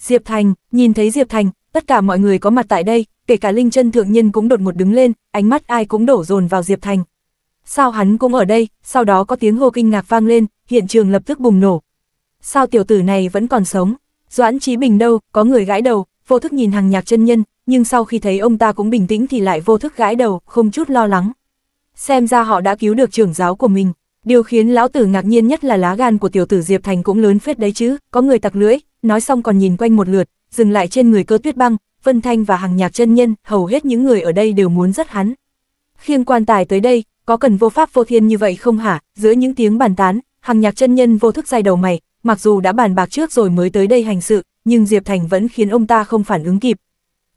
Diệp Thành, nhìn thấy Diệp Thành, tất cả mọi người có mặt tại đây, kể cả Linh chân Thượng Nhân cũng đột một đứng lên, ánh mắt ai cũng đổ dồn vào Diệp Thành. Sao hắn cũng ở đây, sau đó có tiếng hô kinh ngạc vang lên, hiện trường lập tức bùng nổ. Sao tiểu tử này vẫn còn sống? Doãn Chí Bình đâu, có người gãi đầu, vô thức nhìn hàng nhạc chân nhân, nhưng sau khi thấy ông ta cũng bình tĩnh thì lại vô thức gãi đầu, không chút lo lắng. Xem ra họ đã cứu được trưởng giáo của mình. Điều khiến lão tử ngạc nhiên nhất là lá gan của tiểu tử Diệp Thành cũng lớn phết đấy chứ, có người tặc lưỡi, nói xong còn nhìn quanh một lượt, dừng lại trên người cơ tuyết băng, Vân Thanh và hàng nhạc chân nhân, hầu hết những người ở đây đều muốn rất hắn. Khiêng quan tài tới đây, có cần vô pháp vô thiên như vậy không hả, giữa những tiếng bàn tán, hàng nhạc chân nhân vô thức dai đầu mày, mặc dù đã bàn bạc trước rồi mới tới đây hành sự, nhưng Diệp Thành vẫn khiến ông ta không phản ứng kịp.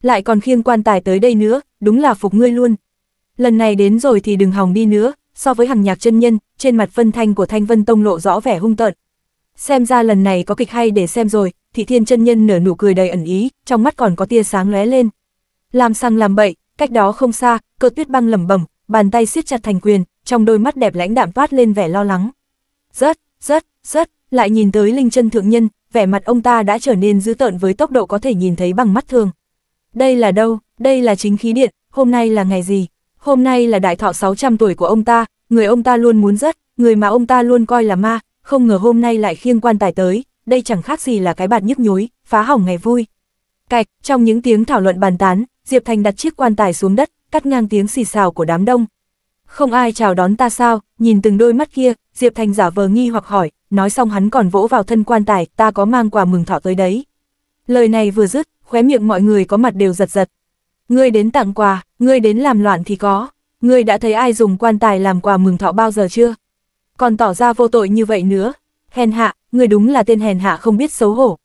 Lại còn khiêng quan tài tới đây nữa, đúng là phục ngươi luôn. Lần này đến rồi thì đừng hòng đi nữa, so với hàng nhạc chân nhân, trên mặt Vân Thanh của Thanh Vân Tông lộ rõ vẻ hung tợn. Xem ra lần này có kịch hay để xem rồi, Thị Thiên chân nhân nở nụ cười đầy ẩn ý, trong mắt còn có tia sáng lóe lên. Làm sang làm bậy, cách đó không xa, Cơ Tuyết Băng lẩm bẩm, bàn tay siết chặt thành quyền, trong đôi mắt đẹp lãnh đạm toát lên vẻ lo lắng. Rớt, rớt, rớt, lại nhìn tới Linh Chân thượng nhân, vẻ mặt ông ta đã trở nên dữ tợn với tốc độ có thể nhìn thấy bằng mắt thường. Đây là đâu? Đây là chính khí điện, hôm nay là ngày gì? Hôm nay là đại thọ 600 tuổi của ông ta, người ông ta luôn muốn rất, người mà ông ta luôn coi là ma, không ngờ hôm nay lại khiêng quan tài tới, đây chẳng khác gì là cái bạt nhức nhối, phá hỏng ngày vui. Cạch, trong những tiếng thảo luận bàn tán, Diệp Thành đặt chiếc quan tài xuống đất, cắt ngang tiếng xì xào của đám đông. Không ai chào đón ta sao, nhìn từng đôi mắt kia, Diệp Thành giả vờ nghi hoặc hỏi, nói xong hắn còn vỗ vào thân quan tài, ta có mang quà mừng thọ tới đấy. Lời này vừa dứt, khóe miệng mọi người có mặt đều giật giật, Ngươi đến tặng quà, ngươi đến làm loạn thì có, ngươi đã thấy ai dùng quan tài làm quà mừng thọ bao giờ chưa? Còn tỏ ra vô tội như vậy nữa, hèn hạ, ngươi đúng là tên hèn hạ không biết xấu hổ.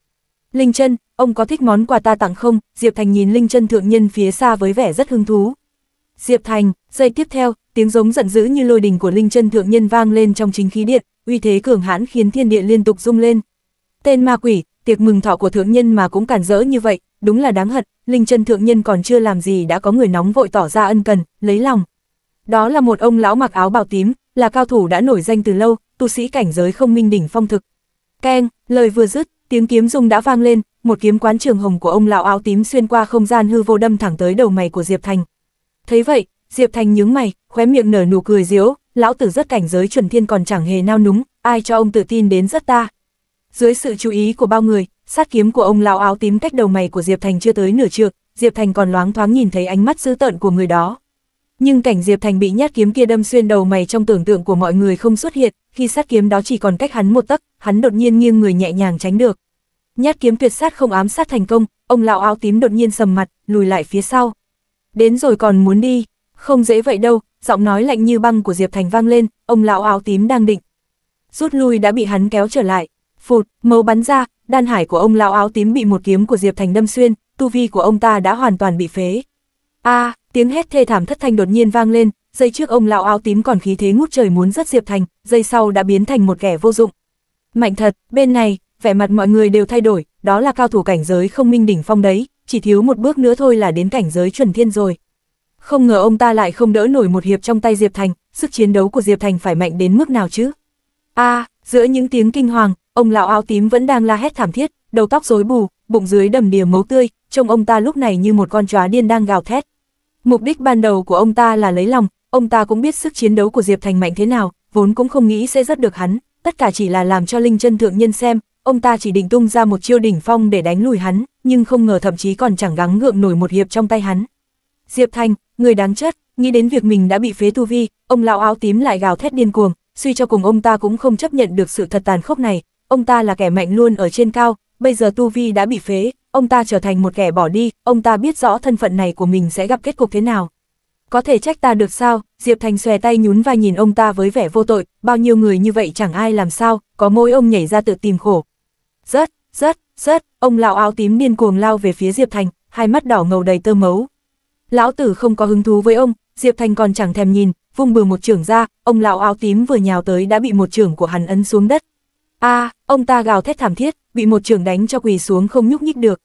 Linh chân, ông có thích món quà ta tặng không? Diệp Thành nhìn Linh chân thượng nhân phía xa với vẻ rất hứng thú. Diệp Thành, dây tiếp theo, tiếng giống giận dữ như lôi đình của Linh chân thượng nhân vang lên trong chính khí điện, uy thế cường hãn khiến thiên địa liên tục rung lên. Tên ma quỷ, tiệc mừng thọ của thượng nhân mà cũng cản rỡ như vậy, đúng là đáng hận, Linh chân thượng nhân còn chưa làm gì đã có người nóng vội tỏ ra ân cần, lấy lòng. Đó là một ông lão mặc áo bào tím, là cao thủ đã nổi danh từ lâu, tu sĩ cảnh giới không minh đỉnh phong thực. Keng, lời vừa dứt, tiếng kiếm rung đã vang lên, một kiếm quán trường hồng của ông lão áo tím xuyên qua không gian hư vô đâm thẳng tới đầu mày của Diệp Thành. Thấy vậy, Diệp Thành nhướng mày, khóe miệng nở nụ cười giễu, lão tử rất cảnh giới chuẩn thiên còn chẳng hề nao núng, ai cho ông tự tin đến rất ta. Dưới sự chú ý của bao người, sát kiếm của ông lão áo tím cách đầu mày của Diệp Thành chưa tới nửa trượng, Diệp Thành còn loáng thoáng nhìn thấy ánh mắt dữ tợn của người đó. Nhưng cảnh Diệp Thành bị nhát kiếm kia đâm xuyên đầu mày trong tưởng tượng của mọi người không xuất hiện, khi sát kiếm đó chỉ còn cách hắn một tấc, hắn đột nhiên nghiêng người nhẹ nhàng tránh được. Nhát kiếm tuyệt sát không ám sát thành công, ông lão áo tím đột nhiên sầm mặt, lùi lại phía sau. Đến rồi còn muốn đi, không dễ vậy đâu, giọng nói lạnh như băng của Diệp Thành vang lên, ông lão áo tím đang định. Rút lui đã bị hắn kéo trở lại, phụt, mâu bắn ra, đan hải của ông lão áo tím bị một kiếm của Diệp Thành đâm xuyên, tu vi của ông ta đã hoàn toàn bị phế. A, tiếng hét thê thảm thất thanh đột nhiên vang lên, dây trước ông lão áo tím còn khí thế ngút trời muốn rất Diệp Thành, dây sau đã biến thành một kẻ vô dụng. Mạnh thật, bên này, vẻ mặt mọi người đều thay đổi, đó là cao thủ cảnh giới không minh đỉnh phong đấy, chỉ thiếu một bước nữa thôi là đến cảnh giới chuẩn thiên rồi. Không ngờ ông ta lại không đỡ nổi một hiệp trong tay Diệp Thành, sức chiến đấu của Diệp Thành phải mạnh đến mức nào chứ? A, giữa những tiếng kinh hoàng, Ông lão áo tím vẫn đang la hét thảm thiết, đầu tóc rối bù, bụng dưới đầm đìa máu tươi, trông ông ta lúc này như một con chó điên đang gào thét. Mục đích ban đầu của ông ta là lấy lòng, ông ta cũng biết sức chiến đấu của Diệp Thành mạnh thế nào, vốn cũng không nghĩ sẽ rất được hắn, tất cả chỉ là làm cho Linh Chân thượng nhân xem, ông ta chỉ định tung ra một chiêu đỉnh phong để đánh lùi hắn, nhưng không ngờ thậm chí còn chẳng gắng ngượng nổi một hiệp trong tay hắn. Diệp Thành, người đáng chết, nghĩ đến việc mình đã bị phế tu vi, ông lão áo tím lại gào thét điên cuồng, suy cho cùng ông ta cũng không chấp nhận được sự thật tàn khốc này, ông ta là kẻ mạnh luôn ở trên cao, bây giờ Tu Vi đã bị phế, ông ta trở thành một kẻ bỏ đi, ông ta biết rõ thân phận này của mình sẽ gặp kết cục thế nào. Có thể trách ta được sao, Diệp Thành xòe tay nhún vai nhìn ông ta với vẻ vô tội, bao nhiêu người như vậy chẳng ai làm sao, có mỗi ông nhảy ra tự tìm khổ. Rớt, rớt, rớt, ông lão áo tím điên cuồng lao về phía Diệp Thành, hai mắt đỏ ngầu đầy tơ mấu. Lão tử không có hứng thú với ông, Diệp Thành còn chẳng thèm nhìn, vung bừa một trưởng ra, ông lão áo tím vừa nhào tới đã bị một trưởng của hắn ấn xuống đất a à, ông ta gào thét thảm thiết, bị một trường đánh cho quỳ xuống không nhúc nhích được.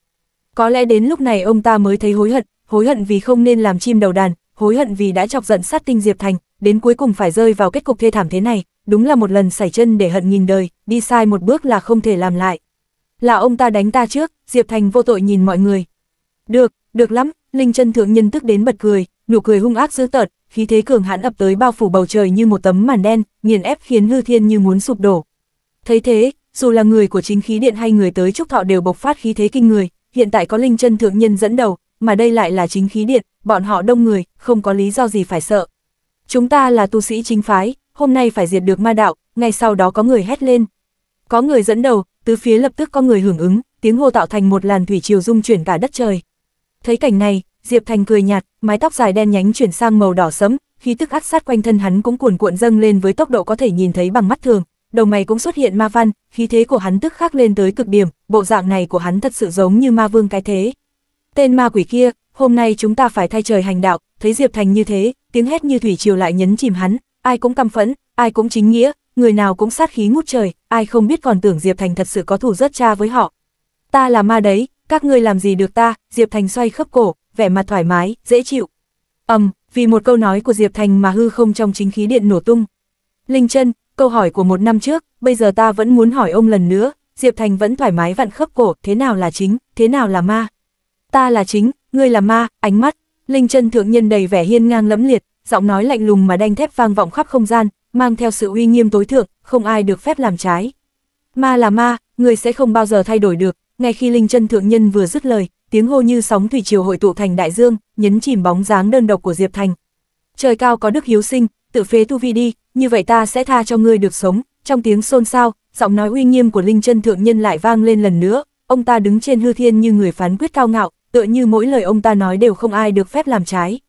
Có lẽ đến lúc này ông ta mới thấy hối hận, hối hận vì không nên làm chim đầu đàn, hối hận vì đã chọc giận sát tinh Diệp Thành, đến cuối cùng phải rơi vào kết cục thê thảm thế này, đúng là một lần xảy chân để hận nghìn đời, đi sai một bước là không thể làm lại. Là ông ta đánh ta trước, Diệp Thành vô tội nhìn mọi người. Được, được lắm, Linh chân Thượng Nhân tức đến bật cười, nụ cười hung ác dữ tợn, khí thế cường hãn ập tới bao phủ bầu trời như một tấm màn đen, nghiền ép khiến hư thiên như muốn sụp đổ. Thấy thế, dù là người của chính khí điện hay người tới trúc thọ đều bộc phát khí thế kinh người, hiện tại có linh chân thượng nhân dẫn đầu, mà đây lại là chính khí điện, bọn họ đông người, không có lý do gì phải sợ. Chúng ta là tu sĩ chính phái, hôm nay phải diệt được ma đạo, ngay sau đó có người hét lên. Có người dẫn đầu, tứ phía lập tức có người hưởng ứng, tiếng hô tạo thành một làn thủy triều dung chuyển cả đất trời. Thấy cảnh này, Diệp Thành cười nhạt, mái tóc dài đen nhánh chuyển sang màu đỏ sẫm, khí tức ác sát quanh thân hắn cũng cuồn cuộn dâng lên với tốc độ có thể nhìn thấy bằng mắt thường, đầu mày cũng xuất hiện ma văn, khí thế của hắn tức khắc lên tới cực điểm, bộ dạng này của hắn thật sự giống như ma vương cái thế. Tên ma quỷ kia, hôm nay chúng ta phải thay trời hành đạo, thấy Diệp Thành như thế, tiếng hét như thủy triều lại nhấn chìm hắn, ai cũng căm phẫn, ai cũng chính nghĩa, người nào cũng sát khí ngút trời, ai không biết còn tưởng Diệp Thành thật sự có thủ rất cha với họ. Ta là ma đấy, các ngươi làm gì được ta, Diệp Thành xoay khớp cổ, vẻ mặt thoải mái, dễ chịu. Ầm, um, vì một câu nói của Diệp Thành mà hư không trong chính khí điện nổ tung. Linh chân, câu hỏi của một năm trước, bây giờ ta vẫn muốn hỏi ông lần nữa, Diệp Thành vẫn thoải mái vặn khớp cổ, thế nào là chính, thế nào là ma? Ta là chính, ngươi là ma, ánh mắt, linh chân thượng nhân đầy vẻ hiên ngang lẫm liệt, giọng nói lạnh lùng mà đanh thép vang vọng khắp không gian, mang theo sự uy nghiêm tối thượng, không ai được phép làm trái. Ma là ma, ngươi sẽ không bao giờ thay đổi được, ngay khi linh chân thượng nhân vừa dứt lời, tiếng hô như sóng thủy triều hội tụ thành đại dương, nhấn chìm bóng dáng đơn độc của Diệp Thành. Trời cao có đức hiếu sinh, tự phế tu vi đi, như vậy ta sẽ tha cho ngươi được sống, trong tiếng xôn xao, giọng nói uy nghiêm của Linh chân Thượng Nhân lại vang lên lần nữa, ông ta đứng trên hư thiên như người phán quyết cao ngạo, tựa như mỗi lời ông ta nói đều không ai được phép làm trái.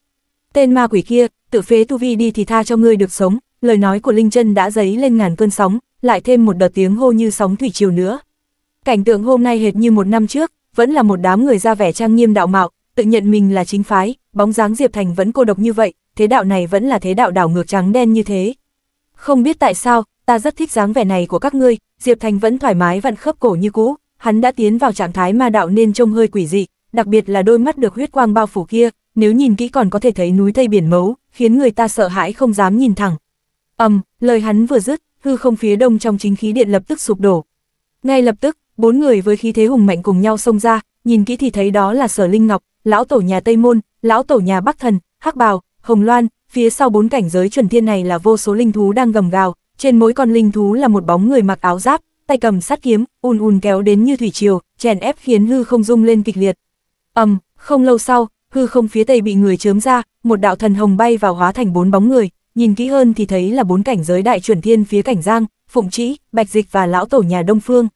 Tên ma quỷ kia, tự phế tu vi đi thì tha cho ngươi được sống, lời nói của Linh chân đã dấy lên ngàn cơn sóng, lại thêm một đợt tiếng hô như sóng thủy triều nữa. Cảnh tượng hôm nay hệt như một năm trước, vẫn là một đám người ra vẻ trang nghiêm đạo mạo, tự nhận mình là chính phái, bóng dáng Diệp Thành vẫn cô độc như vậy, thế đạo này vẫn là thế đạo đảo ngược trắng đen như thế. Không biết tại sao, ta rất thích dáng vẻ này của các ngươi, Diệp Thành vẫn thoải mái vặn khớp cổ như cũ, hắn đã tiến vào trạng thái ma đạo nên trông hơi quỷ dị, đặc biệt là đôi mắt được huyết quang bao phủ kia, nếu nhìn kỹ còn có thể thấy núi thây biển mấu, khiến người ta sợ hãi không dám nhìn thẳng. Ầm, lời hắn vừa dứt, hư không phía đông trong chính khí điện lập tức sụp đổ. Ngay lập tức, bốn người với khí thế hùng mạnh cùng nhau xông ra, nhìn kỹ thì thấy đó là Sở Linh Ngọc, lão tổ nhà Tây Môn, lão tổ nhà Bắc Thần, Hắc Bào, Hồng Loan, phía sau bốn cảnh giới chuẩn thiên này là vô số linh thú đang gầm gào, trên mỗi con linh thú là một bóng người mặc áo giáp, tay cầm sát kiếm, ùn ùn kéo đến như thủy triều, chèn ép khiến hư không rung lên kịch liệt. Ầm, không lâu sau, hư không phía tây bị người chớm ra, một đạo thần hồng bay vào hóa thành bốn bóng người, nhìn kỹ hơn thì thấy là bốn cảnh giới đại chuẩn thiên phía cảnh Giang, Phụng Trĩ, Bạch Dịch và lão tổ nhà Đông Phương.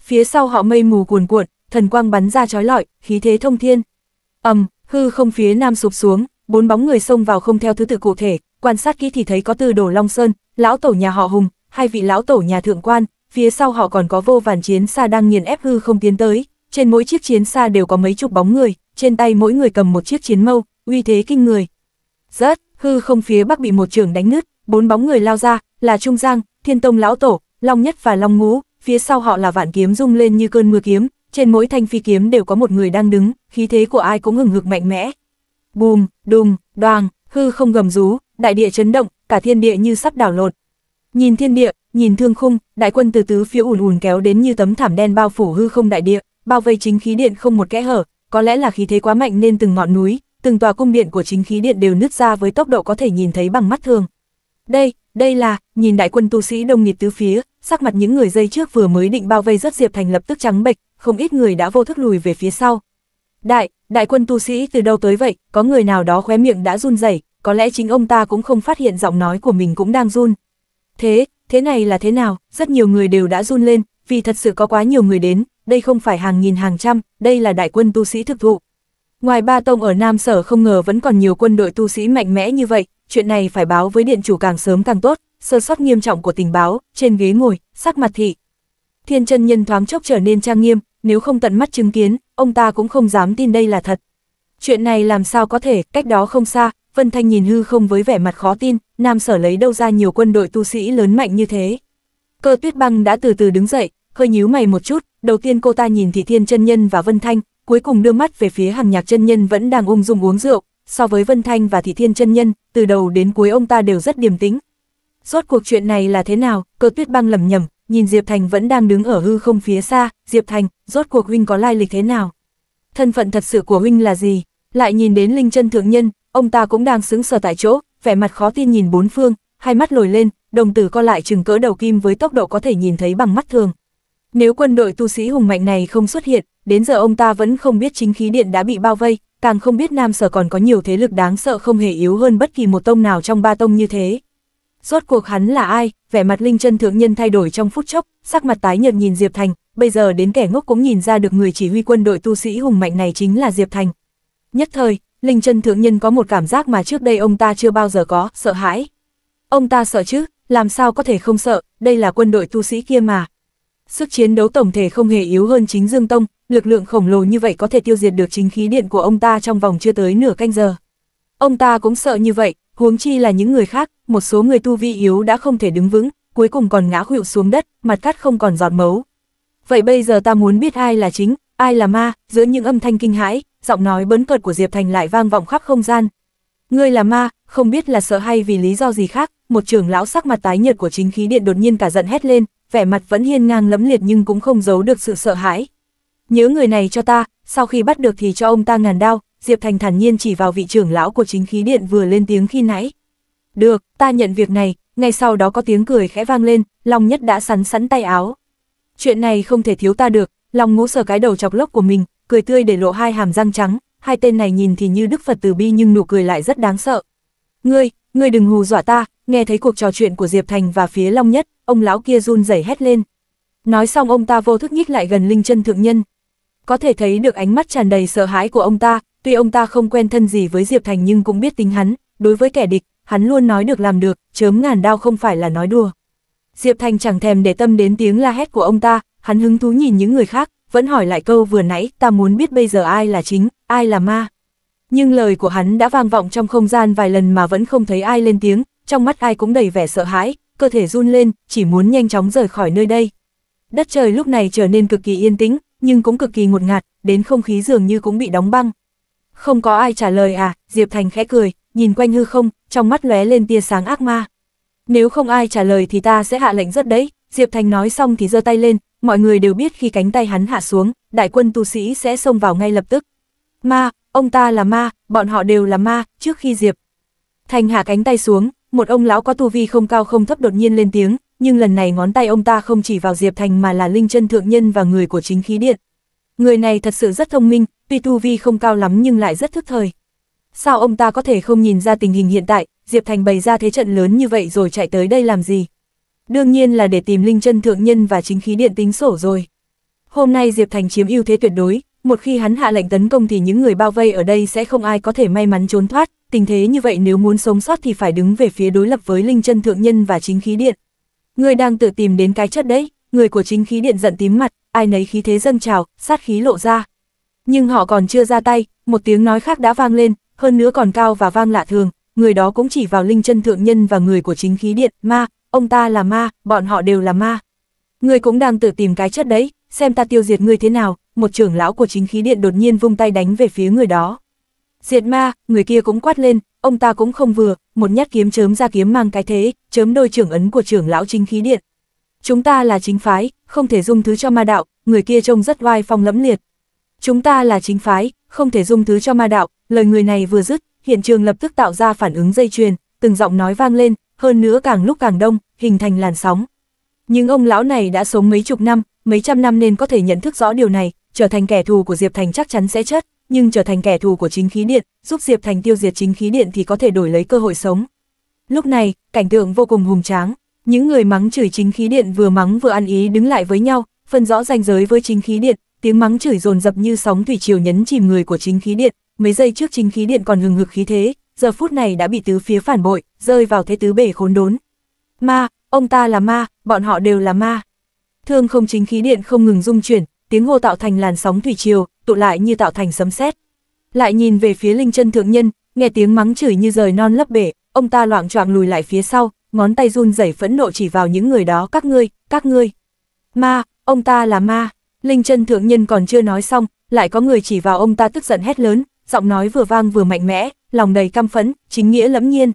Phía sau họ mây mù cuồn cuộn, thần quang bắn ra chói lọi, khí thế thông thiên. Ầm, hư không phía nam sụp xuống, bốn bóng người xông vào không theo thứ tự cụ thể, quan sát kỹ thì thấy có Tư Đồ Long Sơn, lão tổ nhà họ Hùng, hai vị lão tổ nhà thượng quan, phía sau họ còn có vô vàn chiến xa đang nghiền ép hư không tiến tới, trên mỗi chiếc chiến xa đều có mấy chục bóng người, trên tay mỗi người cầm một chiếc chiến mâu, uy thế kinh người. Rớt, hư không phía bắc bị một trường đánh nứt, bốn bóng người lao ra, là Trung Giang, Thiên Tông lão tổ, Long Nhất và Long Ngũ, phía sau họ là vạn kiếm rung lên như cơn mưa kiếm, trên mỗi thanh phi kiếm đều có một người đang đứng, khí thế của ai cũng hừng hực mạnh mẽ, bùm, đùng đoàng, hư không gầm rú, đại địa chấn động, cả thiên địa như sắp đảo lột. Nhìn thiên địa, nhìn thương khung, đại quân từ tứ phía ùn ùn kéo đến như tấm thảm đen bao phủ hư không đại địa, bao vây chính khí điện không một kẽ hở, có lẽ là khí thế quá mạnh nên từng ngọn núi, từng tòa cung điện của chính khí điện đều nứt ra với tốc độ có thể nhìn thấy bằng mắt thường. Đây, đây là, nhìn đại quân tu sĩ đông nghịt tứ phía, sắc mặt những người dây trước vừa mới định bao vây rất diệp thành lập tức trắng bệch, không ít người đã vô thức lùi về phía sau, Đại, đại quân tu sĩ từ đâu tới vậy, có người nào đó khóe miệng đã run rẩy, có lẽ chính ông ta cũng không phát hiện giọng nói của mình cũng đang run. Thế, thế này là thế nào, rất nhiều người đều đã run lên, vì thật sự có quá nhiều người đến, đây không phải hàng nghìn hàng trăm, đây là đại quân tu sĩ thực thụ. Ngoài ba tông ở Nam Sở không ngờ vẫn còn nhiều quân đội tu sĩ mạnh mẽ như vậy, chuyện này phải báo với điện chủ càng sớm càng tốt, sơ sót nghiêm trọng của tình báo, trên ghế ngồi, sắc mặt thị. Thiên chân nhân thoáng chốc trở nên trang nghiêm, nếu không tận mắt chứng kiến, ông ta cũng không dám tin đây là thật. Chuyện này làm sao có thể, cách đó không xa, Vân Thanh nhìn hư không với vẻ mặt khó tin, Nam Sở lấy đâu ra nhiều quân đội tu sĩ lớn mạnh như thế. Cơ tuyết băng đã từ từ đứng dậy, hơi nhíu mày một chút, đầu tiên cô ta nhìn Thị Thiên chân Nhân và Vân Thanh, cuối cùng đưa mắt về phía hàng nhạc chân Nhân vẫn đang ung dung uống rượu, so với Vân Thanh và Thị Thiên chân Nhân, từ đầu đến cuối ông ta đều rất điềm tĩnh. Rốt cuộc chuyện này là thế nào, cơ tuyết băng lầm nhầm, nhìn Diệp Thành vẫn đang đứng ở hư không phía xa, Diệp Thành, rốt cuộc huynh có lai lịch thế nào? Thân phận thật sự của huynh là gì? Lại nhìn đến Linh chân Thượng Nhân, ông ta cũng đang xứng sờ tại chỗ, vẻ mặt khó tin nhìn bốn phương, hai mắt lồi lên, đồng tử co lại chừng cỡ đầu kim với tốc độ có thể nhìn thấy bằng mắt thường. Nếu quân đội tu sĩ hùng mạnh này không xuất hiện, đến giờ ông ta vẫn không biết chính khí điện đã bị bao vây, càng không biết Nam Sở còn có nhiều thế lực đáng sợ không hề yếu hơn bất kỳ một tông nào trong ba tông như thế. Rốt cuộc hắn là ai? Vẻ mặt Linh chân thượng nhân thay đổi trong phút chốc, sắc mặt tái nhợt nhìn Diệp Thành, bây giờ đến kẻ ngốc cũng nhìn ra được người chỉ huy quân đội tu sĩ hùng mạnh này chính là Diệp Thành. Nhất thời, Linh chân thượng nhân có một cảm giác mà trước đây ông ta chưa bao giờ có, sợ hãi. Ông ta sợ chứ, làm sao có thể không sợ, đây là quân đội tu sĩ kia mà. Sức chiến đấu tổng thể không hề yếu hơn chính Dương Tông, lực lượng khổng lồ như vậy có thể tiêu diệt được chính khí điện của ông ta trong vòng chưa tới nửa canh giờ. Ông ta cũng sợ như vậy, huống chi là những người khác, một số người tu vi yếu đã không thể đứng vững, cuối cùng còn ngã khuỵu xuống đất, mặt cắt không còn giọt máu. Vậy bây giờ ta muốn biết ai là chính, ai là ma, giữa những âm thanh kinh hãi, giọng nói bấn cợt của Diệp Thành lại vang vọng khắp không gian. Ngươi là ma, không biết là sợ hay vì lý do gì khác, một trưởng lão sắc mặt tái nhợt của chính khí điện đột nhiên cả giận hét lên, vẻ mặt vẫn hiên ngang lẫm liệt nhưng cũng không giấu được sự sợ hãi. Nhớ người này cho ta, sau khi bắt được thì cho ông ta ngàn đao, Diệp Thành thản nhiên chỉ vào vị trưởng lão của chính khí điện vừa lên tiếng khi nãy. Được, ta nhận việc này, ngay sau đó có tiếng cười khẽ vang lên, Long Nhất đã sắn sắn tay áo. Chuyện này không thể thiếu ta được, Long ngũ sờ cái đầu chọc lốc của mình, cười tươi để lộ hai hàm răng trắng, hai tên này nhìn thì như Đức Phật từ bi nhưng nụ cười lại rất đáng sợ. Ngươi, ngươi đừng hù dọa ta, nghe thấy cuộc trò chuyện của Diệp Thành và phía Long Nhất, ông lão kia run rẩy hét lên. Nói xong ông ta vô thức nhích lại gần Linh chân Thượng Nhân. Có thể thấy được ánh mắt tràn đầy sợ hãi của ông ta, tuy ông ta không quen thân gì với Diệp Thành nhưng cũng biết tính hắn, đối với kẻ địch, hắn luôn nói được làm được, chớm ngàn đao không phải là nói đùa. Diệp Thành chẳng thèm để tâm đến tiếng la hét của ông ta, hắn hứng thú nhìn những người khác, vẫn hỏi lại câu vừa nãy, ta muốn biết bây giờ ai là chính, ai là ma. Nhưng lời của hắn đã vang vọng trong không gian vài lần mà vẫn không thấy ai lên tiếng, trong mắt ai cũng đầy vẻ sợ hãi, cơ thể run lên, chỉ muốn nhanh chóng rời khỏi nơi đây. Đất trời lúc này trở nên cực kỳ yên tĩnh, nhưng cũng cực kỳ ngột ngạt, đến không khí dường như cũng bị đóng băng. Không có ai trả lời à, Diệp Thành khẽ cười, nhìn quanh hư không, trong mắt lóe lên tia sáng ác ma. Nếu không ai trả lời thì ta sẽ hạ lệnh rất đấy, Diệp Thành nói xong thì giơ tay lên, mọi người đều biết khi cánh tay hắn hạ xuống, đại quân tu sĩ sẽ xông vào ngay lập tức. Ma, ông ta là ma, bọn họ đều là ma, trước khi Diệp. Thành hạ cánh tay xuống, một ông lão có tu vi không cao không thấp đột nhiên lên tiếng, nhưng lần này ngón tay ông ta không chỉ vào Diệp Thành mà là linh chân thượng nhân và người của chính khí điện. Người này thật sự rất thông minh, tuy tu vi không cao lắm nhưng lại rất thức thời. Sao ông ta có thể không nhìn ra tình hình hiện tại, Diệp Thành bày ra thế trận lớn như vậy rồi chạy tới đây làm gì? Đương nhiên là để tìm linh chân thượng nhân và chính khí điện tính sổ rồi. Hôm nay Diệp Thành chiếm ưu thế tuyệt đối, một khi hắn hạ lệnh tấn công thì những người bao vây ở đây sẽ không ai có thể may mắn trốn thoát, tình thế như vậy nếu muốn sống sót thì phải đứng về phía đối lập với linh chân thượng nhân và chính khí điện. Người đang tự tìm đến cái chất đấy, người của chính khí điện giận tím mặt, ai nấy khí thế dâng trào, sát khí lộ ra, nhưng họ còn chưa ra tay, một tiếng nói khác đã vang lên, hơn nữa còn cao và vang lạ thường, người đó cũng chỉ vào linh chân thượng nhân và người của chính khí điện, ma, ông ta là ma, bọn họ đều là ma. Người cũng đang tự tìm cái chất đấy, xem ta tiêu diệt người thế nào, một trưởng lão của chính khí điện đột nhiên vung tay đánh về phía người đó. Diệt ma, người kia cũng quát lên, ông ta cũng không vừa, một nhát kiếm chớm ra kiếm mang cái thế, chớm đôi trưởng ấn của trưởng lão chính khí điện. Chúng ta là chính phái, không thể dung thứ cho ma đạo, người kia trông rất oai phong lẫm liệt, Chúng ta là chính phái, không thể dung thứ cho ma đạo, lời người này vừa dứt, hiện trường lập tức tạo ra phản ứng dây chuyền, từng giọng nói vang lên, hơn nữa càng lúc càng đông, hình thành làn sóng. Nhưng ông lão này đã sống mấy chục năm, mấy trăm năm nên có thể nhận thức rõ điều này, trở thành kẻ thù của Diệp Thành chắc chắn sẽ chết, nhưng trở thành kẻ thù của chính khí điện, giúp Diệp Thành tiêu diệt chính khí điện thì có thể đổi lấy cơ hội sống. Lúc này, cảnh tượng vô cùng hùng tráng, những người mắng chửi chính khí điện vừa mắng vừa ăn ý đứng lại với nhau, phân rõ ranh giới với chính khí điện, tiếng mắng chửi dồn dập như sóng thủy triều nhấn chìm người của chính khí điện, mấy giây trước chính khí điện còn hừng hực khí thế, giờ phút này đã bị tứ phía phản bội, rơi vào thế tứ bể khốn đốn. Ma, ông ta là ma, bọn họ đều là ma. Thương không chính khí điện không ngừng rung chuyển, tiếng hô tạo thành làn sóng thủy triều, tụ lại như tạo thành sấm sét. Lại nhìn về phía Linh Chân thượng nhân, nghe tiếng mắng chửi như rời non lấp bể, ông ta loạng choạng lùi lại phía sau, ngón tay run rẩy phẫn nộ chỉ vào những người đó, các ngươi, các ngươi. Ma, ông ta là ma. Linh chân thượng nhân còn chưa nói xong, lại có người chỉ vào ông ta tức giận hét lớn, giọng nói vừa vang vừa mạnh mẽ, lòng đầy căm phẫn, chính nghĩa lẫm nhiên.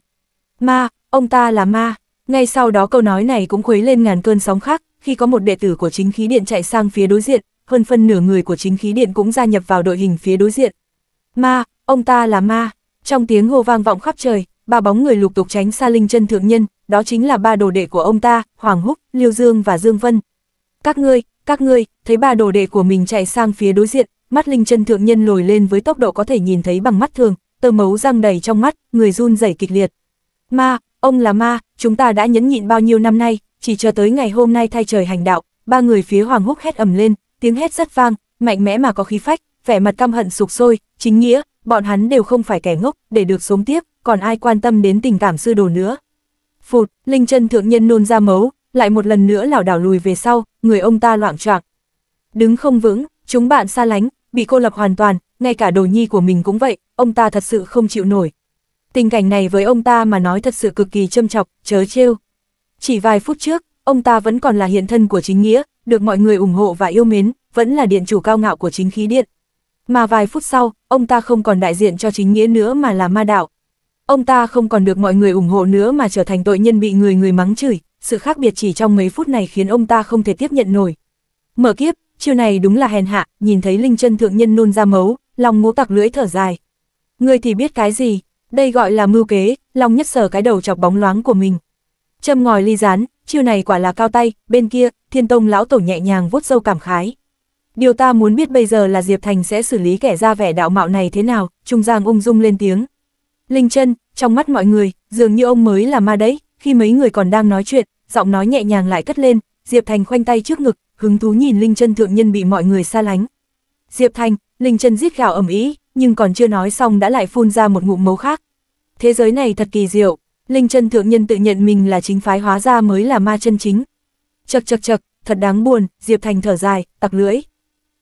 Ma, ông ta là ma. Ngay sau đó câu nói này cũng khuấy lên ngàn cơn sóng khác, khi có một đệ tử của chính khí điện chạy sang phía đối diện, hơn phân nửa người của chính khí điện cũng gia nhập vào đội hình phía đối diện. Ma, ông ta là ma. Trong tiếng hô vang vọng khắp trời, ba bóng người lục tục tránh xa linh chân thượng nhân, đó chính là ba đồ đệ của ông ta, Hoàng Húc, Liêu Dương và Dương Vân. Các ngươi, các ngươi, thấy ba đồ đệ của mình chạy sang phía đối diện, mắt linh chân thượng nhân lồi lên với tốc độ có thể nhìn thấy bằng mắt thường, tơ mấu răng đầy trong mắt, người run rẩy kịch liệt. Ma, ông là ma, chúng ta đã nhẫn nhịn bao nhiêu năm nay, chỉ chờ tới ngày hôm nay thay trời hành đạo, ba người phía hoàng húc hét ầm lên, tiếng hét rất vang, mạnh mẽ mà có khí phách, vẻ mặt căm hận sục sôi, chính nghĩa, bọn hắn đều không phải kẻ ngốc, để được sống tiếp, còn ai quan tâm đến tình cảm sư đồ nữa. Phụt, linh chân thượng nhân nôn ra mấu, lại một lần nữa lảo đảo lùi về sau, người ông ta loạn choạng Đứng không vững, chúng bạn xa lánh, bị cô lập hoàn toàn, ngay cả đồ nhi của mình cũng vậy, ông ta thật sự không chịu nổi. Tình cảnh này với ông ta mà nói thật sự cực kỳ châm chọc, chớ trêu. Chỉ vài phút trước, ông ta vẫn còn là hiện thân của chính nghĩa, được mọi người ủng hộ và yêu mến, vẫn là điện chủ cao ngạo của chính khí điện. Mà vài phút sau, ông ta không còn đại diện cho chính nghĩa nữa mà là ma đạo. Ông ta không còn được mọi người ủng hộ nữa mà trở thành tội nhân bị người người mắng chửi, sự khác biệt chỉ trong mấy phút này khiến ông ta không thể tiếp nhận nổi. Mở kiếp, chiêu này đúng là hèn hạ, nhìn thấy linh chân thượng nhân nôn ra mấu, lòng ngố tặc lưỡi thở dài. người thì biết cái gì, đây gọi là mưu kế, lòng nhất sở cái đầu chọc bóng loáng của mình. Châm ngòi ly rán, chiêu này quả là cao tay, bên kia, thiên tông lão tổ nhẹ nhàng vuốt dâu cảm khái. Điều ta muốn biết bây giờ là Diệp Thành sẽ xử lý kẻ ra vẻ đạo mạo này thế nào, Trung Giang ung dung lên tiếng. Linh chân, trong mắt mọi người, dường như ông mới là ma đấy, khi mấy người còn đang nói chuyện, giọng nói nhẹ nhàng lại cất lên, Diệp Thành khoanh tay trước ngực, hứng thú nhìn Linh Chân thượng nhân bị mọi người xa lánh. Diệp Thành, Linh Chân rít gào ầm ĩ, nhưng còn chưa nói xong đã lại phun ra một ngụm máu khác. Thế giới này thật kỳ diệu, Linh Chân thượng nhân tự nhận mình là chính phái hóa ra mới là ma chân chính. Chậc chậc chậc, thật đáng buồn, Diệp Thành thở dài, tặc lưỡi.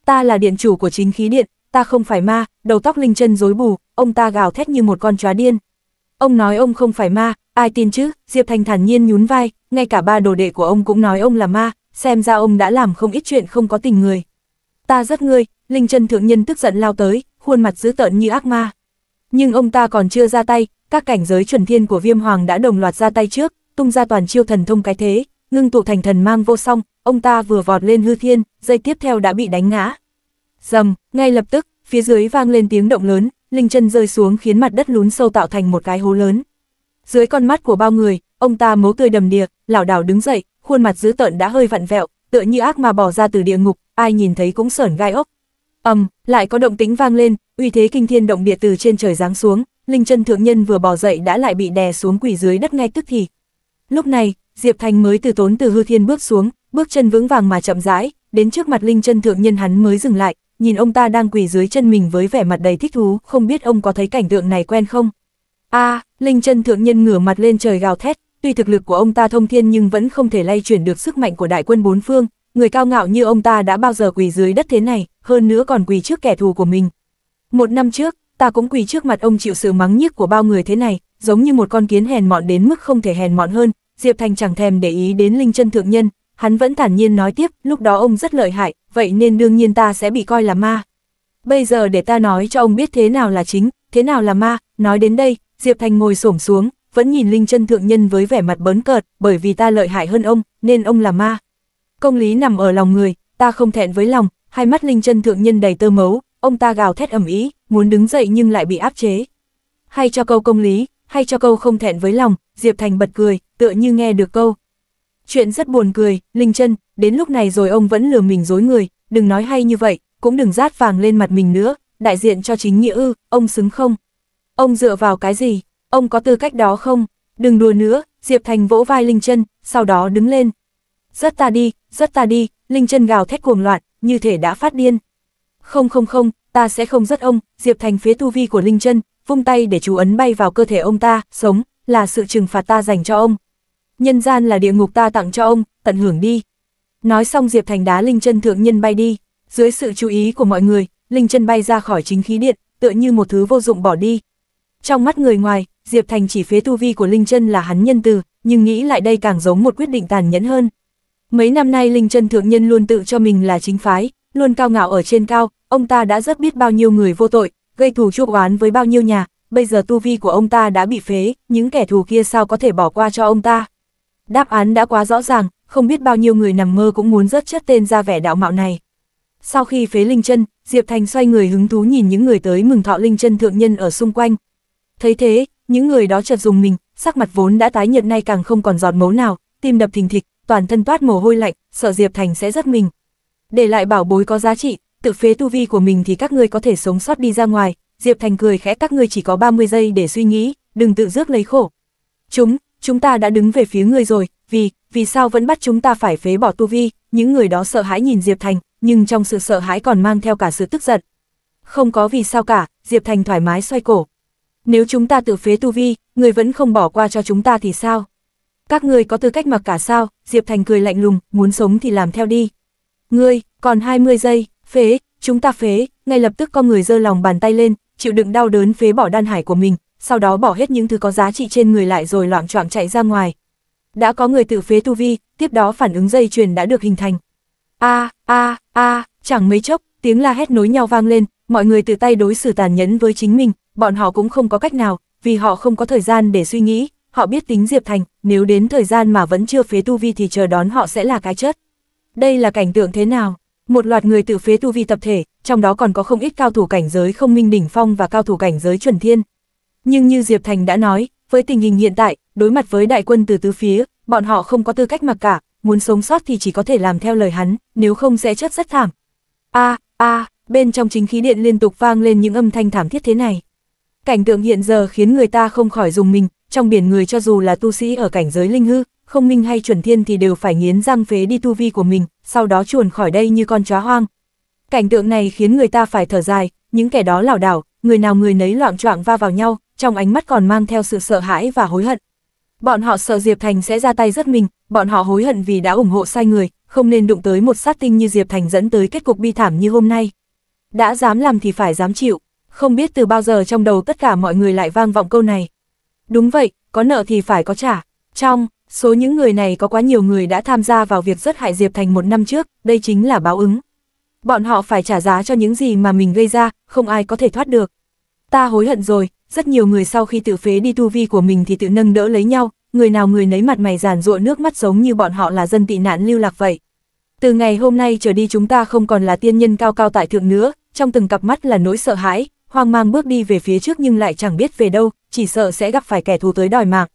Ta là điện chủ của chính khí điện, ta không phải ma, đầu tóc Linh Chân rối bù, ông ta gào thét như một con chó điên, Ông nói ông không phải ma, ai tin chứ, Diệp Thành thản nhiên nhún vai, ngay cả ba đồ đệ của ông cũng nói ông là ma, xem ra ông đã làm không ít chuyện không có tình người. Ta rất ngươi, Linh Trân Thượng Nhân tức giận lao tới, khuôn mặt dữ tợn như ác ma. Nhưng ông ta còn chưa ra tay, các cảnh giới chuẩn thiên của viêm hoàng đã đồng loạt ra tay trước, tung ra toàn chiêu thần thông cái thế, ngưng tụ thành thần mang vô song, ông ta vừa vọt lên hư thiên, dây tiếp theo đã bị đánh ngã. Dầm, ngay lập tức, phía dưới vang lên tiếng động lớn, linh chân rơi xuống khiến mặt đất lún sâu tạo thành một cái hố lớn. Dưới con mắt của bao người, ông ta máu tươi đầm đìa, lảo đảo đứng dậy, khuôn mặt dữ tợn đã hơi vặn vẹo, tựa như ác mà bỏ ra từ địa ngục, ai nhìn thấy cũng sởn gai ốc. Ầm, lại có động tĩnh vang lên, uy thế kinh thiên động địa từ trên trời giáng xuống, linh chân thượng nhân vừa bỏ dậy đã lại bị đè xuống quỳ dưới đất ngay tức thì. Lúc này, Diệp Thành mới từ tốn từ hư thiên bước xuống, bước chân vững vàng mà chậm rãi, đến trước mặt linh chân thượng nhân hắn mới dừng lại, nhìn ông ta đang quỳ dưới chân mình với vẻ mặt đầy thích thú, không biết ông có thấy cảnh tượng này quen không? a à, Linh chân thượng nhân ngửa mặt lên trời gào thét, tuy thực lực của ông ta thông thiên nhưng vẫn không thể lay chuyển được sức mạnh của đại quân bốn phương, người cao ngạo như ông ta đã bao giờ quỳ dưới đất thế này, hơn nữa còn quỳ trước kẻ thù của mình. Một năm trước, ta cũng quỳ trước mặt ông chịu sự mắng nhiếc của bao người thế này, giống như một con kiến hèn mọn đến mức không thể hèn mọn hơn, Diệp Thành chẳng thèm để ý đến Linh chân thượng nhân, Hắn vẫn thản nhiên nói tiếp, lúc đó ông rất lợi hại, vậy nên đương nhiên ta sẽ bị coi là ma. Bây giờ để ta nói cho ông biết thế nào là chính, thế nào là ma, nói đến đây, Diệp Thành ngồi xổm xuống, vẫn nhìn Linh chân Thượng Nhân với vẻ mặt bớn cợt, bởi vì ta lợi hại hơn ông, nên ông là ma. Công lý nằm ở lòng người, ta không thẹn với lòng, hai mắt Linh chân Thượng Nhân đầy tơ mấu, ông ta gào thét ẩm ý, muốn đứng dậy nhưng lại bị áp chế. Hay cho câu công lý, hay cho câu không thẹn với lòng, Diệp Thành bật cười, tựa như nghe được câu, Chuyện rất buồn cười, Linh chân đến lúc này rồi ông vẫn lừa mình dối người, đừng nói hay như vậy, cũng đừng rát vàng lên mặt mình nữa, đại diện cho chính nghĩa ư, ông xứng không? Ông dựa vào cái gì? Ông có tư cách đó không? Đừng đùa nữa, Diệp Thành vỗ vai Linh chân sau đó đứng lên. Rất ta đi, rất ta đi, Linh chân gào thét cuồng loạn, như thể đã phát điên. Không không không, ta sẽ không rất ông, Diệp Thành phía tu vi của Linh chân vung tay để chú ấn bay vào cơ thể ông ta, sống, là sự trừng phạt ta dành cho ông, nhân gian là địa ngục ta tặng cho ông, tận hưởng đi. Nói xong Diệp Thành đá Linh chân thượng nhân bay đi, dưới sự chú ý của mọi người, Linh chân bay ra khỏi chính khí điện, tựa như một thứ vô dụng bỏ đi. Trong mắt người ngoài, Diệp Thành chỉ phế tu vi của Linh chân là hắn nhân từ, nhưng nghĩ lại đây càng giống một quyết định tàn nhẫn hơn. Mấy năm nay Linh chân thượng nhân luôn tự cho mình là chính phái, luôn cao ngạo ở trên cao, ông ta đã rất biết bao nhiêu người vô tội, gây thù chuốc oán với bao nhiêu nhà, bây giờ tu vi của ông ta đã bị phế, những kẻ thù kia sao có thể bỏ qua cho ông ta. Đáp án đã quá rõ ràng, không biết bao nhiêu người nằm mơ cũng muốn rớt chất tên ra vẻ đạo mạo này. Sau khi phế linh chân, Diệp Thành xoay người hứng thú nhìn những người tới mừng thọ linh chân thượng nhân ở xung quanh. Thấy thế, những người đó chợt dùng mình, sắc mặt vốn đã tái nhợt nay càng không còn giọt máu nào, tim đập thình thịch, toàn thân toát mồ hôi lạnh, sợ Diệp Thành sẽ rất mình. Để lại bảo bối có giá trị, tự phế tu vi của mình thì các ngươi có thể sống sót đi ra ngoài, Diệp Thành cười khẽ các ngươi chỉ có 30 giây để suy nghĩ, đừng tự rước lấy khổ. Chúng, chúng ta đã đứng về phía người rồi, vì, vì sao vẫn bắt chúng ta phải phế bỏ tu vi, những người đó sợ hãi nhìn Diệp Thành, nhưng trong sự sợ hãi còn mang theo cả sự tức giận. Không có vì sao cả, Diệp Thành thoải mái xoay cổ. Nếu chúng ta tự phế tu vi, người vẫn không bỏ qua cho chúng ta thì sao? Các người có tư cách mặc cả sao? Diệp Thành cười lạnh lùng, muốn sống thì làm theo đi. Ngươi, còn 20 giây, phế, chúng ta phế, ngay lập tức con người giơ lòng bàn tay lên, chịu đựng đau đớn phế bỏ đan hải của mình, sau đó bỏ hết những thứ có giá trị trên người lại rồi loảng choạng chạy ra ngoài. Đã có người tự phế tu vi, tiếp đó phản ứng dây chuyền đã được hình thành. A, a, a, chẳng mấy chốc, tiếng la hét nối nhau vang lên, mọi người tự tay đối xử tàn nhẫn với chính mình, bọn họ cũng không có cách nào, vì họ không có thời gian để suy nghĩ, họ biết tính Diệp Thành, nếu đến thời gian mà vẫn chưa phế tu vi thì chờ đón họ sẽ là cái chết. Đây là cảnh tượng thế nào? Một loạt người tự phế tu vi tập thể, trong đó còn có không ít cao thủ cảnh giới không minh đỉnh phong và cao thủ cảnh giới chuẩn thiên, nhưng như Diệp Thành đã nói, với tình hình hiện tại, đối mặt với đại quân từ tứ phía, bọn họ không có tư cách mặc cả, muốn sống sót thì chỉ có thể làm theo lời hắn, nếu không sẽ chết rất thảm. A, a, bên trong chính khí điện liên tục vang lên những âm thanh thảm thiết thế này. Cảnh tượng hiện giờ khiến người ta không khỏi dùng mình, trong biển người cho dù là tu sĩ ở cảnh giới linh hư, không minh hay chuẩn thiên thì đều phải nghiến răng phế đi tu vi của mình, sau đó chuồn khỏi đây như con chó hoang. Cảnh tượng này khiến người ta phải thở dài, những kẻ đó lảo đảo, người nào người nấy loạn choạng va vào nhau, trong ánh mắt còn mang theo sự sợ hãi và hối hận. Bọn họ sợ Diệp Thành sẽ ra tay rất mình, bọn họ hối hận vì đã ủng hộ sai người, không nên đụng tới một sát tinh như Diệp Thành dẫn tới kết cục bi thảm như hôm nay. Đã dám làm thì phải dám chịu, không biết từ bao giờ trong đầu tất cả mọi người lại vang vọng câu này. Đúng vậy, có nợ thì phải có trả. Trong, số những người này có quá nhiều người đã tham gia vào việc rất hại Diệp Thành một năm trước, đây chính là báo ứng. Bọn họ phải trả giá cho những gì mà mình gây ra, không ai có thể thoát được. Ta hối hận rồi, rất nhiều người sau khi tự phế đi tu vi của mình thì tự nâng đỡ lấy nhau, người nào người nấy mặt mày giàn ruộng nước mắt giống như bọn họ là dân tị nạn lưu lạc vậy. Từ ngày hôm nay trở đi chúng ta không còn là tiên nhân cao cao tại thượng nữa, trong từng cặp mắt là nỗi sợ hãi, hoang mang bước đi về phía trước nhưng lại chẳng biết về đâu, chỉ sợ sẽ gặp phải kẻ thù tới đòi mạng.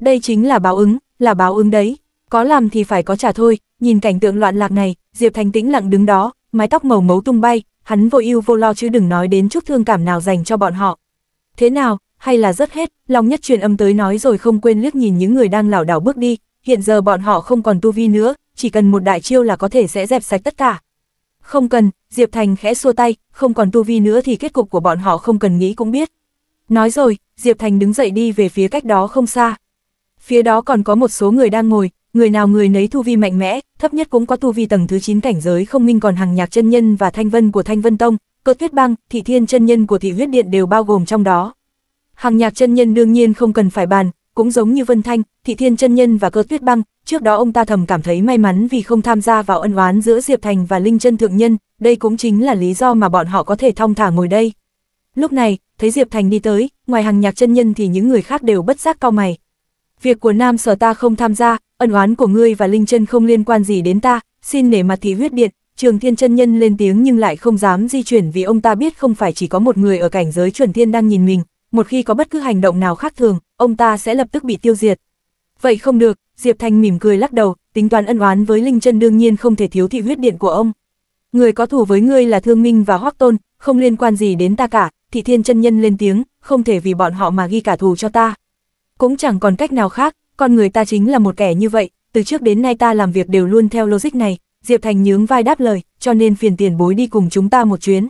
Đây chính là báo ứng, là báo ứng đấy, có làm thì phải có trả thôi, nhìn cảnh tượng loạn lạc này, Diệp Thành tĩnh lặng đứng đó, mái tóc màu mấu tung bay, hắn vô ưu vô lo chứ đừng nói đến chút thương cảm nào dành cho bọn họ thế nào, hay là rất hết, lòng nhất truyền âm tới nói rồi không quên liếc nhìn những người đang lảo đảo bước đi, hiện giờ bọn họ không còn tu vi nữa, chỉ cần một đại chiêu là có thể sẽ dẹp sạch tất cả. Không cần, Diệp Thành khẽ xua tay, không còn tu vi nữa thì kết cục của bọn họ không cần nghĩ cũng biết. Nói rồi, Diệp Thành đứng dậy đi về phía cách đó không xa. Phía đó còn có một số người đang ngồi, người nào người nấy tu vi mạnh mẽ, thấp nhất cũng có tu vi tầng thứ 9 cảnh giới không minh còn hàng nhạc chân nhân và thanh vân của thanh vân tông, cơ tuyết băng, thị thiên chân nhân của thị huyết điện đều bao gồm trong đó. Hàng nhạc chân nhân đương nhiên không cần phải bàn, cũng giống như Vân Thanh, thị thiên chân nhân và cơ tuyết băng, trước đó ông ta thầm cảm thấy may mắn vì không tham gia vào ân oán giữa Diệp Thành và Linh chân thượng nhân, đây cũng chính là lý do mà bọn họ có thể thong thả ngồi đây. Lúc này, thấy Diệp Thành đi tới, ngoài hàng nhạc chân nhân thì những người khác đều bất giác cao mày. Việc của nam sở ta không tham gia, ân oán của ngươi và Linh chân không liên quan gì đến ta, xin nể mặt thị huyết điện, Trường Thiên chân nhân lên tiếng nhưng lại không dám di chuyển vì ông ta biết không phải chỉ có một người ở cảnh giới chuẩn thiên đang nhìn mình, một khi có bất cứ hành động nào khác thường, ông ta sẽ lập tức bị tiêu diệt. Vậy không được, Diệp Thanh mỉm cười lắc đầu, tính toán ân oán với Linh chân đương nhiên không thể thiếu thị huyết điện của ông. Người có thủ với ngươi là Thương Minh và Hoắc Tôn, không liên quan gì đến ta cả, Thị Thiên chân nhân lên tiếng, không thể vì bọn họ mà ghi cả thù cho ta. Cũng chẳng còn cách nào khác, con người ta chính là một kẻ như vậy, từ trước đến nay ta làm việc đều luôn theo logic này, Diệp Thành nhướng vai đáp lời, cho nên phiền tiền bối đi cùng chúng ta một chuyến.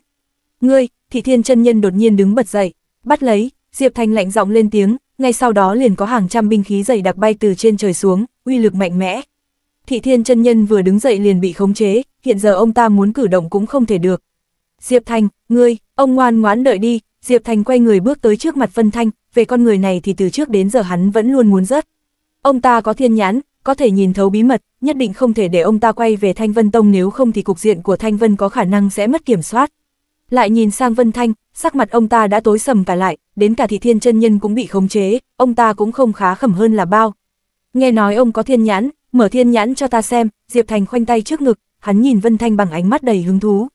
Ngươi, thị thiên chân nhân đột nhiên đứng bật dậy, bắt lấy, Diệp Thành lạnh giọng lên tiếng, ngay sau đó liền có hàng trăm binh khí dày đặc bay từ trên trời xuống, uy lực mạnh mẽ. Thị thiên chân nhân vừa đứng dậy liền bị khống chế, hiện giờ ông ta muốn cử động cũng không thể được. Diệp Thành, ngươi, ông ngoan ngoãn đợi đi, Diệp Thành quay người bước tới trước mặt Vân Thanh, về con người này thì từ trước đến giờ hắn vẫn luôn muốn rớt. Ông ta có thiên nhãn, có thể nhìn thấu bí mật, nhất định không thể để ông ta quay về Thanh Vân Tông nếu không thì cục diện của Thanh Vân có khả năng sẽ mất kiểm soát. Lại nhìn sang Vân Thanh, sắc mặt ông ta đã tối sầm cả lại, đến cả thị thiên chân nhân cũng bị khống chế, ông ta cũng không khá khẩm hơn là bao. Nghe nói ông có thiên nhãn, mở thiên nhãn cho ta xem, Diệp Thành khoanh tay trước ngực, hắn nhìn Vân Thanh bằng ánh mắt đầy hứng thú.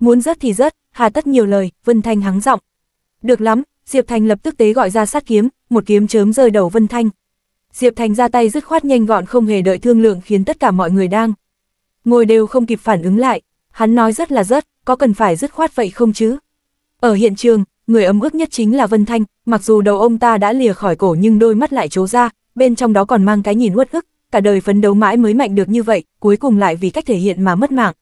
Muốn rớt thì rớt, hà tất nhiều lời, Vân Thanh hắng giọng. Được lắm, Diệp Thành lập tức tế gọi ra sát kiếm, một kiếm chớm rơi đầu Vân Thanh. Diệp Thành ra tay dứt khoát nhanh gọn không hề đợi thương lượng khiến tất cả mọi người đang ngồi đều không kịp phản ứng lại, hắn nói rất là rất, có cần phải dứt khoát vậy không chứ? Ở hiện trường, người ấm ức nhất chính là Vân Thanh, mặc dù đầu ông ta đã lìa khỏi cổ nhưng đôi mắt lại trố ra, bên trong đó còn mang cái nhìn uất ức, cả đời phấn đấu mãi mới mạnh được như vậy, cuối cùng lại vì cách thể hiện mà mất mạng.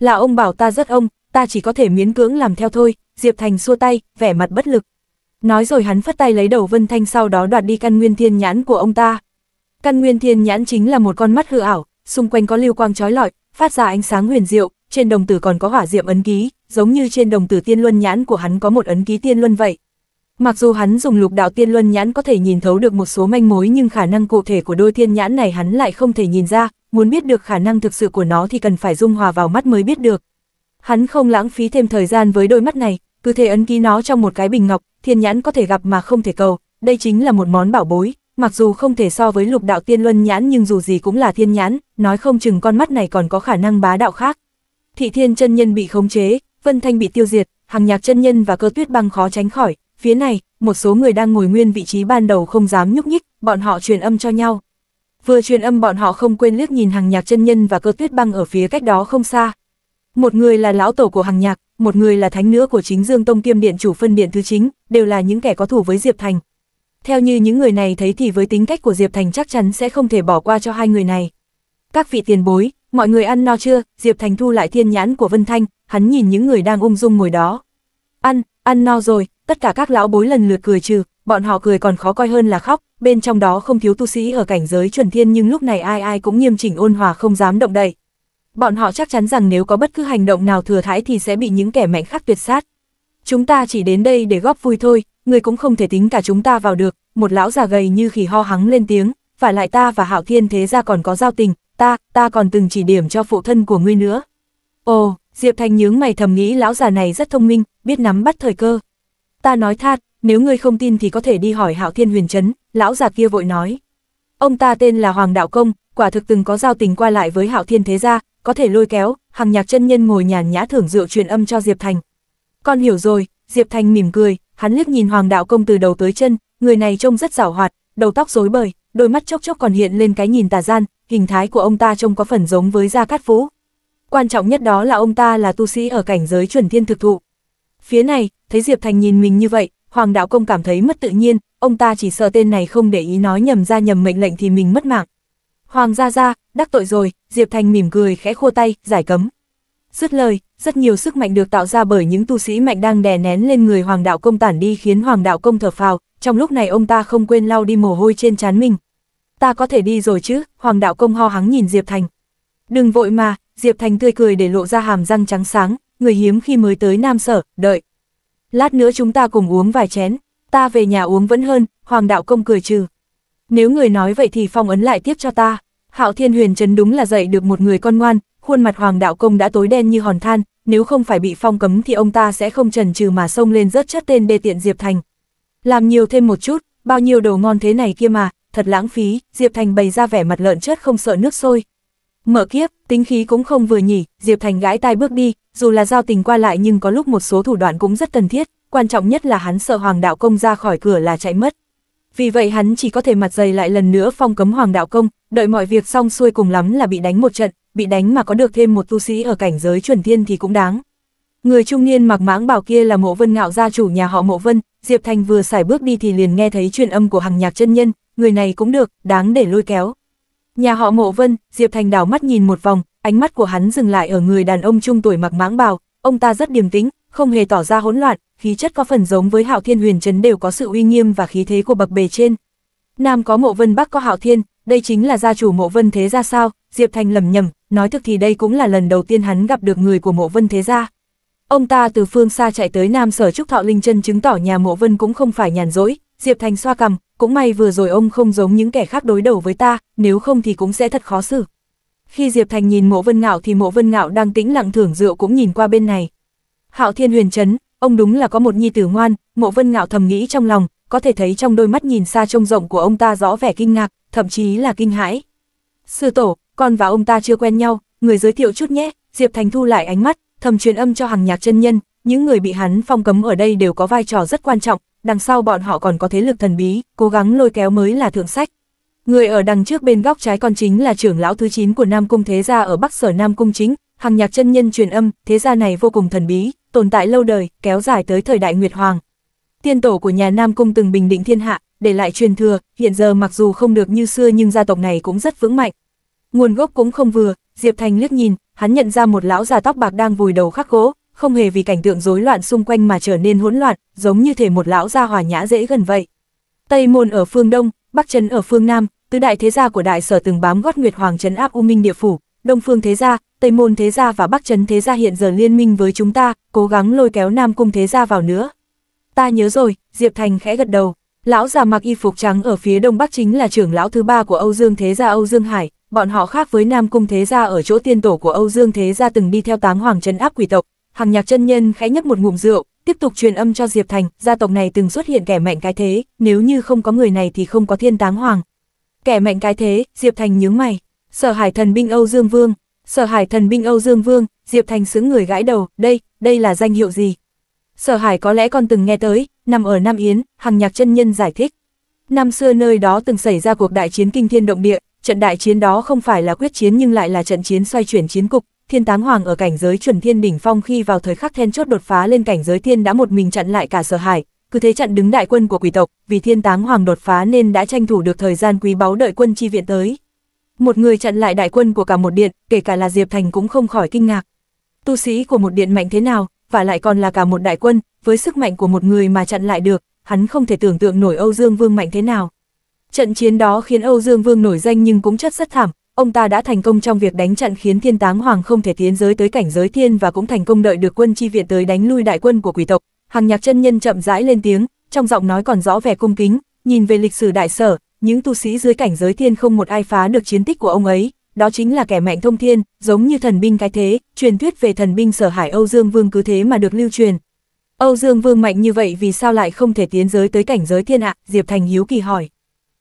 Là ông bảo ta rất ông, ta chỉ có thể miễn cưỡng làm theo thôi, Diệp Thành xua tay, vẻ mặt bất lực. Nói rồi hắn phất tay lấy đầu Vân Thanh sau đó đoạt đi căn nguyên thiên nhãn của ông ta. Căn nguyên thiên nhãn chính là một con mắt hư ảo, xung quanh có lưu quang trói lọi, phát ra ánh sáng huyền diệu, trên đồng tử còn có hỏa diệm ấn ký, giống như trên đồng tử tiên luân nhãn của hắn có một ấn ký tiên luân vậy. Mặc dù hắn dùng lục đạo tiên luân nhãn có thể nhìn thấu được một số manh mối nhưng khả năng cụ thể của đôi thiên nhãn này hắn lại không thể nhìn ra, muốn biết được khả năng thực sự của nó thì cần phải dung hòa vào mắt mới biết được. Hắn không lãng phí thêm thời gian với đôi mắt này, cứ thể ấn ký nó trong một cái bình ngọc, thiên nhãn có thể gặp mà không thể cầu, đây chính là một món bảo bối, mặc dù không thể so với lục đạo tiên luân nhãn nhưng dù gì cũng là thiên nhãn, nói không chừng con mắt này còn có khả năng bá đạo khác. Thị thiên chân nhân bị khống chế, Vân Thanh bị tiêu diệt, hàng nhạc chân nhân và cơ tuyết băng khó tránh khỏi, phía này, một số người đang ngồi nguyên vị trí ban đầu không dám nhúc nhích, bọn họ truyền âm cho nhau. Vừa truyền âm bọn họ không quên liếc nhìn hàng nhạc chân nhân và cơ tuyết băng ở phía cách đó không xa. Một người là lão tổ của hàng nhạc, một người là thánh nữ của chính Dương Tông kiêm điện chủ phân điện thứ chính, đều là những kẻ có thủ với Diệp Thành. Theo như những người này thấy thì với tính cách của Diệp Thành chắc chắn sẽ không thể bỏ qua cho hai người này. Các vị tiền bối, mọi người ăn no chưa? Diệp Thành thu lại thiên nhãn của Vân Thanh, hắn nhìn những người đang ung dung ngồi đó. Ăn, ăn no rồi, tất cả các lão bối lần lượt cười trừ, bọn họ cười còn khó coi hơn là khóc, bên trong đó không thiếu tu sĩ ở cảnh giới chuẩn thiên nhưng lúc này ai ai cũng nghiêm chỉnh ôn hòa không dám động đậy bọn họ chắc chắn rằng nếu có bất cứ hành động nào thừa thãi thì sẽ bị những kẻ mạnh khác tuyệt sát. Chúng ta chỉ đến đây để góp vui thôi, người cũng không thể tính cả chúng ta vào được, một lão già gầy như khỉ ho hắng lên tiếng, phải lại ta và hạo thiên thế ra còn có giao tình, ta, ta còn từng chỉ điểm cho phụ thân của ngươi nữa. Ồ, Diệp Thành nhướng mày thầm nghĩ lão già này rất thông minh, biết nắm bắt thời cơ. Ta nói thát, nếu ngươi không tin thì có thể đi hỏi hạo thiên huyền chấn, lão già kia vội nói. Ông ta tên là Hoàng Đạo Công, quả thực từng có giao tình qua lại với hạo thiên thế gia, có thể lôi kéo, hàng nhạc chân nhân ngồi nhàn nhã thưởng rượu truyền âm cho Diệp Thành. Con hiểu rồi, Diệp Thành mỉm cười, hắn liếc nhìn Hoàng đạo công từ đầu tới chân, người này trông rất giảo hoạt, đầu tóc rối bời, đôi mắt chốc chốc còn hiện lên cái nhìn tà gian, hình thái của ông ta trông có phần giống với Gia Cát Vũ. Quan trọng nhất đó là ông ta là tu sĩ ở cảnh giới chuẩn thiên thực thụ. Phía này, thấy Diệp Thành nhìn mình như vậy, Hoàng đạo công cảm thấy mất tự nhiên, ông ta chỉ sợ tên này không để ý nói nhầm ra nhầm mệnh lệnh thì mình mất mạng. Hoàng gia gia, đắc tội rồi, Diệp Thành mỉm cười khẽ khô tay, giải cấm. Dứt lời, rất nhiều sức mạnh được tạo ra bởi những tu sĩ mạnh đang đè nén lên người Hoàng đạo công tản đi khiến Hoàng đạo công thở phào, trong lúc này ông ta không quên lau đi mồ hôi trên trán mình. Ta có thể đi rồi chứ, Hoàng đạo công ho hắng nhìn Diệp Thành. Đừng vội mà, Diệp Thành tươi cười để lộ ra hàm răng trắng sáng, người hiếm khi mới tới Nam Sở, đợi. Lát nữa chúng ta cùng uống vài chén, ta về nhà uống vẫn hơn, Hoàng đạo công cười trừ. Nếu người nói vậy thì phong ấn lại tiếp cho ta. Hạo Thiên Huyền Trấn đúng là dạy được một người con ngoan, khuôn mặt Hoàng Đạo Công đã tối đen như hòn than, nếu không phải bị phong cấm thì ông ta sẽ không chần chừ mà xông lên rớt chất tên đê tiện Diệp Thành. Làm nhiều thêm một chút, bao nhiêu đồ ngon thế này kia mà, thật lãng phí, Diệp Thành bày ra vẻ mặt lợn chất không sợ nước sôi. Mở kiếp, tính khí cũng không vừa nhỉ, Diệp Thành gãi tai bước đi, dù là giao tình qua lại nhưng có lúc một số thủ đoạn cũng rất cần thiết, quan trọng nhất là hắn sợ Hoàng Đạo Công ra khỏi cửa là chạy mất. Vì vậy hắn chỉ có thể mặt dày lại lần nữa phong cấm Hoàng Đạo Công, Đợi mọi việc xong xuôi cùng lắm là bị đánh một trận, bị đánh mà có được thêm một tu sĩ ở cảnh giới chuẩn thiên thì cũng đáng. Người trung niên mặc mãng bảo kia là Mộ Vân Ngạo gia chủ nhà họ Mộ Vân, Diệp Thành vừa xài bước đi thì liền nghe thấy truyền âm của hàng nhạc chân nhân, người này cũng được, đáng để lôi kéo. Nhà họ Mộ Vân, Diệp Thành đảo mắt nhìn một vòng, ánh mắt của hắn dừng lại ở người đàn ông trung tuổi mặc mãng bào, ông ta rất điềm tĩnh, không hề tỏ ra hỗn loạn, khí chất có phần giống với Hạo Thiên Huyền Trấn đều có sự uy nghiêm và khí thế của bậc bề trên. Nam có Mộ Vân Bắc có Hạo Thiên, đây chính là gia chủ mộ vân thế gia sao, Diệp Thành lầm nhầm, nói thực thì đây cũng là lần đầu tiên hắn gặp được người của mộ vân thế gia. Ông ta từ phương xa chạy tới Nam Sở Trúc Thọ Linh chân chứng tỏ nhà mộ vân cũng không phải nhàn rỗi, Diệp Thành xoa cầm, cũng may vừa rồi ông không giống những kẻ khác đối đầu với ta, nếu không thì cũng sẽ thật khó xử. Khi Diệp Thành nhìn mộ vân ngạo thì mộ vân ngạo đang tĩnh lặng thưởng rượu cũng nhìn qua bên này. Hạo Thiên Huyền chấn ông đúng là có một nhi tử ngoan, mộ vân ngạo thầm nghĩ trong lòng, có thể thấy trong đôi mắt nhìn xa trông rộng của ông ta rõ vẻ kinh ngạc, thậm chí là kinh hãi. Sư tổ, con và ông ta chưa quen nhau, người giới thiệu chút nhé, Diệp Thành thu lại ánh mắt, thầm truyền âm cho hàng nhạc chân nhân, những người bị hắn phong cấm ở đây đều có vai trò rất quan trọng, đằng sau bọn họ còn có thế lực thần bí, cố gắng lôi kéo mới là thượng sách. Người ở đằng trước bên góc trái con chính là trưởng lão thứ 9 của Nam Cung Thế Gia ở Bắc Sở Nam Cung Chính, hàng nhạc chân nhân truyền âm, thế gia này vô cùng thần bí, tồn tại lâu đời, kéo dài tới thời đại Nguyệt Hoàng, Tiên tổ của nhà Nam Cung từng bình định thiên hạ, để lại truyền thừa, hiện giờ mặc dù không được như xưa nhưng gia tộc này cũng rất vững mạnh. Nguồn gốc cũng không vừa, Diệp Thành liếc nhìn, hắn nhận ra một lão già tóc bạc đang vùi đầu khắc gỗ, không hề vì cảnh tượng rối loạn xung quanh mà trở nên hỗn loạn, giống như thể một lão già hòa nhã dễ gần vậy. Tây môn ở phương đông, Bắc Trấn ở phương Nam, tứ đại thế gia của đại sở từng bám gót Nguyệt Hoàng trấn áp U Minh địa phủ, Đông Phương thế gia, Tây môn thế gia và Bắc Trấn thế gia hiện giờ liên minh với chúng ta, cố gắng lôi kéo Nam Cung thế gia vào nữa ta nhớ rồi, Diệp Thành khẽ gật đầu. Lão già mặc y phục trắng ở phía đông bắc chính là trưởng lão thứ ba của Âu Dương Thế Gia Âu Dương Hải, bọn họ khác với Nam Cung Thế Gia ở chỗ tiên tổ của Âu Dương Thế Gia từng đi theo táng hoàng trấn áp quỷ tộc. Hàng nhạc chân nhân khẽ nhấp một ngụm rượu, tiếp tục truyền âm cho Diệp Thành, gia tộc này từng xuất hiện kẻ mạnh cái thế, nếu như không có người này thì không có thiên táng hoàng. Kẻ mạnh cái thế, Diệp Thành nhướng mày, sở hải thần binh Âu Dương Vương, sở hải thần binh Âu Dương Vương, Diệp Thành xứng người gãi đầu, đây, đây là danh hiệu gì? Sở Hải có lẽ còn từng nghe tới, nằm ở Nam Yến, Hằng nhạc chân nhân giải thích. Năm xưa nơi đó từng xảy ra cuộc đại chiến kinh thiên động địa, trận đại chiến đó không phải là quyết chiến nhưng lại là trận chiến xoay chuyển chiến cục, Thiên Táng Hoàng ở cảnh giới chuẩn thiên đỉnh phong khi vào thời khắc then chốt đột phá lên cảnh giới thiên đã một mình chặn lại cả Sở Hải, cứ thế chặn đứng đại quân của quỷ tộc, vì Thiên Táng Hoàng đột phá nên đã tranh thủ được thời gian quý báu đợi quân chi viện tới. Một người chặn lại đại quân của cả một điện, kể cả là Diệp Thành cũng không khỏi kinh ngạc. Tu sĩ của một điện mạnh thế nào, và lại còn là cả một đại quân, với sức mạnh của một người mà chặn lại được, hắn không thể tưởng tượng nổi Âu Dương Vương mạnh thế nào. Trận chiến đó khiến Âu Dương Vương nổi danh nhưng cũng chất rất thảm, ông ta đã thành công trong việc đánh chặn khiến Thiên Táng Hoàng không thể tiến giới tới cảnh giới thiên và cũng thành công đợi được quân chi viện tới đánh lui đại quân của quỷ tộc. Hàng Nhạc chân nhân chậm rãi lên tiếng, trong giọng nói còn rõ vẻ cung kính, nhìn về lịch sử đại sở, những tu sĩ dưới cảnh giới thiên không một ai phá được chiến tích của ông ấy, đó chính là kẻ mạnh thông thiên, giống như thần binh cái thế, truyền thuyết về thần binh sở hải Âu Dương Vương cứ thế mà được lưu truyền. Âu Dương Vương mạnh như vậy vì sao lại không thể tiến giới tới cảnh giới thiên ạ, Diệp Thành hiếu kỳ hỏi.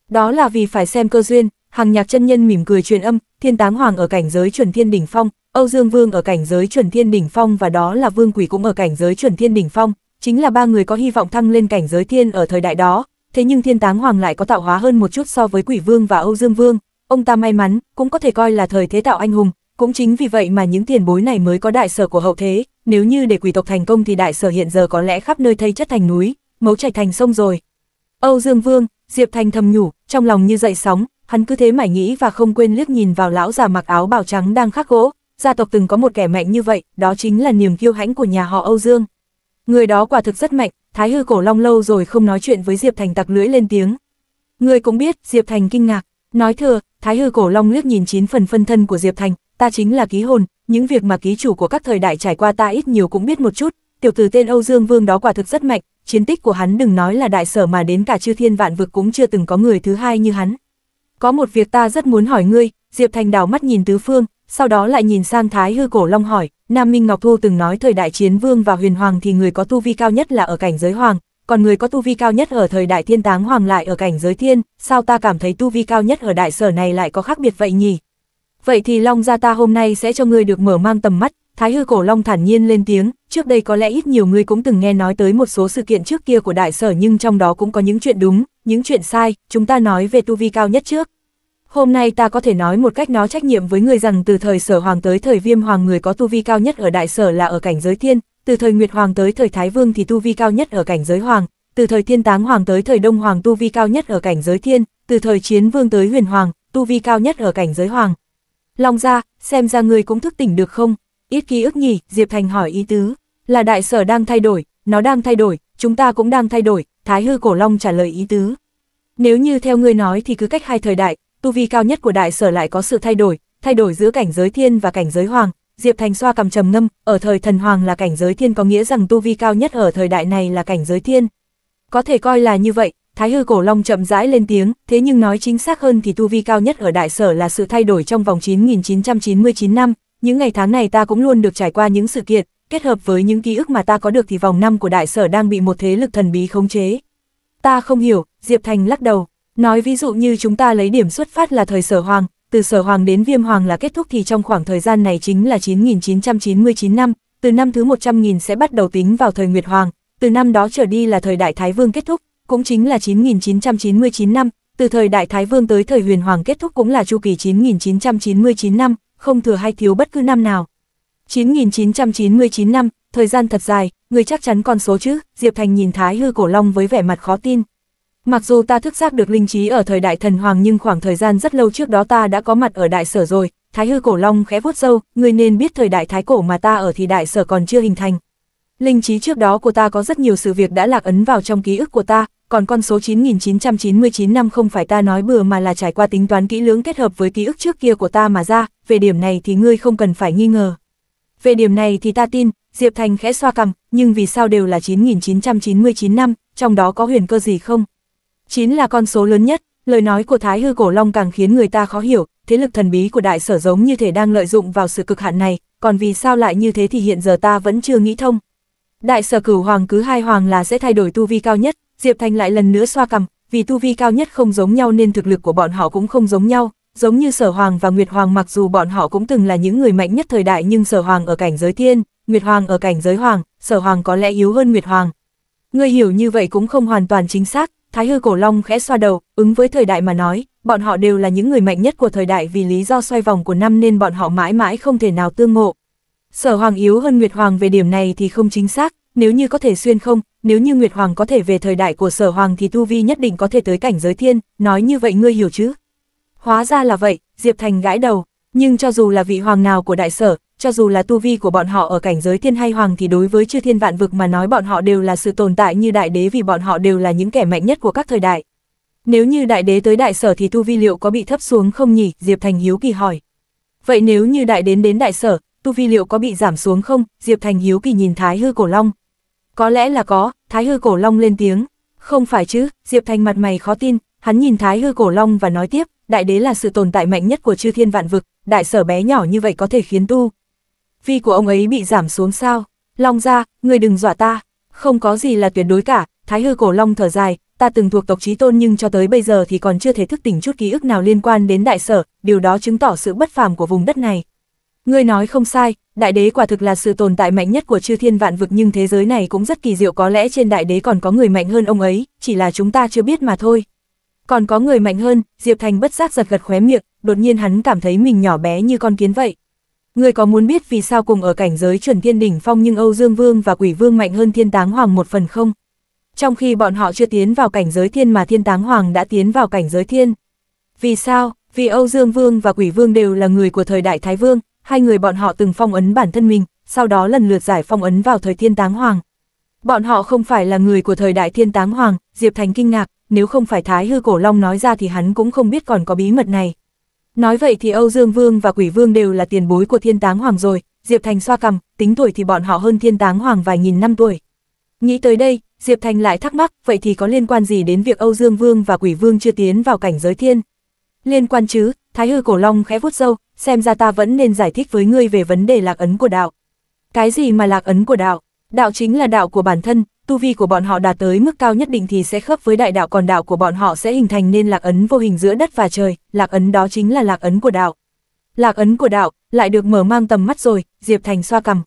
Đó là vì phải xem cơ duyên, hàng nhạc chân nhân mỉm cười truyền âm, thiên táng hoàng ở cảnh giới chuẩn thiên đỉnh phong, Âu Dương Vương ở cảnh giới chuẩn thiên đỉnh phong và đó là Vương Quỷ cũng ở cảnh giới chuẩn thiên đỉnh phong, chính là ba người có hy vọng thăng lên cảnh giới thiên ở thời đại đó, thế nhưng thiên táng hoàng lại có tạo hóa hơn một chút so với Quỷ Vương và Âu Dương Vương, ông ta may mắn, cũng có thể coi là thời thế tạo anh hùng, cũng chính vì vậy mà những tiền bối này mới có đại sở của hậu thế, nếu như để quỷ tộc thành công thì đại sở hiện giờ có lẽ khắp nơi thây chất thành núi, mấu chảy thành sông rồi. Âu Dương Vương, Diệp Thành thầm nhủ, trong lòng như dậy sóng, hắn cứ thế mải nghĩ và không quên liếc nhìn vào lão già mặc áo bào trắng đang khắc gỗ, gia tộc từng có một kẻ mạnh như vậy, đó chính là niềm kiêu hãnh của nhà họ Âu Dương. Người đó quả thực rất mạnh, Thái Hư Cổ Long lâu rồi không nói chuyện với Diệp Thành tặc lưỡi lên tiếng. Người cũng biết, Diệp Thành kinh ngạc, Nói thừa, Thái Hư Cổ Long liếc nhìn chín phần phân thân của Diệp Thành, ta chính là ký hồn, những việc mà ký chủ của các thời đại trải qua ta ít nhiều cũng biết một chút, tiểu tử tên Âu Dương Vương đó quả thực rất mạnh, chiến tích của hắn đừng nói là đại sở mà đến cả chư thiên vạn vực cũng chưa từng có người thứ hai như hắn. Có một việc ta rất muốn hỏi ngươi, Diệp Thành đảo mắt nhìn tứ phương, sau đó lại nhìn sang Thái Hư Cổ Long hỏi, Nam Minh Ngọc Thu từng nói thời đại chiến vương và huyền hoàng thì người có tu vi cao nhất là ở cảnh giới hoàng, còn người có tu vi cao nhất ở thời đại thiên táng hoàng lại ở cảnh giới thiên, sao ta cảm thấy tu vi cao nhất ở đại sở này lại có khác biệt vậy nhỉ? Vậy thì Long gia ta hôm nay sẽ cho người được mở mang tầm mắt, Thái hư cổ Long thản nhiên lên tiếng, trước đây có lẽ ít nhiều người cũng từng nghe nói tới một số sự kiện trước kia của đại sở nhưng trong đó cũng có những chuyện đúng, những chuyện sai, chúng ta nói về tu vi cao nhất trước. Hôm nay ta có thể nói một cách nó trách nhiệm với người rằng từ thời sở hoàng tới thời viêm hoàng người có tu vi cao nhất ở đại sở là ở cảnh giới thiên, từ thời Nguyệt Hoàng tới thời Thái Vương thì tu vi cao nhất ở cảnh giới Hoàng, từ thời Thiên Táng Hoàng tới thời Đông Hoàng tu vi cao nhất ở cảnh giới Thiên, từ thời Chiến Vương tới Huyền Hoàng, tu vi cao nhất ở cảnh giới Hoàng. Long ra, xem ra người cũng thức tỉnh được không? Ít ký ức nhỉ, Diệp Thành hỏi ý tứ, là đại sở đang thay đổi, nó đang thay đổi, chúng ta cũng đang thay đổi, Thái Hư Cổ Long trả lời ý tứ. Nếu như theo người nói thì cứ cách hai thời đại, tu vi cao nhất của đại sở lại có sự thay đổi, thay đổi giữa cảnh giới thiên và cảnh giới hoàng, Diệp Thành xoa cầm trầm ngâm, ở thời thần hoàng là cảnh giới thiên có nghĩa rằng tu vi cao nhất ở thời đại này là cảnh giới thiên. Có thể coi là như vậy, Thái hư cổ long chậm rãi lên tiếng, thế nhưng nói chính xác hơn thì tu vi cao nhất ở đại sở là sự thay đổi trong vòng 9999 năm, những ngày tháng này ta cũng luôn được trải qua những sự kiện, kết hợp với những ký ức mà ta có được thì vòng năm của đại sở đang bị một thế lực thần bí khống chế. Ta không hiểu, Diệp Thành lắc đầu, nói ví dụ như chúng ta lấy điểm xuất phát là thời sở hoàng, từ sở hoàng đến viêm hoàng là kết thúc thì trong khoảng thời gian này chính là 9999 năm, từ năm thứ 100.000 sẽ bắt đầu tính vào thời Nguyệt Hoàng, từ năm đó trở đi là thời Đại Thái Vương kết thúc, cũng chính là 9999 năm, từ thời Đại Thái Vương tới thời Huyền Hoàng kết thúc cũng là chu kỳ 9999 năm, không thừa hay thiếu bất cứ năm nào. 9999 năm, thời gian thật dài, người chắc chắn con số chứ, Diệp Thành nhìn Thái Hư Cổ Long với vẻ mặt khó tin, Mặc dù ta thức giác được linh trí ở thời đại thần hoàng nhưng khoảng thời gian rất lâu trước đó ta đã có mặt ở đại sở rồi, thái hư cổ long khẽ vuốt dâu, ngươi nên biết thời đại thái cổ mà ta ở thì đại sở còn chưa hình thành. Linh trí trước đó của ta có rất nhiều sự việc đã lạc ấn vào trong ký ức của ta, còn con số 9999 năm không phải ta nói bừa mà là trải qua tính toán kỹ lưỡng kết hợp với ký ức trước kia của ta mà ra, về điểm này thì ngươi không cần phải nghi ngờ. Về điểm này thì ta tin, Diệp Thành khẽ xoa cằm, nhưng vì sao đều là 9999 năm, trong đó có huyền cơ gì không? 9 là con số lớn nhất, lời nói của Thái Hư Cổ Long càng khiến người ta khó hiểu, thế lực thần bí của đại sở giống như thể đang lợi dụng vào sự cực hạn này, còn vì sao lại như thế thì hiện giờ ta vẫn chưa nghĩ thông. Đại sở cửu hoàng cứ hai hoàng là sẽ thay đổi tu vi cao nhất, Diệp Thanh lại lần nữa xoa cằm. vì tu vi cao nhất không giống nhau nên thực lực của bọn họ cũng không giống nhau, giống như sở hoàng và Nguyệt Hoàng mặc dù bọn họ cũng từng là những người mạnh nhất thời đại nhưng sở hoàng ở cảnh giới thiên, Nguyệt Hoàng ở cảnh giới hoàng, sở hoàng có lẽ yếu hơn Nguyệt Hoàng. Người hiểu như vậy cũng không hoàn toàn chính xác, Thái hư cổ long khẽ xoa đầu, ứng với thời đại mà nói, bọn họ đều là những người mạnh nhất của thời đại vì lý do xoay vòng của năm nên bọn họ mãi mãi không thể nào tương ngộ. Sở Hoàng yếu hơn Nguyệt Hoàng về điểm này thì không chính xác, nếu như có thể xuyên không, nếu như Nguyệt Hoàng có thể về thời đại của Sở Hoàng thì Tu Vi nhất định có thể tới cảnh giới thiên, nói như vậy ngươi hiểu chứ? Hóa ra là vậy, Diệp Thành gãi đầu, nhưng cho dù là vị hoàng nào của đại sở, cho dù là tu vi của bọn họ ở cảnh giới thiên hay hoàng thì đối với chư thiên vạn vực mà nói bọn họ đều là sự tồn tại như đại đế vì bọn họ đều là những kẻ mạnh nhất của các thời đại. Nếu như đại đế tới đại sở thì tu vi liệu có bị thấp xuống không nhỉ? Diệp Thành Hiếu kỳ hỏi. Vậy nếu như đại đến đến đại sở, tu vi liệu có bị giảm xuống không? Diệp Thành Hiếu kỳ nhìn Thái Hư Cổ Long. Có lẽ là có, Thái Hư Cổ Long lên tiếng. Không phải chứ, Diệp Thành mặt mày khó tin, hắn nhìn Thái Hư Cổ Long và nói tiếp, đại đế là sự tồn tại mạnh nhất của chư thiên vạn vực, đại sở bé nhỏ như vậy có thể khiến tu, vi của ông ấy bị giảm xuống sao? Long ra, người đừng dọa ta, không có gì là tuyệt đối cả, thái hư cổ long thở dài, ta từng thuộc tộc trí tôn nhưng cho tới bây giờ thì còn chưa thể thức tỉnh chút ký ức nào liên quan đến đại sở, điều đó chứng tỏ sự bất phàm của vùng đất này. Ngươi nói không sai, đại đế quả thực là sự tồn tại mạnh nhất của chư thiên vạn vực nhưng thế giới này cũng rất kỳ diệu có lẽ trên đại đế còn có người mạnh hơn ông ấy, chỉ là chúng ta chưa biết mà thôi. Còn có người mạnh hơn, Diệp Thành bất giác giật gật khóe miệng, đột nhiên hắn cảm thấy mình nhỏ bé như con kiến vậy. Ngươi có muốn biết vì sao cùng ở cảnh giới chuẩn thiên đỉnh phong nhưng Âu Dương Vương và Quỷ Vương mạnh hơn Thiên Táng Hoàng một phần không? Trong khi bọn họ chưa tiến vào cảnh giới thiên mà Thiên Táng Hoàng đã tiến vào cảnh giới thiên. Vì sao? Vì Âu Dương Vương và Quỷ Vương đều là người của thời đại Thái Vương, hai người bọn họ từng phong ấn bản thân mình, sau đó lần lượt giải phong ấn vào thời Thiên Táng Hoàng. Bọn họ không phải là người của thời đại Thiên Táng Hoàng, Diệp Thành kinh ngạc, nếu không phải Thái Hư Cổ Long nói ra thì hắn cũng không biết còn có bí mật này. Nói vậy thì Âu Dương Vương và Quỷ Vương đều là tiền bối của Thiên Táng Hoàng rồi, Diệp Thành xoa cằm, tính tuổi thì bọn họ hơn Thiên Táng Hoàng vài nghìn năm tuổi. Nghĩ tới đây, Diệp Thành lại thắc mắc, vậy thì có liên quan gì đến việc Âu Dương Vương và Quỷ Vương chưa tiến vào cảnh giới thiên? Liên quan chứ, Thái Hư Cổ Long khẽ vuốt râu, xem ra ta vẫn nên giải thích với ngươi về vấn đề lạc ấn của đạo. Cái gì mà lạc ấn của đạo? Đạo chính là đạo của bản thân, tu vi của bọn họ đạt tới mức cao nhất định thì sẽ khớp với đại đạo còn đạo của bọn họ sẽ hình thành nên lạc ấn vô hình giữa đất và trời, lạc ấn đó chính là lạc ấn của đạo. Lạc ấn của đạo, lại được mở mang tầm mắt rồi, Diệp Thành xoa cầm.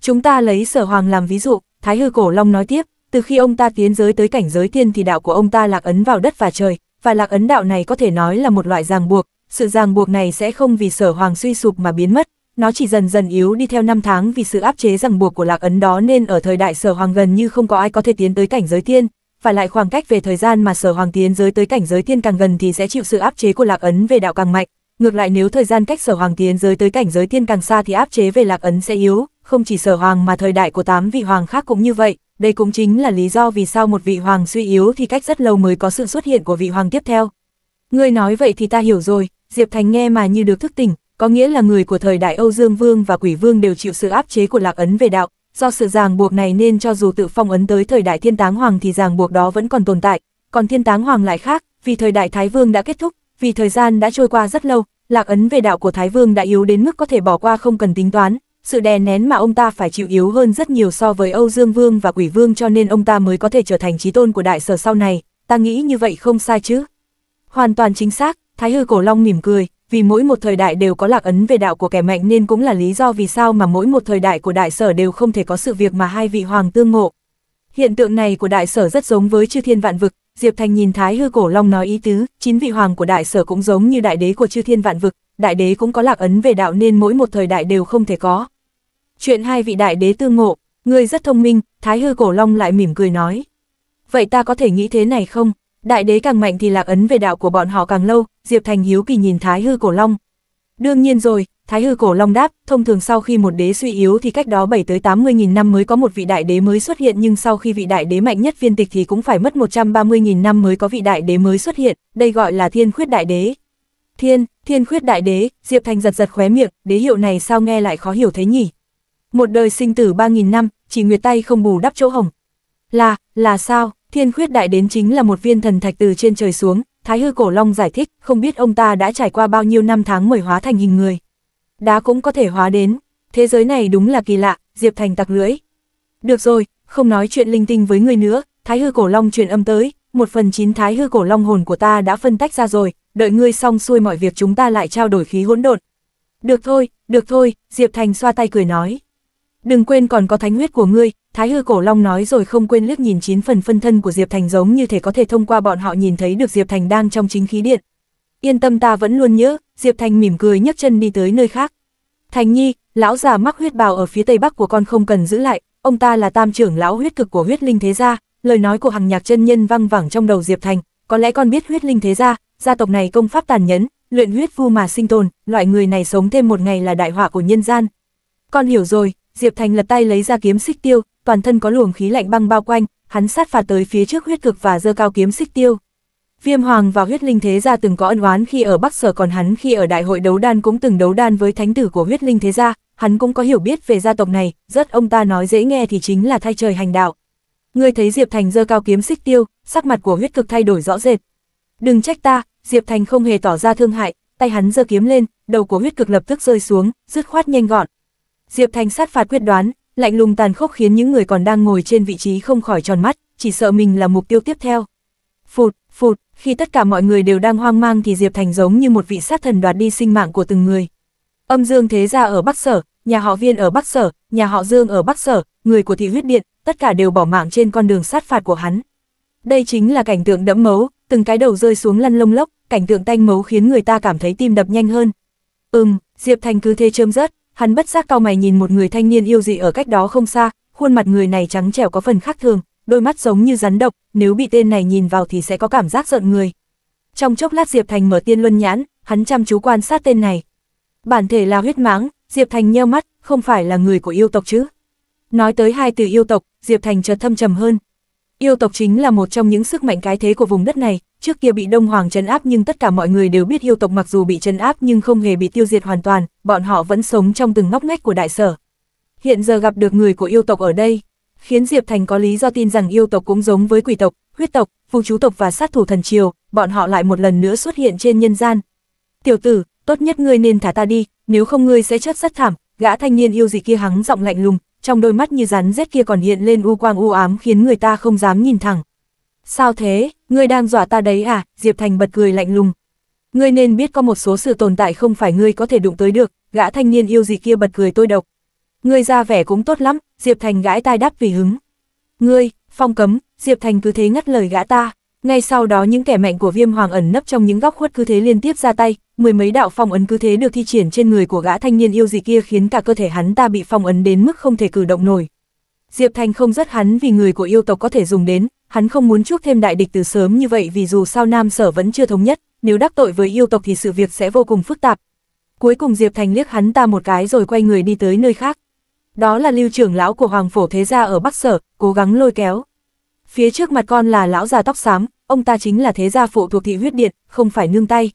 Chúng ta lấy sở hoàng làm ví dụ, Thái Hư Cổ Long nói tiếp, từ khi ông ta tiến giới tới cảnh giới thiên thì đạo của ông ta lạc ấn vào đất và trời, và lạc ấn đạo này có thể nói là một loại ràng buộc, sự ràng buộc này sẽ không vì sở hoàng suy sụp mà biến mất, nó chỉ dần dần yếu đi theo năm tháng vì sự áp chế ràng buộc của lạc ấn đó nên ở thời đại sở hoàng gần như không có ai có thể tiến tới cảnh giới tiên, và lại khoảng cách về thời gian mà sở hoàng tiến giới tới cảnh giới tiên càng gần thì sẽ chịu sự áp chế của lạc ấn về đạo càng mạnh, ngược lại nếu thời gian cách sở hoàng tiến giới tới cảnh giới tiên càng xa thì áp chế về lạc ấn sẽ yếu, không chỉ sở hoàng mà thời đại của tám vị hoàng khác cũng như vậy, đây cũng chính là lý do vì sao một vị hoàng suy yếu thì cách rất lâu mới có sự xuất hiện của vị hoàng tiếp theo. Ngươi nói vậy thì ta hiểu rồi, Diệp Thành nghe mà như được thức tỉnh, có nghĩa là người của thời đại Âu Dương Vương và Quỷ Vương đều chịu sự áp chế của lạc ấn về đạo, do sự ràng buộc này nên cho dù tự phong ấn tới thời đại Thiên Táng Hoàng thì ràng buộc đó vẫn còn tồn tại, còn Thiên Táng Hoàng lại khác, vì thời đại Thái Vương đã kết thúc, vì thời gian đã trôi qua rất lâu, lạc ấn về đạo của Thái Vương đã yếu đến mức có thể bỏ qua không cần tính toán, sự đè nén mà ông ta phải chịu yếu hơn rất nhiều so với Âu Dương Vương và Quỷ Vương cho nên ông ta mới có thể trở thành trí tôn của đại sở sau này, ta nghĩ như vậy không sai chứ. Hoàn toàn chính xác, Thái Hư Cổ Long mỉm cười, vì mỗi một thời đại đều có lạc ấn về đạo của kẻ mạnh nên cũng là lý do vì sao mà mỗi một thời đại của đại sở đều không thể có sự việc mà hai vị hoàng tương ngộ. Hiện tượng này của đại sở rất giống với chư thiên vạn vực, Diệp Thành nhìn Thái Hư Cổ Long nói ý tứ, chín vị hoàng của đại sở cũng giống như đại đế của chư thiên vạn vực, đại đế cũng có lạc ấn về đạo nên mỗi một thời đại đều không thể có. Chuyện hai vị đại đế tương ngộ, người rất thông minh, Thái Hư Cổ Long lại mỉm cười nói. Vậy ta có thể nghĩ thế này không? Đại đế càng mạnh thì lạc ấn về đạo của bọn họ càng lâu, Diệp Thành hiếu kỳ nhìn Thái Hư Cổ Long. Đương nhiên rồi, Thái Hư Cổ Long đáp, thông thường sau khi một đế suy yếu thì cách đó 7 tới 80.000 năm mới có một vị đại đế mới xuất hiện nhưng sau khi vị đại đế mạnh nhất viên tịch thì cũng phải mất 130.000 năm mới có vị đại đế mới xuất hiện, đây gọi là thiên khuyết đại đế. Thiên, thiên khuyết đại đế, Diệp Thành giật giật khóe miệng, đế hiệu này sao nghe lại khó hiểu thế nhỉ? Một đời sinh tử 3.000 năm, chỉ nguyệt tay không bù đắp chỗ hồng. Là, là sao? Thiên khuyết đại đến chính là một viên thần thạch từ trên trời xuống, Thái hư cổ long giải thích, không biết ông ta đã trải qua bao nhiêu năm tháng mới hóa thành hình người. Đá cũng có thể hóa đến, thế giới này đúng là kỳ lạ, Diệp Thành tặc lưỡi. Được rồi, không nói chuyện linh tinh với người nữa, Thái hư cổ long truyền âm tới, một phần chín Thái hư cổ long hồn của ta đã phân tách ra rồi, đợi ngươi xong xuôi mọi việc chúng ta lại trao đổi khí hỗn độn. Được thôi, được thôi, Diệp Thành xoa tay cười nói. Đừng quên còn có thánh huyết của ngươi, Thái hư cổ long nói rồi không quên liếc nhìn chín phần phân thân của Diệp Thành giống như thể có thể thông qua bọn họ nhìn thấy được Diệp Thành đang trong chính khí điện. Yên tâm ta vẫn luôn nhớ, Diệp Thành mỉm cười nhấc chân đi tới nơi khác. Thành nhi, lão già mắc huyết bào ở phía tây bắc của con không cần giữ lại, ông ta là tam trưởng lão huyết cực của huyết linh thế gia, lời nói của hàng nhạc chân nhân văng vẳng trong đầu Diệp Thành, có lẽ con biết huyết linh thế gia, gia tộc này công pháp tàn nhẫn, luyện huyết vu mà sinh tồn, loại người này sống thêm một ngày là đại họa của nhân gian. Con hiểu rồi, Diệp Thành lật tay lấy ra kiếm xích tiêu, toàn thân có luồng khí lạnh băng bao quanh, hắn sát phạt tới phía trước huyết cực và dơ cao kiếm xích tiêu. Viêm Hoàng và huyết linh thế gia từng có ân oán khi ở Bắc Sở còn hắn khi ở đại hội đấu đan cũng từng đấu đan với thánh tử của huyết linh thế gia, hắn cũng có hiểu biết về gia tộc này, rất ông ta nói dễ nghe thì chính là thay trời hành đạo. Người thấy Diệp Thành dơ cao kiếm xích tiêu, sắc mặt của huyết cực thay đổi rõ rệt. Đừng trách ta, Diệp Thành không hề tỏ ra thương hại, tay hắn dơ kiếm lên, đầu của huyết cực lập tức rơi xuống, dứt khoát nhanh gọn, Diệp Thành sát phạt quyết đoán, lạnh lùng tàn khốc khiến những người còn đang ngồi trên vị trí không khỏi tròn mắt, chỉ sợ mình là mục tiêu tiếp theo. Phụt, phụt, khi tất cả mọi người đều đang hoang mang thì Diệp Thành giống như một vị sát thần đoạt đi sinh mạng của từng người. Âm Dương Thế gia ở Bắc Sở, nhà họ Viên ở Bắc Sở, nhà họ Dương ở Bắc Sở, người của thị huyết điện, tất cả đều bỏ mạng trên con đường sát phạt của hắn. Đây chính là cảnh tượng đẫm máu, từng cái đầu rơi xuống lăn lông lốc, cảnh tượng tanh máu khiến người ta cảm thấy tim đập nhanh hơn. Ừm, Diệp Thành cứ thế chớm rớt, hắn bất giác cau mày nhìn một người thanh niên yêu dị ở cách đó không xa, khuôn mặt người này trắng trẻo có phần khác thường, đôi mắt giống như rắn độc, nếu bị tên này nhìn vào thì sẽ có cảm giác giận người. Trong chốc lát Diệp Thành mở tiên luân nhãn, hắn chăm chú quan sát tên này. Bản thể là huyết mãng, Diệp Thành nheo mắt, không phải là người của yêu tộc chứ. Nói tới hai từ yêu tộc, Diệp Thành chợt thâm trầm hơn, Yêu tộc chính là một trong những sức mạnh cái thế của vùng đất này, trước kia bị Đông Hoàng trấn áp nhưng tất cả mọi người đều biết yêu tộc mặc dù bị trấn áp nhưng không hề bị tiêu diệt hoàn toàn, bọn họ vẫn sống trong từng ngóc ngách của đại sở. Hiện giờ gặp được người của yêu tộc ở đây, khiến Diệp Thành có lý do tin rằng yêu tộc cũng giống với quỷ tộc, huyết tộc, phù chú tộc và sát thủ thần triều, bọn họ lại một lần nữa xuất hiện trên nhân gian. Tiểu tử, tốt nhất ngươi nên thả ta đi, nếu không ngươi sẽ chết rất thảm, gã thanh niên yêu dị kia hắng giọng lạnh lùng, trong đôi mắt như rắn rết kia còn hiện lên u quang u ám khiến người ta không dám nhìn thẳng. Sao thế, ngươi đang dọa ta đấy à, Diệp Thành bật cười lạnh lùng. Ngươi nên biết có một số sự tồn tại không phải ngươi có thể đụng tới được, gã thanh niên yêu gì kia bật cười tôi độc. Ngươi ra vẻ cũng tốt lắm, Diệp Thành gãi tai đáp vì hứng. Ngươi, phong cấm, Diệp Thành cứ thế ngắt lời gã ta, ngay sau đó những kẻ mạnh của viêm hoàng ẩn nấp trong những góc khuất cứ thế liên tiếp ra tay, mười mấy đạo phong ấn cứ thế được thi triển trên người của gã thanh niên yêu gì kia khiến cả cơ thể hắn ta bị phong ấn đến mức không thể cử động nổi. Diệp Thành không rất hắn vì người của yêu tộc có thể dùng đến, hắn không muốn chuốc thêm đại địch từ sớm như vậy vì dù sao Nam Sở vẫn chưa thống nhất, nếu đắc tội với yêu tộc thì sự việc sẽ vô cùng phức tạp. Cuối cùng Diệp Thành liếc hắn ta một cái rồi quay người đi tới nơi khác. Đó là lưu trưởng lão của Hoàng Phổ Thế Gia ở Bắc Sở, cố gắng lôi kéo. Phía trước mặt con là lão già tóc xám, ông ta chính là thế gia phụ thuộc thị huyết điện, không phải nương tay.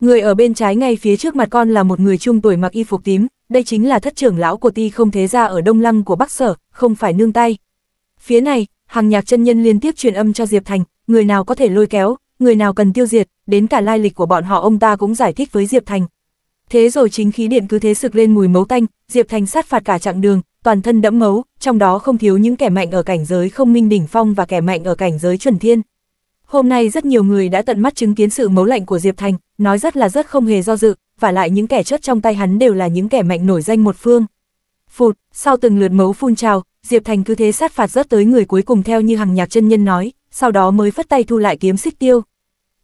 Người ở bên trái ngay phía trước mặt con là một người trung tuổi mặc y phục tím, đây chính là thất trưởng lão của ti không thế gia ở Đông Lăng của Bắc Sở, không phải nương tay. Phía này, hàng nhạc chân nhân liên tiếp truyền âm cho Diệp Thành, người nào có thể lôi kéo, người nào cần tiêu diệt, đến cả lai lịch của bọn họ ông ta cũng giải thích với Diệp Thành. Thế rồi chính khí điện cứ thế sực lên mùi mấu tanh, Diệp Thành sát phạt cả chặng đường, toàn thân đẫm máu, trong đó không thiếu những kẻ mạnh ở cảnh giới không minh đỉnh phong và kẻ mạnh ở cảnh giới chuẩn thiên. Hôm nay rất nhiều người đã tận mắt chứng kiến sự máu lạnh của Diệp Thành, nói rất là rất không hề do dự, và lại những kẻ chất trong tay hắn đều là những kẻ mạnh nổi danh một phương. Phụt, sau từng lượt máu phun trào, Diệp Thành cứ thế sát phạt rất tới người cuối cùng theo như hàng nhạc chân nhân nói, sau đó mới phất tay thu lại kiếm xích tiêu.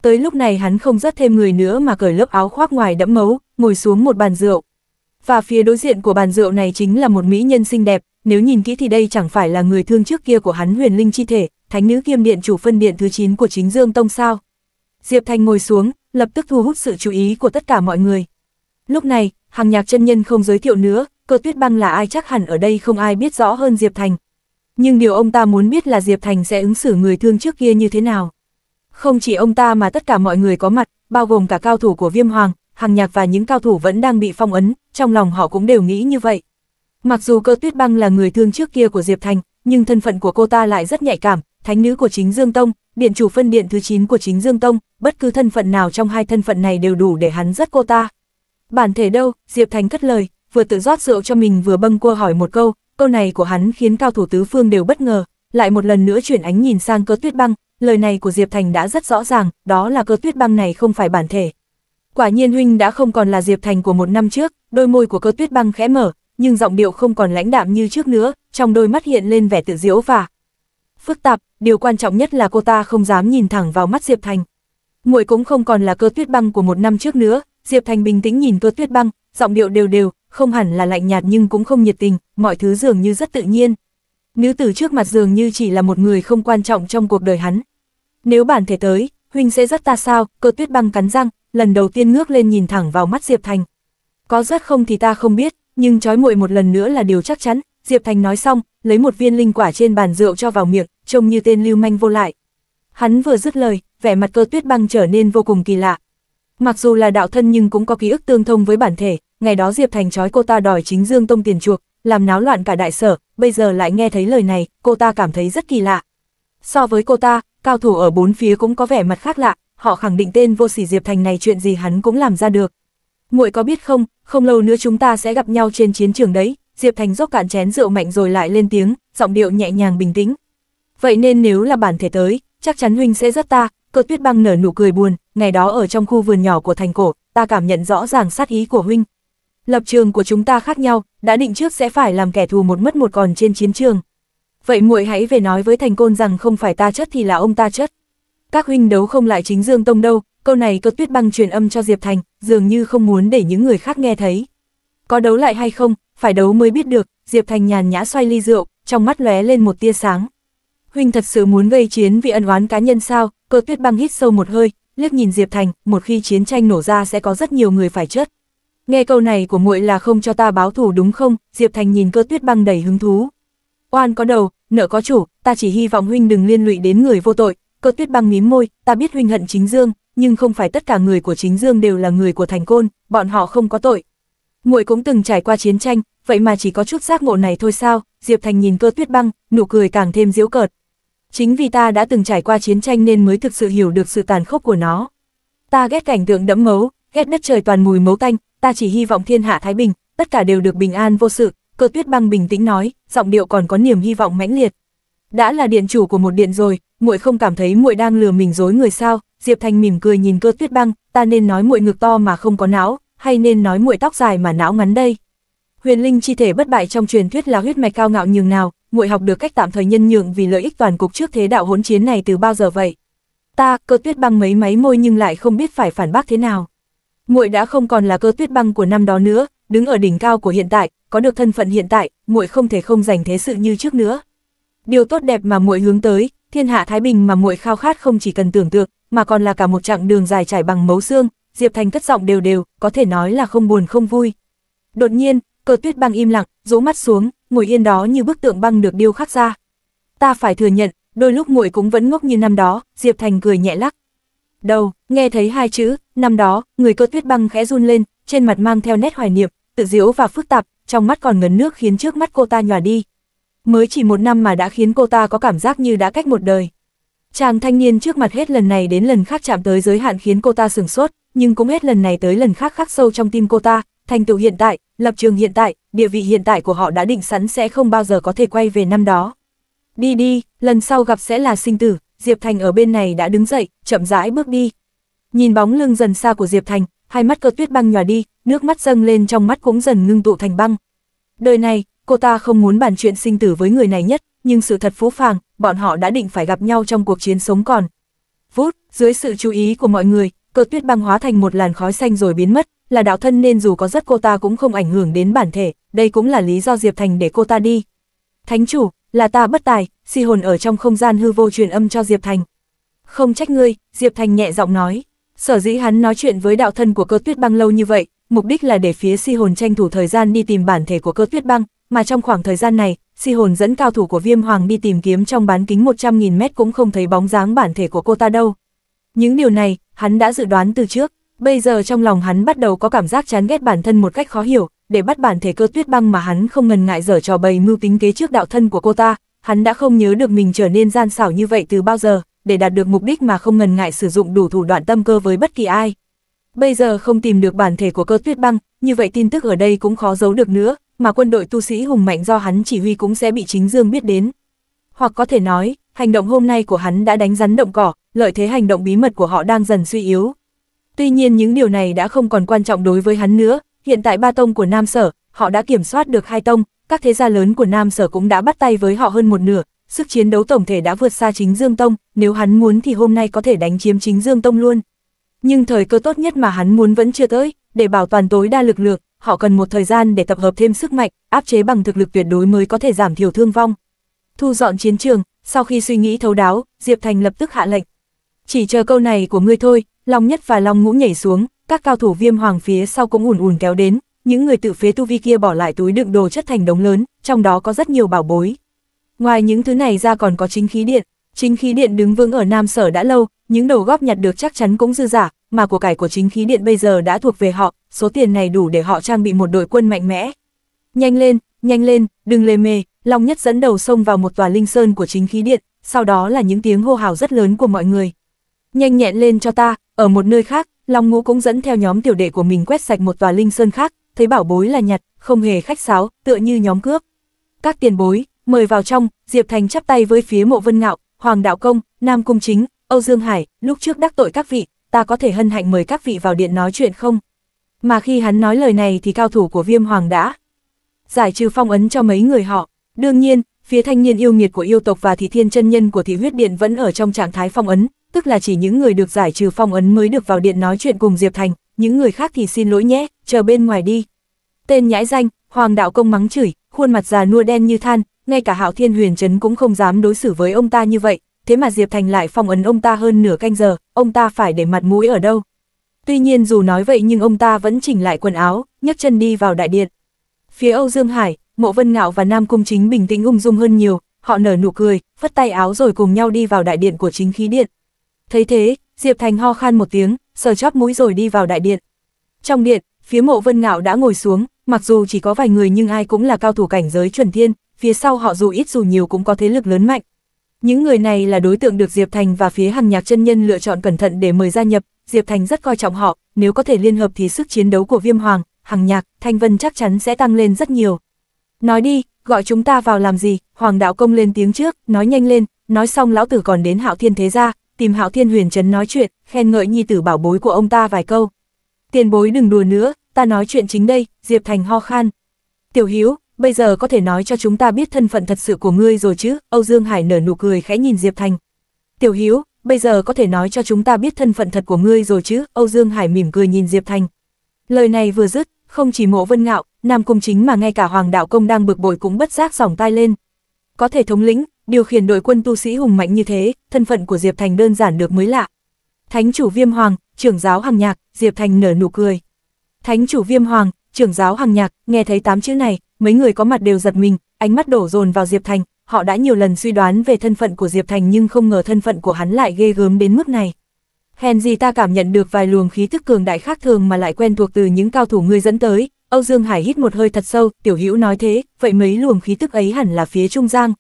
Tới lúc này hắn không rất thêm người nữa mà cởi lớp áo khoác ngoài đẫm máu, ngồi xuống một bàn rượu, và phía đối diện của bàn rượu này chính là một mỹ nhân xinh đẹp, nếu nhìn kỹ thì đây chẳng phải là người thương trước kia của hắn huyền linh chi thể, thánh nữ kiêm điện chủ phân điện thứ 9 của chính Dương Tông sao. Diệp thành ngồi xuống, lập tức thu hút sự chú ý của tất cả mọi người. Lúc này, hàng nhạc chân nhân không giới thiệu nữa, cơ tuyết băng là ai chắc hẳn ở đây không ai biết rõ hơn Diệp Thành. Nhưng điều ông ta muốn biết là Diệp Thành sẽ ứng xử người thương trước kia như thế nào. Không chỉ ông ta mà tất cả mọi người có mặt, bao gồm cả cao thủ của Viêm Hoàng, hàng nhạc và những cao thủ vẫn đang bị phong ấn, trong lòng họ cũng đều nghĩ như vậy. Mặc dù cơ tuyết băng là người thương trước kia của Diệp Thành, nhưng thân phận của cô ta lại rất nhạy cảm, thánh nữ của chính Dương Tông, điện chủ phân điện thứ 9 của chính Dương Tông, bất cứ thân phận nào trong hai thân phận này đều đủ để hắn rất cô ta. Bản thể đâu, Diệp Thành cất lời, vừa tự rót rượu cho mình vừa bâng cua hỏi một câu, câu này của hắn khiến cao thủ tứ phương đều bất ngờ, lại một lần nữa chuyển ánh nhìn sang cơ tuyết băng, lời này của Diệp Thành đã rất rõ ràng, đó là cơ tuyết băng này không phải bản thể, Quả nhiên huynh đã không còn là Diệp Thành của một năm trước, đôi môi của cơ tuyết băng khẽ mở, nhưng giọng điệu không còn lãnh đạm như trước nữa, trong đôi mắt hiện lên vẻ tự diễu và phức tạp, điều quan trọng nhất là cô ta không dám nhìn thẳng vào mắt Diệp Thành. Muội cũng không còn là cơ tuyết băng của một năm trước nữa, Diệp Thành bình tĩnh nhìn cơ tuyết băng, giọng điệu đều đều, không hẳn là lạnh nhạt nhưng cũng không nhiệt tình, mọi thứ dường như rất tự nhiên. Nữ tử trước mặt dường như chỉ là một người không quan trọng trong cuộc đời hắn. Nếu bản thể tới, huynh sẽ rất ta sao, cơ tuyết băng cắn răng, lần đầu tiên ngước lên nhìn thẳng vào mắt Diệp Thành. Có rất không thì ta không biết, nhưng trói muội một lần nữa là điều chắc chắn, Diệp Thành nói xong, lấy một viên linh quả trên bàn rượu cho vào miệng, trông như tên lưu manh vô lại. Hắn vừa dứt lời, vẻ mặt cơ tuyết băng trở nên vô cùng kỳ lạ. Mặc dù là đạo thân nhưng cũng có ký ức tương thông với bản thể, ngày đó Diệp Thành trói cô ta đòi chính Dương Tông tiền chuộc, làm náo loạn cả đại sở, bây giờ lại nghe thấy lời này, cô ta cảm thấy rất kỳ lạ. So với cô ta, cao thủ ở bốn phía cũng có vẻ mặt khác lạ, họ khẳng định tên vô sỉ Diệp Thành này chuyện gì hắn cũng làm ra được. Muội có biết không, không lâu nữa chúng ta sẽ gặp nhau trên chiến trường đấy, Diệp Thành rót cạn chén rượu mạnh rồi lại lên tiếng, giọng điệu nhẹ nhàng bình tĩnh. Vậy nên nếu là bản thể tới, chắc chắn huynh sẽ rất ta, Cơ tuyết băng nở nụ cười buồn, ngày đó ở trong khu vườn nhỏ của thành cổ, ta cảm nhận rõ ràng sát ý của huynh. Lập trường của chúng ta khác nhau, đã định trước sẽ phải làm kẻ thù một mất một còn trên chiến trường vậy muội hãy về nói với thành côn rằng không phải ta chất thì là ông ta chất. Các huynh đấu không lại chính Dương Tông đâu, câu này cơ tuyết băng truyền âm cho Diệp Thành, dường như không muốn để những người khác nghe thấy. Có đấu lại hay không, phải đấu mới biết được, Diệp Thành nhàn nhã xoay ly rượu, trong mắt lóe lên một tia sáng. Huynh thật sự muốn gây chiến vì ân oán cá nhân sao, cơ tuyết băng hít sâu một hơi, liếc nhìn Diệp Thành, một khi chiến tranh nổ ra sẽ có rất nhiều người phải chết. Nghe câu này của muội là không cho ta báo thủ đúng không, Diệp Thành nhìn cơ tuyết băng đầy hứng thú, oan có đầu, nợ có chủ, ta chỉ hy vọng huynh đừng liên lụy đến người vô tội. Cơ tuyết băng mím môi, ta biết huynh hận chính dương, nhưng không phải tất cả người của chính dương đều là người của thành côn, bọn họ không có tội. Muội cũng từng trải qua chiến tranh, vậy mà chỉ có chút giác ngộ này thôi sao, Diệp Thành nhìn cơ tuyết băng, nụ cười càng thêm diễu cợt. Chính vì ta đã từng trải qua chiến tranh nên mới thực sự hiểu được sự tàn khốc của nó. Ta ghét cảnh tượng đẫm mấu, ghét đất trời toàn mùi mấu tanh, ta chỉ hy vọng thiên hạ thái bình, tất cả đều được bình an vô sự, Cơ tuyết băng bình tĩnh nói, giọng điệu còn có niềm hy vọng mãnh liệt. Đã là điện chủ của một điện rồi, muội không cảm thấy muội đang lừa mình dối người sao? Diệp Thành mỉm cười nhìn Cơ Tuyết Băng, ta nên nói muội ngực to mà không có não, hay nên nói muội tóc dài mà não ngắn đây? Huyền linh chi thể bất bại trong truyền thuyết là huyết mạch cao ngạo nhường nào, muội học được cách tạm thời nhân nhượng vì lợi ích toàn cục trước thế đạo hỗn chiến này từ bao giờ vậy? Ta, Cơ Tuyết Băng mấy máy môi nhưng lại không biết phải phản bác thế nào. Muội đã không còn là Cơ Tuyết Băng của năm đó nữa, đứng ở đỉnh cao của hiện tại, có được thân phận hiện tại, muội không thể không giành thế sự như trước nữa. Điều tốt đẹp mà muội hướng tới, thiên hạ thái bình mà muội khao khát không chỉ cần tưởng tượng, mà còn là cả một chặng đường dài trải bằng mấu xương, Diệp Thành cất giọng đều đều, có thể nói là không buồn không vui. Đột nhiên, Cơ Tuyết băng im lặng, rũ mắt xuống, ngồi yên đó như bức tượng băng được điêu khắc ra. Ta phải thừa nhận, đôi lúc muội cũng vẫn ngốc như năm đó, Diệp Thành cười nhẹ lắc. Đầu, nghe thấy hai chữ, năm đó, người Cơ Tuyết băng khẽ run lên, trên mặt mang theo nét hoài niệm, tự diễu và phức tạp, trong mắt còn ngấn nước khiến trước mắt cô ta nhòa đi. Mới chỉ một năm mà đã khiến cô ta có cảm giác như đã cách một đời. Chàng thanh niên trước mặt hết lần này đến lần khác chạm tới giới hạn khiến cô ta sửng sốt, nhưng cũng hết lần này tới lần khác khắc sâu trong tim cô ta, thành tựu hiện tại, lập trường hiện tại, địa vị hiện tại của họ đã định sẵn sẽ không bao giờ có thể quay về năm đó. Đi đi, lần sau gặp sẽ là sinh tử, Diệp Thành ở bên này đã đứng dậy, chậm rãi bước đi. Nhìn bóng lưng dần xa của Diệp Thành, hai mắt cơ tuyết băng nhòa đi, nước mắt dâng lên trong mắt cũng dần ngưng tụ thành băng. Đời này, cô ta không muốn bàn chuyện sinh tử với người này nhất, nhưng sự thật phú phàng, bọn họ đã định phải gặp nhau trong cuộc chiến sống còn. Vút, dưới sự chú ý của mọi người, cơ tuyết băng hóa thành một làn khói xanh rồi biến mất, là đạo thân nên dù có rất cô ta cũng không ảnh hưởng đến bản thể, đây cũng là lý do Diệp Thành để cô ta đi. Thánh chủ, là ta bất tài, si hồn ở trong không gian hư vô truyền âm cho Diệp Thành. Không trách ngươi, Diệp Thành nhẹ giọng nói. Sở dĩ hắn nói chuyện với đạo thân của cơ tuyết băng lâu như vậy, mục đích là để phía si hồn tranh thủ thời gian đi tìm bản thể của cơ tuyết băng, mà trong khoảng thời gian này, si hồn dẫn cao thủ của viêm hoàng đi tìm kiếm trong bán kính 100.000 mét cũng không thấy bóng dáng bản thể của cô ta đâu. Những điều này, hắn đã dự đoán từ trước, bây giờ trong lòng hắn bắt đầu có cảm giác chán ghét bản thân một cách khó hiểu, để bắt bản thể cơ tuyết băng mà hắn không ngần ngại dở trò bày mưu tính kế trước đạo thân của cô ta, hắn đã không nhớ được mình trở nên gian xảo như vậy từ bao giờ để đạt được mục đích mà không ngần ngại sử dụng đủ thủ đoạn tâm cơ với bất kỳ ai. Bây giờ không tìm được bản thể của cơ tuyết băng, như vậy tin tức ở đây cũng khó giấu được nữa, mà quân đội tu sĩ hùng mạnh do hắn chỉ huy cũng sẽ bị chính dương biết đến. Hoặc có thể nói, hành động hôm nay của hắn đã đánh rắn động cỏ, lợi thế hành động bí mật của họ đang dần suy yếu. Tuy nhiên những điều này đã không còn quan trọng đối với hắn nữa, hiện tại ba tông của Nam Sở, họ đã kiểm soát được hai tông, các thế gia lớn của Nam Sở cũng đã bắt tay với họ hơn một nửa, sức chiến đấu tổng thể đã vượt xa chính Dương Tông, nếu hắn muốn thì hôm nay có thể đánh chiếm chính Dương Tông luôn. Nhưng thời cơ tốt nhất mà hắn muốn vẫn chưa tới, để bảo toàn tối đa lực lượng, họ cần một thời gian để tập hợp thêm sức mạnh, áp chế bằng thực lực tuyệt đối mới có thể giảm thiểu thương vong. Thu dọn chiến trường, sau khi suy nghĩ thấu đáo, Diệp Thành lập tức hạ lệnh. Chỉ chờ câu này của ngươi thôi, Long Nhất và Long Ngũ nhảy xuống, các cao thủ viêm hoàng phía sau cũng ùn ùn kéo đến, những người tự phế tu vi kia bỏ lại túi đựng đồ chất thành đống lớn, trong đó có rất nhiều bảo bối. Ngoài những thứ này ra còn có chính khí điện, chính khí điện đứng vững ở Nam Sở đã lâu, những đầu góp nhặt được chắc chắn cũng dư giả, mà của cải của chính khí điện bây giờ đã thuộc về họ, số tiền này đủ để họ trang bị một đội quân mạnh mẽ. Nhanh lên, nhanh lên, đừng lề mề, Long Nhất dẫn đầu xông vào một tòa linh sơn của chính khí điện, sau đó là những tiếng hô hào rất lớn của mọi người. Nhanh nhẹn lên cho ta, ở một nơi khác, Long Ngũ cũng dẫn theo nhóm tiểu đệ của mình quét sạch một tòa linh sơn khác, thấy bảo bối là nhặt, không hề khách sáo, tựa như nhóm cướp. Các tiền bối, Mời vào trong, Diệp Thành chắp tay với phía mộ vân ngạo, Hoàng Đạo Công, Nam Cung Chính, Âu Dương Hải, lúc trước đắc tội các vị, ta có thể hân hạnh mời các vị vào điện nói chuyện không? Mà khi hắn nói lời này thì cao thủ của viêm hoàng đã giải trừ phong ấn cho mấy người họ. Đương nhiên, phía thanh niên yêu nghiệt của yêu tộc và thị thiên chân nhân của thị huyết điện vẫn ở trong trạng thái phong ấn, tức là chỉ những người được giải trừ phong ấn mới được vào điện nói chuyện cùng Diệp Thành, những người khác thì xin lỗi nhé, chờ bên ngoài đi. Tên nhãi danh, Hoàng đạo công mắng chửi, khuôn mặt già nua đen như than, ngay cả hạo thiên huyền trấn cũng không dám đối xử với ông ta như vậy, thế mà Diệp Thành lại phong ấn ông ta hơn nửa canh giờ, ông ta phải để mặt mũi ở đâu. Tuy nhiên dù nói vậy nhưng ông ta vẫn chỉnh lại quần áo, nhấc chân đi vào đại điện. Phía Âu Dương Hải, Mộ Vân Ngạo và Nam Cung Chính bình tĩnh ung dung hơn nhiều, họ nở nụ cười, phất tay áo rồi cùng nhau đi vào đại điện của chính khí điện. Thấy thế, Diệp Thành ho khan một tiếng, sờ chóp mũi rồi đi vào đại điện. Trong điện, phía Mộ Vân Ngạo đã ngồi xuống, mặc dù chỉ có vài người nhưng ai cũng là cao thủ cảnh giới chuẩn thiên, phía sau họ dù ít dù nhiều cũng có thế lực lớn mạnh. Những người này là đối tượng được Diệp Thành và phía hàng nhạc chân nhân lựa chọn cẩn thận để mời gia nhập, Diệp Thành rất coi trọng họ, nếu có thể liên hợp thì sức chiến đấu của Viêm Hoàng, hàng nhạc, Thanh Vân chắc chắn sẽ tăng lên rất nhiều. Nói đi, gọi chúng ta vào làm gì, Hoàng Đạo Công lên tiếng trước, nói nhanh lên, nói xong lão tử còn đến Hạo Thiên Thế Gia, tìm Hạo Thiên Huyền Trấn nói chuyện, khen ngợi nhi tử bảo bối của ông ta vài câu. Tiền bối đừng đùa nữa, ta nói chuyện chính đây, Diệp Thành ho khan. Tiểu Hiếu, bây giờ có thể nói cho chúng ta biết thân phận thật sự của ngươi rồi chứ, Âu Dương Hải nở nụ cười khẽ nhìn Diệp Thành. Tiểu Hiếu, bây giờ có thể nói cho chúng ta biết thân phận thật của ngươi rồi chứ, Âu Dương Hải mỉm cười nhìn Diệp Thành. Lời này vừa dứt, không chỉ mộ vân ngạo, Nam Cung chính mà ngay cả Hoàng Đạo Công đang bực bội cũng bất giác sỏng tai lên. Có thể thống lĩnh, điều khiển đội quân tu sĩ hùng mạnh như thế, thân phận của Diệp Thành đơn giản được mới lạ. Thánh chủ Viêm Hoàng, trưởng giáo hằng nhạc, Diệp Thành nở nụ cười. Thánh chủ Viêm Hoàng, trưởng giáo hằng nhạc, nghe thấy tám chữ này, mấy người có mặt đều giật mình, ánh mắt đổ dồn vào Diệp Thành, họ đã nhiều lần suy đoán về thân phận của Diệp Thành nhưng không ngờ thân phận của hắn lại ghê gớm đến mức này. Hèn gì ta cảm nhận được vài luồng khí thức cường đại khác thường mà lại quen thuộc từ những cao thủ người dẫn tới, Âu Dương Hải hít một hơi thật sâu, tiểu hữu nói thế, vậy mấy luồng khí tức ấy hẳn là phía Trung Giang.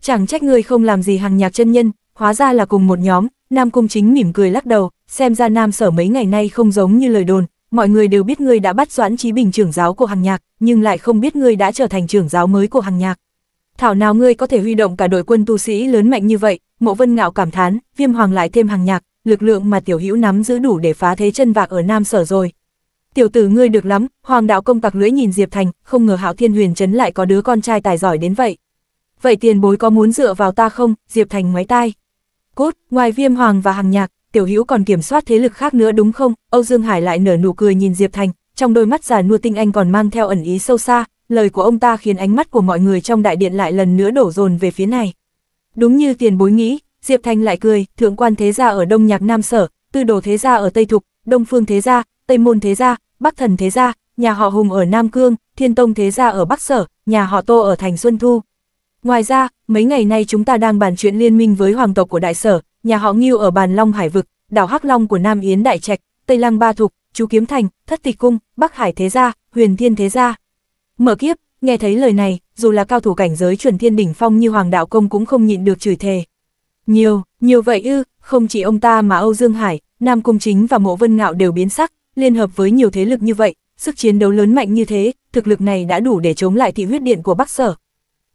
Chẳng trách ngươi không làm gì hàng nhạc chân nhân, hóa ra là cùng một nhóm, Nam Cung Chính mỉm cười lắc đầu, xem ra Nam sở mấy ngày nay không giống như lời đồn, mọi người đều biết ngươi đã bắt Doãn Chí Bình trưởng giáo của hàng nhạc, nhưng lại không biết ngươi đã trở thành trưởng giáo mới của hàng nhạc. Thảo nào ngươi có thể huy động cả đội quân tu sĩ lớn mạnh như vậy, Mộ Vân Ngạo cảm thán, Viêm Hoàng lại thêm hàng nhạc, lực lượng mà tiểu hữu nắm giữ đủ để phá thế chân vạc ở Nam Sở rồi. Tiểu tử ngươi được lắm, Hoàng đạo công tặc lưỡi nhìn Diệp Thành, không ngờ Hạo Thiên Huyền trấn lại có đứa con trai tài giỏi đến vậy. Vậy tiền bối có muốn dựa vào ta không? Diệp Thành ngoái tai. Cốt, ngoài Viêm Hoàng và Hàng Nhạc, tiểu hữu còn kiểm soát thế lực khác nữa đúng không? Âu Dương Hải lại nở nụ cười nhìn Diệp Thành, trong đôi mắt già nua tinh anh còn mang theo ẩn ý sâu xa, lời của ông ta khiến ánh mắt của mọi người trong đại điện lại lần nữa đổ dồn về phía này. Đúng như tiền bối nghĩ, Diệp Thành lại cười, thượng quan thế gia ở Đông Nhạc Nam Sở, tư đồ thế gia ở Tây Thục, Đông Phương thế gia, Tây Môn thế gia, Bắc Thần thế gia, nhà họ Hùng ở Nam Cương, Thiên Tông thế gia ở Bắc Sở, nhà họ Tô ở Thành Xuân Thu. Ngoài ra, mấy ngày nay chúng ta đang bàn chuyện liên minh với hoàng tộc của đại sở, nhà họ Ngưu ở bàn Long Hải Vực, đảo Hắc Long của Nam Yến Đại Trạch, Tây Lăng Ba Thục, Chú Kiếm Thành, Thất Tịch Cung, Bắc Hải Thế Gia, Huyền Thiên Thế Gia. Mở kiếp, nghe thấy lời này, dù là cao thủ cảnh giới chuẩn thiên đỉnh phong như Hoàng Đạo Công cũng không nhịn được chửi thề. Nhiều, nhiều vậy ư, không chỉ ông ta mà Âu Dương Hải, Nam Cung Chính và Mộ Vân Ngạo đều biến sắc, liên hợp với nhiều thế lực như vậy, sức chiến đấu lớn mạnh như thế, thực lực này đã đủ để chống lại thị huyết điện của Bắc Sở.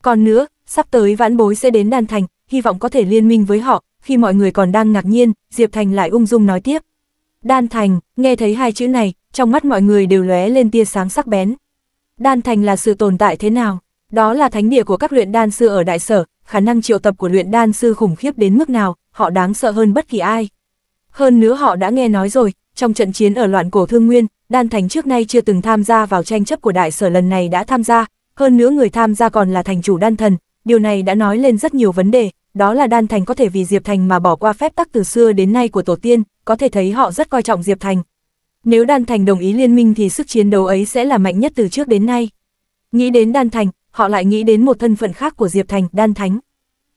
Còn nữa, sắp tới vãn bối sẽ đến đan thành, hy vọng có thể liên minh với họ, khi mọi người còn đang ngạc nhiên, Diệp Thành lại ung dung nói tiếp. Đan Thành, nghe thấy hai chữ này, trong mắt mọi người đều lóe lên tia sáng sắc bén. Đan Thành là sự tồn tại thế nào? Đó là thánh địa của các luyện đan sư ở đại sở, khả năng triệu tập của luyện đan sư khủng khiếp đến mức nào, họ đáng sợ hơn bất kỳ ai. Hơn nữa họ đã nghe nói rồi, trong trận chiến ở loạn cổ thương nguyên, Đan Thành trước nay chưa từng tham gia vào tranh chấp của đại sở lần này đã tham gia, hơn nữa người tham gia còn là thành chủ đan thần, điều này đã nói lên rất nhiều vấn đề, đó là Đan Thành có thể vì Diệp Thành mà bỏ qua phép tắc từ xưa đến nay của tổ tiên, có thể thấy họ rất coi trọng Diệp Thành. Nếu Đan Thành đồng ý liên minh thì sức chiến đấu ấy sẽ là mạnh nhất từ trước đến nay. Nghĩ đến Đan Thành, họ lại nghĩ đến một thân phận khác của Diệp Thành, Đan Thánh.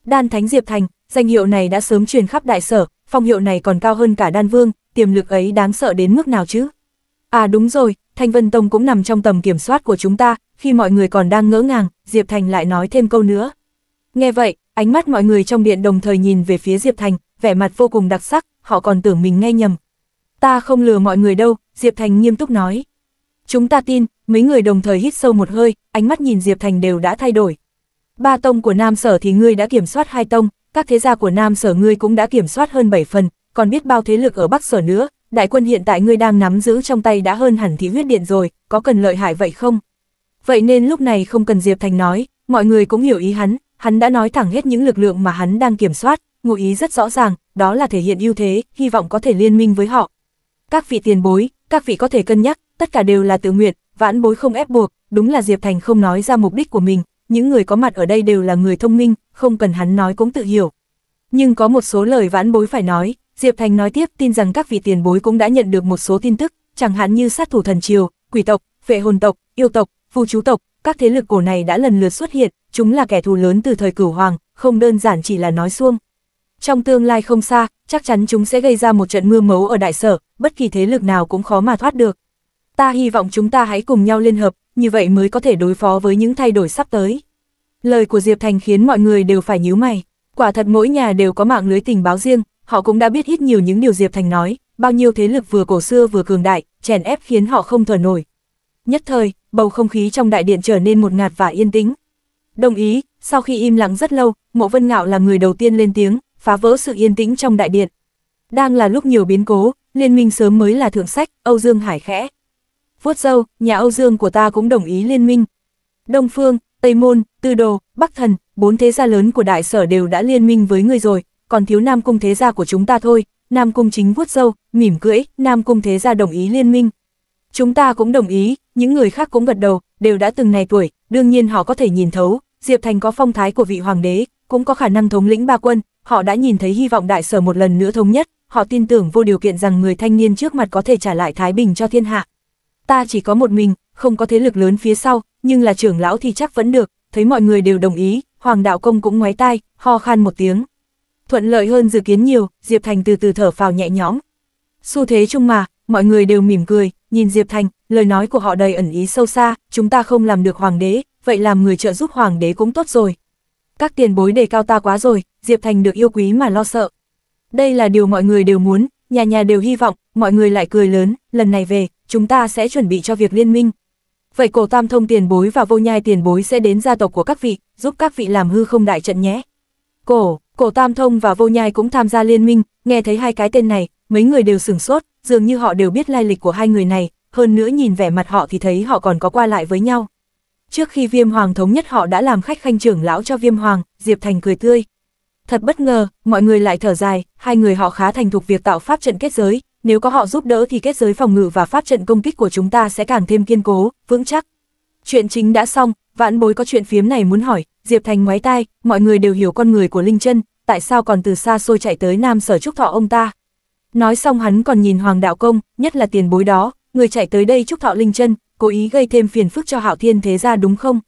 Đan Thánh Diệp Thành, danh hiệu này đã sớm truyền khắp đại sở, phong hiệu này còn cao hơn cả Đan Vương, tiềm lực ấy đáng sợ đến mức nào chứ? À đúng rồi, Thanh Vân Tông cũng nằm trong tầm kiểm soát của chúng ta, khi mọi người còn đang ngỡ ngàng, Diệp Thành lại nói thêm câu nữa. Nghe vậy, Ánh mắt mọi người trong điện đồng thời nhìn về phía Diệp Thành, vẻ mặt vô cùng đặc sắc, họ còn tưởng mình nghe nhầm. Ta không lừa mọi người đâu, Diệp Thành nghiêm túc nói. Chúng ta tin, mấy người đồng thời hít sâu một hơi, ánh mắt nhìn Diệp Thành đều đã thay đổi. Ba tông của Nam Sở thì ngươi đã kiểm soát hai tông, các thế gia của Nam Sở ngươi cũng đã kiểm soát hơn 7 phần, còn biết bao thế lực ở Bắc Sở nữa, đại quân hiện tại ngươi đang nắm giữ trong tay đã hơn hẳn thì huyết điện rồi, có cần lợi hại vậy không? Vậy nên lúc này không cần Diệp Thành nói, mọi người cũng hiểu ý hắn, Hắn đã nói thẳng hết những lực lượng mà hắn đang kiểm soát, ngụ ý rất rõ ràng, đó là thể hiện ưu thế, hy vọng có thể liên minh với họ. Các vị tiền bối, các vị có thể cân nhắc, tất cả đều là tự nguyện, vãn bối không ép buộc, đúng là Diệp Thành không nói ra mục đích của mình, những người có mặt ở đây đều là người thông minh, không cần hắn nói cũng tự hiểu. Nhưng có một số lời vãn bối phải nói, Diệp Thành nói tiếp tin rằng các vị tiền bối cũng đã nhận được một số tin tức, chẳng hạn như sát thủ thần triều, quỷ tộc, vệ hồn tộc, yêu tộc, phù chú tộc, các thế lực cổ này đã lần lượt xuất hiện, chúng là kẻ thù lớn từ thời cửu hoàng, không đơn giản chỉ là nói xuông. Trong tương lai không xa, chắc chắn chúng sẽ gây ra một trận mưa mấu ở đại sở, bất kỳ thế lực nào cũng khó mà thoát được. Ta hy vọng chúng ta hãy cùng nhau liên hợp, như vậy mới có thể đối phó với những thay đổi sắp tới. Lời của Diệp Thành khiến mọi người đều phải nhíu mày. Quả thật mỗi nhà đều có mạng lưới tình báo riêng, họ cũng đã biết ít nhiều những điều Diệp Thành nói, bao nhiêu thế lực vừa cổ xưa vừa cường đại, chèn ép khiến họ không thở nổi, nhất thời, bầu không khí trong đại điện trở nên một ngạt và yên tĩnh. Đồng ý, sau khi im lặng rất lâu, Mộ Vân Ngạo là người đầu tiên lên tiếng, phá vỡ sự yên tĩnh trong đại điện. Đang là lúc nhiều biến cố, liên minh sớm mới là thượng sách, Âu Dương Hải khẽ. Vuốt dâu, nhà Âu Dương của ta cũng đồng ý liên minh. Đông Phương, Tây Môn, Tư Đồ, Bắc Thần, bốn thế gia lớn của đại sở đều đã liên minh với người rồi, còn thiếu Nam Cung thế gia của chúng ta thôi. Nam Cung chính vuốt dâu, mỉm cưỡi, Nam Cung thế gia đồng ý liên minh. Chúng ta cũng đồng ý, những người khác cũng gật đầu, đều đã từng này tuổi, đương nhiên họ có thể nhìn thấu, Diệp Thành có phong thái của vị hoàng đế, cũng có khả năng thống lĩnh ba quân, họ đã nhìn thấy hy vọng đại sở một lần nữa thống nhất, họ tin tưởng vô điều kiện rằng người thanh niên trước mặt có thể trả lại thái bình cho thiên hạ. Ta chỉ có một mình, không có thế lực lớn phía sau, nhưng là trưởng lão thì chắc vẫn được, thấy mọi người đều đồng ý, Hoàng đạo công cũng ngoái tai, ho khan một tiếng. Thuận lợi hơn dự kiến nhiều, Diệp Thành từ từ thở phào nhẹ nhõm. Xu thế chung mà, mọi người đều mỉm cười, nhìn Diệp Thành, lời nói của họ đầy ẩn ý sâu xa, chúng ta không làm được hoàng đế, vậy làm người trợ giúp hoàng đế cũng tốt rồi. Các tiền bối đề cao ta quá rồi, Diệp Thành được yêu quý mà lo sợ. Đây là điều mọi người đều muốn, nhà nhà đều hy vọng, mọi người lại cười lớn, lần này về, chúng ta sẽ chuẩn bị cho việc liên minh. Vậy cổ tam thông tiền bối và vô nhai tiền bối sẽ đến gia tộc của các vị, giúp các vị làm hư không đại trận nhé. Cổ, cổ tam thông và vô nhai cũng tham gia liên minh, nghe thấy hai cái tên này, mấy người đều sửng sốt, dường như họ đều biết lai lịch của hai người này, hơn nữa nhìn vẻ mặt họ thì thấy họ còn có qua lại với nhau. Trước khi Viêm Hoàng thống nhất họ đã làm khách khanh trưởng lão cho Viêm Hoàng, Diệp Thành cười tươi. Thật bất ngờ, mọi người lại thở dài, hai người họ khá thành thục việc tạo pháp trận kết giới, nếu có họ giúp đỡ thì kết giới phòng ngự và pháp trận công kích của chúng ta sẽ càng thêm kiên cố, vững chắc. Chuyện chính đã xong, vãn bối có chuyện phiếm này muốn hỏi, Diệp Thành ngoái tai, mọi người đều hiểu con người của Linh chân tại sao còn từ xa xôi chạy tới Nam Sở Trúc Thọ ông ta. Nói xong hắn còn nhìn Hoàng Đạo Công, nhất là tiền bối đó, người chạy tới đây chúc thọ linh chân, cố ý gây thêm phiền phức cho Hạo Thiên thế gia đúng không?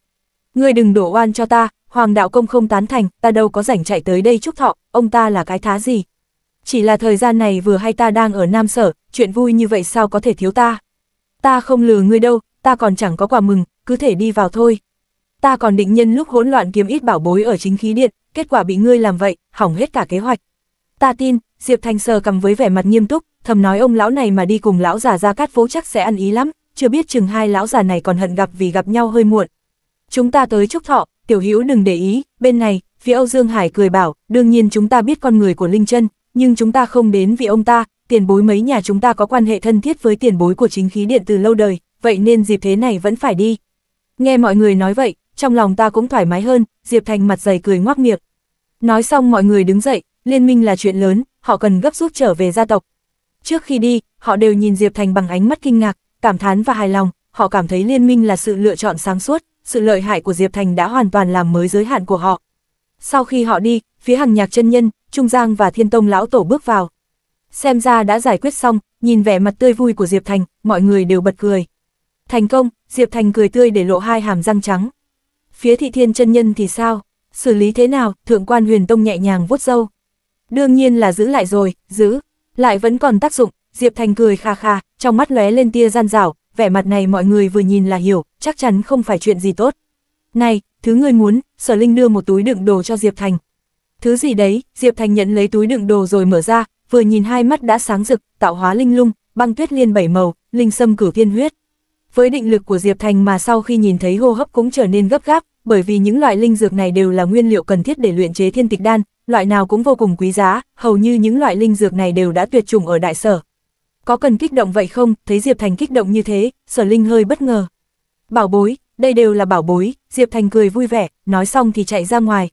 người đừng đổ oan cho ta, Hoàng Đạo Công không tán thành, ta đâu có rảnh chạy tới đây chúc thọ, ông ta là cái thá gì? Chỉ là thời gian này vừa hay ta đang ở Nam Sở, chuyện vui như vậy sao có thể thiếu ta? Ta không lừa ngươi đâu, ta còn chẳng có quà mừng, cứ thể đi vào thôi. Ta còn định nhân lúc hỗn loạn kiếm ít bảo bối ở chính khí điện, kết quả bị ngươi làm vậy, hỏng hết cả kế hoạch. Ta tin, Diệp Thanh sờ cầm với vẻ mặt nghiêm túc, thầm nói ông lão này mà đi cùng lão già ra cát phố chắc sẽ ăn ý lắm, chưa biết chừng hai lão già này còn hận gặp vì gặp nhau hơi muộn. Chúng ta tới chúc thọ, tiểu hữu đừng để ý, bên này, phía Âu Dương Hải cười bảo, đương nhiên chúng ta biết con người của Linh Trân, nhưng chúng ta không đến vì ông ta, tiền bối mấy nhà chúng ta có quan hệ thân thiết với tiền bối của chính khí điện từ lâu đời, vậy nên dịp thế này vẫn phải đi. Nghe mọi người nói vậy, trong lòng ta cũng thoải mái hơn, Diệp Thành mặt dày cười ngoác miệng. Nói xong mọi người đứng dậy, liên minh là chuyện lớn, họ cần gấp rút trở về gia tộc. Trước khi đi, họ đều nhìn Diệp Thành bằng ánh mắt kinh ngạc, cảm thán và hài lòng, họ cảm thấy liên minh là sự lựa chọn sáng suốt, sự lợi hại của Diệp Thành đã hoàn toàn làm mới giới hạn của họ. Sau khi họ đi, phía hàng nhạc chân nhân, Trung Giang và Thiên Tông lão tổ bước vào. Xem ra đã giải quyết xong, nhìn vẻ mặt tươi vui của Diệp Thành, mọi người đều bật cười. Thành công, Diệp Thành cười tươi để lộ hai hàm răng trắng. Phía thị thiên chân nhân thì sao? Xử lý thế nào? Thượng quan huyền tông nhẹ nhàng vuốt râu. Đương nhiên là giữ lại rồi, giữ, lại vẫn còn tác dụng, Diệp Thành cười kha kha, trong mắt lóe lên tia gian rảo, vẻ mặt này mọi người vừa nhìn là hiểu, chắc chắn không phải chuyện gì tốt. Này, thứ ngươi muốn, Sở Linh đưa một túi đựng đồ cho Diệp Thành. Thứ gì đấy, Diệp Thành nhận lấy túi đựng đồ rồi mở ra, vừa nhìn hai mắt đã sáng rực, tạo hóa linh lung, băng tuyết liên bảy màu, linh sâm cửu thiên huyết. Với định lực của Diệp Thành mà sau khi nhìn thấy hô hấp cũng trở nên gấp gáp, bởi vì những loại linh dược này đều là nguyên liệu cần thiết để luyện chế thiên tịch đan, Loại nào cũng vô cùng quý giá, hầu như những loại linh dược này đều đã tuyệt chủng ở đại sở. Có cần kích động vậy không, thấy Diệp Thành kích động như thế, sở linh hơi bất ngờ. Bảo bối, đây đều là bảo bối, Diệp Thành cười vui vẻ, nói xong thì chạy ra ngoài.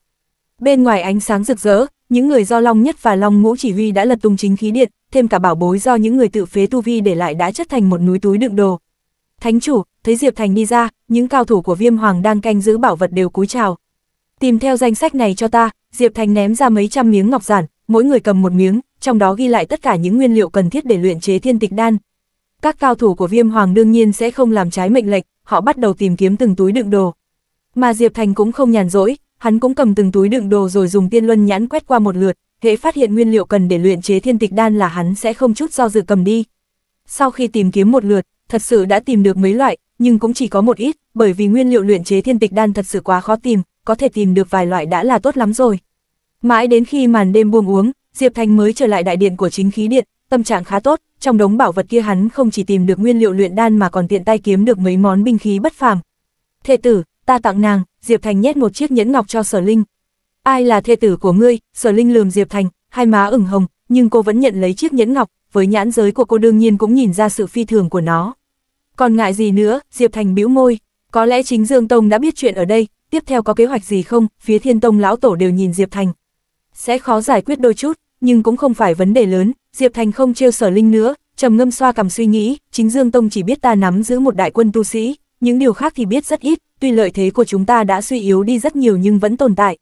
Bên ngoài ánh sáng rực rỡ, những người do Long Nhất và Long Ngũ chỉ huy đã lật tung chính khí điện, thêm cả bảo bối do những người tự phế tu vi để lại đã chất thành một núi túi đựng đồ. Thánh chủ, thấy Diệp Thành đi ra, những cao thủ của Viêm Hoàng đang canh giữ bảo vật đều cúi chào, tìm theo danh sách này cho ta, Diệp Thành ném ra mấy trăm miếng ngọc giản, mỗi người cầm một miếng, trong đó ghi lại tất cả những nguyên liệu cần thiết để luyện chế thiên tịch đan. Các cao thủ của Viêm Hoàng đương nhiên sẽ không làm trái mệnh lệnh, họ bắt đầu tìm kiếm từng túi đựng đồ. Mà Diệp Thành cũng không nhàn rỗi, hắn cũng cầm từng túi đựng đồ rồi dùng tiên luân nhãn quét qua một lượt, hễ phát hiện nguyên liệu cần để luyện chế thiên tịch đan là hắn sẽ không chút do dự cầm đi. Sau khi tìm kiếm một lượt, thật sự đã tìm được mấy loại, nhưng cũng chỉ có một ít, bởi vì nguyên liệu luyện chế thiên tịch đan thật sự quá khó tìm, có thể tìm được vài loại đã là tốt lắm rồi. Mãi đến khi màn đêm buông uống, Diệp Thành mới trở lại đại điện của chính khí điện, tâm trạng khá tốt, trong đống bảo vật kia hắn không chỉ tìm được nguyên liệu luyện đan mà còn tiện tay kiếm được mấy món binh khí bất phàm. "Thệ tử, ta tặng nàng." Diệp Thành nhét một chiếc nhẫn ngọc cho Sở Linh. "Ai là thê tử của ngươi?" Sở Linh lườm Diệp Thành, hai má ửng hồng, nhưng cô vẫn nhận lấy chiếc nhẫn ngọc, với nhãn giới của cô đương nhiên cũng nhìn ra sự phi thường của nó. Còn ngại gì nữa, Diệp Thành bĩu môi, có lẽ chính Dương Tông đã biết chuyện ở đây, tiếp theo có kế hoạch gì không, phía thiên tông lão tổ đều nhìn Diệp Thành. Sẽ khó giải quyết đôi chút, nhưng cũng không phải vấn đề lớn, Diệp Thành không trêu sở linh nữa, trầm ngâm xoa cầm suy nghĩ, chính Dương Tông chỉ biết ta nắm giữ một đại quân tu sĩ, những điều khác thì biết rất ít, tuy lợi thế của chúng ta đã suy yếu đi rất nhiều nhưng vẫn tồn tại.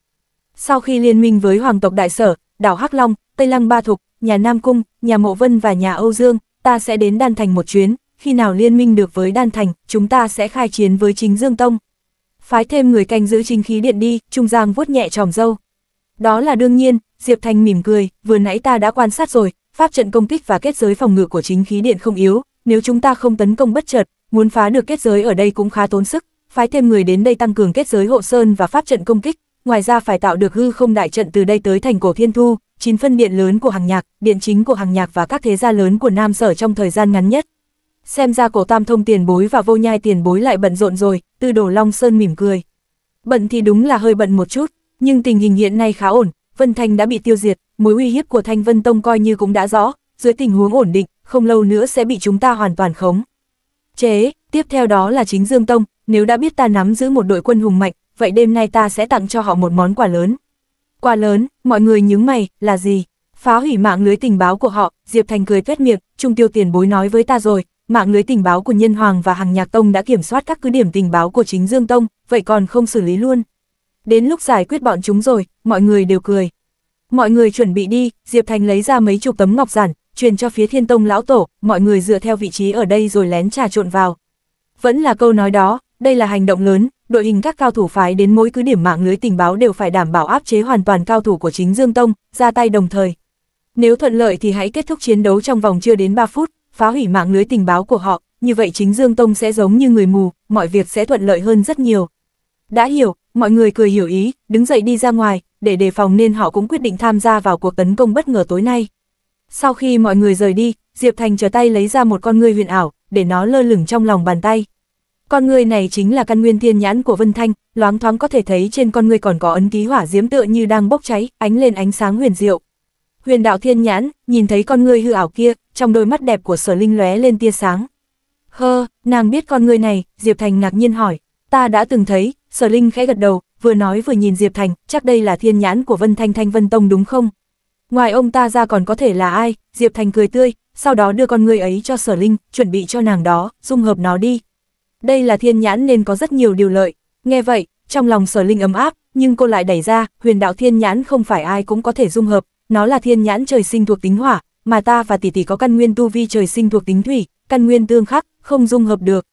Sau khi liên minh với Hoàng tộc Đại Sở, đảo Hắc Long, Tây Lăng Ba Thục, nhà Nam Cung, nhà Mộ Vân và nhà Âu Dương, ta sẽ đến Đan Thành một chuyến, khi nào liên minh được với Đan Thành, chúng ta sẽ khai chiến với chính Dương Tông, phái thêm người canh giữ chính khí điện đi, Trung Giang vuốt nhẹ tròm dâu. Đó là đương nhiên, Diệp Thành mỉm cười, vừa nãy ta đã quan sát rồi, pháp trận công kích và kết giới phòng ngự của chính khí điện không yếu, nếu chúng ta không tấn công bất chợt, muốn phá được kết giới ở đây cũng khá tốn sức, phái thêm người đến đây tăng cường kết giới hộ sơn và pháp trận công kích, ngoài ra phải tạo được hư không đại trận từ đây tới thành cổ thiên thu, chín phân điện lớn của hàng nhạc, điện chính của hàng nhạc và các thế gia lớn của Nam Sở trong thời gian ngắn nhất. Xem ra cổ tam thông tiền bối và vô nhai tiền bối lại bận rộn rồi, Tư đổ Long Sơn mỉm cười. Bận thì đúng là hơi bận một chút, nhưng tình hình hiện nay khá ổn, Vân Thanh đã bị tiêu diệt, mối uy hiếp của Thanh Vân Tông coi như cũng đã rõ, dưới tình huống ổn định, không lâu nữa sẽ bị chúng ta hoàn toàn khống. Chế, tiếp theo đó là chính Dương Tông, nếu đã biết ta nắm giữ một đội quân hùng mạnh, vậy đêm nay ta sẽ tặng cho họ một món quà lớn. Quà lớn, mọi người nhướng mày, là gì? Phá hủy mạng lưới tình báo của họ, Diệp Thành cười tuét miệng, Trung Tiêu tiền bối nói với ta rồi, mạng lưới tình báo của Nhân Hoàng và Hàng Nhạc Tông đã kiểm soát các cứ điểm tình báo của chính Dương Tông, vậy còn không xử lý luôn. Đến lúc giải quyết bọn chúng rồi, mọi người đều cười. Mọi người chuẩn bị đi, Diệp Thành lấy ra mấy chục tấm ngọc giản, truyền cho phía Thiên Tông lão tổ, mọi người dựa theo vị trí ở đây rồi lén trà trộn vào. Vẫn là câu nói đó, đây là hành động lớn, đội hình các cao thủ phái đến mỗi cứ điểm mạng lưới tình báo đều phải đảm bảo áp chế hoàn toàn cao thủ của chính Dương Tông, ra tay đồng thời. Nếu thuận lợi thì hãy kết thúc chiến đấu trong vòng chưa đến 3 phút, phá hủy mạng lưới tình báo của họ, như vậy chính Dương Tông sẽ giống như người mù, mọi việc sẽ thuận lợi hơn rất nhiều. Đã hiểu, mọi người cười hiểu ý, đứng dậy đi ra ngoài, để đề phòng nên họ cũng quyết định tham gia vào cuộc tấn công bất ngờ tối nay. Sau khi mọi người rời đi, Diệp Thành trở tay lấy ra một con người huyền ảo, để nó lơ lửng trong lòng bàn tay. Con người này chính là căn nguyên thiên nhãn của Vân Thanh, loáng thoáng có thể thấy trên con người còn có ấn ký hỏa diễm tựa như đang bốc cháy, ánh lên ánh sáng huyền diệu. Huyền đạo thiên nhãn, nhìn thấy con người hư ảo kia, trong đôi mắt đẹp của sở linh lóe lên tia sáng. Hơ, nàng biết con người này, Diệp Thành ngạc nhiên hỏi. Ta đã từng thấy, sở linh khẽ gật đầu, vừa nói vừa nhìn Diệp Thành, chắc đây là thiên nhãn của Vân Thanh Thanh Vân Tông đúng không? Ngoài ông ta ra còn có thể là ai, Diệp Thành cười tươi, sau đó đưa con người ấy cho sở linh, chuẩn bị cho nàng đó, dung hợp nó đi. Đây là thiên nhãn nên có rất nhiều điều lợi, nghe vậy, trong lòng sở linh ấm áp, nhưng cô lại đẩy ra, huyền đạo thiên nhãn không phải ai cũng có thể dung hợp, nó là thiên nhãn trời sinh thuộc tính hỏa, mà ta và tỷ tỷ có căn nguyên tu vi trời sinh thuộc tính thủy, căn nguyên tương khắc, không dung hợp được.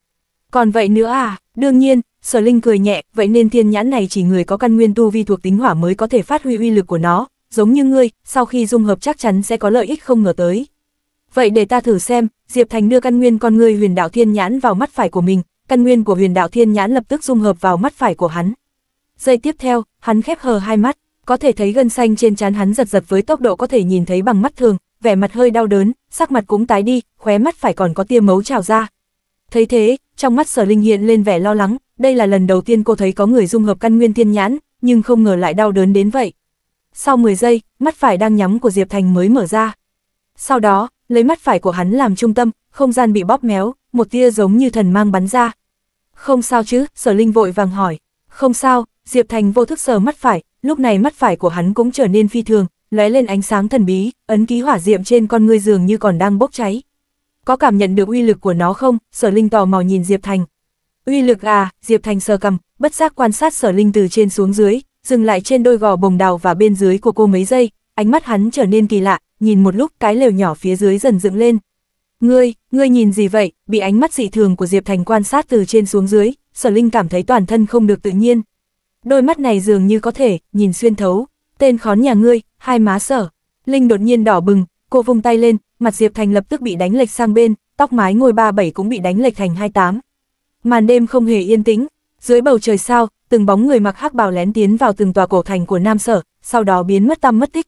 Còn vậy nữa à, đương nhiên, sở linh cười nhẹ, vậy nên thiên nhãn này chỉ người có căn nguyên tu vi thuộc tính hỏa mới có thể phát huy uy lực của nó, giống như ngươi, sau khi dung hợp chắc chắn sẽ có lợi ích không ngờ tới. Vậy để ta thử xem, Diệp Thành đưa căn nguyên con ngươi huyền đạo thiên nhãn vào mắt phải của mình, căn nguyên của huyền đạo thiên nhãn lập tức dung hợp vào mắt phải của hắn. Giây tiếp theo, hắn khép hờ hai mắt, có thể thấy gân xanh trên trán hắn giật giật với tốc độ có thể nhìn thấy bằng mắt thường, vẻ mặt hơi đau đớn, sắc mặt cũng tái đi, khóe mắt phải còn có tia máu trào ra. Thấy thế, trong mắt Sở Linh hiện lên vẻ lo lắng, đây là lần đầu tiên cô thấy có người dung hợp căn nguyên thiên nhãn, nhưng không ngờ lại đau đớn đến vậy. Sau 10 giây, mắt phải đang nhắm của Diệp Thành mới mở ra. Sau đó, lấy mắt phải của hắn làm trung tâm, không gian bị bóp méo, một tia giống như thần mang bắn ra. Không sao chứ, Sở Linh vội vàng hỏi. Không sao, Diệp Thành vô thức sờ mắt phải, lúc này mắt phải của hắn cũng trở nên phi thường, lóe lên ánh sáng thần bí, ấn ký hỏa diệm trên con ngươi dường như còn đang bốc cháy. Có cảm nhận được uy lực của nó không? Sở Linh tò mò nhìn Diệp Thành. Uy lực à, Diệp Thành sờ cầm, bất giác quan sát Sở Linh từ trên xuống dưới, dừng lại trên đôi gò bồng đào và bên dưới của cô mấy giây, ánh mắt hắn trở nên kỳ lạ, nhìn một lúc cái lều nhỏ phía dưới dần dựng lên. Ngươi, ngươi nhìn gì vậy? Bị ánh mắt dị thường của Diệp Thành quan sát từ trên xuống dưới, Sở Linh cảm thấy toàn thân không được tự nhiên đôi mắt này dường như có thể, nhìn xuyên thấu, tên khón nhà ngươi, hai má sở. Linh đột nhiên đỏ bừng, cô vung tay lên, mặt Diệp Thành lập tức bị đánh lệch sang bên, tóc mái ngôi ba bảy cũng bị đánh lệch thành hai tám Màn đêm không hề yên tĩnh, dưới bầu trời sao, từng bóng người mặc hắc bào lén tiến vào từng tòa cổ thành của Nam Sở, sau đó biến mất tăm mất tích.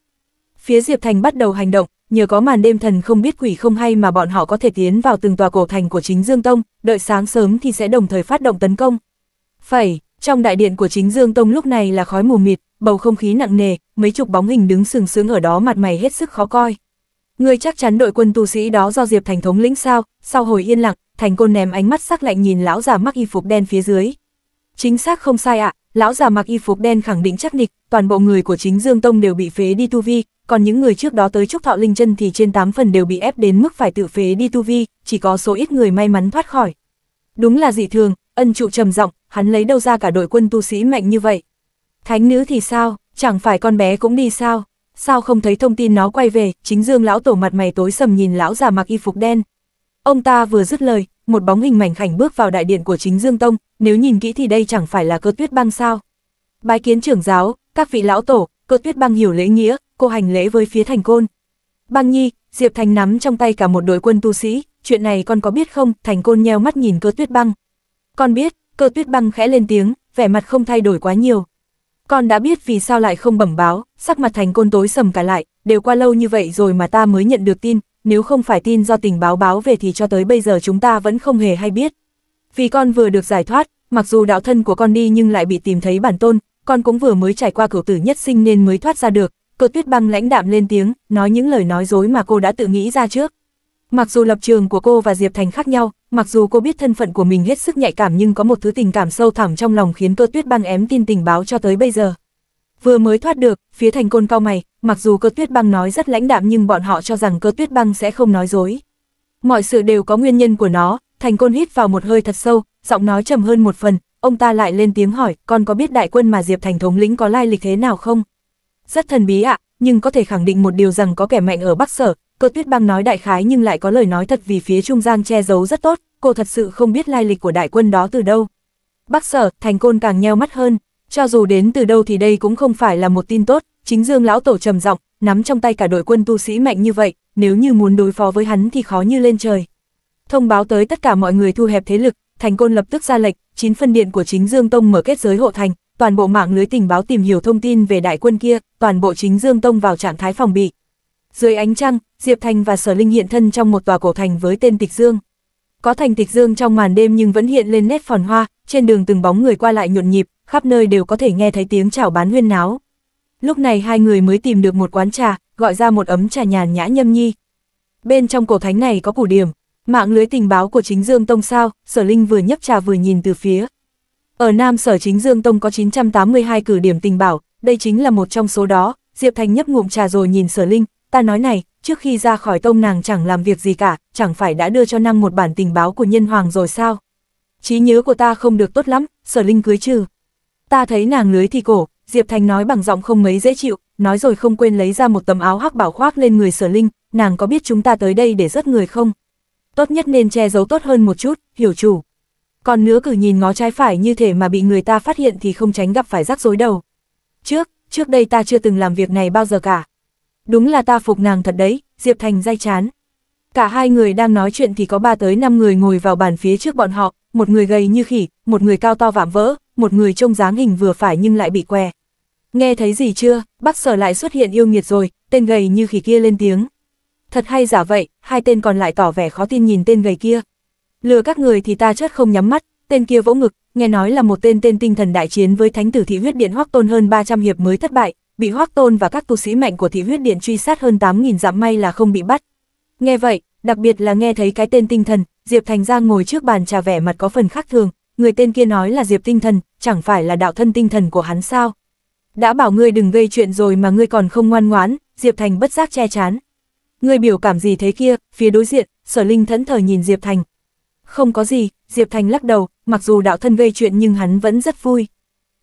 Phía Diệp Thành bắt đầu hành động, nhờ có màn đêm thần không biết quỷ không hay mà bọn họ có thể tiến vào từng tòa cổ thành của chính Dương Tông, đợi sáng sớm thì sẽ đồng thời phát động tấn công. phải trong đại điện của chính Dương Tông lúc này là khói mù mịt, bầu không khí nặng nề, mấy chục bóng hình đứng sừng sững ở đó mặt mày hết sức khó coi. Người chắc chắn đội quân tu sĩ đó do Diệp Thành thống lĩnh sao, sau hồi yên lặng, Thành Côn ném ánh mắt sắc lạnh nhìn lão già mặc y phục đen phía dưới. Chính xác không sai ạ, à, lão già mặc y phục đen khẳng định chắc nịch, toàn bộ người của chính Dương Tông đều bị phế đi tu vi, còn những người trước đó tới trúc thọ linh chân thì trên 8 phần đều bị ép đến mức phải tự phế đi tu vi, chỉ có số ít người may mắn thoát khỏi. Đúng là dị thường, ân trụ trầm giọng hắn lấy đâu ra cả đội quân tu sĩ mạnh như vậy. Thánh nữ thì sao, chẳng phải con bé cũng đi sao, sao không thấy thông tin nó quay về, chính dương lão tổ mặt mày tối sầm nhìn lão già mặc y phục đen. Ông ta vừa dứt lời, một bóng hình mảnh khảnh bước vào đại điện của chính dương tông, nếu nhìn kỹ thì đây chẳng phải là cơ tuyết băng sao. Bái kiến trưởng giáo, các vị lão tổ, cơ tuyết băng hiểu lễ nghĩa, cô hành lễ với phía thành côn. Băng nhi, Diệp Thành nắm trong tay cả một đội quân tu sĩ, chuyện này con có biết không? Thành côn nheo mắt nhìn cơ tuyết băng. Con biết, cơ tuyết băng khẽ lên tiếng, vẻ mặt không thay đổi quá nhiều. Con đã biết vì sao lại không bẩm báo, sắc mặt thành côn tối sầm cả lại, đều qua lâu như vậy rồi mà ta mới nhận được tin, nếu không phải tin do tình báo báo về thì cho tới bây giờ chúng ta vẫn không hề hay biết. Vì con vừa được giải thoát, mặc dù đạo thân của con đi nhưng lại bị tìm thấy bản tôn, con cũng vừa mới trải qua cửu tử nhất sinh nên mới thoát ra được, cơ tuyết băng lãnh đạm lên tiếng, nói những lời nói dối mà cô đã tự nghĩ ra trước. Mặc dù lập trường của cô và Diệp Thành khác nhau, Mặc dù cô biết thân phận của mình hết sức nhạy cảm nhưng có một thứ tình cảm sâu thẳm trong lòng khiến cơ Tuyết Băng ém tin tình báo cho tới bây giờ. Vừa mới thoát được, phía thành côn cao mày, mặc dù cơ tuyết băng nói rất lãnh đạm nhưng bọn họ cho rằng cơ tuyết băng sẽ không nói dối. Mọi sự đều có nguyên nhân của nó, thành côn hít vào một hơi thật sâu, giọng nói trầm hơn một phần, ông ta lại lên tiếng hỏi, con có biết đại quân mà Diệp Thành thống lĩnh có lai lịch thế nào không? Rất thần bí ạ, nhưng có thể khẳng định một điều rằng có kẻ mạnh ở Bắc Sở, Cơ tuyết băng nói đại khái nhưng lại có lời nói thật vì phía Trung Giang che giấu rất tốt, cô thật sự không biết lai lịch của đại quân đó từ đâu. Bắc sở, thành côn càng nheo mắt hơn, cho dù đến từ đâu thì đây cũng không phải là một tin tốt, chính Dương lão tổ trầm giọng, nắm trong tay cả đội quân tu sĩ mạnh như vậy, nếu như muốn đối phó với hắn thì khó như lên trời. Thông báo tới tất cả mọi người thu hẹp thế lực, Thành Côn lập tức ra lệnh, chín phân điện của chính Dương Tông mở kết giới hộ thành, toàn bộ mạng lưới tình báo tìm hiểu thông tin về đại quân kia, toàn bộ chính Dương Tông vào trạng thái phòng bị. Dưới ánh trăng, Diệp Thành và Sở Linh hiện thân trong một tòa cổ thành với tên Tịch Dương. Có thành Tịch Dương trong màn đêm nhưng vẫn hiện lên nét phồn hoa, trên đường từng bóng người qua lại nhộn nhịp, khắp nơi đều có thể nghe thấy tiếng chào bán huyên náo. Lúc này hai người mới tìm được một quán trà, gọi ra một ấm trà nhàn nhã nhâm nhi. Bên trong cổ thánh này có củ điểm, mạng lưới tình báo của chính Dương Tông sao, Sở Linh vừa nhấp trà vừa nhìn từ phía. Ở Nam Sở chính Dương Tông có 982 cử điểm tình bảo, đây chính là một trong số đó, Diệp Thành nhấp ngụm trà rồi nhìn Sở Linh, ta nói này, trước khi ra khỏi tông nàng chẳng làm việc gì cả, chẳng phải đã đưa cho năng một bản tình báo của nhân hoàng rồi sao? Trí nhớ của ta không được tốt lắm, sở linh cưới trừ. Ta thấy nàng lưới thì cổ, Diệp Thành nói bằng giọng không mấy dễ chịu, nói rồi không quên lấy ra một tấm áo hắc bảo khoác lên người sở linh, nàng có biết chúng ta tới đây để rớt người không? Tốt nhất nên che giấu tốt hơn một chút, hiểu chủ. Còn nữa cử nhìn ngó trái phải như thể mà bị người ta phát hiện thì không tránh gặp phải rắc rối đầu. Trước, trước đây ta chưa từng làm việc này bao giờ cả, Đúng là ta phục nàng thật đấy, Diệp Thành dai chán. Cả hai người đang nói chuyện thì có ba tới năm người ngồi vào bàn phía trước bọn họ, một người gầy như khỉ, một người cao to vạm vỡ, một người trông dáng hình vừa phải nhưng lại bị què. Nghe thấy gì chưa, bác sở lại xuất hiện yêu nghiệt rồi, tên gầy như khỉ kia lên tiếng. Thật hay giả vậy, hai tên còn lại tỏ vẻ khó tin nhìn tên gầy kia. Lừa các người thì ta chất không nhắm mắt, tên kia vỗ ngực, nghe nói là một tên tên tinh thần đại chiến với thánh tử thị huyết điện hoắc tôn hơn 300 hiệp mới thất bại, bị Hoắc Tôn và các tu sĩ mạnh của thị huyết điện truy sát hơn 8.000 dặm may là không bị bắt. Nghe vậy, đặc biệt là nghe thấy cái tên tinh thần, Diệp Thành Giang ngồi trước bàn trà vẻ mặt có phần khác thường, người tên kia nói là Diệp tinh thần, chẳng phải là đạo thân tinh thần của hắn sao. Đã bảo ngươi đừng gây chuyện rồi mà ngươi còn không ngoan ngoãn, Diệp Thành bất giác che chán. Ngươi biểu cảm gì thế kia, phía đối diện, sở linh thẫn thờ nhìn Diệp Thành. Không có gì, Diệp Thành lắc đầu, mặc dù đạo thân gây chuyện nhưng hắn vẫn rất vui.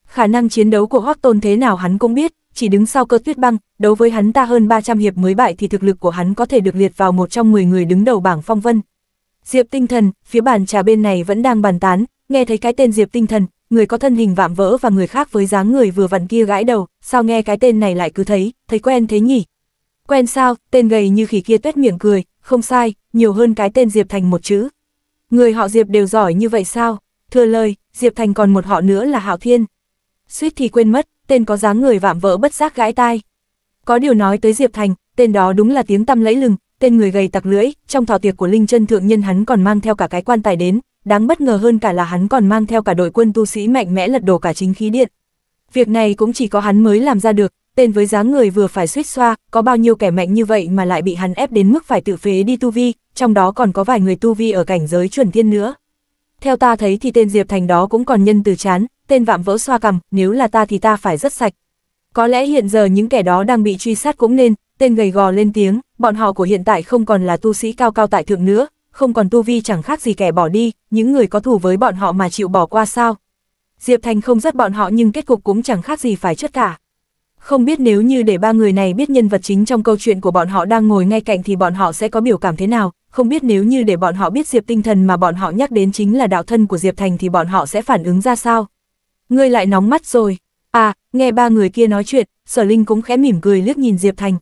Khả năng chiến đấu của Hoắc Tôn thế nào hắn cũng biết, chỉ đứng sau cơ tuyết băng, đấu với hắn ta hơn 300 hiệp mới bại thì thực lực của hắn có thể được liệt vào một trong 10 người đứng đầu bảng phong vân. Diệp Tinh Thần, phía bàn trà bên này vẫn đang bàn tán, nghe thấy cái tên Diệp Tinh Thần, người có thân hình vạm vỡ và người khác với dáng người vừa vặn kia gãi đầu, sao nghe cái tên này lại cứ thấy, thấy quen thế nhỉ? Quen sao, tên gầy như khỉ kia tuét miệng cười, không sai, nhiều hơn cái tên Diệp Thành một chữ. Người họ Diệp đều giỏi như vậy sao? Thưa lời, Diệp Thành còn một họ nữa là Hạo Thiên. Suýt thì quên mất, tên có dáng người vạm vỡ bất giác gãi tai. Có điều nói tới Diệp Thành, tên đó đúng là tiếng tăm lẫy lừng, tên người gầy tặc lưỡi, trong thọ tiệc của Linh Chân thượng nhân hắn còn mang theo cả cái quan tài đến, đáng bất ngờ hơn cả là hắn còn mang theo cả đội quân tu sĩ mạnh mẽ lật đổ cả chính khí điện. Việc này cũng chỉ có hắn mới làm ra được, tên với dáng người vừa phải suýt xoa, có bao nhiêu kẻ mạnh như vậy mà lại bị hắn ép đến mức phải tự phế đi tu vi, trong đó còn có vài người tu vi ở cảnh giới chuẩn thiên nữa. Theo ta thấy thì tên Diệp Thành đó cũng còn nhân từ chán, tên vạm vỡ xoa cằm, nếu là ta thì ta phải rất sạch. Có lẽ hiện giờ những kẻ đó đang bị truy sát cũng nên, tên gầy gò lên tiếng, bọn họ của hiện tại không còn là tu sĩ cao cao tại thượng nữa, không còn tu vi chẳng khác gì kẻ bỏ đi, những người có thù với bọn họ mà chịu bỏ qua sao. Diệp Thành không dắt bọn họ nhưng kết cục cũng chẳng khác gì phải chất cả. Không biết nếu như để ba người này biết nhân vật chính trong câu chuyện của bọn họ đang ngồi ngay cạnh thì bọn họ sẽ có biểu cảm thế nào, không biết nếu như để bọn họ biết Diệp tinh thần mà bọn họ nhắc đến chính là đạo thân của Diệp Thành thì bọn họ sẽ phản ứng ra sao ngươi lại nóng mắt rồi. À, nghe ba người kia nói chuyện, sở linh cũng khẽ mỉm cười liếc nhìn Diệp Thành.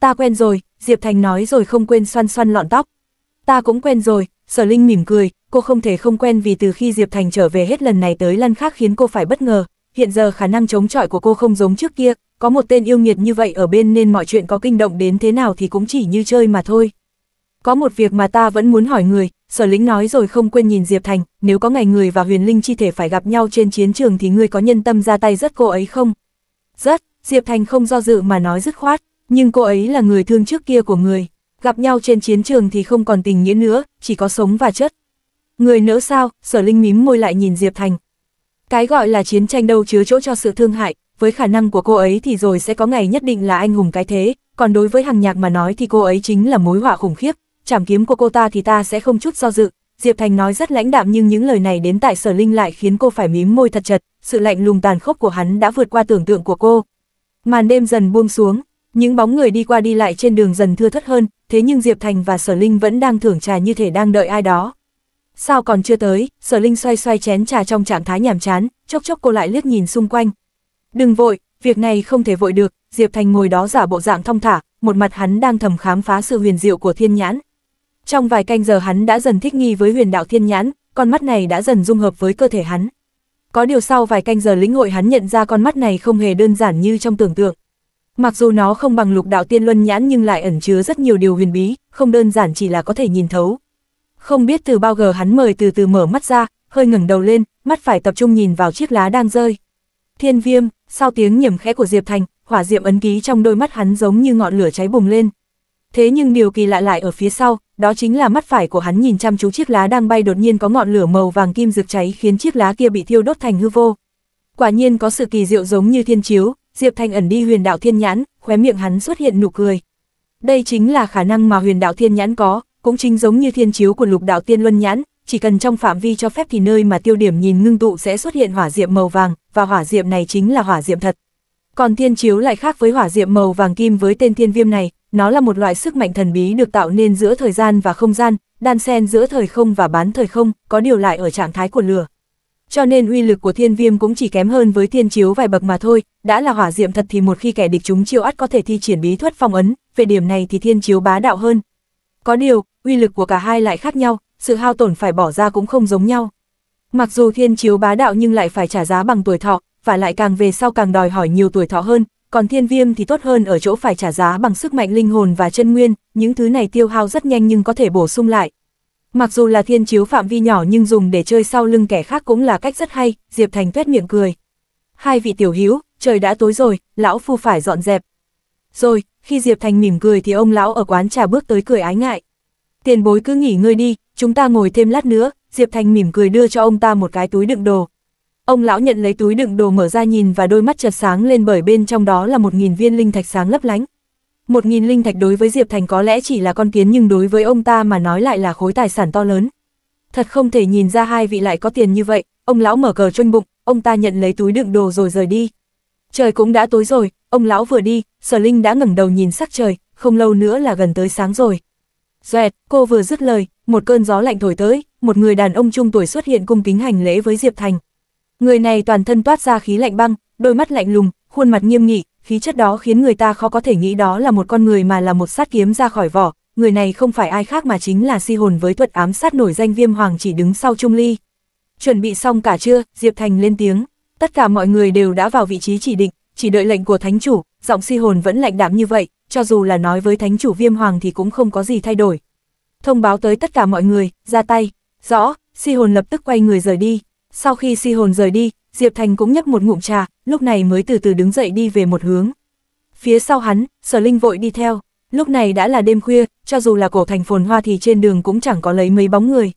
Ta quen rồi, Diệp Thành nói rồi không quên xoăn xoăn lọn tóc. Ta cũng quen rồi, sở linh mỉm cười, cô không thể không quen vì từ khi Diệp Thành trở về hết lần này tới lần khác khiến cô phải bất ngờ. Hiện giờ khả năng chống chọi của cô không giống trước kia, có một tên yêu nghiệt như vậy ở bên nên mọi chuyện có kinh động đến thế nào thì cũng chỉ như chơi mà thôi. Có một việc mà ta vẫn muốn hỏi người, Sở lĩnh nói rồi không quên nhìn Diệp Thành, nếu có ngày người và huyền linh chi thể phải gặp nhau trên chiến trường thì ngươi có nhân tâm ra tay rất cô ấy không? Rất, Diệp Thành không do dự mà nói dứt khoát, nhưng cô ấy là người thương trước kia của người. Gặp nhau trên chiến trường thì không còn tình nghĩa nữa, chỉ có sống và chất. Người nỡ sao, sở linh mím môi lại nhìn Diệp Thành. Cái gọi là chiến tranh đâu chứa chỗ cho sự thương hại, với khả năng của cô ấy thì rồi sẽ có ngày nhất định là anh hùng cái thế, còn đối với hàng nhạc mà nói thì cô ấy chính là mối họa khủng khiếp, chảm kiếm của cô ta thì ta sẽ không chút do dự. Diệp Thành nói rất lãnh đạm nhưng những lời này đến tại sở linh lại khiến cô phải mím môi thật chặt, sự lạnh lùng tàn khốc của hắn đã vượt qua tưởng tượng của cô. Màn đêm dần buông xuống, những bóng người đi qua đi lại trên đường dần thưa thất hơn, thế nhưng Diệp Thành và sở linh vẫn đang thưởng trà như thể đang đợi ai đó. Sao còn chưa tới, sở linh xoay xoay chén trà trong trạng thái nhàm chán, chốc chốc cô lại liếc nhìn xung quanh. Đừng vội, việc này không thể vội được, Diệp Thành ngồi đó giả bộ dạng thong thả, một mặt hắn đang thầm khám phá sự huyền diệu của thiên nhãn, trong vài canh giờ hắn đã dần thích nghi với huyền đạo thiên nhãn, con mắt này đã dần dung hợp với cơ thể hắn. Có điều sau vài canh giờ lĩnh hội hắn nhận ra con mắt này không hề đơn giản như trong tưởng tượng. Mặc dù nó không bằng lục đạo tiên luân nhãn nhưng lại ẩn chứa rất nhiều điều huyền bí, không đơn giản chỉ là có thể nhìn thấu. Không biết từ bao giờ hắn mời từ từ mở mắt ra, hơi ngẩng đầu lên, mắt phải tập trung nhìn vào chiếc lá đang rơi. Thiên viêm, sau tiếng nhầm khẽ của Diệp Thành, hỏa diệm ấn ký trong đôi mắt hắn giống như ngọn lửa cháy bùng lên. Thế nhưng điều kỳ lạ lại ở phía sau, đó chính là mắt phải của hắn nhìn chăm chú chiếc lá đang bay đột nhiên có ngọn lửa màu vàng kim rực cháy khiến chiếc lá kia bị thiêu đốt thành hư vô. Quả nhiên có sự kỳ diệu giống như thiên chiếu, Diệp Thanh ẩn đi huyền đạo thiên nhãn, khóe miệng hắn xuất hiện nụ cười. Đây chính là khả năng mà huyền đạo thiên nhãn có, cũng chính giống như thiên chiếu của lục đạo tiên luân nhãn, chỉ cần trong phạm vi cho phép thì nơi mà tiêu điểm nhìn ngưng tụ sẽ xuất hiện hỏa diệm màu vàng, và hỏa diệm này chính là hỏa diệm thật. Còn thiên chiếu lại khác với hỏa diệm màu vàng kim với tên thiên viêm này, nó là một loại sức mạnh thần bí được tạo nên giữa thời gian và không gian, đan xen giữa thời không và bán thời không, có điều lại ở trạng thái của lửa. Cho nên uy lực của thiên viêm cũng chỉ kém hơn với thiên chiếu vài bậc mà thôi, đã là hỏa diệm thật thì một khi kẻ địch chúng chiêu ắt có thể thi triển bí thuật phong ấn, về điểm này thì thiên chiếu bá đạo hơn. Có điều, uy lực của cả hai lại khác nhau, sự hao tổn phải bỏ ra cũng không giống nhau. Mặc dù thiên chiếu bá đạo nhưng lại phải trả giá bằng tuổi thọ, và lại càng về sau càng đòi hỏi nhiều tuổi thọ hơn, còn thiên viêm thì tốt hơn ở chỗ phải trả giá bằng sức mạnh linh hồn và chân nguyên, những thứ này tiêu hao rất nhanh nhưng có thể bổ sung lại. Mặc dù là thiên chiếu phạm vi nhỏ nhưng dùng để chơi sau lưng kẻ khác cũng là cách rất hay, Diệp Thành tuét miệng cười. Hai vị tiểu hữu, trời đã tối rồi, lão phu phải dọn dẹp. Rồi, khi Diệp Thành mỉm cười thì ông lão ở quán trà bước tới cười ái ngại. Tiền bối cứ nghỉ ngơi đi, chúng ta ngồi thêm lát nữa, Diệp Thành mỉm cười đưa cho ông ta một cái túi đựng đồ, Ông lão nhận lấy túi đựng đồ mở ra nhìn và đôi mắt chợt sáng lên bởi bên trong đó là một nghìn viên linh thạch sáng lấp lánh. Một nghìn linh thạch đối với Diệp Thành có lẽ chỉ là con kiến nhưng đối với ông ta mà nói lại là khối tài sản to lớn. Thật không thể nhìn ra hai vị lại có tiền như vậy, ông lão mở cờ chôn bụng, ông ta nhận lấy túi đựng đồ rồi rời đi. Trời cũng đã tối rồi, ông lão vừa đi, Sở Linh đã ngẩng đầu nhìn sắc trời, không lâu nữa là gần tới sáng rồi. Doẹt, cô vừa dứt lời, một cơn gió lạnh thổi tới, một người đàn ông trung tuổi xuất hiện cung kính hành lễ với Diệp Thành. Người này toàn thân toát ra khí lạnh băng, đôi mắt lạnh lùng, khuôn mặt nghiêm nghị, khí chất đó khiến người ta khó có thể nghĩ đó là một con người mà là một sát kiếm ra khỏi vỏ. Người này không phải ai khác mà chính là si hồn với thuật ám sát nổi danh viêm hoàng chỉ đứng sau Trung Ly. Chuẩn bị xong cả chưa, Diệp Thành lên tiếng. Tất cả mọi người đều đã vào vị trí chỉ định, chỉ đợi lệnh của thánh chủ, giọng si hồn vẫn lạnh đảm như vậy, cho dù là nói với thánh chủ viêm hoàng thì cũng không có gì thay đổi. Thông báo tới tất cả mọi người, ra tay, rõ, si hồn lập tức quay người rời đi. Sau khi si hồn rời đi, Diệp Thành cũng nhấp một ngụm trà, lúc này mới từ từ đứng dậy đi về một hướng. Phía sau hắn, sở linh vội đi theo, lúc này đã là đêm khuya, cho dù là cổ thành phồn hoa thì trên đường cũng chẳng có lấy mấy bóng người.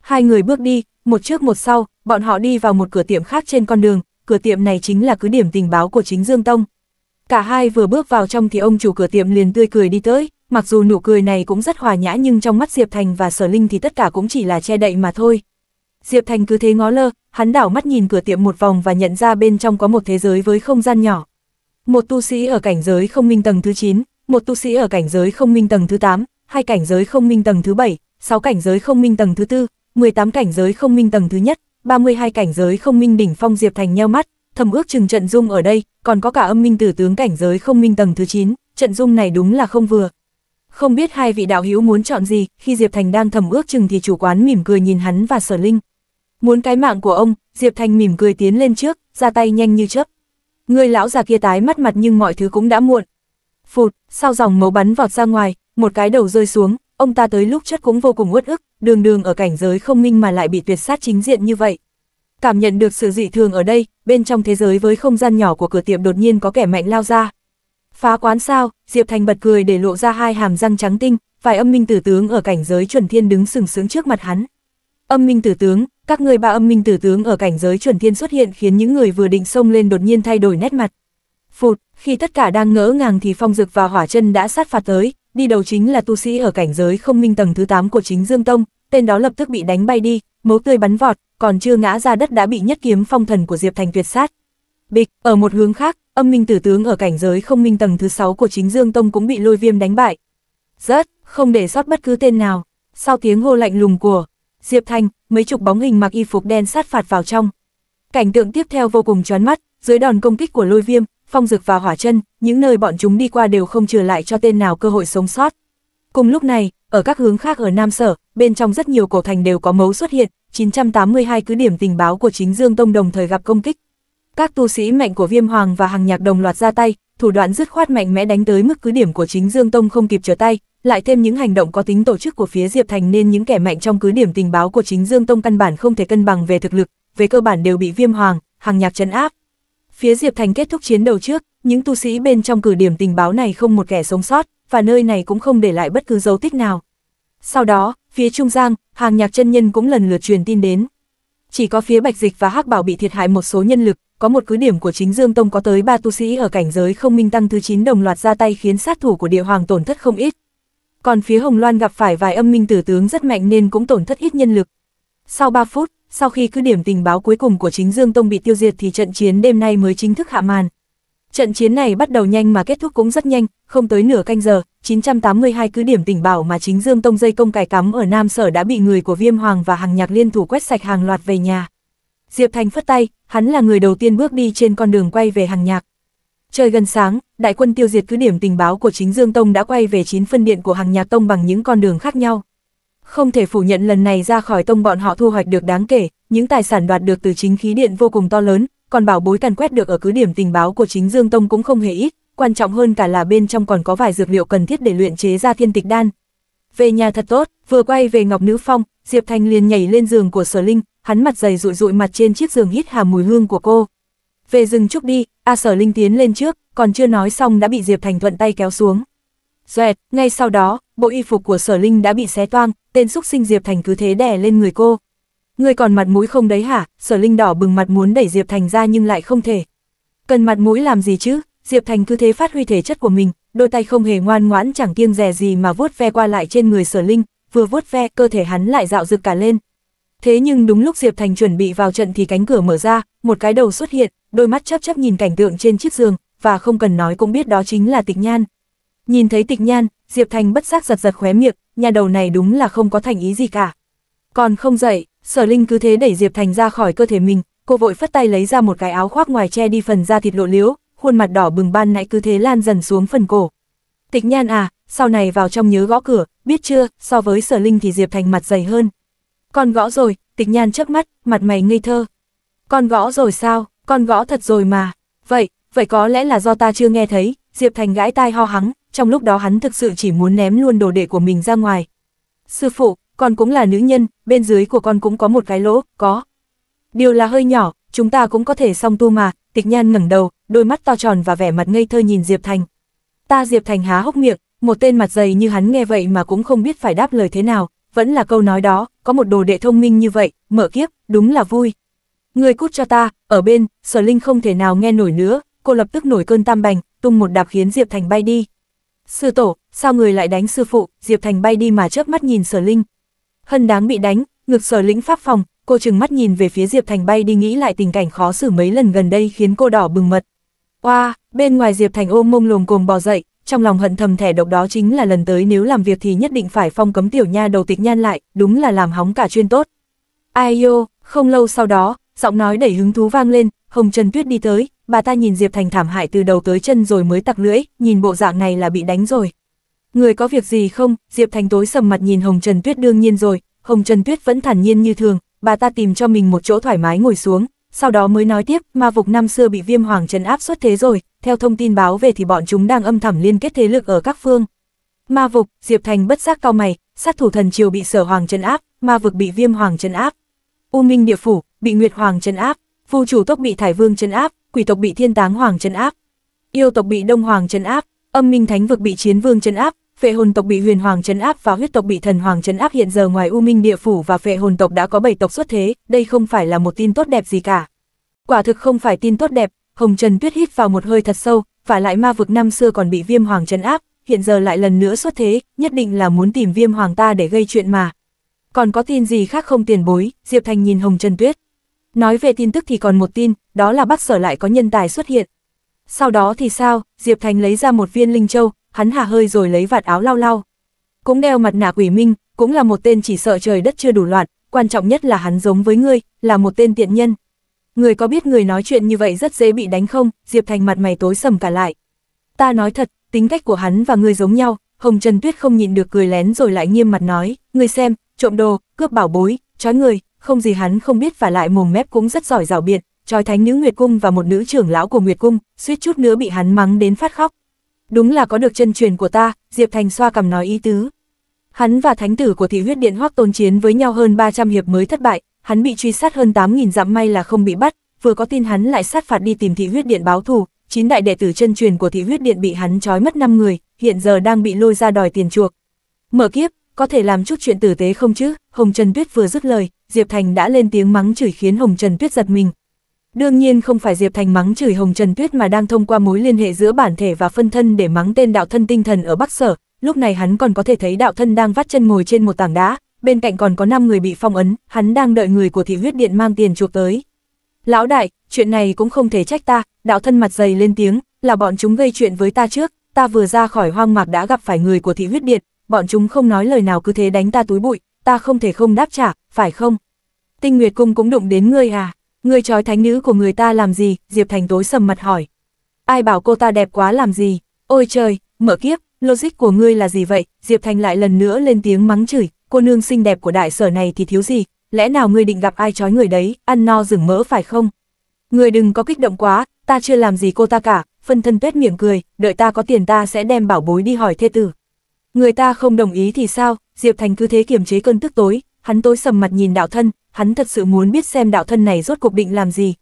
Hai người bước đi, một trước một sau, bọn họ đi vào một cửa tiệm khác trên con đường, cửa tiệm này chính là cứ điểm tình báo của chính Dương Tông. Cả hai vừa bước vào trong thì ông chủ cửa tiệm liền tươi cười đi tới, mặc dù nụ cười này cũng rất hòa nhã nhưng trong mắt Diệp Thành và Sở Linh thì tất cả cũng chỉ là che đậy mà thôi. Diệp Thành cứ thế ngó lơ, hắn đảo mắt nhìn cửa tiệm một vòng và nhận ra bên trong có một thế giới với không gian nhỏ. Một tu sĩ ở cảnh giới không minh tầng thứ 9, một tu sĩ ở cảnh giới không minh tầng thứ 8, hai cảnh giới không minh tầng thứ 7, sáu cảnh giới không minh tầng thứ 4, 18 cảnh giới không minh tầng thứ nhất, 32 cảnh giới không minh đỉnh phong Diệp Thành nheo mắt, thầm ước chừng trận dung ở đây, còn có cả âm minh tử tướng cảnh giới không minh tầng thứ 9, trận dung này đúng là không vừa. Không biết hai vị đạo hữu muốn chọn gì, khi Diệp Thành đang thầm ước chừng thì chủ quán mỉm cười nhìn hắn và Sở Linh. Muốn cái mạng của ông, Diệp Thanh mỉm cười tiến lên trước, ra tay nhanh như chớp. Người lão già kia tái mắt mặt nhưng mọi thứ cũng đã muộn. Phụt, sau dòng máu bắn vọt ra ngoài, một cái đầu rơi xuống, ông ta tới lúc chất cũng vô cùng uất ức, đường đường ở cảnh giới không minh mà lại bị tuyệt sát chính diện như vậy. Cảm nhận được sự dị thường ở đây, bên trong thế giới với không gian nhỏ của cửa tiệm đột nhiên có kẻ mạnh lao ra. Phá quán sao, Diệp Thành bật cười để lộ ra hai hàm răng trắng tinh, vài âm minh tử tướng ở cảnh giới chuẩn thiên đứng sừng sững trước mặt hắn. Âm minh tử tướng, các người ba âm minh tử tướng ở cảnh giới chuẩn thiên xuất hiện khiến những người vừa định xông lên đột nhiên thay đổi nét mặt. Phụt, khi tất cả đang ngỡ ngàng thì phong dực và hỏa chân đã sát phạt tới, đi đầu chính là tu sĩ ở cảnh giới không minh tầng thứ 8 của chính Dương Tông, tên đó lập tức bị đánh bay đi, máu tươi bắn vọt, còn chưa ngã ra đất đã bị nhất kiếm phong thần của Diệp Thành tuyệt sát. Bịch, ở một hướng khác, âm minh tử tướng ở cảnh giới không minh tầng thứ 6 của chính Dương Tông cũng bị lôi viêm đánh bại. Rớt, không để sót bất cứ tên nào. Sau tiếng hô lạnh lùng của Diệp Thanh, mấy chục bóng hình mặc y phục đen sát phạt vào trong. Cảnh tượng tiếp theo vô cùng choán mắt, dưới đòn công kích của lôi viêm, phong dực và hỏa chân, những nơi bọn chúng đi qua đều không trừ lại cho tên nào cơ hội sống sót. Cùng lúc này, ở các hướng khác ở Nam Sở, bên trong rất nhiều cổ thành đều có mấu xuất hiện, 982 cứ điểm tình báo của chính Dương Tông đồng thời gặp công kích. Các tu sĩ mạnh của Viêm Hoàng và Hàng Nhạc đồng loạt ra tay, thủ đoạn dứt khoát mạnh mẽ đánh tới mức cứ điểm của chính Dương Tông không kịp trở tay, lại thêm những hành động có tính tổ chức của phía Diệp Thành nên những kẻ mạnh trong cứ điểm tình báo của chính Dương Tông căn bản không thể cân bằng về thực lực, về cơ bản đều bị viêm hoàng, hàng nhạc chấn áp. Phía Diệp Thành kết thúc chiến đầu trước, những tu sĩ bên trong cử điểm tình báo này không một kẻ sống sót, và nơi này cũng không để lại bất cứ dấu tích nào. Sau đó, phía Trung Giang, hàng nhạc chân nhân cũng lần lượt truyền tin đến. Chỉ có phía Bạch Dịch và hắc Bảo bị thiệt hại một số nhân lực, có một cứ điểm của chính Dương Tông có tới 3 tu sĩ ở cảnh giới không minh tăng thứ 9 đồng loạt ra tay khiến sát thủ của địa hoàng tổn thất không ít, còn phía Hồng Loan gặp phải vài âm minh tử tướng rất mạnh nên cũng tổn thất ít nhân lực. Sau 3 phút, sau khi cứ điểm tình báo cuối cùng của chính Dương Tông bị tiêu diệt thì trận chiến đêm nay mới chính thức hạ màn. Trận chiến này bắt đầu nhanh mà kết thúc cũng rất nhanh, không tới nửa canh giờ, 982 cứ điểm tình bảo mà chính Dương Tông dây công cài cắm ở Nam Sở đã bị người của Viêm Hoàng và Hàng Nhạc liên thủ quét sạch hàng loạt về nhà. Diệp Thành phất tay, hắn là người đầu tiên bước đi trên con đường quay về Hàng Nhạc. Trời gần sáng, đại quân tiêu diệt cứ điểm tình báo của chính Dương Tông đã quay về chín phân điện của hàng nhà Tông bằng những con đường khác nhau. Không thể phủ nhận lần này ra khỏi Tông bọn họ thu hoạch được đáng kể, những tài sản đoạt được từ chính khí điện vô cùng to lớn, còn bảo bối càn quét được ở cứ điểm tình báo của chính Dương Tông cũng không hề ít, quan trọng hơn cả là bên trong còn có vài dược liệu cần thiết để luyện chế ra thiên tịch đan. Về nhà thật tốt, vừa quay về Ngọc Nữ Phong, Diệp Thành liền nhảy lên giường của Sở Linh, hắn mặt dày rụi rụi mặt trên chiếc giường hít hà mùi hương của cô. Về rừng trúc đi, A Sở Linh tiến lên trước, còn chưa nói xong đã bị Diệp Thành thuận tay kéo xuống. Xoẹt, ngay sau đó, bộ y phục của Sở Linh đã bị xé toang, tên xúc sinh Diệp Thành cứ thế đè lên người cô. Người còn mặt mũi không đấy hả? Sở Linh đỏ bừng mặt muốn đẩy Diệp Thành ra nhưng lại không thể. Cần mặt mũi làm gì chứ? Diệp Thành cứ thế phát huy thể chất của mình, đôi tay không hề ngoan ngoãn chẳng kiêng dè gì mà vuốt ve qua lại trên người Sở Linh, vừa vuốt ve cơ thể hắn lại dạo dực cả lên. Thế nhưng đúng lúc Diệp Thành chuẩn bị vào trận thì cánh cửa mở ra, một cái đầu xuất hiện, đôi mắt chớp chớp nhìn cảnh tượng trên chiếc giường, và không cần nói cũng biết đó chính là tịch nhan. Nhìn thấy tịch nhan, Diệp Thành bất giác giật giật khóe miệng, nhà đầu này đúng là không có thành ý gì cả. Còn không dậy, sở linh cứ thế đẩy Diệp Thành ra khỏi cơ thể mình, cô vội phất tay lấy ra một cái áo khoác ngoài che đi phần da thịt lộ liễu, khuôn mặt đỏ bừng ban nãy cứ thế lan dần xuống phần cổ. Tịch nhan à, sau này vào trong nhớ gõ cửa, biết chưa, so với sở linh thì Diệp Thành mặt dày hơn. Con gõ rồi, tịch nhan chớp mắt, mặt mày ngây thơ. Con gõ rồi sao? con gõ thật rồi mà, vậy, vậy có lẽ là do ta chưa nghe thấy, Diệp Thành gãi tai ho hắng, trong lúc đó hắn thực sự chỉ muốn ném luôn đồ đệ của mình ra ngoài. Sư phụ, con cũng là nữ nhân, bên dưới của con cũng có một cái lỗ, có. Điều là hơi nhỏ, chúng ta cũng có thể song tu mà, tịch nhan ngẩng đầu, đôi mắt to tròn và vẻ mặt ngây thơ nhìn Diệp Thành. Ta Diệp Thành há hốc miệng, một tên mặt dày như hắn nghe vậy mà cũng không biết phải đáp lời thế nào, vẫn là câu nói đó, có một đồ đệ thông minh như vậy, mở kiếp, đúng là vui. Người cút cho ta, ở bên, sở linh không thể nào nghe nổi nữa, cô lập tức nổi cơn tam bành, tung một đạp khiến Diệp Thành bay đi. Sư tổ, sao người lại đánh sư phụ, Diệp Thành bay đi mà chớp mắt nhìn sở linh. Hân đáng bị đánh, ngực sở lĩnh pháp phòng, cô chừng mắt nhìn về phía Diệp Thành bay đi nghĩ lại tình cảnh khó xử mấy lần gần đây khiến cô đỏ bừng mật. Qua wow, bên ngoài Diệp Thành ôm mông lồm cồm bò dậy, trong lòng hận thầm thẻ độc đó chính là lần tới nếu làm việc thì nhất định phải phong cấm tiểu nha đầu tịch nhan lại, đúng là làm hóng cả chuyên tốt. Ai yêu, không lâu sau đó, giọng nói đầy hứng thú vang lên, Hồng Trần Tuyết đi tới, bà ta nhìn Diệp Thành thảm hại từ đầu tới chân rồi mới tặc lưỡi, nhìn bộ dạng này là bị đánh rồi. Người có việc gì không? Diệp Thành tối sầm mặt nhìn Hồng Trần Tuyết đương nhiên rồi, Hồng Trần Tuyết vẫn thản nhiên như thường, bà ta tìm cho mình một chỗ thoải mái ngồi xuống, sau đó mới nói tiếp, ma vực năm xưa bị viêm hoàng trấn áp xuất thế rồi, theo thông tin báo về thì bọn chúng đang âm thầm liên kết thế lực ở các phương. Ma vực, Diệp Thành bất giác cau mày, sát thủ thần triều bị sở hoàng trấn áp, ma vực bị viêm hoàng trấn áp, U Minh Địa Phủ bị Nguyệt Hoàng chấn áp, Vu Chủ Tốc bị Thải Vương chấn áp, Quỷ tộc bị Thiên Táng Hoàng chấn áp, Yêu tộc bị Đông Hoàng chấn áp, Âm Minh Thánh vực bị Chiến Vương chấn áp, Phệ hồn tộc bị Huyền Hoàng chấn áp và Huyết tộc bị Thần Hoàng chấn áp hiện giờ ngoài U Minh Địa Phủ và Phệ hồn tộc đã có 7 tộc xuất thế, đây không phải là một tin tốt đẹp gì cả. Quả thực không phải tin tốt đẹp, Hồng Trần Tuyết hít vào một hơi thật sâu, phải lại ma vực năm xưa còn bị Viêm Hoàng chấn áp, hiện giờ lại lần nữa xuất thế, nhất định là muốn tìm Viêm Hoàng ta để gây chuyện mà, còn có tin gì khác không tiền bối, Diệp Thành nhìn Hồng Trần Tuyết. Nói về tin tức thì còn một tin, đó là bác sở lại có nhân tài xuất hiện. Sau đó thì sao, Diệp Thành lấy ra một viên linh châu, hắn hà hơi rồi lấy vạt áo lao lao Cũng đeo mặt nạ quỷ minh, cũng là một tên chỉ sợ trời đất chưa đủ loạn, quan trọng nhất là hắn giống với ngươi, là một tên tiện nhân. Người có biết người nói chuyện như vậy rất dễ bị đánh không, Diệp Thành mặt mày tối sầm cả lại. Ta nói thật, tính cách của hắn và ngươi giống nhau, Hồng Trần Tuyết không nhịn được cười lén rồi lại nghiêm mặt nói, ngươi xem, trộm đồ, cướp bảo bối, trói người, không gì hắn không biết và lại mồm mép cũng rất giỏi rào biện, trói thánh nữ Nguyệt Cung và một nữ trưởng lão của Nguyệt Cung, suýt chút nữa bị hắn mắng đến phát khóc. Đúng là có được chân truyền của ta, Diệp Thành xoa cầm nói ý tứ. Hắn và thánh tử của thị huyết điện hoắc tôn chiến với nhau hơn 300 hiệp mới thất bại, hắn bị truy sát hơn 8.000 dặm may là không bị bắt, vừa có tin hắn lại sát phạt đi tìm thị huyết điện báo thù, chín đại đệ tử chân truyền của thị huyết điện bị hắn trói mất 5 người, hiện giờ đang bị lôi ra đòi tiền chuộc. Mở kiếp, có thể làm chút chuyện tử tế không chứ? Hồng Trần Tuyết vừa dứt lời, Diệp Thành đã lên tiếng mắng chửi khiến Hồng Trần Tuyết giật mình. Đương nhiên không phải Diệp Thành mắng chửi Hồng Trần Tuyết mà đang thông qua mối liên hệ giữa bản thể và phân thân để mắng tên đạo thân tinh thần ở Bắc Sở, lúc này hắn còn có thể thấy đạo thân đang vắt chân ngồi trên một tảng đá, bên cạnh còn có 5 người bị phong ấn, hắn đang đợi người của thị huyết điện mang tiền chuộc tới. Lão đại, chuyện này cũng không thể trách ta, đạo thân mặt dày lên tiếng, là bọn chúng gây chuyện với ta trước, ta vừa ra khỏi hoang mạc đã gặp phải người của thị huyết điện, bọn chúng không nói lời nào cứ thế đánh ta túi bụi, ta không thể không đáp trả, phải không? Tinh Nguyệt Cung cũng đụng đến ngươi à? Ngươi trói thánh nữ của người ta làm gì? Diệp Thành tối sầm mặt hỏi. Ai bảo cô ta đẹp quá làm gì? Ôi trời, mở kiếp, logic của ngươi là gì vậy? Diệp Thành lại lần nữa lên tiếng mắng chửi, cô nương xinh đẹp của đại sở này thì thiếu gì? Lẽ nào ngươi định gặp ai trói người đấy, ăn no rừng mỡ phải không? Ngươi đừng có kích động quá, ta chưa làm gì cô ta cả, phân thân tuyết miệng cười, đợi ta có tiền ta sẽ đem bảo bối đi hỏi thê tử. Người ta không đồng ý thì sao, Diệp Thành cứ thế kiềm chế cơn tức tối, hắn tối sầm mặt nhìn đạo thân, hắn thật sự muốn biết xem đạo thân này rốt cuộc định làm gì.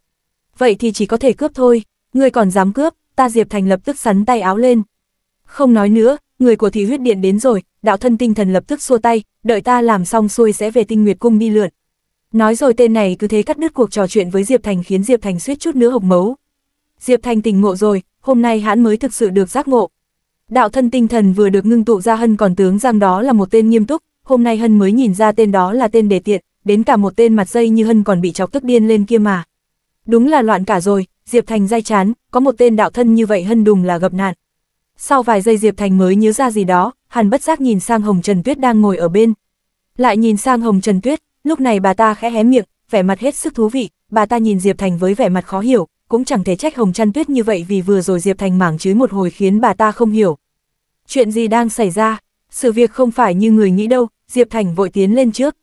Vậy thì chỉ có thể cướp thôi, người còn dám cướp, ta Diệp Thành lập tức sắn tay áo lên. Không nói nữa, người của thị huyết điện đến rồi, đạo thân tinh thần lập tức xua tay, đợi ta làm xong xuôi sẽ về tinh nguyệt cung đi lượn. Nói rồi tên này cứ thế cắt đứt cuộc trò chuyện với Diệp Thành khiến Diệp Thành suýt chút nữa hộc mấu. Diệp Thành tỉnh ngộ rồi, hôm nay hắn mới thực sự được giác ngộ, Đạo thân tinh thần vừa được ngưng tụ ra Hân còn tướng rằng đó là một tên nghiêm túc, hôm nay Hân mới nhìn ra tên đó là tên đề tiện, đến cả một tên mặt dây như Hân còn bị chọc tức điên lên kia mà. Đúng là loạn cả rồi, Diệp Thành dai chán, có một tên đạo thân như vậy Hân đùng là gặp nạn. Sau vài giây Diệp Thành mới nhớ ra gì đó, hắn bất giác nhìn sang Hồng Trần Tuyết đang ngồi ở bên. Lại nhìn sang Hồng Trần Tuyết, lúc này bà ta khẽ hé miệng, vẻ mặt hết sức thú vị, bà ta nhìn Diệp Thành với vẻ mặt khó hiểu, cũng chẳng thể trách Hồng Trần Tuyết như vậy vì vừa rồi Diệp Thành mảng chới một hồi khiến bà ta không hiểu chuyện gì đang xảy ra, sự việc không phải như người nghĩ đâu, Diệp Thành vội tiến lên trước.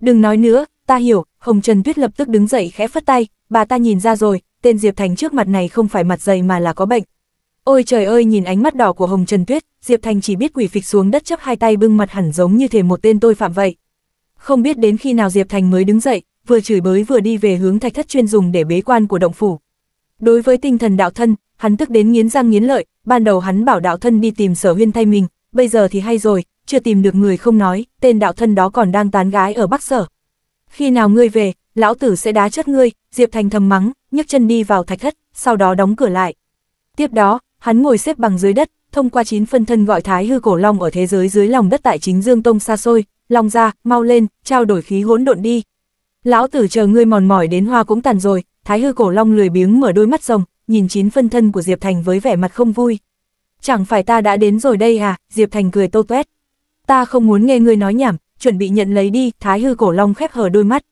Đừng nói nữa, ta hiểu, Hồng Trần Tuyết lập tức đứng dậy khẽ phất tay, bà ta nhìn ra rồi, tên Diệp Thành trước mặt này không phải mặt dày mà là có bệnh. Ôi trời ơi nhìn ánh mắt đỏ của Hồng Trần Tuyết, Diệp Thành chỉ biết quỷ phịch xuống đất chấp hai tay bưng mặt hẳn giống như thể một tên tôi phạm vậy. Không biết đến khi nào Diệp Thành mới đứng dậy, vừa chửi bới vừa đi về hướng thạch thất chuyên dùng để bế quan của động phủ. Đối với tinh thần đạo thân, hắn tức đến nghiến răng nghiến lợi, ban đầu hắn bảo đạo thân đi tìm sở huyên thay mình, bây giờ thì hay rồi, chưa tìm được người không nói, tên đạo thân đó còn đang tán gái ở Bắc Sở. Khi nào ngươi về, lão tử sẽ đá chất ngươi, Diệp Thành thầm mắng, nhấc chân đi vào thạch thất, sau đó đóng cửa lại. Tiếp đó, hắn ngồi xếp bằng dưới đất, thông qua chín phân thân gọi Thái Hư Cổ Long ở thế giới dưới lòng đất tại chính Dương Tông xa xôi, Long ra, mau lên, trao đổi khí hỗn độn đi. Lão tử chờ ngươi mòn mỏi đến hoa cũng tàn rồi, Thái Hư Cổ Long lười biếng mở đôi mắt rồng, nhìn chín phân thân của Diệp Thành với vẻ mặt không vui. Chẳng phải ta đã đến rồi đây à, Diệp Thành cười tô tuét. Ta không muốn nghe ngươi nói nhảm, chuẩn bị nhận lấy đi, thái hư cổ long khép hờ đôi mắt.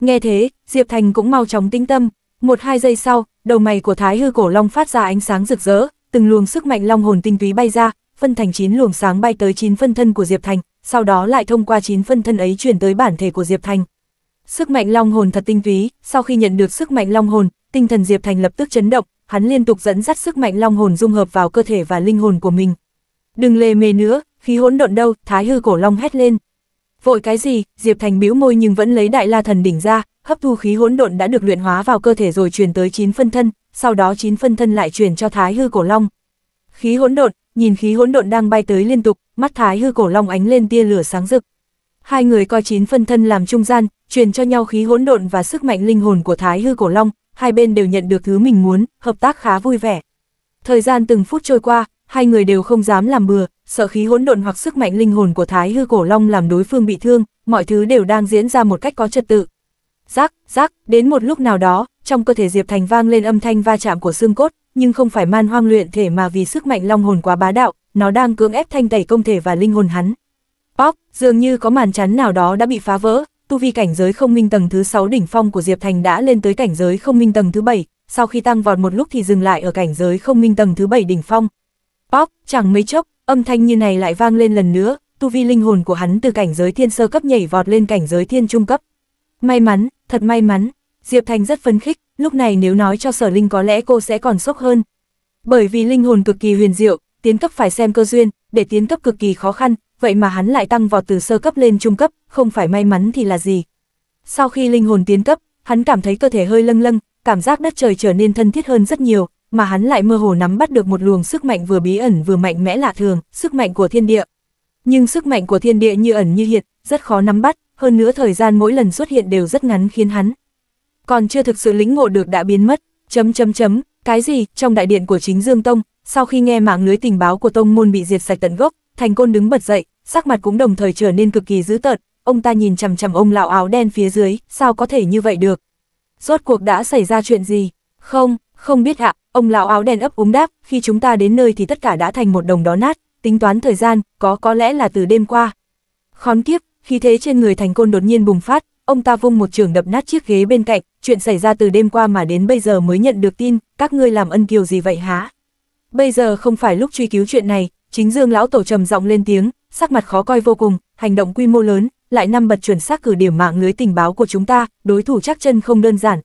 Nghe thế, Diệp Thành cũng mau chóng tinh tâm, một hai giây sau, đầu mày của thái hư cổ long phát ra ánh sáng rực rỡ, từng luồng sức mạnh long hồn tinh túy bay ra, phân thành chín luồng sáng bay tới chín phân thân của Diệp Thành, sau đó lại thông qua chín phân thân ấy truyền tới bản thể của Diệp Thành. Sức mạnh long hồn thật tinh túy, sau khi nhận được sức mạnh long hồn, tinh thần Diệp Thành lập tức chấn động, hắn liên tục dẫn dắt sức mạnh long hồn dung hợp vào cơ thể và linh hồn của mình. Đừng lề mề nữa, khí hỗn độn đâu, thái hư cổ long hét lên. Vội cái gì, Diệp Thành bĩu môi nhưng vẫn lấy đại la thần đỉnh ra, hấp thu khí hỗn độn đã được luyện hóa vào cơ thể rồi truyền tới chín phân thân, sau đó chín phân thân lại truyền cho thái hư cổ long. Khí hỗn độn, nhìn khí hỗn độn đang bay tới liên tục, mắt thái hư cổ long ánh lên tia lửa sáng rực. Hai người coi chín phân thân làm trung gian, truyền cho nhau khí hỗn độn và sức mạnh linh hồn của thái hư cổ long, hai bên đều nhận được thứ mình muốn, hợp tác khá vui vẻ. Thời gian từng phút trôi qua, hai người đều không dám làm bừa, sợ khí hỗn độn hoặc sức mạnh linh hồn của Thái Hư Cổ Long làm đối phương bị thương, mọi thứ đều đang diễn ra một cách có trật tự. rắc rắc đến một lúc nào đó, trong cơ thể Diệp Thành vang lên âm thanh va chạm của xương cốt, nhưng không phải man hoang luyện thể mà vì sức mạnh long hồn quá bá đạo, nó đang cưỡng ép thanh tẩy công thể và linh hồn hắn. Bóc, dường như có màn chắn nào đó đã bị phá vỡ, tu vi cảnh giới không minh tầng thứ 6 đỉnh phong của Diệp Thành đã lên tới cảnh giới không minh tầng thứ 7, sau khi tăng vọt một lúc thì dừng lại ở cảnh giới không minh tầng thứ 7 đỉnh phong. Bóp, chẳng mấy chốc, âm thanh như này lại vang lên lần nữa, tu vi linh hồn của hắn từ cảnh giới thiên sơ cấp nhảy vọt lên cảnh giới thiên trung cấp. May mắn, thật may mắn, Diệp Thành rất phấn khích, lúc này nếu nói cho sở linh có lẽ cô sẽ còn sốc hơn. Bởi vì linh hồn cực kỳ huyền diệu, tiến cấp phải xem cơ duyên, để tiến cấp cực kỳ khó khăn, vậy mà hắn lại tăng vọt từ sơ cấp lên trung cấp, không phải may mắn thì là gì. Sau khi linh hồn tiến cấp, hắn cảm thấy cơ thể hơi lâng lâng, cảm giác đất trời trở nên thân thiết hơn rất nhiều, mà hắn lại mơ hồ nắm bắt được một luồng sức mạnh vừa bí ẩn vừa mạnh mẽ lạ thường, sức mạnh của thiên địa. Nhưng sức mạnh của thiên địa như ẩn như hiện, rất khó nắm bắt, hơn nữa thời gian mỗi lần xuất hiện đều rất ngắn khiến hắn còn chưa thực sự lĩnh ngộ được đã biến mất. Chấm chấm chấm, cái gì? Trong đại điện của chính Dương Tông, sau khi nghe mạng lưới tình báo của tông môn bị diệt sạch tận gốc, Thành Côn đứng bật dậy, sắc mặt cũng đồng thời trở nên cực kỳ dữ tợn, ông ta nhìn chằm chằm ông lão áo đen phía dưới, sao có thể như vậy được? Rốt cuộc đã xảy ra chuyện gì? Không, không biết ạ, ông lão áo đen ấp úng đáp, khi chúng ta đến nơi thì tất cả đã thành một đồng đó nát, tính toán thời gian, có có lẽ là từ đêm qua. Khón kiếp, khi thế trên người Thành Côn đột nhiên bùng phát, ông ta vung một trường đập nát chiếc ghế bên cạnh, chuyện xảy ra từ đêm qua mà đến bây giờ mới nhận được tin, các ngươi làm ân kiều gì vậy hả? Bây giờ không phải lúc truy cứu chuyện này, chính Dương lão tổ trầm giọng lên tiếng, sắc mặt khó coi vô cùng, hành động quy mô lớn, lại năm bật chuẩn xác cử điểm mạng lưới tình báo của chúng ta, đối thủ chắc chân không đơn giản.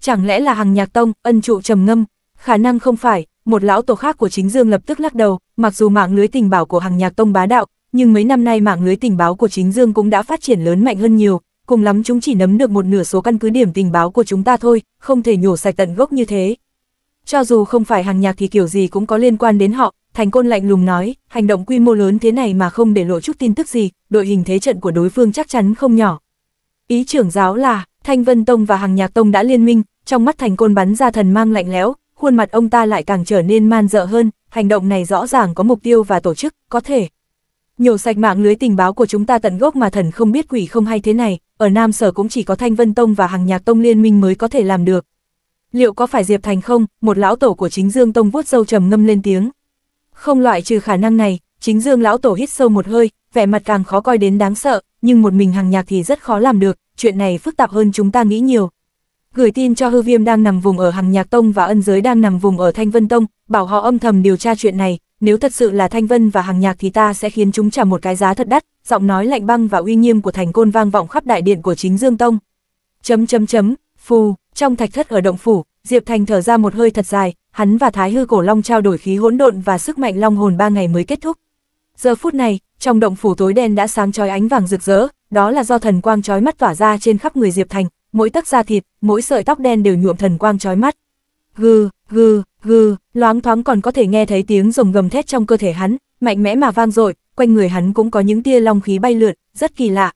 Chẳng lẽ là Hằng Nhạc Tông, ân trụ trầm ngâm, khả năng không phải, một lão tổ khác của chính Dương lập tức lắc đầu, mặc dù mạng lưới tình báo của Hằng Nhạc Tông bá đạo, nhưng mấy năm nay mạng lưới tình báo của chính Dương cũng đã phát triển lớn mạnh hơn nhiều, cùng lắm chúng chỉ nắm được một nửa số căn cứ điểm tình báo của chúng ta thôi, không thể nhổ sạch tận gốc như thế, cho dù không phải hàng nhạc thì kiểu gì cũng có liên quan đến họ, Thành Côn lạnh lùng nói, hành động quy mô lớn thế này mà không để lộ chút tin tức gì, đội hình thế trận của đối phương chắc chắn không nhỏ. Ý trưởng giáo là, Thanh Vân Tông và Hàng Nhạc Tông đã liên minh, trong mắt Thành Côn bắn ra thần mang lạnh lẽo, khuôn mặt ông ta lại càng trở nên man dợ hơn, hành động này rõ ràng có mục tiêu và tổ chức, có thể. Nhổ sạch mạng lưới tình báo của chúng ta tận gốc mà thần không biết quỷ không hay thế này, ở Nam Sở cũng chỉ có Thanh Vân Tông và Hàng Nhạc Tông liên minh mới có thể làm được, Liệu có phải Diệp Thành không? Một lão tổ của chính Dương Tông vuốt sâu trầm ngâm lên tiếng. Không loại trừ khả năng này, chính Dương lão tổ hít sâu một hơi, vẻ mặt càng khó coi đến đáng sợ, nhưng một mình hàng nhạc thì rất khó làm được, chuyện này phức tạp hơn chúng ta nghĩ nhiều. Gửi tin cho hư viêm đang nằm vùng ở hàng nhạc tông và ân giới đang nằm vùng ở Thanh Vân Tông, bảo họ âm thầm điều tra chuyện này, nếu thật sự là Thanh Vân và hàng nhạc thì ta sẽ khiến chúng trả một cái giá thật đắt, giọng nói lạnh băng và uy nghiêm của thành côn vang vọng khắp đại điện của chính Dương Tông. Chấm chấm chấm, Phù, trong thạch thất ở động phủ, Diệp Thành thở ra một hơi thật dài, hắn và Thái Hư Cổ Long trao đổi khí hỗn độn và sức mạnh long hồn ba ngày mới kết thúc. Giờ phút này, trong động phủ tối đen đã sáng chói ánh vàng rực rỡ, đó là do thần quang chói mắt tỏa ra trên khắp người Diệp Thành, mỗi tấc da thịt, mỗi sợi tóc đen đều nhuộm thần quang chói mắt. Gừ, gừ, gừ, loáng thoáng còn có thể nghe thấy tiếng rồng gầm thét trong cơ thể hắn, mạnh mẽ mà vang dội, quanh người hắn cũng có những tia long khí bay lượn, rất kỳ lạ,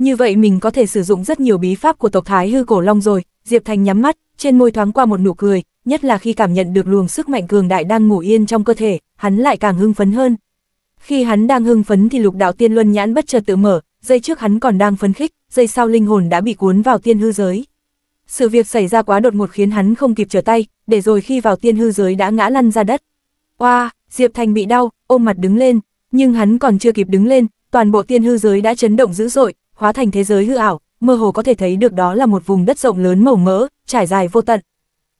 như vậy mình có thể sử dụng rất nhiều bí pháp của tộc Thái hư cổ long rồi, Diệp Thành nhắm mắt, trên môi thoáng qua một nụ cười, nhất là khi cảm nhận được luồng sức mạnh cường đại đang ngủ yên trong cơ thể, hắn lại càng hưng phấn hơn. Khi hắn đang hưng phấn thì lục đạo tiên luân nhãn bất chợt tự mở, dây trước hắn còn đang phấn khích, dây sau linh hồn đã bị cuốn vào tiên hư giới. Sự việc xảy ra quá đột ngột khiến hắn không kịp trở tay, để rồi khi vào tiên hư giới đã ngã lăn ra đất. Oa, wow, Diệp Thành bị đau, ôm mặt đứng lên, nhưng hắn còn chưa kịp đứng lên, toàn bộ tiên hư giới đã chấn động dữ dội, hóa thành thế giới hư ảo, mơ hồ có thể thấy được đó là một vùng đất rộng lớn màu mỡ, trải dài vô tận.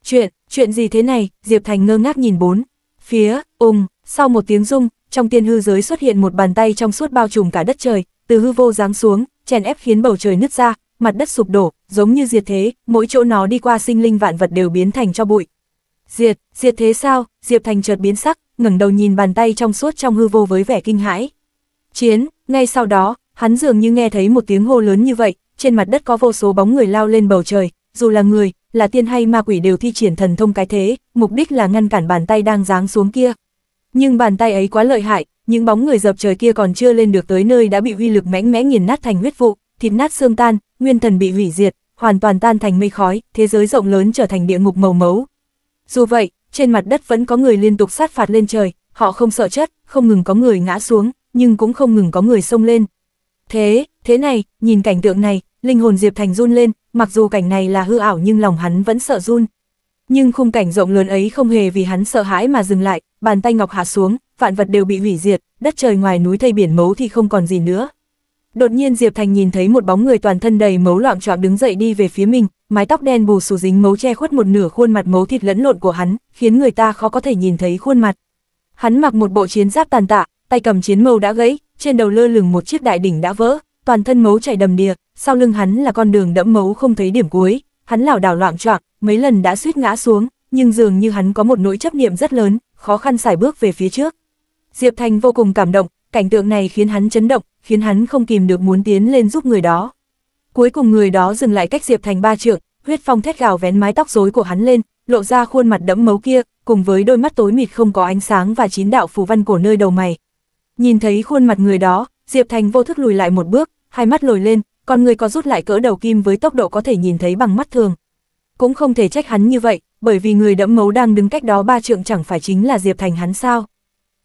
Chuyện, chuyện gì thế này, Diệp Thành ngơ ngác nhìn bốn. Phía, ung, sau một tiếng rung, trong tiên hư giới xuất hiện một bàn tay trong suốt bao trùm cả đất trời, từ hư vô giáng xuống, chèn ép khiến bầu trời nứt ra, mặt đất sụp đổ, giống như diệt thế, mỗi chỗ nó đi qua sinh linh vạn vật đều biến thành cho bụi. Diệt, diệt thế sao? Diệp Thành chợt biến sắc, ngẩng đầu nhìn bàn tay trong suốt trong hư vô với vẻ kinh hãi. Chiến, ngay sau đó, Hắn dường như nghe thấy một tiếng hô lớn như vậy, trên mặt đất có vô số bóng người lao lên bầu trời, dù là người, là tiên hay ma quỷ đều thi triển thần thông cái thế, mục đích là ngăn cản bàn tay đang giáng xuống kia. Nhưng bàn tay ấy quá lợi hại, những bóng người dập trời kia còn chưa lên được tới nơi đã bị uy lực mãnh mẽ nghiền nát thành huyết vụ, thịt nát xương tan, nguyên thần bị hủy diệt, hoàn toàn tan thành mây khói, thế giới rộng lớn trở thành địa ngục màu mấu. Dù vậy, trên mặt đất vẫn có người liên tục sát phạt lên trời, họ không sợ chết, không ngừng có người ngã xuống, nhưng cũng không ngừng có người xông lên, Thế, thế này, nhìn cảnh tượng này, linh hồn Diệp Thành run lên, mặc dù cảnh này là hư ảo nhưng lòng hắn vẫn sợ run. Nhưng khung cảnh rộng lớn ấy không hề vì hắn sợ hãi mà dừng lại, bàn tay ngọc hạ xuống, vạn vật đều bị hủy diệt, đất trời ngoài núi thây biển mấu thì không còn gì nữa. Đột nhiên Diệp Thành nhìn thấy một bóng người toàn thân đầy mấu loạn choạng đứng dậy đi về phía mình, mái tóc đen bù xù dính mấu che khuất một nửa khuôn mặt mấu thịt lẫn lộn của hắn, khiến người ta khó có thể nhìn thấy khuôn mặt. Hắn mặc một bộ chiến giáp tàn tạ, tay cầm chiến mâu đã gãy, trên đầu lơ lửng một chiếc đại đỉnh đã vỡ, toàn thân máu chảy đầm đìa, sau lưng hắn là con đường đẫm máu không thấy điểm cuối, hắn lảo đảo loạn choạng, mấy lần đã suýt ngã xuống, nhưng dường như hắn có một nỗi chấp niệm rất lớn, khó khăn sải bước về phía trước. Diệp Thành vô cùng cảm động, cảnh tượng này khiến hắn chấn động, khiến hắn không kìm được muốn tiến lên giúp người đó. Cuối cùng người đó dừng lại cách Diệp Thành ba trượng, huyết phong thét gào vén mái tóc rối của hắn lên, lộ ra khuôn mặt đẫm máu kia, cùng với đôi mắt tối mịt không có ánh sáng và chín đạo phù văn của nơi đầu mày, Nhìn thấy khuôn mặt người đó, Diệp Thành vô thức lùi lại một bước, hai mắt lồi lên, còn người có rút lại cỡ đầu kim với tốc độ có thể nhìn thấy bằng mắt thường. Cũng không thể trách hắn như vậy, bởi vì người đẫm mấu đang đứng cách đó ba trượng chẳng phải chính là Diệp Thành hắn sao.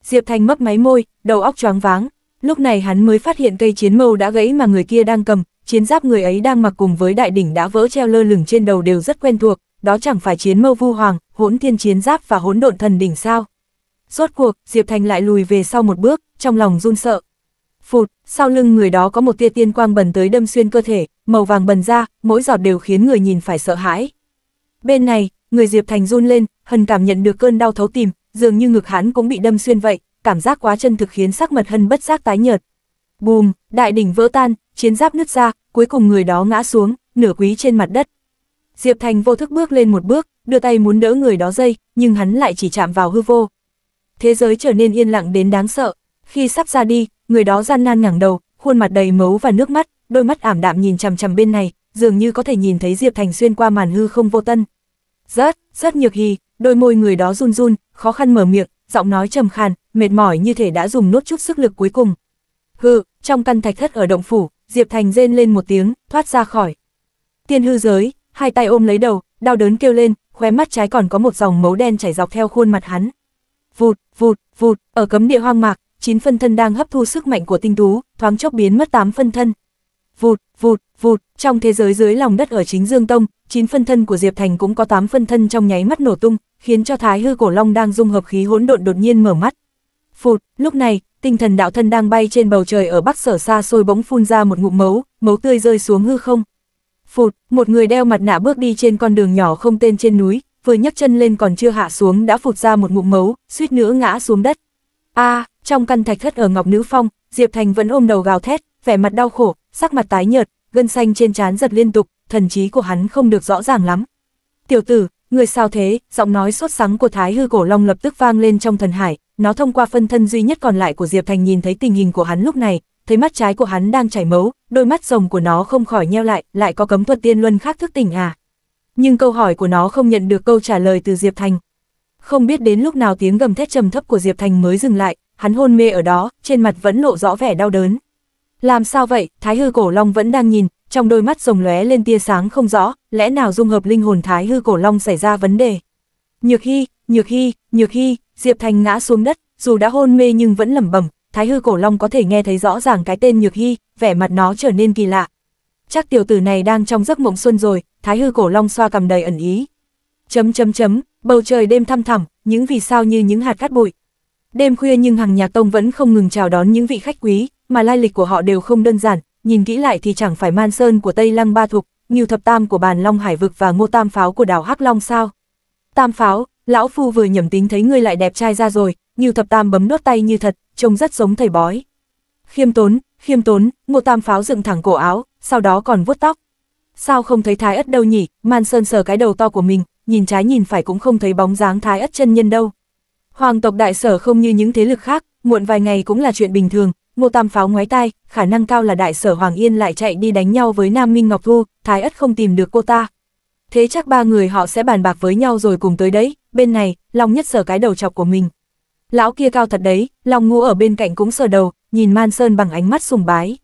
Diệp Thành mấp máy môi, đầu óc choáng váng, lúc này hắn mới phát hiện cây chiến mâu đã gãy mà người kia đang cầm, chiến giáp người ấy đang mặc cùng với đại đỉnh đã vỡ treo lơ lửng trên đầu đều rất quen thuộc, đó chẳng phải chiến mâu vu hoàng, hỗn thiên chiến giáp và hỗn độn thần đỉnh sao. Rốt cuộc, Diệp Thành lại lùi về sau một bước, trong lòng run sợ. Phụt, sau lưng người đó có một tia tiên quang bẩn tới đâm xuyên cơ thể, màu vàng bẩn ra, mỗi giọt đều khiến người nhìn phải sợ hãi. Bên này, người Diệp Thành run lên, hân cảm nhận được cơn đau thấu tim, dường như ngực hắn cũng bị đâm xuyên vậy, cảm giác quá chân thực khiến sắc mặt hân bất giác tái nhợt. Bùm, đại đỉnh vỡ tan, chiến giáp nứt ra, cuối cùng người đó ngã xuống, nửa quý trên mặt đất. Diệp Thành vô thức bước lên một bước, đưa tay muốn đỡ người đó dây, nhưng hắn lại chỉ chạm vào hư vô, thế giới trở nên yên lặng đến đáng sợ. Khi sắp ra đi, người đó gian nan ngẩng đầu, khuôn mặt đầy mấu và nước mắt, đôi mắt ảm đạm nhìn chằm chằm bên này, dường như có thể nhìn thấy Diệp Thành xuyên qua màn hư không vô tân. Rất, rất nhược hì, đôi môi người đó run run, khó khăn mở miệng, giọng nói trầm khàn, mệt mỏi như thể đã dùng nốt chút sức lực cuối cùng. Hừ, trong căn thạch thất ở động phủ, Diệp Thành rên lên một tiếng, thoát ra khỏi. Tiên hư giới, hai tay ôm lấy đầu, đau đớn kêu lên, khóe mắt trái còn có một dòng máu đen chảy dọc theo khuôn mặt hắn vụt, vụt, vụt, ở cấm địa hoang mạc, chín phân thân đang hấp thu sức mạnh của tinh tú, thoáng chốc biến mất tám phân thân. Vụt, vụt, vụt, trong thế giới dưới lòng đất ở chính Dương Tông, chín phân thân của Diệp Thành cũng có tám phân thân trong nháy mắt nổ tung, khiến cho Thái Hư Cổ Long đang dung hợp khí hỗn độn đột nhiên mở mắt. Phụt, lúc này, tinh thần đạo thân đang bay trên bầu trời ở Bắc Sở xa xôi bỗng phun ra một ngụm máu, máu tươi rơi xuống hư không. Phụt, một người đeo mặt nạ bước đi trên con đường nhỏ không tên trên núi, vừa nhấc chân lên còn chưa hạ xuống đã phụt ra một ngụm máu, suýt nữa ngã xuống đất. A, trong căn thạch thất ở Ngọc Nữ Phong, Diệp Thành vẫn ôm đầu gào thét, vẻ mặt đau khổ, sắc mặt tái nhợt, gân xanh trên trán giật liên tục, thần trí của hắn không được rõ ràng lắm. "Tiểu tử, người sao thế?" Giọng nói sốt sắng của Thái Hư Cổ Long lập tức vang lên trong thần hải, nó thông qua phân thân duy nhất còn lại của Diệp Thành nhìn thấy tình hình của hắn lúc này, thấy mắt trái của hắn đang chảy máu, đôi mắt rồng của nó không khỏi nheo lại, lại có cấm thuật tiên luân khác thức tỉnh à? nhưng câu hỏi của nó không nhận được câu trả lời từ Diệp Thành. Không biết đến lúc nào tiếng gầm thét trầm thấp của Diệp Thành mới dừng lại, hắn hôn mê ở đó, trên mặt vẫn lộ rõ vẻ đau đớn. Làm sao vậy, Thái Hư Cổ Long vẫn đang nhìn, trong đôi mắt rồng lóe lên tia sáng không rõ, lẽ nào dung hợp linh hồn Thái Hư Cổ Long xảy ra vấn đề. Nhược Hy, Nhược Hy, Nhược Hy, Diệp Thành ngã xuống đất, dù đã hôn mê nhưng vẫn lẩm bẩm, Thái Hư Cổ Long có thể nghe thấy rõ ràng cái tên Nhược Hy, vẻ mặt nó trở nên kỳ lạ, chắc tiểu tử này đang trong giấc mộng xuân rồi, thái hư cổ long xoa cầm đầy ẩn ý. Chấm chấm chấm, bầu trời đêm thăm thẳm, những vì sao như những hạt cát bụi. Đêm khuya nhưng hàng nhạc tông vẫn không ngừng chào đón những vị khách quý, mà lai lịch của họ đều không đơn giản, nhìn kỹ lại thì chẳng phải man sơn của Tây Lăng Ba Thục, nhiều thập tam của bàn Long Hải Vực và ngô tam pháo của đảo Hắc Long sao. Tam pháo, lão phu vừa nhầm tính thấy ngươi lại đẹp trai ra rồi, nhiều thập tam bấm nốt tay như thật, trông rất giống thầy bói. Khiêm tốn, khiêm tốn, Ngô tam pháo dựng thẳng cổ áo, sau đó còn vuốt tóc. Sao không thấy thái ất đâu nhỉ, man sơn sờ cái đầu to của mình, nhìn trái nhìn phải cũng không thấy bóng dáng thái ất chân nhân đâu. Hoàng tộc đại sở không như những thế lực khác, muộn vài ngày cũng là chuyện bình thường, ngô tam pháo ngoái tai, khả năng cao là đại sở Hoàng Yên lại chạy đi đánh nhau với Nam Minh Ngọc Thu, thái ất không tìm được cô ta. Thế chắc ba người họ sẽ bàn bạc với nhau rồi cùng tới đấy, bên này, Long nhất sờ cái đầu chọc của mình. Lão kia cao thật đấy, Long ngũ ở bên cạnh cũng sờ đầu, nhìn Man Sơn bằng ánh mắt sùng bái.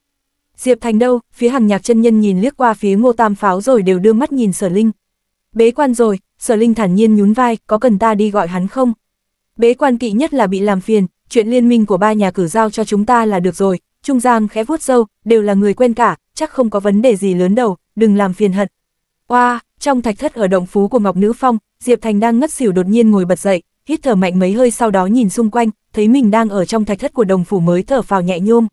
Diệp Thành đâu, phía hàng nhạc chân nhân nhìn liếc qua phía ngô tam pháo rồi đều đưa mắt nhìn sở linh. Bế quan rồi, sở linh thản nhiên nhún vai, có cần ta đi gọi hắn không? Bế quan kỵ nhất là bị làm phiền, chuyện liên minh của ba nhà cử giao cho chúng ta là được rồi, Trung Giang khẽ vuốt dâu, đều là người quen cả, chắc không có vấn đề gì lớn đầu, đừng làm phiền hận. Qua, wow, trong thạch thất ở động phú của Ngọc Nữ Phong, Diệp Thành đang ngất xỉu đột nhiên ngồi bật dậy, hít thở mạnh mấy hơi sau đó nhìn xung quanh, thấy mình đang ở trong thạch thất của đồng phủ mới thở phào nhẹ nhôm.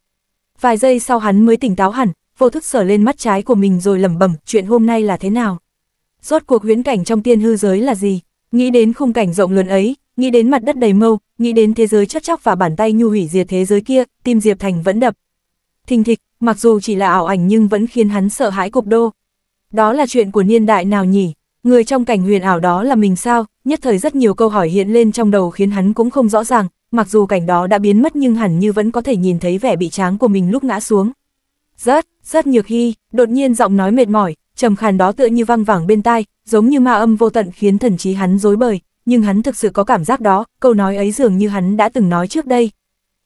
Vài giây sau hắn mới tỉnh táo hẳn, vô thức sở lên mắt trái của mình rồi lẩm bẩm chuyện hôm nay là thế nào. Rốt cuộc huyễn cảnh trong tiên hư giới là gì? Nghĩ đến khung cảnh rộng lớn ấy, nghĩ đến mặt đất đầy mâu, nghĩ đến thế giới chất chóc và bàn tay nhu hủy diệt thế giới kia, tim Diệp Thành vẫn đập. Thình thịch, mặc dù chỉ là ảo ảnh nhưng vẫn khiến hắn sợ hãi cục đô. Đó là chuyện của niên đại nào nhỉ? Người trong cảnh huyền ảo đó là mình sao, nhất thời rất nhiều câu hỏi hiện lên trong đầu khiến hắn cũng không rõ ràng, mặc dù cảnh đó đã biến mất nhưng hẳn như vẫn có thể nhìn thấy vẻ bị tráng của mình lúc ngã xuống. Rất, rất nhược hy, đột nhiên giọng nói mệt mỏi, trầm khàn đó tựa như văng vẳng bên tai, giống như ma âm vô tận khiến thần trí hắn rối bời, nhưng hắn thực sự có cảm giác đó, câu nói ấy dường như hắn đã từng nói trước đây.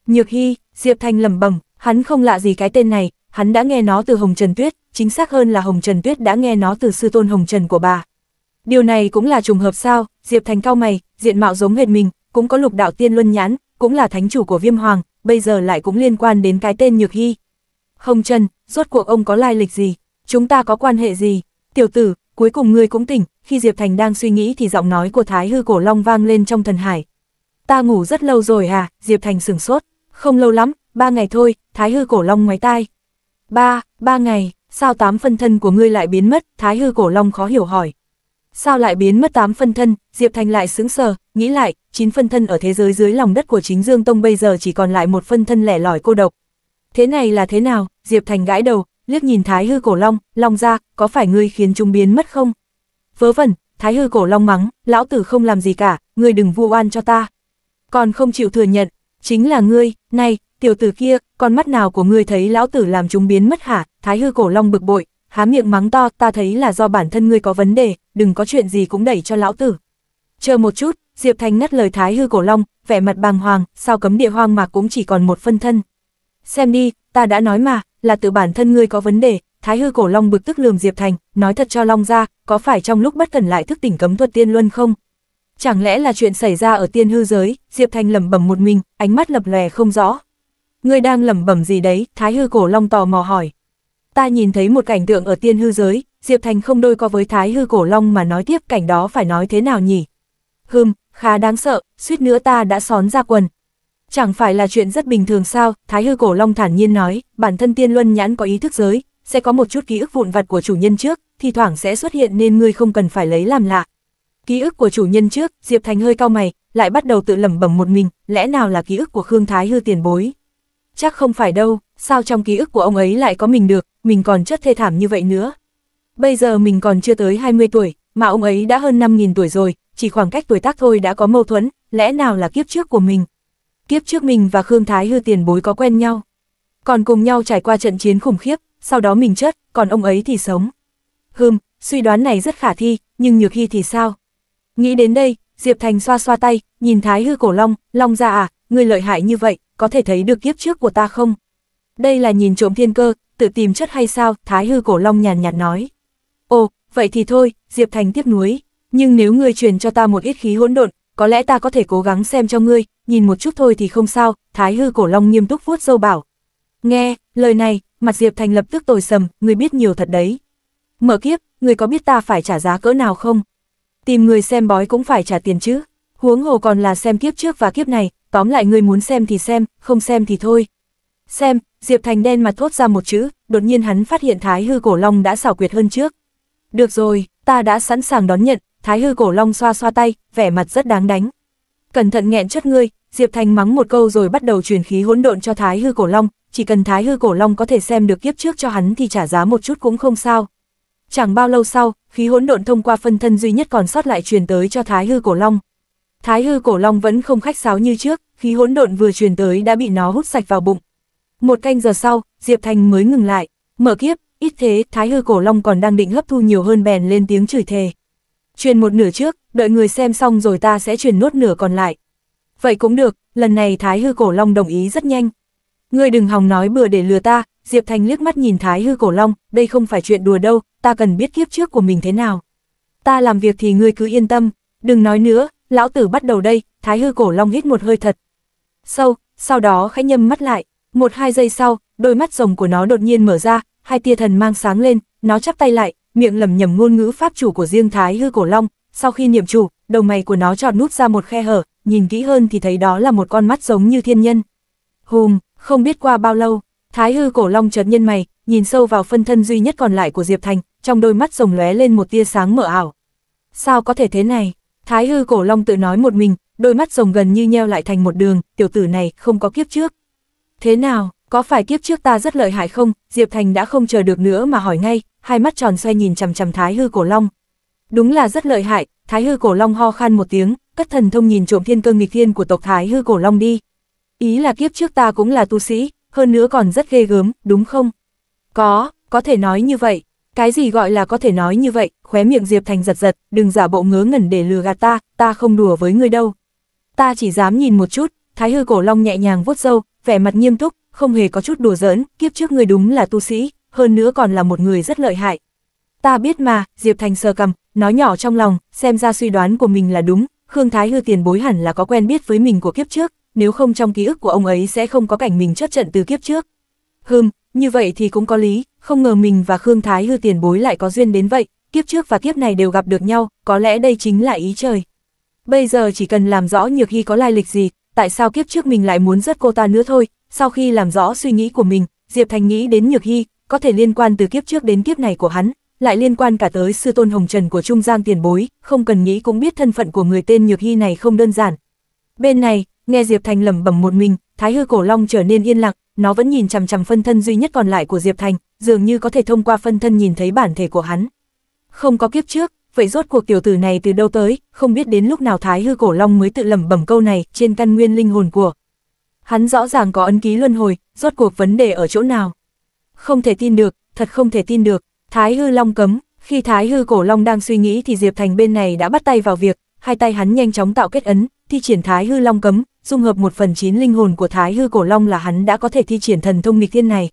Nhược hy, Diệp Thanh lầm bẩm hắn không lạ gì cái tên này, hắn đã nghe nó từ Hồng Trần Tuyết, chính xác hơn là Hồng Trần Tuyết đã nghe nó từ sư tôn Hồng Trần của bà. Điều này cũng là trùng hợp sao, Diệp Thành cao mày, diện mạo giống hệt mình, cũng có lục đạo tiên luân nhãn, cũng là thánh chủ của viêm hoàng, bây giờ lại cũng liên quan đến cái tên Nhược Hy. không chân rốt cuộc ông có lai lịch gì? Chúng ta có quan hệ gì? Tiểu tử, cuối cùng ngươi cũng tỉnh, khi Diệp Thành đang suy nghĩ thì giọng nói của Thái Hư Cổ Long vang lên trong thần hải. Ta ngủ rất lâu rồi à, Diệp Thành sửng sốt. Không lâu lắm, ba ngày thôi, Thái Hư Cổ Long ngoái tai. Ba, ba ngày, sao tám phân thân của ngươi lại biến mất, Thái Hư Cổ Long khó hiểu hỏi. Sao lại biến mất 8 phân thân, Diệp Thành lại sững sờ, nghĩ lại, 9 phân thân ở thế giới dưới lòng đất của chính Dương Tông bây giờ chỉ còn lại một phân thân lẻ lỏi cô độc. Thế này là thế nào, Diệp Thành gãi đầu, liếc nhìn Thái Hư Cổ Long, Long ra, có phải ngươi khiến chúng biến mất không? Vớ vẩn, Thái Hư Cổ Long mắng, lão tử không làm gì cả, ngươi đừng vu oan cho ta. Còn không chịu thừa nhận, chính là ngươi, này, tiểu tử kia, con mắt nào của ngươi thấy lão tử làm chúng biến mất hả? Thái Hư Cổ Long bực bội, há miệng mắng to, ta thấy là do bản thân ngươi có vấn đề, đừng có chuyện gì cũng đẩy cho lão tử. Chờ một chút, Diệp Thành ngắt lời Thái Hư Cổ Long, vẻ mặt bàng hoàng, sao cấm địa hoang mà cũng chỉ còn một phân thân. Xem đi, ta đã nói mà, là tự bản thân ngươi có vấn đề, Thái Hư Cổ Long bực tức lườm Diệp Thành, nói thật cho Long ra, có phải trong lúc bất cẩn lại thức tỉnh cấm thuật tiên luân không? Chẳng lẽ là chuyện xảy ra ở tiên hư giới, Diệp Thành lẩm bẩm một mình, ánh mắt lập lè không rõ. Ngươi đang lẩm bẩm gì đấy, Thái Hư Cổ Long tò mò hỏi ta nhìn thấy một cảnh tượng ở tiên hư giới, Diệp Thành không đôi co với thái hư cổ long mà nói tiếp cảnh đó phải nói thế nào nhỉ? Hừm, khá đáng sợ, suýt nữa ta đã xón ra quần. Chẳng phải là chuyện rất bình thường sao, thái hư cổ long thản nhiên nói, bản thân tiên luân nhãn có ý thức giới, sẽ có một chút ký ức vụn vặt của chủ nhân trước, thì thoảng sẽ xuất hiện nên ngươi không cần phải lấy làm lạ. Ký ức của chủ nhân trước, Diệp Thành hơi cao mày, lại bắt đầu tự lẩm bẩm một mình, lẽ nào là ký ức của Khương Thái hư tiền bối? Chắc không phải đâu, sao trong ký ức của ông ấy lại có mình được, mình còn chất thê thảm như vậy nữa. Bây giờ mình còn chưa tới 20 tuổi, mà ông ấy đã hơn 5.000 tuổi rồi, chỉ khoảng cách tuổi tác thôi đã có mâu thuẫn, lẽ nào là kiếp trước của mình. Kiếp trước mình và Khương Thái Hư tiền bối có quen nhau. Còn cùng nhau trải qua trận chiến khủng khiếp, sau đó mình chết, còn ông ấy thì sống. Hừm, suy đoán này rất khả thi, nhưng nhược hy thì sao? Nghĩ đến đây, Diệp Thành xoa xoa tay, nhìn Thái Hư cổ long, long ra à, người lợi hại như vậy, có thể thấy được kiếp trước của ta không? Đây là nhìn trộm thiên cơ, tự tìm chất hay sao, Thái hư cổ long nhàn nhạt nói. Ồ, vậy thì thôi, Diệp Thành tiếp nuối, nhưng nếu ngươi truyền cho ta một ít khí hỗn độn, có lẽ ta có thể cố gắng xem cho ngươi, nhìn một chút thôi thì không sao, Thái hư cổ long nghiêm túc vuốt dâu bảo. Nghe, lời này, mặt Diệp Thành lập tức tồi sầm, ngươi biết nhiều thật đấy. Mở kiếp, ngươi có biết ta phải trả giá cỡ nào không? Tìm người xem bói cũng phải trả tiền chứ, huống hồ còn là xem kiếp trước và kiếp này, tóm lại ngươi muốn xem thì xem, không xem thì thôi, Xem, Diệp Thành đen mặt thốt ra một chữ, đột nhiên hắn phát hiện Thái Hư Cổ Long đã xảo quyệt hơn trước. Được rồi, ta đã sẵn sàng đón nhận, Thái Hư Cổ Long xoa xoa tay, vẻ mặt rất đáng đánh. Cẩn thận nghẹn chất ngươi, Diệp Thành mắng một câu rồi bắt đầu truyền khí hỗn độn cho Thái Hư Cổ Long, chỉ cần Thái Hư Cổ Long có thể xem được kiếp trước cho hắn thì trả giá một chút cũng không sao. Chẳng bao lâu sau, khí hỗn độn thông qua phân thân duy nhất còn sót lại truyền tới cho Thái Hư Cổ Long. Thái Hư Cổ Long vẫn không khách sáo như trước, khí hỗn độn vừa truyền tới đã bị nó hút sạch vào bụng, một canh giờ sau, Diệp Thành mới ngừng lại, mở kiếp, ít thế, Thái Hư Cổ Long còn đang định hấp thu nhiều hơn bèn lên tiếng chửi thề. Truyền một nửa trước, đợi người xem xong rồi ta sẽ truyền nốt nửa còn lại. Vậy cũng được, lần này Thái Hư Cổ Long đồng ý rất nhanh. Ngươi đừng hòng nói bừa để lừa ta, Diệp Thành liếc mắt nhìn Thái Hư Cổ Long, đây không phải chuyện đùa đâu, ta cần biết kiếp trước của mình thế nào. Ta làm việc thì ngươi cứ yên tâm, đừng nói nữa, lão tử bắt đầu đây, Thái Hư Cổ Long hít một hơi thật. Sâu, sau đó khẽ nhâm mắt lại, một hai giây sau, đôi mắt rồng của nó đột nhiên mở ra, hai tia thần mang sáng lên, nó chắp tay lại, miệng lầm nhầm ngôn ngữ pháp chủ của riêng Thái Hư Cổ Long, sau khi niệm chủ, đầu mày của nó tròn nút ra một khe hở, nhìn kỹ hơn thì thấy đó là một con mắt giống như thiên nhân. Hùm, không biết qua bao lâu, Thái Hư Cổ Long chợt nhân mày, nhìn sâu vào phân thân duy nhất còn lại của Diệp Thành, trong đôi mắt rồng lóe lên một tia sáng mở ảo. Sao có thể thế này? Thái Hư Cổ Long tự nói một mình, đôi mắt rồng gần như nheo lại thành một đường, tiểu tử này không có kiếp trước. Thế nào, có phải kiếp trước ta rất lợi hại không? Diệp Thành đã không chờ được nữa mà hỏi ngay, hai mắt tròn xoay nhìn chằm chằm Thái Hư Cổ Long. Đúng là rất lợi hại, Thái Hư Cổ Long ho khan một tiếng, cất thần thông nhìn trộm thiên cơ nghịch thiên của tộc Thái Hư Cổ Long đi. Ý là kiếp trước ta cũng là tu sĩ, hơn nữa còn rất ghê gớm, đúng không? Có, có thể nói như vậy. Cái gì gọi là có thể nói như vậy, khóe miệng Diệp Thành giật giật, đừng giả bộ ngớ ngẩn để lừa gạt ta, ta không đùa với ngươi đâu. Ta chỉ dám nhìn một chút, Thái Hư Cổ Long nhẹ nhàng vuốt râu, vẻ mặt nghiêm túc, không hề có chút đùa giỡn, kiếp trước người đúng là tu sĩ, hơn nữa còn là một người rất lợi hại. Ta biết mà, Diệp Thành sờ cầm, nói nhỏ trong lòng, xem ra suy đoán của mình là đúng, Khương Thái Hư tiền bối hẳn là có quen biết với mình của kiếp trước, nếu không trong ký ức của ông ấy sẽ không có cảnh mình chớt trận từ kiếp trước. Hừm, như vậy thì cũng có lý, không ngờ mình và Khương Thái Hư tiền bối lại có duyên đến vậy, kiếp trước và kiếp này đều gặp được nhau, có lẽ đây chính là ý trời. Bây giờ chỉ cần làm rõ Nhược Hy có lai lịch gì, tại sao kiếp trước mình lại muốn rớt cô ta nữa thôi, sau khi làm rõ suy nghĩ của mình, Diệp Thành nghĩ đến Nhược Hy, có thể liên quan từ kiếp trước đến kiếp này của hắn, lại liên quan cả tới sư tôn Hồng Trần của Trung Giang tiền bối, không cần nghĩ cũng biết thân phận của người tên Nhược Hy này không đơn giản. Bên này, nghe Diệp Thành lầm bẩm một mình, Thái Hư Cổ Long trở nên yên lặng, nó vẫn nhìn chằm chằm phân thân duy nhất còn lại của Diệp Thành, dường như có thể thông qua phân thân nhìn thấy bản thể của hắn. Không có kiếp trước, vậy rốt cuộc tiểu tử này từ đâu tới, không biết đến lúc nào Thái Hư Cổ Long mới tự lẩm bẩm câu này trên căn nguyên linh hồn của. Hắn rõ ràng có ấn ký luân hồi, rốt cuộc vấn đề ở chỗ nào. Không thể tin được, thật không thể tin được, Thái Hư Long cấm, khi Thái Hư Cổ Long đang suy nghĩ thì Diệp Thành bên này đã bắt tay vào việc, hai tay hắn nhanh chóng tạo kết ấn, thi triển Thái Hư Long cấm, dung hợp một phần chín linh hồn của Thái Hư Cổ Long là hắn đã có thể thi triển thần thông nghịch thiên này.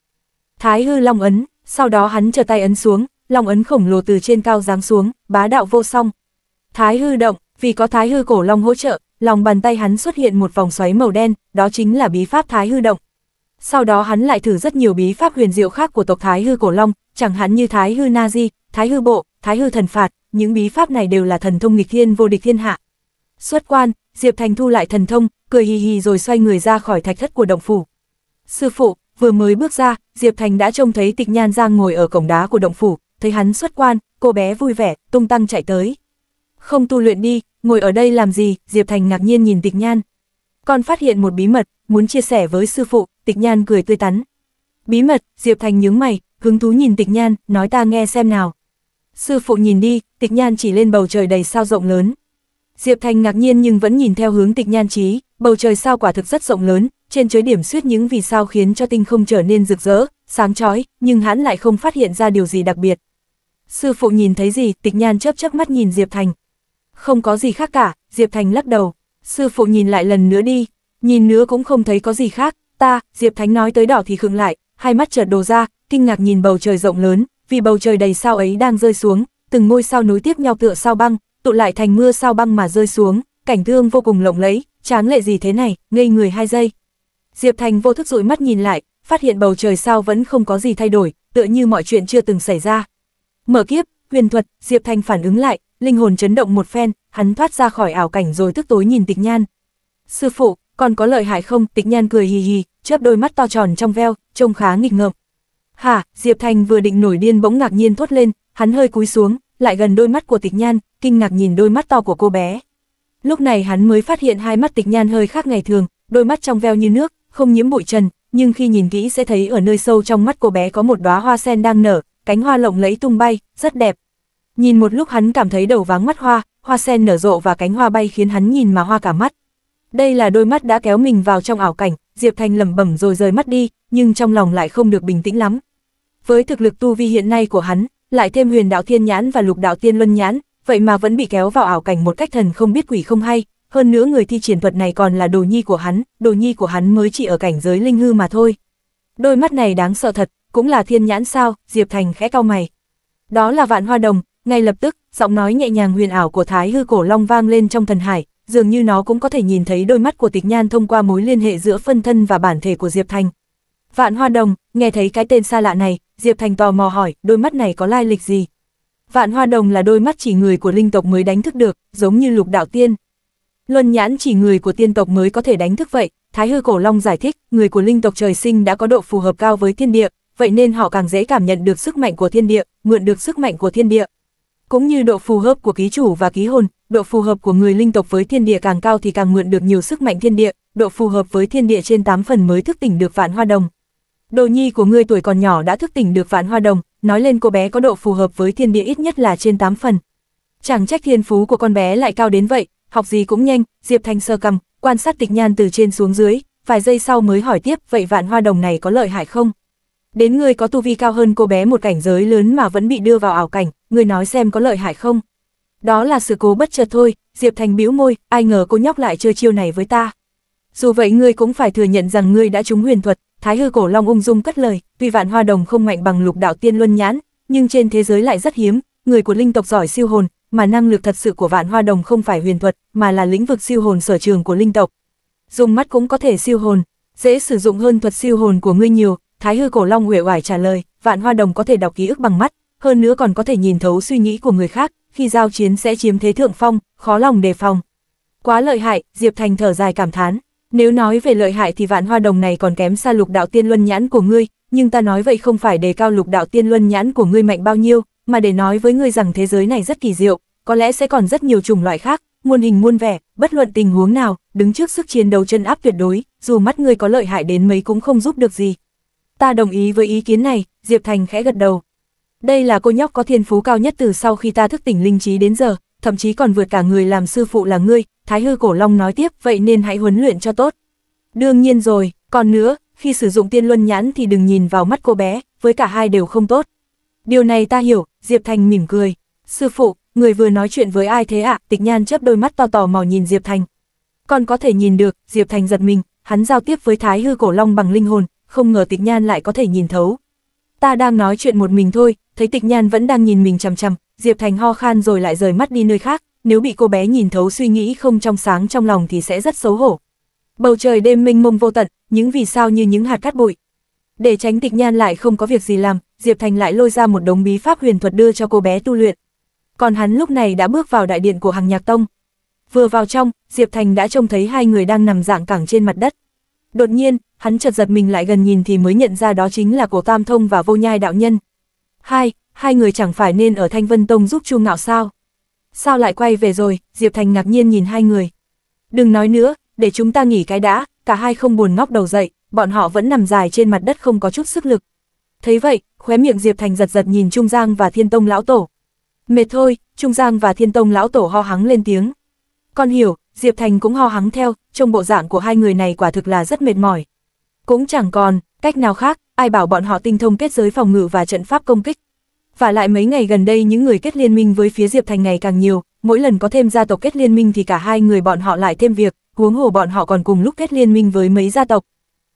Thái Hư Long ấn, sau đó hắn trở tay ấn xuống, long ấn khổng lồ từ trên cao giáng xuống, bá đạo vô song. Thái hư động, vì có thái hư cổ long hỗ trợ, lòng bàn tay hắn xuất hiện một vòng xoáy màu đen, đó chính là bí pháp thái hư động. Sau đó hắn lại thử rất nhiều bí pháp huyền diệu khác của tộc thái hư cổ long, chẳng hạn như thái hư na di, thái hư bộ, thái hư thần phạt, những bí pháp này đều là thần thông nghịch thiên vô địch thiên hạ. Xuất quan, Diệp Thành thu lại thần thông, cười hì hì rồi xoay người ra khỏi thạch thất của động phủ. Sư phụ, vừa mới bước ra, Diệp Thành đã trông thấy tịch nhan giang ngồi ở cổng đá của động phủ, thấy hắn xuất quan, cô bé vui vẻ, tung tăng chạy tới. Không tu luyện đi, ngồi ở đây làm gì, Diệp Thành ngạc nhiên nhìn tịch nhan. Con phát hiện một bí mật, muốn chia sẻ với sư phụ, tịch nhan cười tươi tắn. Bí mật, Diệp Thành nhướng mày, hứng thú nhìn tịch nhan, nói ta nghe xem nào. Sư phụ nhìn đi, tịch nhan chỉ lên bầu trời đầy sao rộng lớn. Diệp Thành ngạc nhiên nhưng vẫn nhìn theo hướng tịch nhan trí, bầu trời sao quả thực rất rộng lớn, trên chới điểm suýt những vì sao khiến cho tinh không trở nên rực rỡ, sáng chói, nhưng hắn lại không phát hiện ra điều gì đặc biệt. Sư phụ nhìn thấy gì, tịch nhan chớp chớp mắt nhìn Diệp Thành. Không có gì khác cả, Diệp Thành lắc đầu. Sư phụ nhìn lại lần nữa đi, nhìn nữa cũng không thấy có gì khác. Ta, Diệp Thánh nói tới đỏ thì khựng lại, hai mắt chợt đồ ra, kinh ngạc nhìn bầu trời rộng lớn, vì bầu trời đầy sao ấy đang rơi xuống, từng ngôi sao nối tiếp nhau tựa sao băng, tụ lại thành mưa sao băng mà rơi xuống, cảnh thương vô cùng lộng lẫy, chán lệ gì thế này, ngây người hai giây. Diệp Thành vô thức dụi mắt nhìn lại, phát hiện bầu trời sao vẫn không có gì thay đổi, tựa như mọi chuyện chưa từng xảy ra. Mở kiếp, huyền thuật, Diệp Thanh phản ứng lại, linh hồn chấn động một phen, hắn thoát ra khỏi ảo cảnh rồi tức tối nhìn tịch nhan. Sư phụ, còn có lợi hại không? Tịch nhan cười hì hì, chớp đôi mắt to tròn trong veo, trông khá nghịch ngợm. Hả, Diệp Thanh vừa định nổi điên bỗng ngạc nhiên thốt lên, hắn hơi cúi xuống, lại gần đôi mắt của tịch nhan, kinh ngạc nhìn đôi mắt to của cô bé. Lúc này hắn mới phát hiện hai mắt tịch nhan hơi khác ngày thường, đôi mắt trong veo như nước, không nhiễm bụi trần, nhưng khi nhìn kỹ sẽ thấy ở nơi sâu trong mắt cô bé có một đóa hoa sen đang nở, cánh hoa lộng lẫy tung bay, rất đẹp. Nhìn một lúc hắn cảm thấy đầu váng mắt hoa, hoa sen nở rộ và cánh hoa bay khiến hắn nhìn mà hoa cả mắt. Đây là đôi mắt đã kéo mình vào trong ảo cảnh, Diệp Thành lẩm bẩm rồi rời mắt đi, nhưng trong lòng lại không được bình tĩnh lắm. Với thực lực tu vi hiện nay của hắn, lại thêm huyền đạo thiên nhãn và lục đạo tiên luân nhãn, vậy mà vẫn bị kéo vào ảo cảnh một cách thần không biết quỷ không hay, hơn nữa người thi triển thuật này còn là đồ nhi của hắn, đồ nhi của hắn mới chỉ ở cảnh giới linh hư mà thôi. Đôi mắt này đáng sợ thật, cũng là thiên nhãn sao, Diệp Thành khẽ cau mày. Đó là vạn hoa đồng, ngay lập tức, giọng nói nhẹ nhàng huyền ảo của Thái hư cổ long vang lên trong thần hải, dường như nó cũng có thể nhìn thấy đôi mắt của tịch nhan thông qua mối liên hệ giữa phân thân và bản thể của Diệp Thành. Vạn hoa đồng, nghe thấy cái tên xa lạ này, Diệp Thành tò mò hỏi, đôi mắt này có lai lịch gì? Vạn hoa đồng là đôi mắt chỉ người của linh tộc mới đánh thức được, giống như lục đạo tiên. Luân nhãn chỉ người của tiên tộc mới có thể đánh thức vậy, Thái hư cổ long giải thích, người của linh tộc trời sinh đã có độ phù hợp cao với thiên địa, vậy nên họ càng dễ cảm nhận được sức mạnh của thiên địa, mượn được sức mạnh của thiên địa. Cũng như độ phù hợp của ký chủ và ký hồn, độ phù hợp của người linh tộc với thiên địa càng cao thì càng mượn được nhiều sức mạnh thiên địa, độ phù hợp với thiên địa trên 8 phần mới thức tỉnh được vạn hoa đồng. Đồ nhi của người tuổi còn nhỏ đã thức tỉnh được vạn hoa đồng, nói lên cô bé có độ phù hợp với thiên địa ít nhất là trên 8 phần. Chẳng trách thiên phú của con bé lại cao đến vậy, học gì cũng nhanh, Diệp Thanh sơ cầm, quan sát tịch nhan từ trên xuống dưới, vài giây sau mới hỏi tiếp vậy vạn hoa đồng này có lợi hại không? Đến người có tu vi cao hơn cô bé một cảnh giới lớn mà vẫn bị đưa vào ảo cảnh, người nói xem có lợi hại không? Đó là sự cố bất chợt thôi, Diệp Thành bĩu môi, ai ngờ cô nhóc lại chơi chiêu này với ta. Dù vậy ngươi cũng phải thừa nhận rằng ngươi đã trúng huyền thuật, Thái hư cổ long ung dung cất lời, tuy vạn hoa đồng không mạnh bằng lục đạo tiên luân nhãn, nhưng trên thế giới lại rất hiếm, người của linh tộc giỏi siêu hồn, mà năng lực thật sự của vạn hoa đồng không phải huyền thuật, mà là lĩnh vực siêu hồn sở trường của linh tộc. Dùng mắt cũng có thể siêu hồn, dễ sử dụng hơn thuật siêu hồn của ngươi nhiều, Thái hư cổ long huệ oải trả lời, vạn hoa đồng có thể đọc ký ức bằng mắt, hơn nữa còn có thể nhìn thấu suy nghĩ của người khác, khi giao chiến sẽ chiếm thế thượng phong, khó lòng đề phòng. Quá lợi hại, Diệp Thành thở dài cảm thán. Nếu nói về lợi hại thì vạn hoa đồng này còn kém xa lục đạo tiên luân nhãn của ngươi, nhưng ta nói vậy không phải đề cao lục đạo tiên luân nhãn của ngươi mạnh bao nhiêu, mà để nói với ngươi rằng thế giới này rất kỳ diệu, có lẽ sẽ còn rất nhiều chủng loại khác, muôn hình muôn vẻ, bất luận tình huống nào, đứng trước sức chiến đấu chân áp tuyệt đối, dù mắt ngươi có lợi hại đến mấy cũng không giúp được gì, Ta đồng ý với ý kiến này, Diệp Thành khẽ gật đầu. Đây là cô nhóc có thiên phú cao nhất từ sau khi ta thức tỉnh linh trí đến giờ, thậm chí còn vượt cả người làm sư phụ là ngươi, Thái Hư Cổ Long nói tiếp, vậy nên hãy huấn luyện cho tốt. Đương nhiên rồi, còn nữa, khi sử dụng tiên luân nhãn thì đừng nhìn vào mắt cô bé, với cả hai đều không tốt. Điều này ta hiểu, Diệp Thành mỉm cười. Sư phụ, người vừa nói chuyện với ai thế ạ? Tịch Nhan chớp đôi mắt to tò mò nhìn Diệp Thành. Còn có thể nhìn được, Diệp Thành giật mình, hắn giao tiếp với Thái Hư Cổ Long bằng linh hồn, không ngờ tịch nhan lại có thể nhìn thấu. Ta đang nói chuyện một mình thôi, thấy tịch nhan vẫn đang nhìn mình chằm chằm, Diệp Thành ho khan rồi lại rời mắt đi nơi khác, nếu bị cô bé nhìn thấu suy nghĩ không trong sáng trong lòng thì sẽ rất xấu hổ. Bầu trời đêm mênh mông vô tận, những vì sao như những hạt cát bụi. Để tránh tịch nhan lại không có việc gì làm, Diệp Thành lại lôi ra một đống bí pháp huyền thuật đưa cho cô bé tu luyện. Còn hắn lúc này đã bước vào đại điện của hàng nhạc tông. Vừa vào trong, Diệp Thành đã trông thấy hai người đang nằm dạng cẳng trên mặt đất. Đột nhiên, hắn chợt giật mình lại gần nhìn thì mới nhận ra đó chính là cổ Tam Thông và vô nhai đạo nhân. Hai, hai người chẳng phải nên ở Thanh Vân Tông giúp Chu Ngạo sao? Sao lại quay về rồi, Diệp Thành ngạc nhiên nhìn hai người. Đừng nói nữa, để chúng ta nghỉ cái đã, cả hai không buồn ngóc đầu dậy, bọn họ vẫn nằm dài trên mặt đất không có chút sức lực. Thấy vậy, khóe miệng Diệp Thành giật giật nhìn Trung Giang và Thiên Tông Lão Tổ. Mệt thôi, Trung Giang và Thiên Tông Lão Tổ ho hắng lên tiếng. Con hiểu, Diệp Thành cũng ho hắng theo, trông bộ dạng của hai người này quả thực là rất mệt mỏi. Cũng chẳng còn, cách nào khác, ai bảo bọn họ tinh thông kết giới phòng ngự và trận pháp công kích. Và lại mấy ngày gần đây những người kết liên minh với phía Diệp Thành ngày càng nhiều, mỗi lần có thêm gia tộc kết liên minh thì cả hai người bọn họ lại thêm việc, huống hồ bọn họ còn cùng lúc kết liên minh với mấy gia tộc.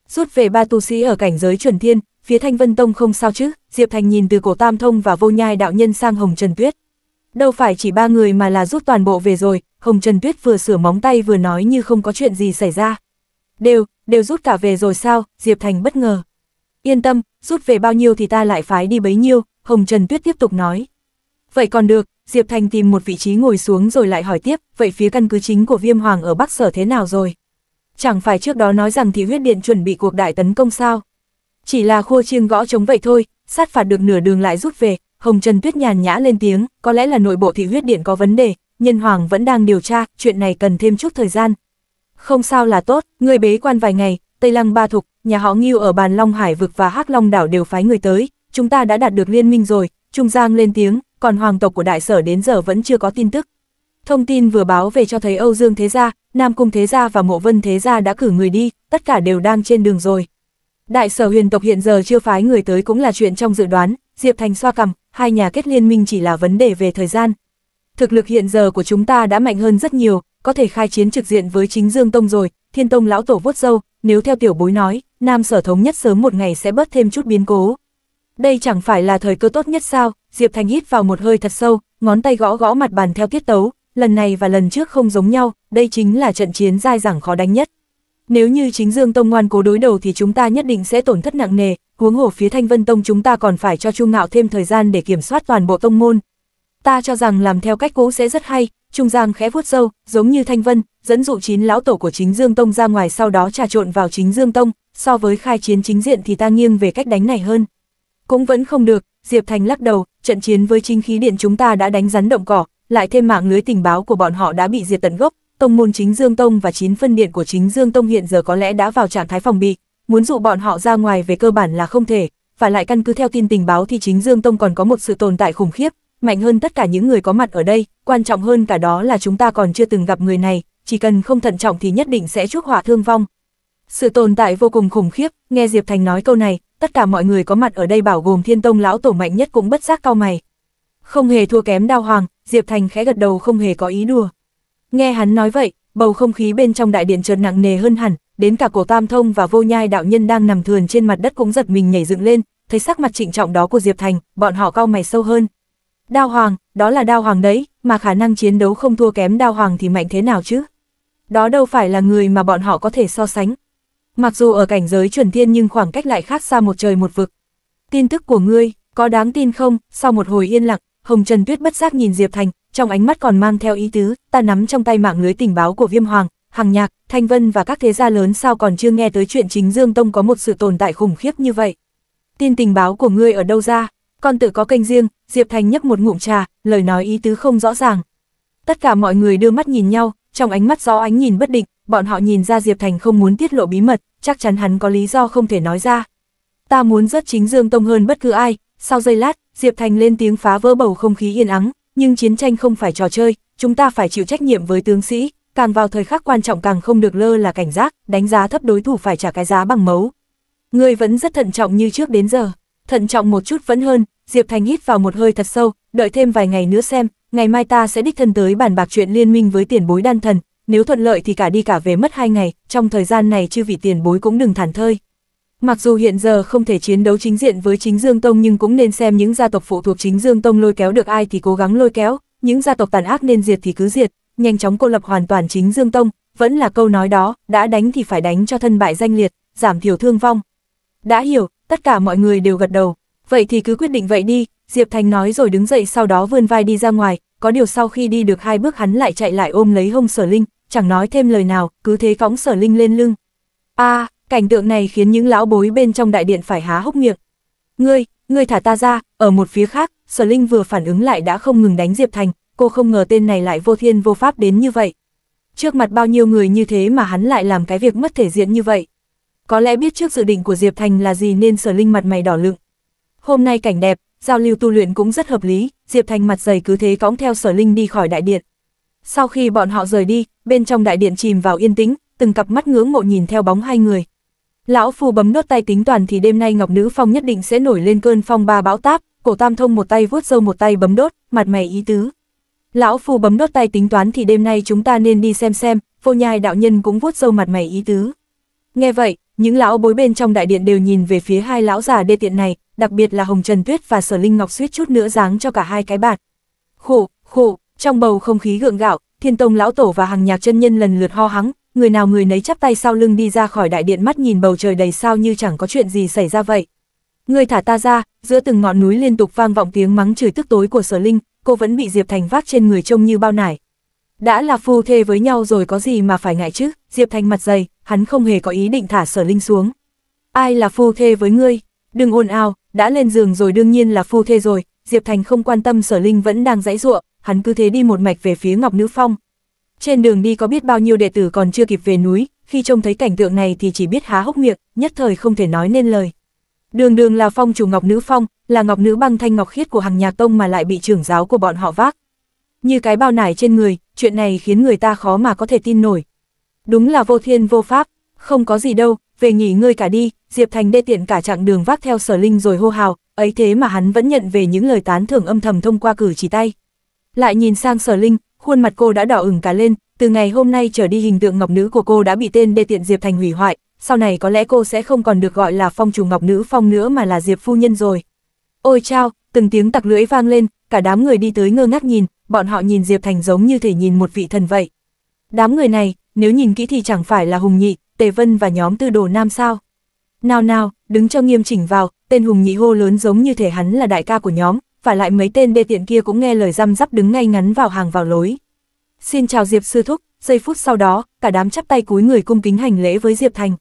Rút về ba tu sĩ ở cảnh giới chuẩn thiên, phía Thanh Vân Tông không sao chứ, Diệp Thành nhìn từ cổ Tam Thông và vô nhai đạo nhân sang Hồng Trần Tuyết đâu phải chỉ ba người mà là rút toàn bộ về rồi, Hồng Trần Tuyết vừa sửa móng tay vừa nói như không có chuyện gì xảy ra. Đều, đều rút cả về rồi sao, Diệp Thành bất ngờ. Yên tâm, rút về bao nhiêu thì ta lại phái đi bấy nhiêu, Hồng Trần Tuyết tiếp tục nói. Vậy còn được, Diệp Thành tìm một vị trí ngồi xuống rồi lại hỏi tiếp, vậy phía căn cứ chính của Viêm Hoàng ở Bắc Sở thế nào rồi? Chẳng phải trước đó nói rằng thị huyết điện chuẩn bị cuộc đại tấn công sao? Chỉ là khua chiêng gõ chống vậy thôi, sát phạt được nửa đường lại rút về, Hồng Trần Tuyết nhàn nhã lên tiếng, có lẽ là nội bộ thị huyết điện có vấn đề, nhân hoàng vẫn đang điều tra, chuyện này cần thêm chút thời gian. Không sao là tốt, người bế quan vài ngày, Tây Lăng Ba Thục, nhà họ Ngưu ở bàn Long Hải vực và Hắc Long đảo đều phái người tới, chúng ta đã đạt được liên minh rồi, Trung Giang lên tiếng, còn hoàng tộc của đại sở đến giờ vẫn chưa có tin tức. Thông tin vừa báo về cho thấy Âu Dương Thế Gia, Nam Cung Thế Gia và Mộ Vân Thế Gia đã cử người đi, tất cả đều đang trên đường rồi. Đại sở huyền tộc hiện giờ chưa phái người tới cũng là chuyện trong dự đoán, Diệp Thành xoa cầm, hai nhà kết liên minh chỉ là vấn đề về thời gian. Thực lực hiện giờ của chúng ta đã mạnh hơn rất nhiều, có thể khai chiến trực diện với chính Dương Tông rồi, Thiên Tông lão tổ vuốt dâu, nếu theo tiểu bối nói, Nam Sở Thống nhất sớm một ngày sẽ bớt thêm chút biến cố. Đây chẳng phải là thời cơ tốt nhất sao, Diệp Thành hít vào một hơi thật sâu, ngón tay gõ gõ mặt bàn theo tiết tấu, lần này và lần trước không giống nhau, đây chính là trận chiến dai dẳng khó đánh nhất. Nếu như chính Dương Tông ngoan cố đối đầu thì chúng ta nhất định sẽ tổn thất nặng nề, huống hồ phía Thanh Vân Tông chúng ta còn phải cho trung Ngạo thêm thời gian để kiểm soát toàn bộ tông môn. Ta cho rằng làm theo cách cũ sẽ rất hay, Trung Giang khẽ vuốt râu, giống như Thanh Vân, dẫn dụ chín lão tổ của chính Dương Tông ra ngoài sau đó trà trộn vào chính Dương Tông, so với khai chiến chính diện thì ta nghiêng về cách đánh này hơn. Cũng vẫn không được, Diệp Thành lắc đầu, trận chiến với chính khí điện chúng ta đã đánh rắn động cỏ, lại thêm mạng lưới tình báo của bọn họ đã bị diệt tận gốc, tông môn chính Dương Tông và chín phân điện của chính Dương Tông hiện giờ có lẽ đã vào trạng thái phòng bị, muốn dụ bọn họ ra ngoài về cơ bản là không thể, và lại căn cứ theo tin tình báo thì chính Dương Tông còn có một sự tồn tại khủng khiếp, mạnh hơn tất cả những người có mặt ở đây, quan trọng hơn cả đó là chúng ta còn chưa từng gặp người này, chỉ cần không thận trọng thì nhất định sẽ chuốc họa thương vong. Sự tồn tại vô cùng khủng khiếp, nghe Diệp Thành nói câu này, tất cả mọi người có mặt ở đây bảo gồm Thiên Tông lão tổ mạnh nhất cũng bất giác cau mày. Không hề thua kém Đao Hoàng, Diệp Thành khẽ gật đầu không hề có ý đùa. Nghe hắn nói vậy, Bầu không khí bên trong đại điện chợt nặng nề hơn hẳn, đến cả cổ Tam Thông và Vô Nhai đạo nhân đang nằm thườn trên mặt đất cũng giật mình nhảy dựng lên, thấy sắc mặt trịnh trọng đó của Diệp Thành, bọn họ cau mày sâu hơn. Đao Hoàng, đó là Đao Hoàng đấy, mà khả năng chiến đấu không thua kém Đao Hoàng thì mạnh thế nào chứ? Đó đâu phải là người mà bọn họ có thể so sánh. Mặc dù ở cảnh giới chuẩn thiên nhưng khoảng cách lại khác xa một trời một vực. Tin tức của ngươi, có đáng tin không? Sau một hồi yên lặng, Hồng Trần Tuyết bất giác nhìn Diệp Thành, trong ánh mắt còn mang theo ý tứ, ta nắm trong tay mạng lưới tình báo của Viêm Hoàng, Hằng Nhạc, Thanh Vân và các thế gia lớn sao còn chưa nghe tới chuyện chính Dương Tông có một sự tồn tại khủng khiếp như vậy. Tin tình báo của ngươi ở đâu ra? Con tự có kênh riêng, Diệp Thành nhấp một ngụm trà, lời nói ý tứ không rõ ràng. Tất cả mọi người đưa mắt nhìn nhau, trong ánh mắt gió ánh nhìn bất định, bọn họ nhìn ra Diệp Thành không muốn tiết lộ bí mật, chắc chắn hắn có lý do không thể nói ra. Ta muốn rất chính Dương Tông hơn bất cứ ai, sau giây lát, Diệp Thành lên tiếng phá vỡ bầu không khí yên ắng, nhưng chiến tranh không phải trò chơi, chúng ta phải chịu trách nhiệm với tướng sĩ, càng vào thời khắc quan trọng càng không được lơ là cảnh giác, đánh giá thấp đối thủ phải trả cái giá bằng máu. Ngươi vẫn rất thận trọng như trước đến giờ, thận trọng một chút vẫn hơn, Diệp Thành hít vào một hơi thật sâu, đợi thêm vài ngày nữa xem, ngày mai ta sẽ đích thân tới bàn bạc chuyện liên minh với tiền bối đan thần, nếu thuận lợi thì cả đi cả về mất hai ngày, trong thời gian này chư vị tiền bối cũng đừng thản thơi. Mặc dù hiện giờ không thể chiến đấu chính diện với chính Dương Tông nhưng cũng nên xem những gia tộc phụ thuộc chính Dương Tông lôi kéo được ai thì cố gắng lôi kéo, những gia tộc tàn ác nên diệt thì cứ diệt, nhanh chóng cô lập hoàn toàn chính Dương Tông, vẫn là câu nói đó, đã đánh thì phải đánh cho thân bại danh liệt, giảm thiểu thương vong. Đã hiểu, tất cả mọi người đều gật đầu, vậy thì cứ quyết định vậy đi, Diệp Thành nói rồi đứng dậy sau đó vươn vai đi ra ngoài, có điều sau khi đi được hai bước hắn lại chạy lại ôm lấy hông sở linh, chẳng nói thêm lời nào, cứ thế phóng sở linh lên lưng. a Cảnh tượng này khiến những lão bối bên trong đại điện phải há hốc miệng. Ngươi, ngươi thả ta ra, ở một phía khác, Sở Linh vừa phản ứng lại đã không ngừng đánh Diệp Thành, cô không ngờ tên này lại vô thiên vô pháp đến như vậy. Trước mặt bao nhiêu người như thế mà hắn lại làm cái việc mất thể diện như vậy. Có lẽ biết trước dự định của Diệp Thành là gì nên Sở Linh mặt mày đỏ lựng. Hôm nay cảnh đẹp, giao lưu tu luyện cũng rất hợp lý, Diệp Thành mặt dày cứ thế cõng theo Sở Linh đi khỏi đại điện. Sau khi bọn họ rời đi, bên trong đại điện chìm vào yên tĩnh, từng cặp mắt ngưỡng mộ nhìn theo bóng hai người. Lão Phu bấm nốt tay tính toàn thì đêm nay Ngọc Nữ Phong nhất định sẽ nổi lên cơn phong ba bão táp, cổ tam thông một tay vuốt dâu một tay bấm đốt, mặt mày ý tứ. Lão Phu bấm nốt tay tính toán thì đêm nay chúng ta nên đi xem xem, vô nhai đạo nhân cũng vuốt dâu mặt mày ý tứ. Nghe vậy, những lão bối bên trong đại điện đều nhìn về phía hai lão già đê tiện này, đặc biệt là Hồng Trần Tuyết và Sở Linh Ngọc suýt chút nữa dáng cho cả hai cái bạt. Khổ, khổ, trong bầu không khí gượng gạo, Thiên Tông lão tổ và hàng nhạc chân nhân lần lượt ho hắng, người nào người nấy chắp tay sau lưng đi ra khỏi đại điện mắt nhìn bầu trời đầy sao như chẳng có chuyện gì xảy ra vậy. Người thả ta ra, giữa từng ngọn núi liên tục vang vọng tiếng mắng chửi tức tối của sở linh, cô vẫn bị Diệp Thành vác trên người trông như bao nải. Đã là phu thê với nhau rồi có gì mà phải ngại chứ, Diệp Thành mặt dày, hắn không hề có ý định thả sở linh xuống. Ai là phu thê với ngươi? Đừng ồn ào, đã lên giường rồi đương nhiên là phu thê rồi, Diệp Thành không quan tâm sở linh vẫn đang dãy ruộng, hắn cứ thế đi một mạch về phía Ngọc Nữ Phong. Trên đường đi có biết bao nhiêu đệ tử còn chưa kịp về núi, khi trông thấy cảnh tượng này thì chỉ biết há hốc miệng, nhất thời không thể nói nên lời. Đường đường là phong chủ ngọc nữ phong, là ngọc nữ băng thanh ngọc khiết của hàng nhà tông mà lại bị trưởng giáo của bọn họ vác. Như cái bao nải trên người, chuyện này khiến người ta khó mà có thể tin nổi. Đúng là vô thiên vô pháp, không có gì đâu, về nghỉ ngơi cả đi, Diệp Thành đê tiện cả chặng đường vác theo sở linh rồi hô hào, ấy thế mà hắn vẫn nhận về những lời tán thưởng âm thầm thông qua cử chỉ tay. Lại nhìn sang sở linh, khuôn mặt cô đã đỏ ửng cả lên, từ ngày hôm nay trở đi hình tượng ngọc nữ của cô đã bị tên đê tiện Diệp Thành hủy hoại, sau này có lẽ cô sẽ không còn được gọi là phong chủ ngọc nữ phong nữa mà là Diệp phu nhân rồi. Ôi chao, từng tiếng tặc lưỡi vang lên, cả đám người đi tới ngơ ngác nhìn, bọn họ nhìn Diệp Thành giống như thể nhìn một vị thần vậy. Đám người này, nếu nhìn kỹ thì chẳng phải là Hùng Nhị, Tề Vân và nhóm tư đồ nam sao. Nào nào, đứng cho nghiêm chỉnh vào, tên Hùng Nhị hô lớn giống như thể hắn là đại ca của nhóm, và lại mấy tên đê tiện kia cũng nghe lời răm rắp đứng ngay ngắn vào hàng vào lối. Xin chào Diệp Sư Thúc, giây phút sau đó, cả đám chắp tay cúi người cung kính hành lễ với Diệp Thành.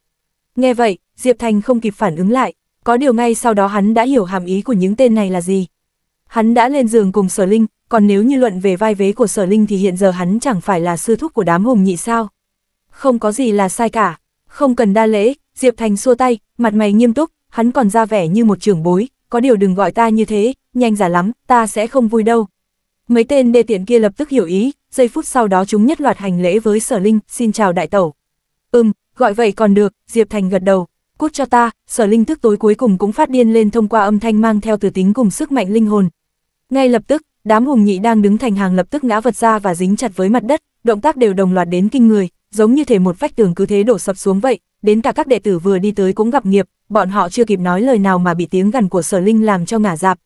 Nghe vậy, Diệp Thành không kịp phản ứng lại, có điều ngay sau đó hắn đã hiểu hàm ý của những tên này là gì. Hắn đã lên giường cùng Sở Linh, còn nếu như luận về vai vế của Sở Linh thì hiện giờ hắn chẳng phải là sư thúc của đám hùng nhị sao. Không có gì là sai cả, không cần đa lễ, Diệp Thành xua tay, mặt mày nghiêm túc, hắn còn ra vẻ như một trưởng bối, có điều đừng gọi ta như thế, nhanh giả lắm, ta sẽ không vui đâu. Mấy tên đê tiện kia lập tức hiểu ý, giây phút sau đó chúng nhất loạt hành lễ với sở linh, xin chào đại tẩu. Ừm, gọi vậy còn được, Diệp Thành gật đầu, cút cho ta, sở linh thức tối cuối cùng cũng phát điên lên thông qua âm thanh mang theo từ tính cùng sức mạnh linh hồn. Ngay lập tức, đám hùng nhị đang đứng thành hàng lập tức ngã vật ra và dính chặt với mặt đất, động tác đều đồng loạt đến kinh người, giống như thể một vách tường cứ thế đổ sập xuống vậy, đến cả các đệ tử vừa đi tới cũng gặp nghiệp, bọn họ chưa kịp nói lời nào mà bị tiếng gần của sở linh làm cho ngả dạp,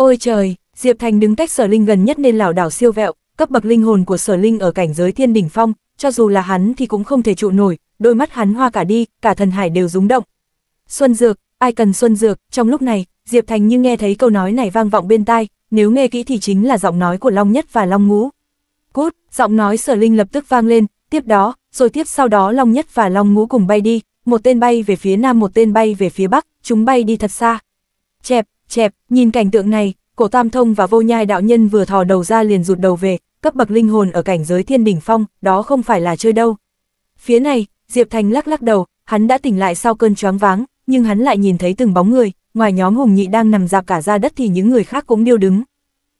Ôi trời, Diệp Thành đứng cách Sở Linh gần nhất nên lảo đảo siêu vẹo, cấp bậc linh hồn của Sở Linh ở cảnh giới thiên đỉnh phong, cho dù là hắn thì cũng không thể trụ nổi, đôi mắt hắn hoa cả đi, cả thần hải đều rúng động. Xuân dược, ai cần xuân dược, trong lúc này, Diệp Thành như nghe thấy câu nói này vang vọng bên tai, nếu nghe kỹ thì chính là giọng nói của Long Nhất và Long Ngũ. Cút, giọng nói Sở Linh lập tức vang lên, tiếp đó, rồi tiếp sau đó Long Nhất và Long Ngũ cùng bay đi, một tên bay về phía nam một tên bay về phía bắc, chúng bay đi thật xa. Chẹp, chẹp, nhìn cảnh tượng này, cổ tam thông và vô nhai đạo nhân vừa thò đầu ra liền rụt đầu về, cấp bậc linh hồn ở cảnh giới thiên đỉnh phong, đó không phải là chơi đâu. Phía này, Diệp Thành lắc lắc đầu, hắn đã tỉnh lại sau cơn choáng váng, nhưng hắn lại nhìn thấy từng bóng người, ngoài nhóm Hùng Nhị đang nằm dạp cả ra đất thì những người khác cũng điêu đứng.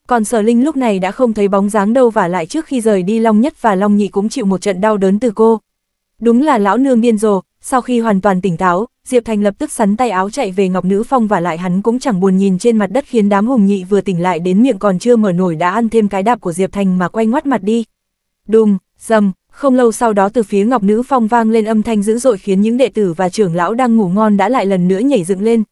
Còn Sở Linh lúc này đã không thấy bóng dáng đâu và lại trước khi rời đi Long Nhất và Long Nhị cũng chịu một trận đau đớn từ cô. Đúng là lão nương biên rồ, sau khi hoàn toàn tỉnh táo, Diệp Thành lập tức sắn tay áo chạy về Ngọc Nữ Phong và lại hắn cũng chẳng buồn nhìn trên mặt đất khiến đám hùng nhị vừa tỉnh lại đến miệng còn chưa mở nổi đã ăn thêm cái đạp của Diệp Thành mà quay ngoắt mặt đi. Đùng, dầm, không lâu sau đó từ phía Ngọc Nữ Phong vang lên âm thanh dữ dội khiến những đệ tử và trưởng lão đang ngủ ngon đã lại lần nữa nhảy dựng lên.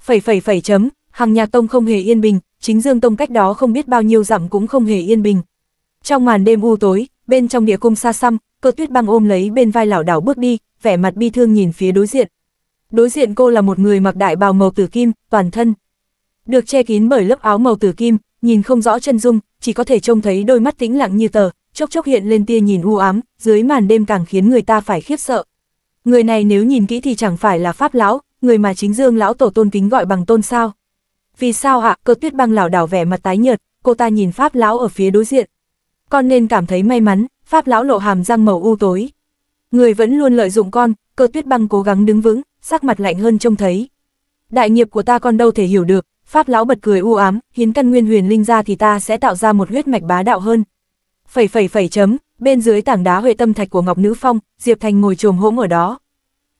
Phẩy phẩy phẩy chấm, hàng nhà Tông không hề yên bình, chính Dương Tông cách đó không biết bao nhiêu dặm cũng không hề yên bình. Trong màn đêm u tối, bên trong địa cung xa xăm, Cơ tuyết băng ôm lấy bên vai lão đảo bước đi, vẻ mặt bi thương nhìn phía đối diện. Đối diện cô là một người mặc đại bào màu tử kim, toàn thân. Được che kín bởi lớp áo màu tử kim, nhìn không rõ chân dung, chỉ có thể trông thấy đôi mắt tĩnh lặng như tờ, chốc chốc hiện lên tia nhìn u ám, dưới màn đêm càng khiến người ta phải khiếp sợ. Người này nếu nhìn kỹ thì chẳng phải là Pháp Lão, người mà chính Dương Lão Tổ tôn kính gọi bằng tôn sao. Vì sao ạ, cơ tuyết băng lão đảo vẻ mặt tái nhợt, cô ta nhìn Pháp Lão ở phía đối diện. Con nên cảm thấy may mắn, Pháp lão lộ hàm răng màu u tối. Người vẫn luôn lợi dụng con, cơ tuyết băng cố gắng đứng vững, sắc mặt lạnh hơn trông thấy. Đại nghiệp của ta con đâu thể hiểu được, Pháp lão bật cười u ám, hiến căn nguyên huyền linh ra thì ta sẽ tạo ra một huyết mạch bá đạo hơn. Phẩy phẩy phẩy chấm, bên dưới tảng đá huệ tâm thạch của Ngọc Nữ Phong, Diệp Thành ngồi trồm hỗn ở đó.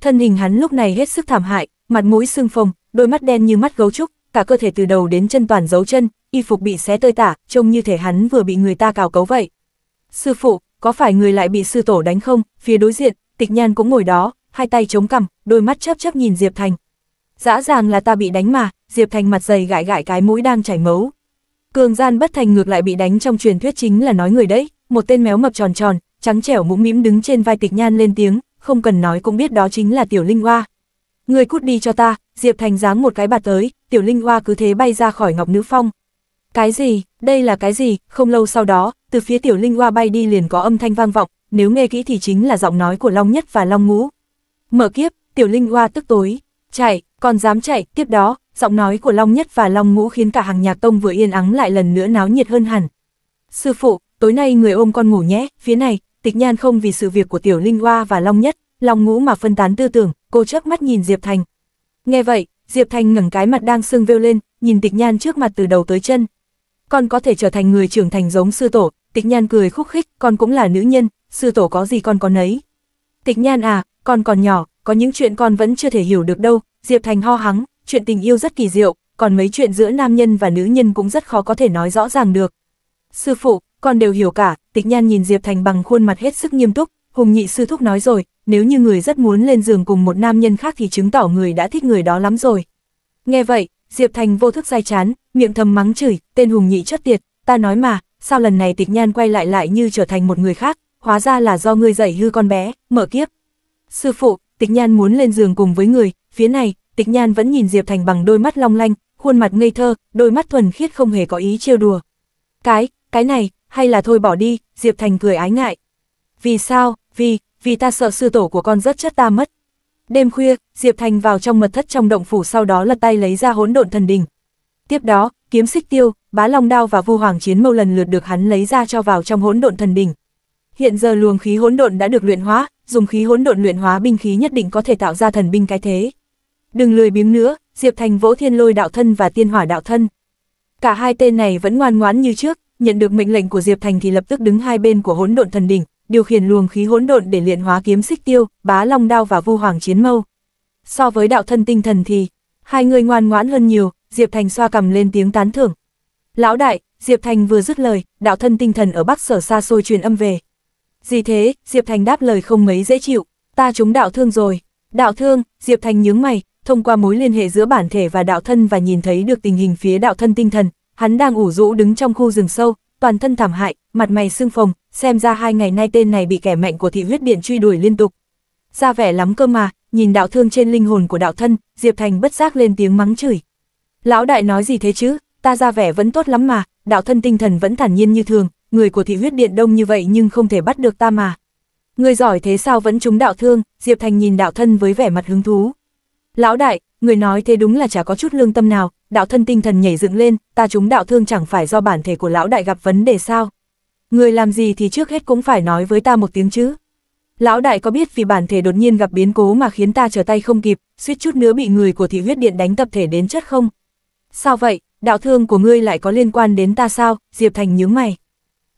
Thân hình hắn lúc này hết sức thảm hại, mặt mũi sưng phồng, đôi mắt đen như mắt gấu trúc, cả cơ thể từ đầu đến chân toàn dấu chân, y phục bị xé tơi tả, trông như thể hắn vừa bị người ta cào cấu vậy. Sư phụ, có phải người lại bị sư tổ đánh không? Phía đối diện, tịch nhan cũng ngồi đó, hai tay chống cằm, đôi mắt chớp chớp nhìn Diệp Thành. Rõ ràng là ta bị đánh mà, Diệp Thành mặt dày gãi gãi cái mũi đang chảy máu. Cường gian bất thành ngược lại bị đánh trong truyền thuyết chính là nói người đấy, một tên méo mập tròn tròn, trắng trẻo mũm mĩm đứng trên vai tịch nhan lên tiếng, không cần nói cũng biết đó chính là Tiểu Linh Hoa. Người cút đi cho ta, Diệp Thành giáng một cái bạt tới, Tiểu Linh Hoa cứ thế bay ra khỏi Ngọc Nữ Phong, cái gì, đây là cái gì, không lâu sau đó, từ phía tiểu linh hoa bay đi liền có âm thanh vang vọng, nếu nghe kỹ thì chính là giọng nói của Long Nhất và Long Ngũ. Mở kiếp, tiểu linh hoa tức tối, chạy, còn dám chạy, tiếp đó, giọng nói của Long Nhất và Long Ngũ khiến cả hàng nhạc tông vừa yên ắng lại lần nữa náo nhiệt hơn hẳn. Sư phụ, tối nay người ôm con ngủ nhé, phía này, tịch nhan không vì sự việc của tiểu linh hoa và Long Nhất, Long Ngũ mà phân tán tư tưởng, cô chớp mắt nhìn Diệp Thành. Nghe vậy, Diệp Thành ngẩng cái mặt đang sưng vêu lên, nhìn tịch nhan trước mặt từ đầu tới chân, con có thể trở thành người trưởng thành giống sư tổ, tịch nhan cười khúc khích, con cũng là nữ nhân, sư tổ có gì con có nấy. Tịch nhan à, con còn nhỏ, có những chuyện con vẫn chưa thể hiểu được đâu, Diệp Thành ho hắng, chuyện tình yêu rất kỳ diệu, còn mấy chuyện giữa nam nhân và nữ nhân cũng rất khó có thể nói rõ ràng được. Sư phụ, con đều hiểu cả, tịch nhan nhìn Diệp Thành bằng khuôn mặt hết sức nghiêm túc, Hùng nhị sư thúc nói rồi, nếu như người rất muốn lên giường cùng một nam nhân khác thì chứng tỏ người đã thích người đó lắm rồi. Nghe vậy, Diệp Thành vô thức dai chán, miệng thầm mắng chửi, tên hùng nhị chất tiệt, ta nói mà, sao lần này tịch nhan quay lại lại như trở thành một người khác, hóa ra là do ngươi dạy hư con bé, mở kiếp. Sư phụ, tịch nhan muốn lên giường cùng với người, phía này, tịch nhan vẫn nhìn Diệp Thành bằng đôi mắt long lanh, khuôn mặt ngây thơ, đôi mắt thuần khiết không hề có ý trêu đùa. Cái, cái này, hay là thôi bỏ đi, Diệp Thành cười ái ngại. Vì sao, vì, vì ta sợ sư tổ của con rất chất ta mất, Đêm khuya, Diệp Thành vào trong mật thất trong động phủ sau đó lật tay lấy ra hỗn độn thần đình. Tiếp đó, kiếm xích tiêu, bá long đao và vu hoàng chiến mâu lần lượt được hắn lấy ra cho vào trong hỗn độn thần đình. Hiện giờ luồng khí hỗn độn đã được luyện hóa, dùng khí hỗn độn luyện hóa binh khí nhất định có thể tạo ra thần binh cái thế. Đừng lười biếng nữa, Diệp Thành vỗ thiên lôi đạo thân và tiên hỏa đạo thân. Cả hai tên này vẫn ngoan ngoãn như trước, nhận được mệnh lệnh của Diệp Thành thì lập tức đứng hai bên của hỗn độn thần đỉnh, điều khiển luồng khí hỗn độn để luyện hóa kiếm xích tiêu, bá long đao và vu hoàng chiến mâu. So với đạo thân tinh thần thì, hai người ngoan ngoãn hơn nhiều, Diệp Thành xoa cầm lên tiếng tán thưởng. Lão đại, Diệp Thành vừa dứt lời, đạo thân tinh thần ở Bắc Sở xa xôi truyền âm về. Gì thế, Diệp Thành đáp lời không mấy dễ chịu, ta chúng đạo thương rồi. Đạo thương, Diệp Thành nhướng mày, thông qua mối liên hệ giữa bản thể và đạo thân và nhìn thấy được tình hình phía đạo thân tinh thần, hắn đang ủ rũ đứng trong khu rừng sâu, toàn thân thảm hại, mặt mày sưng phồng, xem ra hai ngày nay tên này bị kẻ mạnh của thị huyết điện truy đuổi liên tục. Ra vẻ lắm cơ mà, nhìn đạo thương trên linh hồn của đạo thân, Diệp Thành bất giác lên tiếng mắng chửi. Lão đại nói gì thế chứ, ta ra vẻ vẫn tốt lắm mà, đạo thân tinh thần vẫn thản nhiên như thường, người của thị huyết điện đông như vậy nhưng không thể bắt được ta mà. Người giỏi thế sao vẫn trúng đạo thương, Diệp Thành nhìn đạo thân với vẻ mặt hứng thú. Lão đại, người nói thế đúng là chả có chút lương tâm nào, đạo thân tinh thần nhảy dựng lên, ta trúng đạo thương chẳng phải do bản thể của lão đại gặp vấn đề sao. Người làm gì thì trước hết cũng phải nói với ta một tiếng chứ. Lão đại có biết vì bản thể đột nhiên gặp biến cố mà khiến ta trở tay không kịp, suýt chút nữa bị người của thị huyết điện đánh tập thể đến chất không? Sao vậy, đạo thương của ngươi lại có liên quan đến ta sao, Diệp Thành nhớ mày.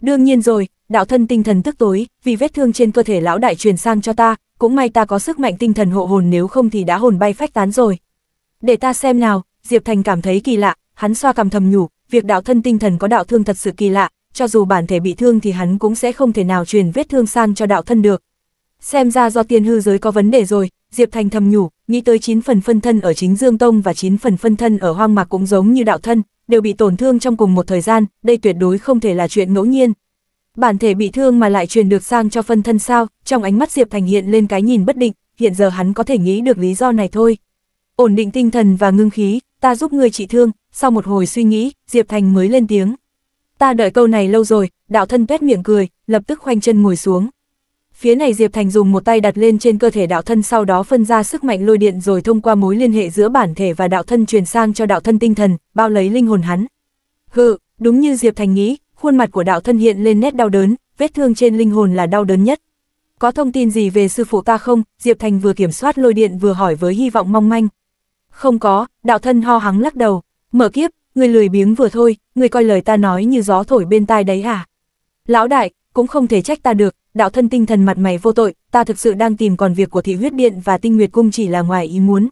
Đương nhiên rồi, đạo thân tinh thần tức tối, vì vết thương trên cơ thể lão đại truyền sang cho ta, cũng may ta có sức mạnh tinh thần hộ hồn nếu không thì đã hồn bay phách tán rồi. Để ta xem nào, Diệp Thành cảm thấy kỳ lạ, hắn xoa cầm thầm nhủ, việc đạo thân tinh thần có đạo thương thật sự kỳ lạ, cho dù bản thể bị thương thì hắn cũng sẽ không thể nào truyền vết thương sang cho đạo thân được. Xem ra do tiên hư giới có vấn đề rồi, Diệp Thành thầm nhủ, nghĩ tới 9 phần phân thân ở chính Dương Tông và 9 phần phân thân ở Hoang Mạc cũng giống như đạo thân, đều bị tổn thương trong cùng một thời gian, đây tuyệt đối không thể là chuyện ngẫu nhiên. Bản thể bị thương mà lại truyền được sang cho phân thân sao, trong ánh mắt Diệp Thành hiện lên cái nhìn bất định, hiện giờ hắn có thể nghĩ được lý do này thôi. Ổn định tinh thần và ngưng khí, ta giúp ngươi trị thương, sau một hồi suy nghĩ, Diệp Thành mới lên tiếng, Ta đợi câu này lâu rồi, đạo thân tuét miệng cười, lập tức khoanh chân ngồi xuống. Phía này Diệp Thành dùng một tay đặt lên trên cơ thể đạo thân sau đó phân ra sức mạnh lôi điện rồi thông qua mối liên hệ giữa bản thể và đạo thân truyền sang cho đạo thân tinh thần, bao lấy linh hồn hắn. Hừ, đúng như Diệp Thành nghĩ, khuôn mặt của đạo thân hiện lên nét đau đớn, vết thương trên linh hồn là đau đớn nhất. Có thông tin gì về sư phụ ta không? Diệp Thành vừa kiểm soát lôi điện vừa hỏi với hy vọng mong manh. Không có, đạo thân ho hắng lắc đầu, mở kiếp, người lười biếng vừa thôi, người coi lời ta nói như gió thổi bên tai đấy hả? Lão đại, cũng không thể trách ta được, đạo thân tinh thần mặt mày vô tội, ta thực sự đang tìm còn việc của thị huyết điện và tinh nguyệt cung chỉ là ngoài ý muốn.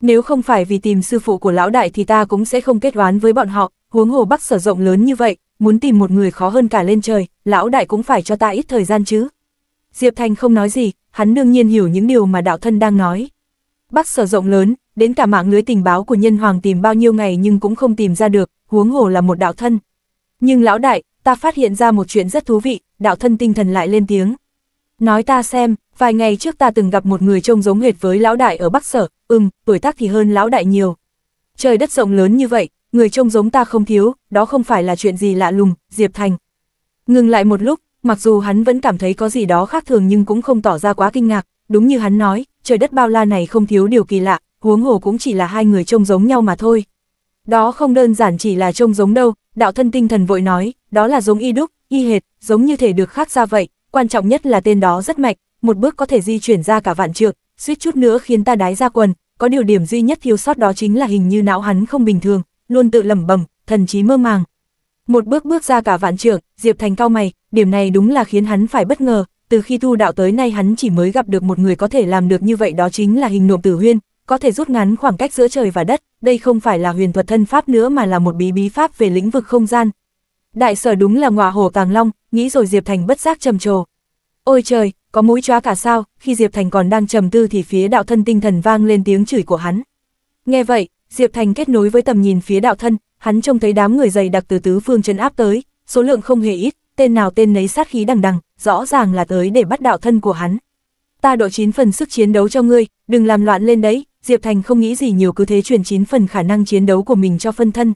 Nếu không phải vì tìm sư phụ của lão đại thì ta cũng sẽ không kết oán với bọn họ, huống hồ bắc sở rộng lớn như vậy, muốn tìm một người khó hơn cả lên trời, lão đại cũng phải cho ta ít thời gian chứ. Diệp Thành không nói gì, hắn đương nhiên hiểu những điều mà đạo thân đang nói. Bắc sở rộng lớn, đến cả mạng lưới tình báo của nhân hoàng tìm bao nhiêu ngày nhưng cũng không tìm ra được, huống hồ là một đạo thân. Nhưng lão đại, ta phát hiện ra một chuyện rất thú vị, đạo thân tinh thần lại lên tiếng. Nói ta xem, vài ngày trước ta từng gặp một người trông giống hệt với lão đại ở Bắc Sở, ừm, tuổi tác thì hơn lão đại nhiều. Trời đất rộng lớn như vậy, người trông giống ta không thiếu, đó không phải là chuyện gì lạ lùng, Diệp Thành. Ngừng lại một lúc, mặc dù hắn vẫn cảm thấy có gì đó khác thường nhưng cũng không tỏ ra quá kinh ngạc, đúng như hắn nói, trời đất bao la này không thiếu điều kỳ lạ, huống hồ cũng chỉ là hai người trông giống nhau mà thôi. Đó không đơn giản chỉ là trông giống đâu, đạo thân tinh thần vội nói, đó là giống y đúc, y hệt, giống như thể được khác ra vậy, quan trọng nhất là tên đó rất mạnh, một bước có thể di chuyển ra cả vạn trượng, suýt chút nữa khiến ta đái ra quần, có điều điểm duy nhất thiếu sót đó chính là hình như não hắn không bình thường, luôn tự lẩm bẩm, thần trí mơ màng. Một bước bước ra cả vạn trượng, Diệp Thành cao mày, điểm này đúng là khiến hắn phải bất ngờ, từ khi tu đạo tới nay hắn chỉ mới gặp được một người có thể làm được như vậy đó chính là hình nộm tử huyên, có thể rút ngắn khoảng cách giữa trời và đất, đây không phải là huyền thuật thân pháp nữa mà là một bí bí pháp về lĩnh vực không gian. Đại sở đúng là ngọa hổ tàng long, nghĩ rồi Diệp Thành bất giác trầm trồ. Ôi trời, có mũi chóa cả sao, khi Diệp Thành còn đang trầm tư thì phía đạo thân tinh thần vang lên tiếng chửi của hắn. Nghe vậy, Diệp Thành kết nối với tầm nhìn phía đạo thân, hắn trông thấy đám người dày đặc từ tứ phương trấn áp tới, số lượng không hề ít, tên nào tên nấy sát khí đằng đằng rõ ràng là tới để bắt đạo thân của hắn. Ta độ 9 phần sức chiến đấu cho ngươi, đừng làm loạn lên đấy, Diệp Thành không nghĩ gì nhiều cứ thế chuyển 9 phần khả năng chiến đấu của mình cho phân thân.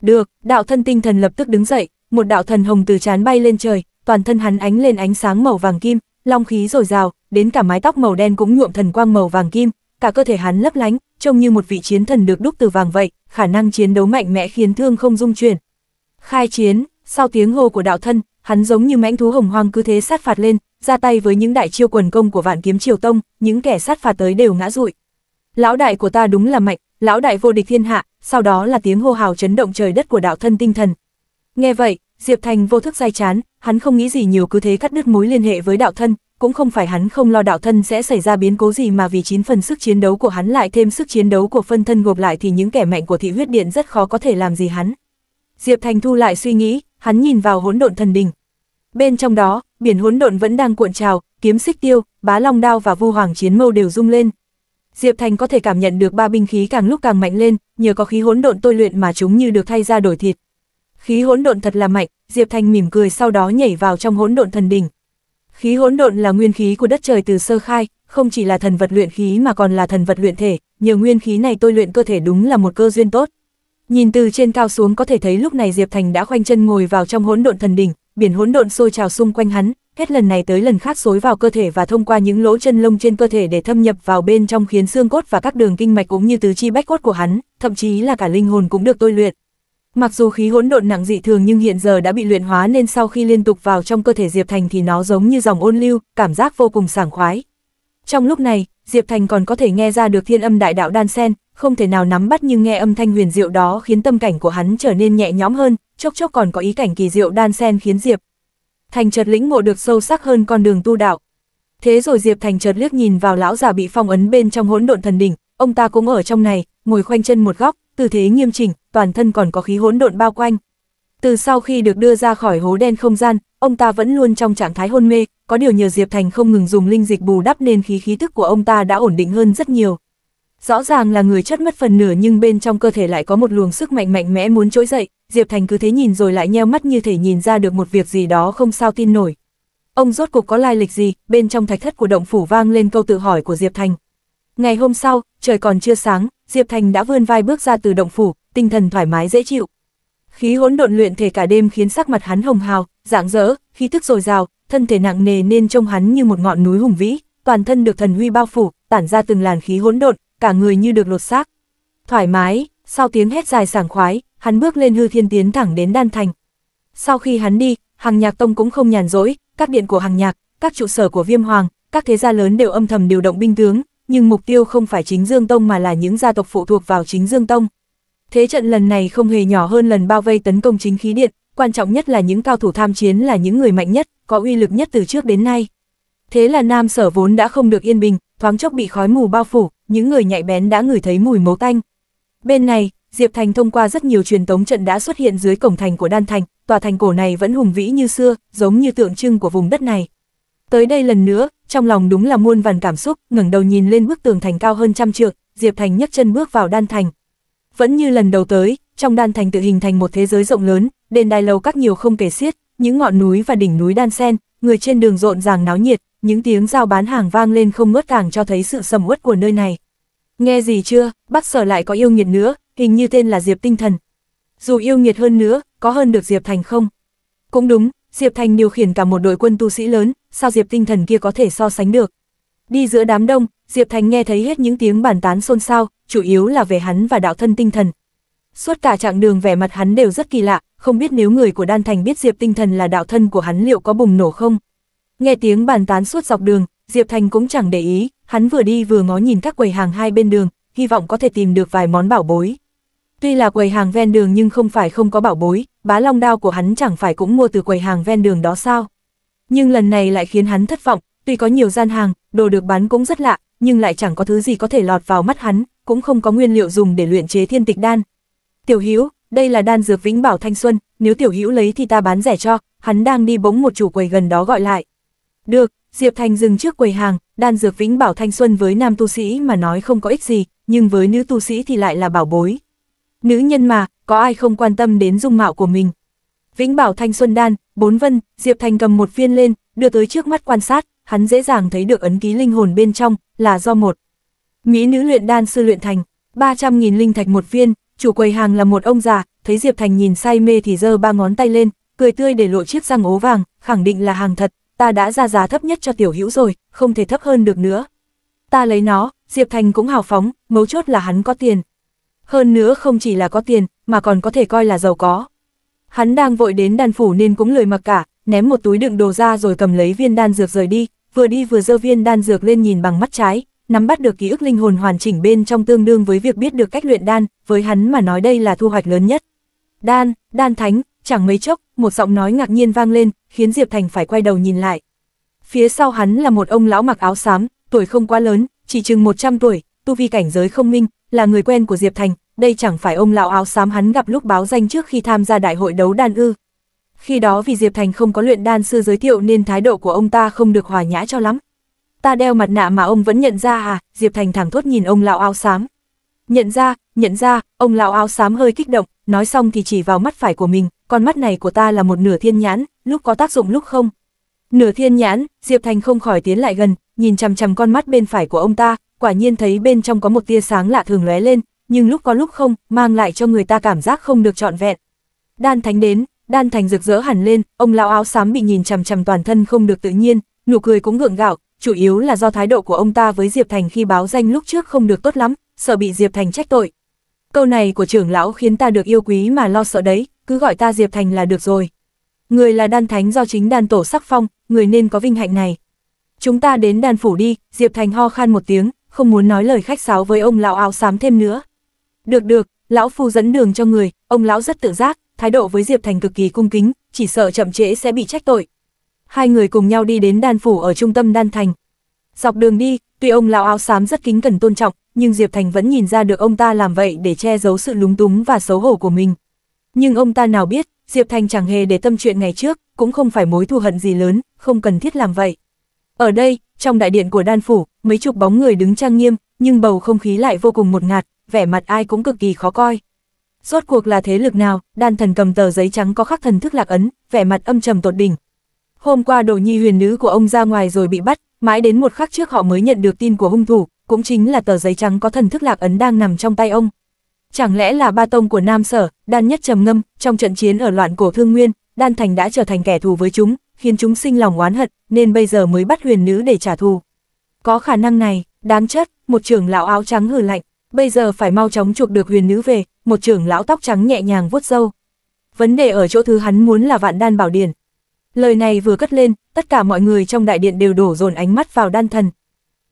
Được, đạo thân tinh thần lập tức đứng dậy, một đạo thần hồng từ chán bay lên trời, toàn thân hắn ánh lên ánh sáng màu vàng kim, long khí dồi rào, đến cả mái tóc màu đen cũng nhuộm thần quang màu vàng kim, cả cơ thể hắn lấp lánh, trông như một vị chiến thần được đúc từ vàng vậy, khả năng chiến đấu mạnh mẽ khiến thương không dung chuyển. Khai chiến, sau tiếng hô của đạo thân, hắn giống như mãnh thú hồng hoang cứ thế sát phạt lên, ra tay với những đại chiêu quần công của vạn kiếm triều tông, những kẻ sát phạt tới đều ngã rụi. Lão đại của ta đúng là mạnh, lão đại vô địch thiên hạ, sau đó là tiếng hô hào chấn động trời đất của đạo thân tinh thần. Nghe vậy, Diệp Thành vô thức dai chán, hắn không nghĩ gì nhiều cứ thế cắt đứt mối liên hệ với đạo thân, cũng không phải hắn không lo đạo thân sẽ xảy ra biến cố gì mà vì chín phần sức chiến đấu của hắn lại thêm sức chiến đấu của phân thân gộp lại thì những kẻ mạnh của thị huyết điện rất khó có thể làm gì hắn. Diệp Thành thu lại suy nghĩ, hắn nhìn vào hỗn độn thần đình. Bên trong đó, biển hỗn độn vẫn đang cuộn trào, kiếm xích tiêu, bá long đao và vu hoàng chiến mâu đều rung lên. Diệp Thành có thể cảm nhận được ba binh khí càng lúc càng mạnh lên, nhờ có khí hỗn độn tôi luyện mà chúng như được thay ra đổi thịt. Khí hỗn độn thật là mạnh, Diệp Thành mỉm cười sau đó nhảy vào trong hỗn độn thần đỉnh. Khí hỗn độn là nguyên khí của đất trời từ sơ khai, không chỉ là thần vật luyện khí mà còn là thần vật luyện thể, nhờ nguyên khí này tôi luyện cơ thể đúng là một cơ duyên tốt. Nhìn từ trên cao xuống có thể thấy lúc này Diệp Thành đã khoanh chân ngồi vào trong hỗn độn thần đỉnh, biển hỗn độn sôi trào xung quanh hắn, hết lần này tới lần khác xối vào cơ thể và thông qua những lỗ chân lông trên cơ thể để thâm nhập vào bên trong khiến xương cốt và các đường kinh mạch cũng như tứ chi bách cốt của hắn, thậm chí là cả linh hồn cũng được tôi luyện. Mặc dù khí hỗn độn nặng dị thường nhưng hiện giờ đã bị luyện hóa nên sau khi liên tục vào trong cơ thể Diệp Thành thì nó giống như dòng ôn lưu, cảm giác vô cùng sảng khoái. Trong lúc này, Diệp Thành còn có thể nghe ra được thiên âm đại đạo đan sen, không thể nào nắm bắt nhưng nghe âm thanh huyền diệu đó khiến tâm cảnh của hắn trở nên nhẹ nhõm hơn, chốc chốc còn có ý cảnh kỳ diệu đan sen khiến Diệp Thành chợt lĩnh ngộ được sâu sắc hơn con đường tu đạo. Thế rồi Diệp Thành chợt liếc nhìn vào lão già bị phong ấn bên trong hỗn độn thần đỉnh, ông ta cũng ở trong này, ngồi khoanh chân một góc, tư thế nghiêm chỉnh, toàn thân còn có khí hỗn độn bao quanh. Từ sau khi được đưa ra khỏi hố đen không gian, ông ta vẫn luôn trong trạng thái hôn mê, có điều nhờ Diệp Thành không ngừng dùng linh dịch bù đắp nên khí khí tức của ông ta đã ổn định hơn rất nhiều. Rõ ràng là người chất mất phần nửa nhưng bên trong cơ thể lại có một luồng sức mạnh mạnh mẽ muốn trỗi dậy, Diệp Thành cứ thế nhìn rồi lại nheo mắt như thể nhìn ra được một việc gì đó không sao tin nổi. Ông rốt cuộc có lai lịch gì, bên trong thạch thất của động phủ vang lên câu tự hỏi của Diệp Thành. Ngày hôm sau, trời còn chưa sáng, Diệp Thành đã vươn vai bước ra từ động phủ, tinh thần thoải mái dễ chịu. Khí hỗn độn luyện thể cả đêm khiến sắc mặt hắn hồng hào, rạng rỡ, khí thức dồi dào, thân thể nặng nề nên trông hắn như một ngọn núi hùng vĩ, toàn thân được thần huy bao phủ, tản ra từng làn khí hỗn độn, cả người như được lột xác. Thoải mái, sau tiếng hét dài sảng khoái, hắn bước lên hư thiên tiến thẳng đến đan thành. Sau khi hắn đi, hàng nhạc tông cũng không nhàn rỗi, các điện của hàng nhạc, các trụ sở của viêm hoàng, các thế gia lớn đều âm thầm điều động binh tướng, nhưng mục tiêu không phải chính Dương Tông mà là những gia tộc phụ thuộc vào chính Dương Tông. Thế trận lần này không hề nhỏ hơn lần bao vây tấn công chính khí điện, quan trọng nhất là những cao thủ tham chiến là những người mạnh nhất, có uy lực nhất từ trước đến nay. Thế là Nam Sở vốn đã không được yên bình, thoáng chốc bị khói mù bao phủ, những người nhạy bén đã ngửi thấy mùi máu tanh. Bên này, Diệp Thành thông qua rất nhiều truyền tống trận đã xuất hiện dưới cổng thành của Đan Thành, tòa thành cổ này vẫn hùng vĩ như xưa, giống như tượng trưng của vùng đất này. Tới đây lần nữa, trong lòng đúng là muôn vàn cảm xúc, ngẩng đầu nhìn lên bức tường thành cao hơn trăm trượng, Diệp Thành nhấc chân bước vào Đan Thành. Vẫn như lần đầu tới, trong Đan Thành tự hình thành một thế giới rộng lớn, đền đài lầu các nhiều không kể xiết, những ngọn núi và đỉnh núi đan xen, người trên đường rộn ràng náo nhiệt, những tiếng giao bán hàng vang lên không ngớt càng cho thấy sự sầm uất của nơi này. Nghe gì chưa, bác sở lại có yêu nghiệt nữa, hình như tên là Diệp Tinh Thần. Dù yêu nghiệt hơn nữa, có hơn được Diệp Thành không? Cũng đúng, Diệp Thành điều khiển cả một đội quân tu sĩ lớn, sao Diệp Tinh Thần kia có thể so sánh được? Đi giữa đám đông, Diệp Thành nghe thấy hết những tiếng bàn tán xôn xao, chủ yếu là về hắn và đạo thân tinh thần. Suốt cả chặng đường vẻ mặt hắn đều rất kỳ lạ, không biết nếu người của Đan Thành biết Diệp Tinh Thần là đạo thân của hắn liệu có bùng nổ không? Nghe tiếng bàn tán suốt dọc đường, Diệp Thành cũng chẳng để ý, hắn vừa đi vừa ngó nhìn các quầy hàng hai bên đường, hy vọng có thể tìm được vài món bảo bối. Tuy là quầy hàng ven đường nhưng không phải không có bảo bối, bá long đao của hắn chẳng phải cũng mua từ quầy hàng ven đường đó sao. Nhưng lần này lại khiến hắn thất vọng, tuy có nhiều gian hàng, đồ được bán cũng rất lạ, nhưng lại chẳng có thứ gì có thể lọt vào mắt hắn, cũng không có nguyên liệu dùng để luyện chế thiên tịch đan. Tiểu Hữu, đây là đan dược vĩnh bảo thanh xuân, nếu Tiểu Hữu lấy thì ta bán rẻ cho, hắn đang đi bỗng một chủ quầy gần đó gọi lại. Được, Diệp Thành dừng trước quầy hàng, đan dược vĩnh bảo thanh xuân với nam tu sĩ mà nói không có ích gì, nhưng với nữ tu sĩ thì lại là bảo bối. Nữ nhân mà, có ai không quan tâm đến dung mạo của mình. Vĩnh bảo thanh xuân đan, bốn vân, Diệp Thành cầm một viên lên, đưa tới trước mắt quan sát, hắn dễ dàng thấy được ấn ký linh hồn bên trong, là do một. Mỹ nữ luyện đan sư luyện thành, 300.000 linh thạch một viên, chủ quầy hàng là một ông già, thấy Diệp Thành nhìn say mê thì giơ ba ngón tay lên, cười tươi để lộ chiếc răng ố vàng, khẳng định là hàng thật, ta đã ra giá thấp nhất cho tiểu hữu rồi, không thể thấp hơn được nữa. Ta lấy nó, Diệp Thành cũng hào phóng, mấu chốt là hắn có tiền. Hơn nữa không chỉ là có tiền, mà còn có thể coi là giàu có. Hắn đang vội đến đàn phủ nên cũng lười mặc cả, ném một túi đựng đồ ra rồi cầm lấy viên đan dược rời đi, vừa đi vừa dơ viên đan dược lên nhìn bằng mắt trái, nắm bắt được ký ức linh hồn hoàn chỉnh bên trong tương đương với việc biết được cách luyện đan, với hắn mà nói đây là thu hoạch lớn nhất. Đan, đan thánh, Chẳng mấy chốc, một giọng nói ngạc nhiên vang lên, khiến Diệp Thành phải quay đầu nhìn lại. Phía sau hắn là một ông lão mặc áo xám, tuổi không quá lớn, chỉ chừng 100 tuổi, tu vi cảnh giới không minh, là người quen của Diệp Thành, đây chẳng phải ông lão áo xám hắn gặp lúc báo danh trước khi tham gia đại hội đấu đan ư. Khi đó vì Diệp Thành không có luyện đan sư giới thiệu nên thái độ của ông ta không được hòa nhã cho lắm. Ta đeo mặt nạ mà ông vẫn nhận ra à, Diệp Thành thẳng thốt nhìn ông lão áo xám. Nhận ra, nhận ra, ông lão áo xám hơi kích động, nói xong thì chỉ vào mắt phải của mình, con mắt này của ta là một nửa thiên nhãn, lúc có tác dụng lúc không. Nửa thiên nhãn, Diệp Thành không khỏi tiến lại gần, nhìn chằm chằm con mắt bên phải của ông ta, quả nhiên thấy bên trong có một tia sáng lạ thường lóe lên, nhưng lúc có lúc không, mang lại cho người ta cảm giác không được trọn vẹn. Đan Thánh đến, Đan Thành rực rỡ hẳn lên, ông lão áo xám bị nhìn chằm chằm toàn thân không được tự nhiên, nụ cười cũng gượng gạo, chủ yếu là do thái độ của ông ta với Diệp Thành khi báo danh lúc trước không được tốt lắm, sợ bị Diệp Thành trách tội. Câu này của trưởng lão khiến ta được yêu quý mà lo sợ đấy, cứ gọi ta Diệp Thành là được rồi. Người là đan thánh do chính đan tổ sắc phong, người nên có vinh hạnh này. Chúng ta đến đan phủ đi, Diệp Thành ho khan một tiếng, không muốn nói lời khách sáo với ông lão áo xám thêm nữa. Được được, lão phu dẫn đường cho người, ông lão rất tự giác, thái độ với Diệp Thành cực kỳ cung kính, chỉ sợ chậm trễ sẽ bị trách tội. Hai người cùng nhau đi đến đan phủ ở trung tâm đan thành. Dọc đường đi, tuy ông lão áo xám rất kính cẩn tôn trọng, nhưng Diệp Thành vẫn nhìn ra được ông ta làm vậy để che giấu sự lúng túng và xấu hổ của mình. Nhưng ông ta nào biết, Diệp Thành chẳng hề để tâm chuyện ngày trước, cũng không phải mối thù hận gì lớn, không cần thiết làm vậy. Ở đây, trong đại điện của đan phủ, mấy chục bóng người đứng trang nghiêm, nhưng bầu không khí lại vô cùng một ngạt, vẻ mặt ai cũng cực kỳ khó coi. Rốt cuộc là thế lực nào, đan thần cầm tờ giấy trắng có khắc thần thức lạc ấn, vẻ mặt âm trầm tột đỉnh. Hôm qua đồ nhi huyền nữ của ông ra ngoài rồi bị bắt, mãi đến một khắc trước họ mới nhận được tin của hung thủ, cũng chính là tờ giấy trắng có thần thức lạc ấn đang nằm trong tay ông, Chẳng lẽ là ba tông của Nam Sở, đan nhất trầm ngâm, trong trận chiến ở loạn cổ thương nguyên, đan thành đã trở thành kẻ thù với chúng, khiến chúng sinh lòng oán hận, nên bây giờ mới bắt huyền nữ để trả thù. Có khả năng này, đáng chất, một trưởng lão áo trắng hừ lạnh, bây giờ phải mau chóng chuộc được huyền nữ về, một trưởng lão tóc trắng nhẹ nhàng vuốt râu. Vấn đề ở chỗ thứ hắn muốn là vạn đan bảo điển. Lời này vừa cất lên, tất cả mọi người trong đại điện đều đổ dồn ánh mắt vào đan thần.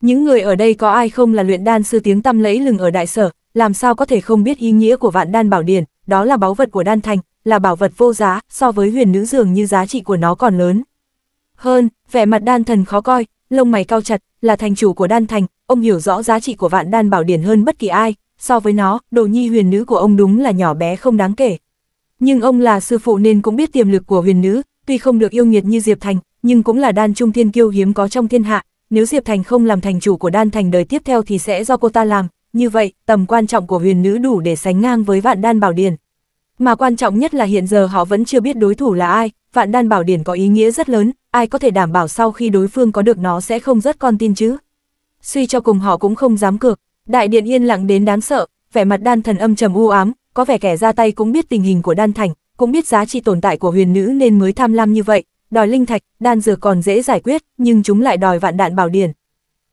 Những người ở đây có ai không là luyện đan sư tiếng tăm lẫy lừng ở đại sở, làm sao có thể không biết ý nghĩa của vạn đan bảo điển, đó là báu vật của đan thành, là bảo vật vô giá, so với huyền nữ dường như giá trị của nó còn lớn. Hơn, vẻ mặt đan thần khó coi, lông mày cao chặt, là thành chủ của đan thành, ông hiểu rõ giá trị của vạn đan bảo điển hơn bất kỳ ai, so với nó, đồ nhi huyền nữ của ông đúng là nhỏ bé không đáng kể. Nhưng ông là sư phụ nên cũng biết tiềm lực của huyền nữ, tuy không được yêu nghiệt như Diệp Thành, nhưng cũng là đan trung thiên kiêu hiếm có trong thiên hạ, nếu Diệp Thành không làm thành chủ của đan thành đời tiếp theo thì sẽ do cô ta làm, như vậy, tầm quan trọng của huyền nữ đủ để sánh ngang với vạn đan bảo điển. Mà quan trọng nhất là hiện giờ họ vẫn chưa biết đối thủ là ai, vạn đan bảo điển có ý nghĩa rất lớn, ai có thể đảm bảo sau khi đối phương có được nó sẽ không rất con tin chứ. Suy cho cùng họ cũng không dám cược, đại điện yên lặng đến đáng sợ, vẻ mặt đan thần âm trầm u ám, có vẻ kẻ ra tay cũng biết tình hình của đan thành, cũng biết giá trị tồn tại của huyền nữ nên mới tham lam như vậy, đòi linh thạch, đan dược còn dễ giải quyết, nhưng chúng lại đòi vạn đạn bảo điển.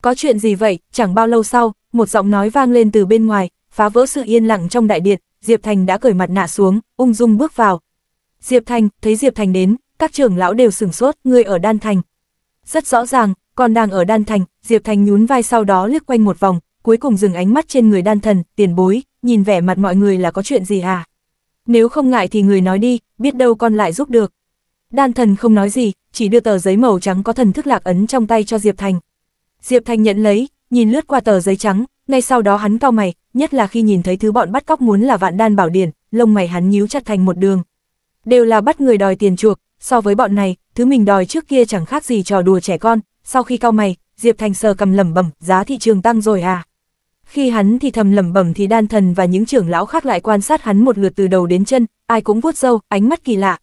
Có chuyện gì vậy, chẳng bao lâu sau, một giọng nói vang lên từ bên ngoài, phá vỡ sự yên lặng trong đại điện, Diệp Thành đã cởi mặt nạ xuống, ung dung bước vào. Diệp Thành, thấy Diệp Thành đến, các trưởng lão đều sửng sốt, người ở Đan Thành. Rất rõ ràng, còn đang ở Đan Thành, Diệp Thành nhún vai sau đó liếc quanh một vòng, cuối cùng dừng ánh mắt trên người Đan Thần, tiền bối, nhìn vẻ mặt mọi người là có chuyện gì à? Nếu không ngại thì người nói đi, biết đâu con lại giúp được. Đan Thần không nói gì, chỉ đưa tờ giấy màu trắng có thần thức lạc ấn trong tay cho Diệp Thành. Diệp Thành nhận lấy, nhìn lướt qua tờ giấy trắng, ngay sau đó hắn cau mày, nhất là khi nhìn thấy thứ bọn bắt cóc muốn là vạn đan bảo điển, lông mày hắn nhíu chặt thành một đường. Đều là bắt người đòi tiền chuộc, so với bọn này, thứ mình đòi trước kia chẳng khác gì trò đùa trẻ con, sau khi cau mày, Diệp Thành sờ cầm lẩm bẩm, giá thị trường tăng rồi à? Khi hắn thì thầm lẩm bẩm thì đan thần và những trưởng lão khác lại quan sát hắn một lượt từ đầu đến chân, ai cũng vuốt râu, ánh mắt kỳ lạ.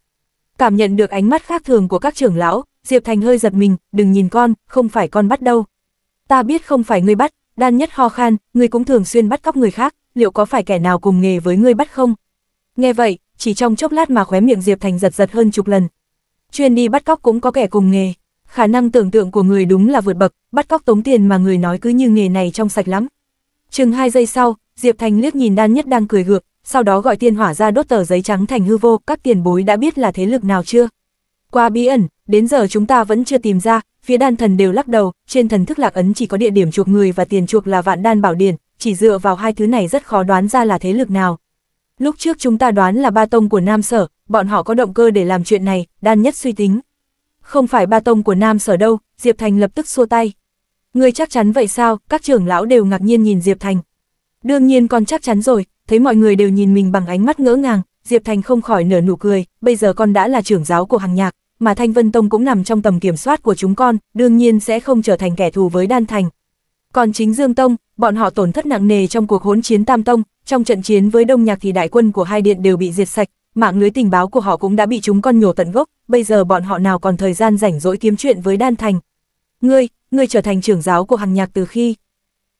Cảm nhận được ánh mắt khác thường của các trưởng lão, Diệp Thành hơi giật mình, đừng nhìn con, không phải con bắt đâu. Ta biết không phải ngươi bắt, đan nhất ho khan, ngươi cũng thường xuyên bắt cóc người khác, liệu có phải kẻ nào cùng nghề với ngươi bắt không? Nghe vậy, chỉ trong chốc lát mà khóe miệng Diệp Thành giật giật hơn chục lần. Chuyên đi bắt cóc cũng có kẻ cùng nghề. Khả năng tưởng tượng của người đúng là vượt bậc, bắt cóc tống tiền mà người nói cứ như nghề này trong sạch lắm. Chừng hai giây sau, Diệp Thành liếc nhìn đan nhất đang cười gượng, sau đó gọi tiên hỏa ra đốt tờ giấy trắng thành hư vô, các tiền bối đã biết là thế lực nào chưa? Qua bí ẩn, đến giờ chúng ta vẫn chưa tìm ra, phía đan thần đều lắc đầu, trên thần thức lạc ấn chỉ có địa điểm chuộc người và tiền chuộc là vạn đan bảo điển, chỉ dựa vào hai thứ này rất khó đoán ra là thế lực nào. Lúc trước chúng ta đoán là ba tông của Nam Sở, bọn họ có động cơ để làm chuyện này, đan nhất suy tính. Không phải ba tông của Nam Sở đâu, Diệp Thành lập tức xua tay. Người chắc chắn vậy sao, các trưởng lão đều ngạc nhiên nhìn Diệp Thành. Đương nhiên con chắc chắn rồi, thấy mọi người đều nhìn mình bằng ánh mắt ngỡ ngàng, Diệp Thành không khỏi nở nụ cười, bây giờ con đã là trưởng giáo của hàng nhạc, mà Thanh Vân Tông cũng nằm trong tầm kiểm soát của chúng con, đương nhiên sẽ không trở thành kẻ thù với Đan Thành. Còn chính Dương Tông, bọn họ tổn thất nặng nề trong cuộc hỗn chiến Tam Tông, trong trận chiến với Đông Nhạc thì đại quân của hai điện đều bị diệt sạch, mạng lưới tình báo của họ cũng đã bị chúng con nhổ tận gốc, bây giờ bọn họ nào còn thời gian rảnh rỗi kiếm chuyện với Đan Thành. Ngươi, ngươi trở thành trưởng giáo của hàng nhạc từ khi?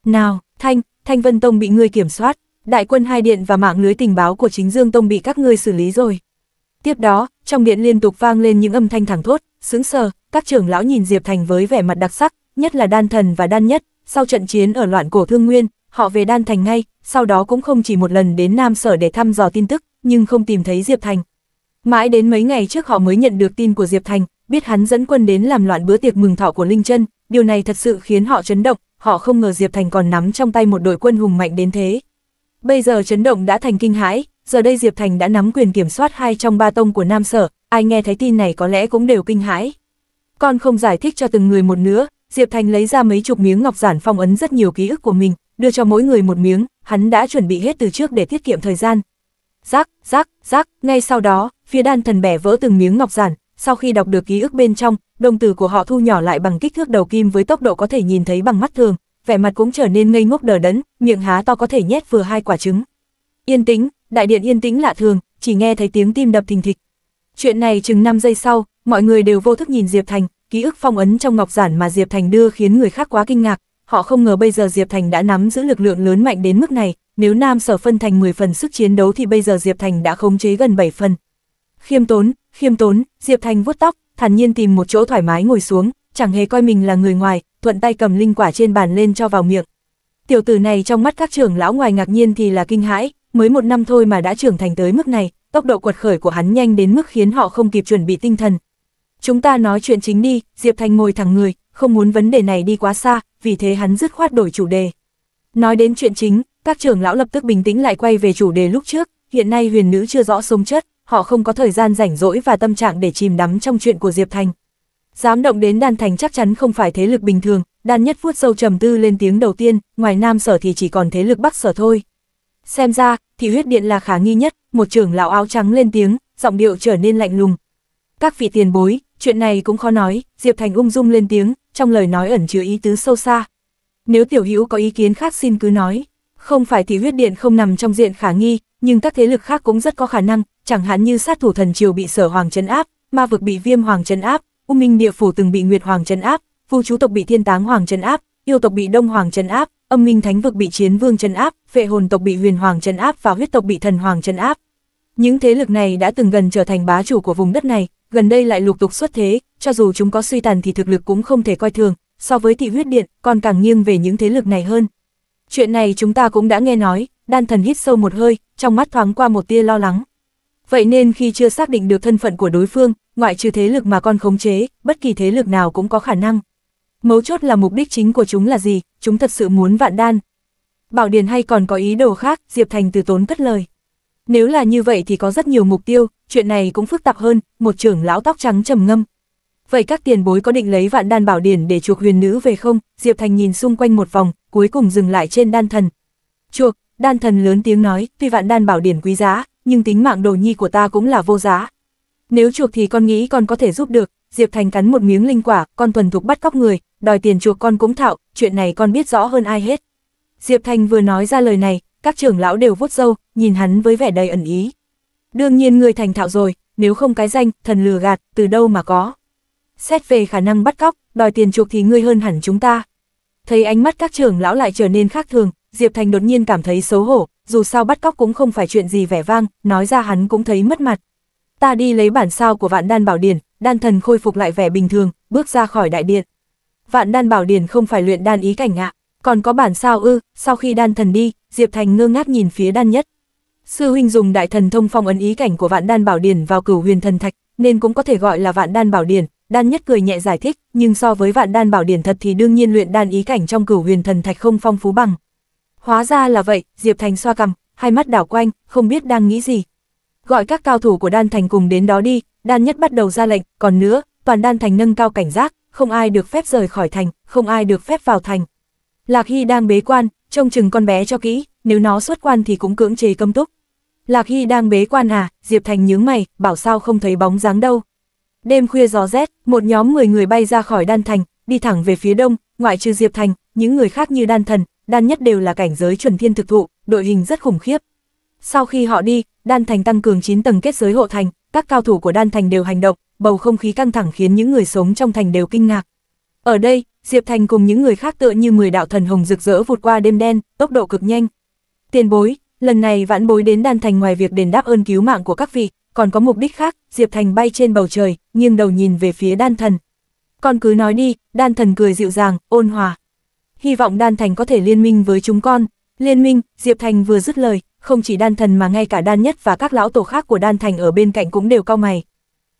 Nào, Thanh, Thanh Vân Tông bị ngươi kiểm soát, đại quân hai điện và mạng lưới tình báo của chính Dương Tông bị các ngươi xử lý rồi. Tiếp đó, trong điện liên tục vang lên những âm thanh thẳng thốt, sướng sờ, các trưởng lão nhìn Diệp Thành với vẻ mặt đặc sắc, nhất là đan thần và đan nhất, sau trận chiến ở loạn cổ thương nguyên, họ về đan thành ngay, sau đó cũng không chỉ một lần đến Nam Sở để thăm dò tin tức, nhưng không tìm thấy Diệp Thành. Mãi đến mấy ngày trước họ mới nhận được tin của Diệp Thành, biết hắn dẫn quân đến làm loạn bữa tiệc mừng thọ của Linh Trân, điều này thật sự khiến họ chấn động, họ không ngờ Diệp Thành còn nắm trong tay một đội quân hùng mạnh đến thế. Bây giờ chấn động đã thành kinh hãi, giờ đây Diệp Thành đã nắm quyền kiểm soát hai trong ba tông của Nam Sở, ai nghe thấy tin này có lẽ cũng đều kinh hãi. Con không giải thích cho từng người một nữa, Diệp Thành lấy ra mấy chục miếng ngọc giản phong ấn rất nhiều ký ức của mình, đưa cho mỗi người một miếng, hắn đã chuẩn bị hết từ trước để tiết kiệm thời gian. rắc, rắc, rắc, ngay sau đó, phía đan thần bẻ vỡ từng miếng ngọc giản, sau khi đọc được ký ức bên trong, đồng tử của họ thu nhỏ lại bằng kích thước đầu kim với tốc độ có thể nhìn thấy bằng mắt thường, vẻ mặt cũng trở nên ngây ngốc đờ đẫn, miệng há to có thể nhét vừa hai quả trứng. Yên tĩnh, đại điện yên tĩnh lạ thường, chỉ nghe thấy tiếng tim đập thình thịch. Chuyện này chừng 5 giây sau, mọi người đều vô thức nhìn Diệp Thành, ký ức phong ấn trong ngọc giản mà Diệp Thành đưa khiến người khác quá kinh ngạc, họ không ngờ bây giờ Diệp Thành đã nắm giữ lực lượng lớn mạnh đến mức này, nếu Nam Sở phân thành 10 phần sức chiến đấu thì bây giờ Diệp Thành đã khống chế gần 7 phần. Khiêm tốn, khiêm tốn, Diệp Thành vuốt tóc, thản nhiên tìm một chỗ thoải mái ngồi xuống, chẳng hề coi mình là người ngoài, thuận tay cầm linh quả trên bàn lên cho vào miệng. Tiểu tử này trong mắt các trưởng lão ngoài ngạc nhiên thì là kinh hãi, mới một năm thôi mà đã trưởng thành tới mức này, tốc độ quật khởi của hắn nhanh đến mức khiến họ không kịp chuẩn bị tinh thần. Chúng ta nói chuyện chính đi, Diệp Thành ngồi thẳng người, không muốn vấn đề này đi quá xa, vì thế hắn dứt khoát đổi chủ đề. Nói đến chuyện chính, các trưởng lão lập tức bình tĩnh lại quay về chủ đề lúc trước, hiện nay huyền nữ chưa rõ sống chất, họ không có thời gian rảnh rỗi và tâm trạng để chìm đắm trong chuyện của Diệp Thành. Dám động đến đan thành chắc chắn không phải thế lực bình thường, đan nhất phút sâu trầm tư lên tiếng đầu tiên, ngoài nam sở thì chỉ còn thế lực bắc sở thôi xem ra, thì huyết điện là khả nghi nhất, một trưởng lão áo trắng lên tiếng, giọng điệu trở nên lạnh lùng. Các vị tiền bối, chuyện này cũng khó nói, Diệp Thành ung dung lên tiếng, trong lời nói ẩn chứa ý tứ sâu xa. Nếu tiểu hữu có ý kiến khác xin cứ nói, không phải thì huyết điện không nằm trong diện khả nghi, nhưng các thế lực khác cũng rất có khả năng, chẳng hạn như sát thủ thần triều bị sở hoàng trấn áp, ma vực bị viêm hoàng trấn áp, u minh địa phủ từng bị nguyệt hoàng trấn áp, vu chú tộc bị thiên táng hoàng trấn áp, yêu tộc bị đông hoàng trấn áp, âm minh thánh vực bị chiến vương trấn áp, vệ hồn tộc bị huyền hoàng trấn áp và huyết tộc bị thần hoàng trấn áp. Những thế lực này đã từng gần trở thành bá chủ của vùng đất này, gần đây lại lục tục xuất thế, cho dù chúng có suy tàn thì thực lực cũng không thể coi thường, so với thị huyết điện, còn càng nghiêng về những thế lực này hơn. Chuyện này chúng ta cũng đã nghe nói, đan thần hít sâu một hơi, trong mắt thoáng qua một tia lo lắng. Vậy nên khi chưa xác định được thân phận của đối phương, ngoại trừ thế lực mà con khống chế, bất kỳ thế lực nào cũng có khả năng. Mấu chốt là mục đích chính của chúng là gì, chúng thật sự muốn vạn đan. Bảo Điền hay còn có ý đồ khác, Diệp Thành từ tốn cất lời. Nếu là như vậy thì có rất nhiều mục tiêu, chuyện này cũng phức tạp hơn, một trưởng lão tóc trắng trầm ngâm. Vậy các tiền bối có định lấy vạn đan bảo điển để chuộc huyền nữ về không? Diệp Thành nhìn xung quanh một vòng, cuối cùng dừng lại trên đan thần. Chuộc, đan thần lớn tiếng nói, tuy vạn đan bảo điển quý giá, nhưng tính mạng đồ nhi của ta cũng là vô giá. Nếu chuộc thì con nghĩ con có thể giúp được, Diệp Thành cắn một miếng linh quả, con thuần thục bắt cóc người, đòi tiền chuộc con cũng thạo, chuyện này con biết rõ hơn ai hết. Diệp Thành vừa nói ra lời này, các trưởng lão đều vuốt râu, nhìn hắn với vẻ đầy ẩn ý. Đương nhiên người thành thạo rồi, nếu không cái danh, thần lừa gạt, từ đâu mà có. Xét về khả năng bắt cóc, đòi tiền chuộc thì ngươi hơn hẳn chúng ta. Thấy ánh mắt các trưởng lão lại trở nên khác thường, Diệp Thành đột nhiên cảm thấy xấu hổ, dù sao bắt cóc cũng không phải chuyện gì vẻ vang, nói ra hắn cũng thấy mất mặt ta đi lấy bản sao của vạn đan bảo điển, đan thần khôi phục lại vẻ bình thường, bước ra khỏi đại điện. Vạn đan bảo điển không phải luyện đan ý cảnh ạ, à. còn có bản sao ư, sau khi đan thần đi, Diệp Thành ngơ ngác nhìn phía đan nhất. Sư huynh dùng đại thần thông phong ấn ý cảnh của vạn đan bảo điển vào cửu huyền thần thạch, nên cũng có thể gọi là vạn đan bảo điển, Đan Nhất cười nhẹ giải thích, nhưng so với Vạn Đan Bảo Điển thật thì đương nhiên luyện đan ý cảnh trong Cửu Huyền Thần Thạch không phong phú bằng. Hóa ra là vậy, Diệp Thành xoa cằm, hai mắt đảo quanh, không biết đang nghĩ gì, gọi các cao thủ của đan thành cùng đến đó đi, đan nhất bắt đầu ra lệnh, còn nữa, toàn đan thành nâng cao cảnh giác, không ai được phép rời khỏi thành, không ai được phép vào thành. Lạc Hy đang bế quan, trông chừng con bé cho kỹ, nếu nó xuất quan thì cũng cưỡng chế cấm túc. Lạc Hy đang bế quan à, Diệp Thành nhướng mày, bảo sao không thấy bóng dáng đâu. Đêm khuya gió rét, một nhóm 10 người bay ra khỏi đan thành, đi thẳng về phía đông, ngoại trừ Diệp Thành, những người khác như đan thần, đan nhất đều là cảnh giới chuẩn thiên thực thụ, đội hình rất khủng khiếp. Sau khi họ đi, Đan Thành tăng cường 9 tầng kết giới hộ thành, các cao thủ của Đan Thành đều hành động, bầu không khí căng thẳng khiến những người sống trong thành đều kinh ngạc. Ở đây, Diệp Thành cùng những người khác tựa như 10 đạo thần hồng rực rỡ vụt qua đêm đen, tốc độ cực nhanh. Tiền bối, lần này vãn bối đến Đan Thành ngoài việc đền đáp ơn cứu mạng của các vị, còn có mục đích khác, Diệp Thành bay trên bầu trời, nghiêng đầu nhìn về phía Đan Thần. Con cứ nói đi, Đan Thần cười dịu dàng, ôn hòa. Hy vọng Đan Thành có thể liên minh với chúng con. Liên minh, Diệp Thành vừa dứt lời, không chỉ đan thần mà ngay cả đan nhất và các lão tổ khác của đan thành ở bên cạnh cũng đều cao mày.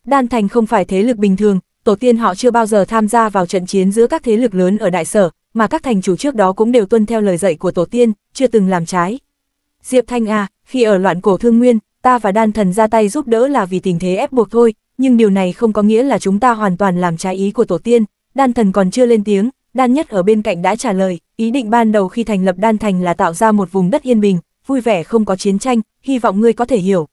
Đan thành không phải thế lực bình thường, tổ tiên họ chưa bao giờ tham gia vào trận chiến giữa các thế lực lớn ở đại sở, mà các thành chủ trước đó cũng đều tuân theo lời dạy của tổ tiên, chưa từng làm trái. Diệp Thanh a, à, khi ở loạn cổ thương nguyên, ta và đan thần ra tay giúp đỡ là vì tình thế ép buộc thôi, nhưng điều này không có nghĩa là chúng ta hoàn toàn làm trái ý của tổ tiên, đan thần còn chưa lên tiếng, đan nhất ở bên cạnh đã trả lời, ý định ban đầu khi thành lập đan thành là tạo ra một vùng đất yên bình, vui vẻ không có chiến tranh, hy vọng ngươi có thể hiểu.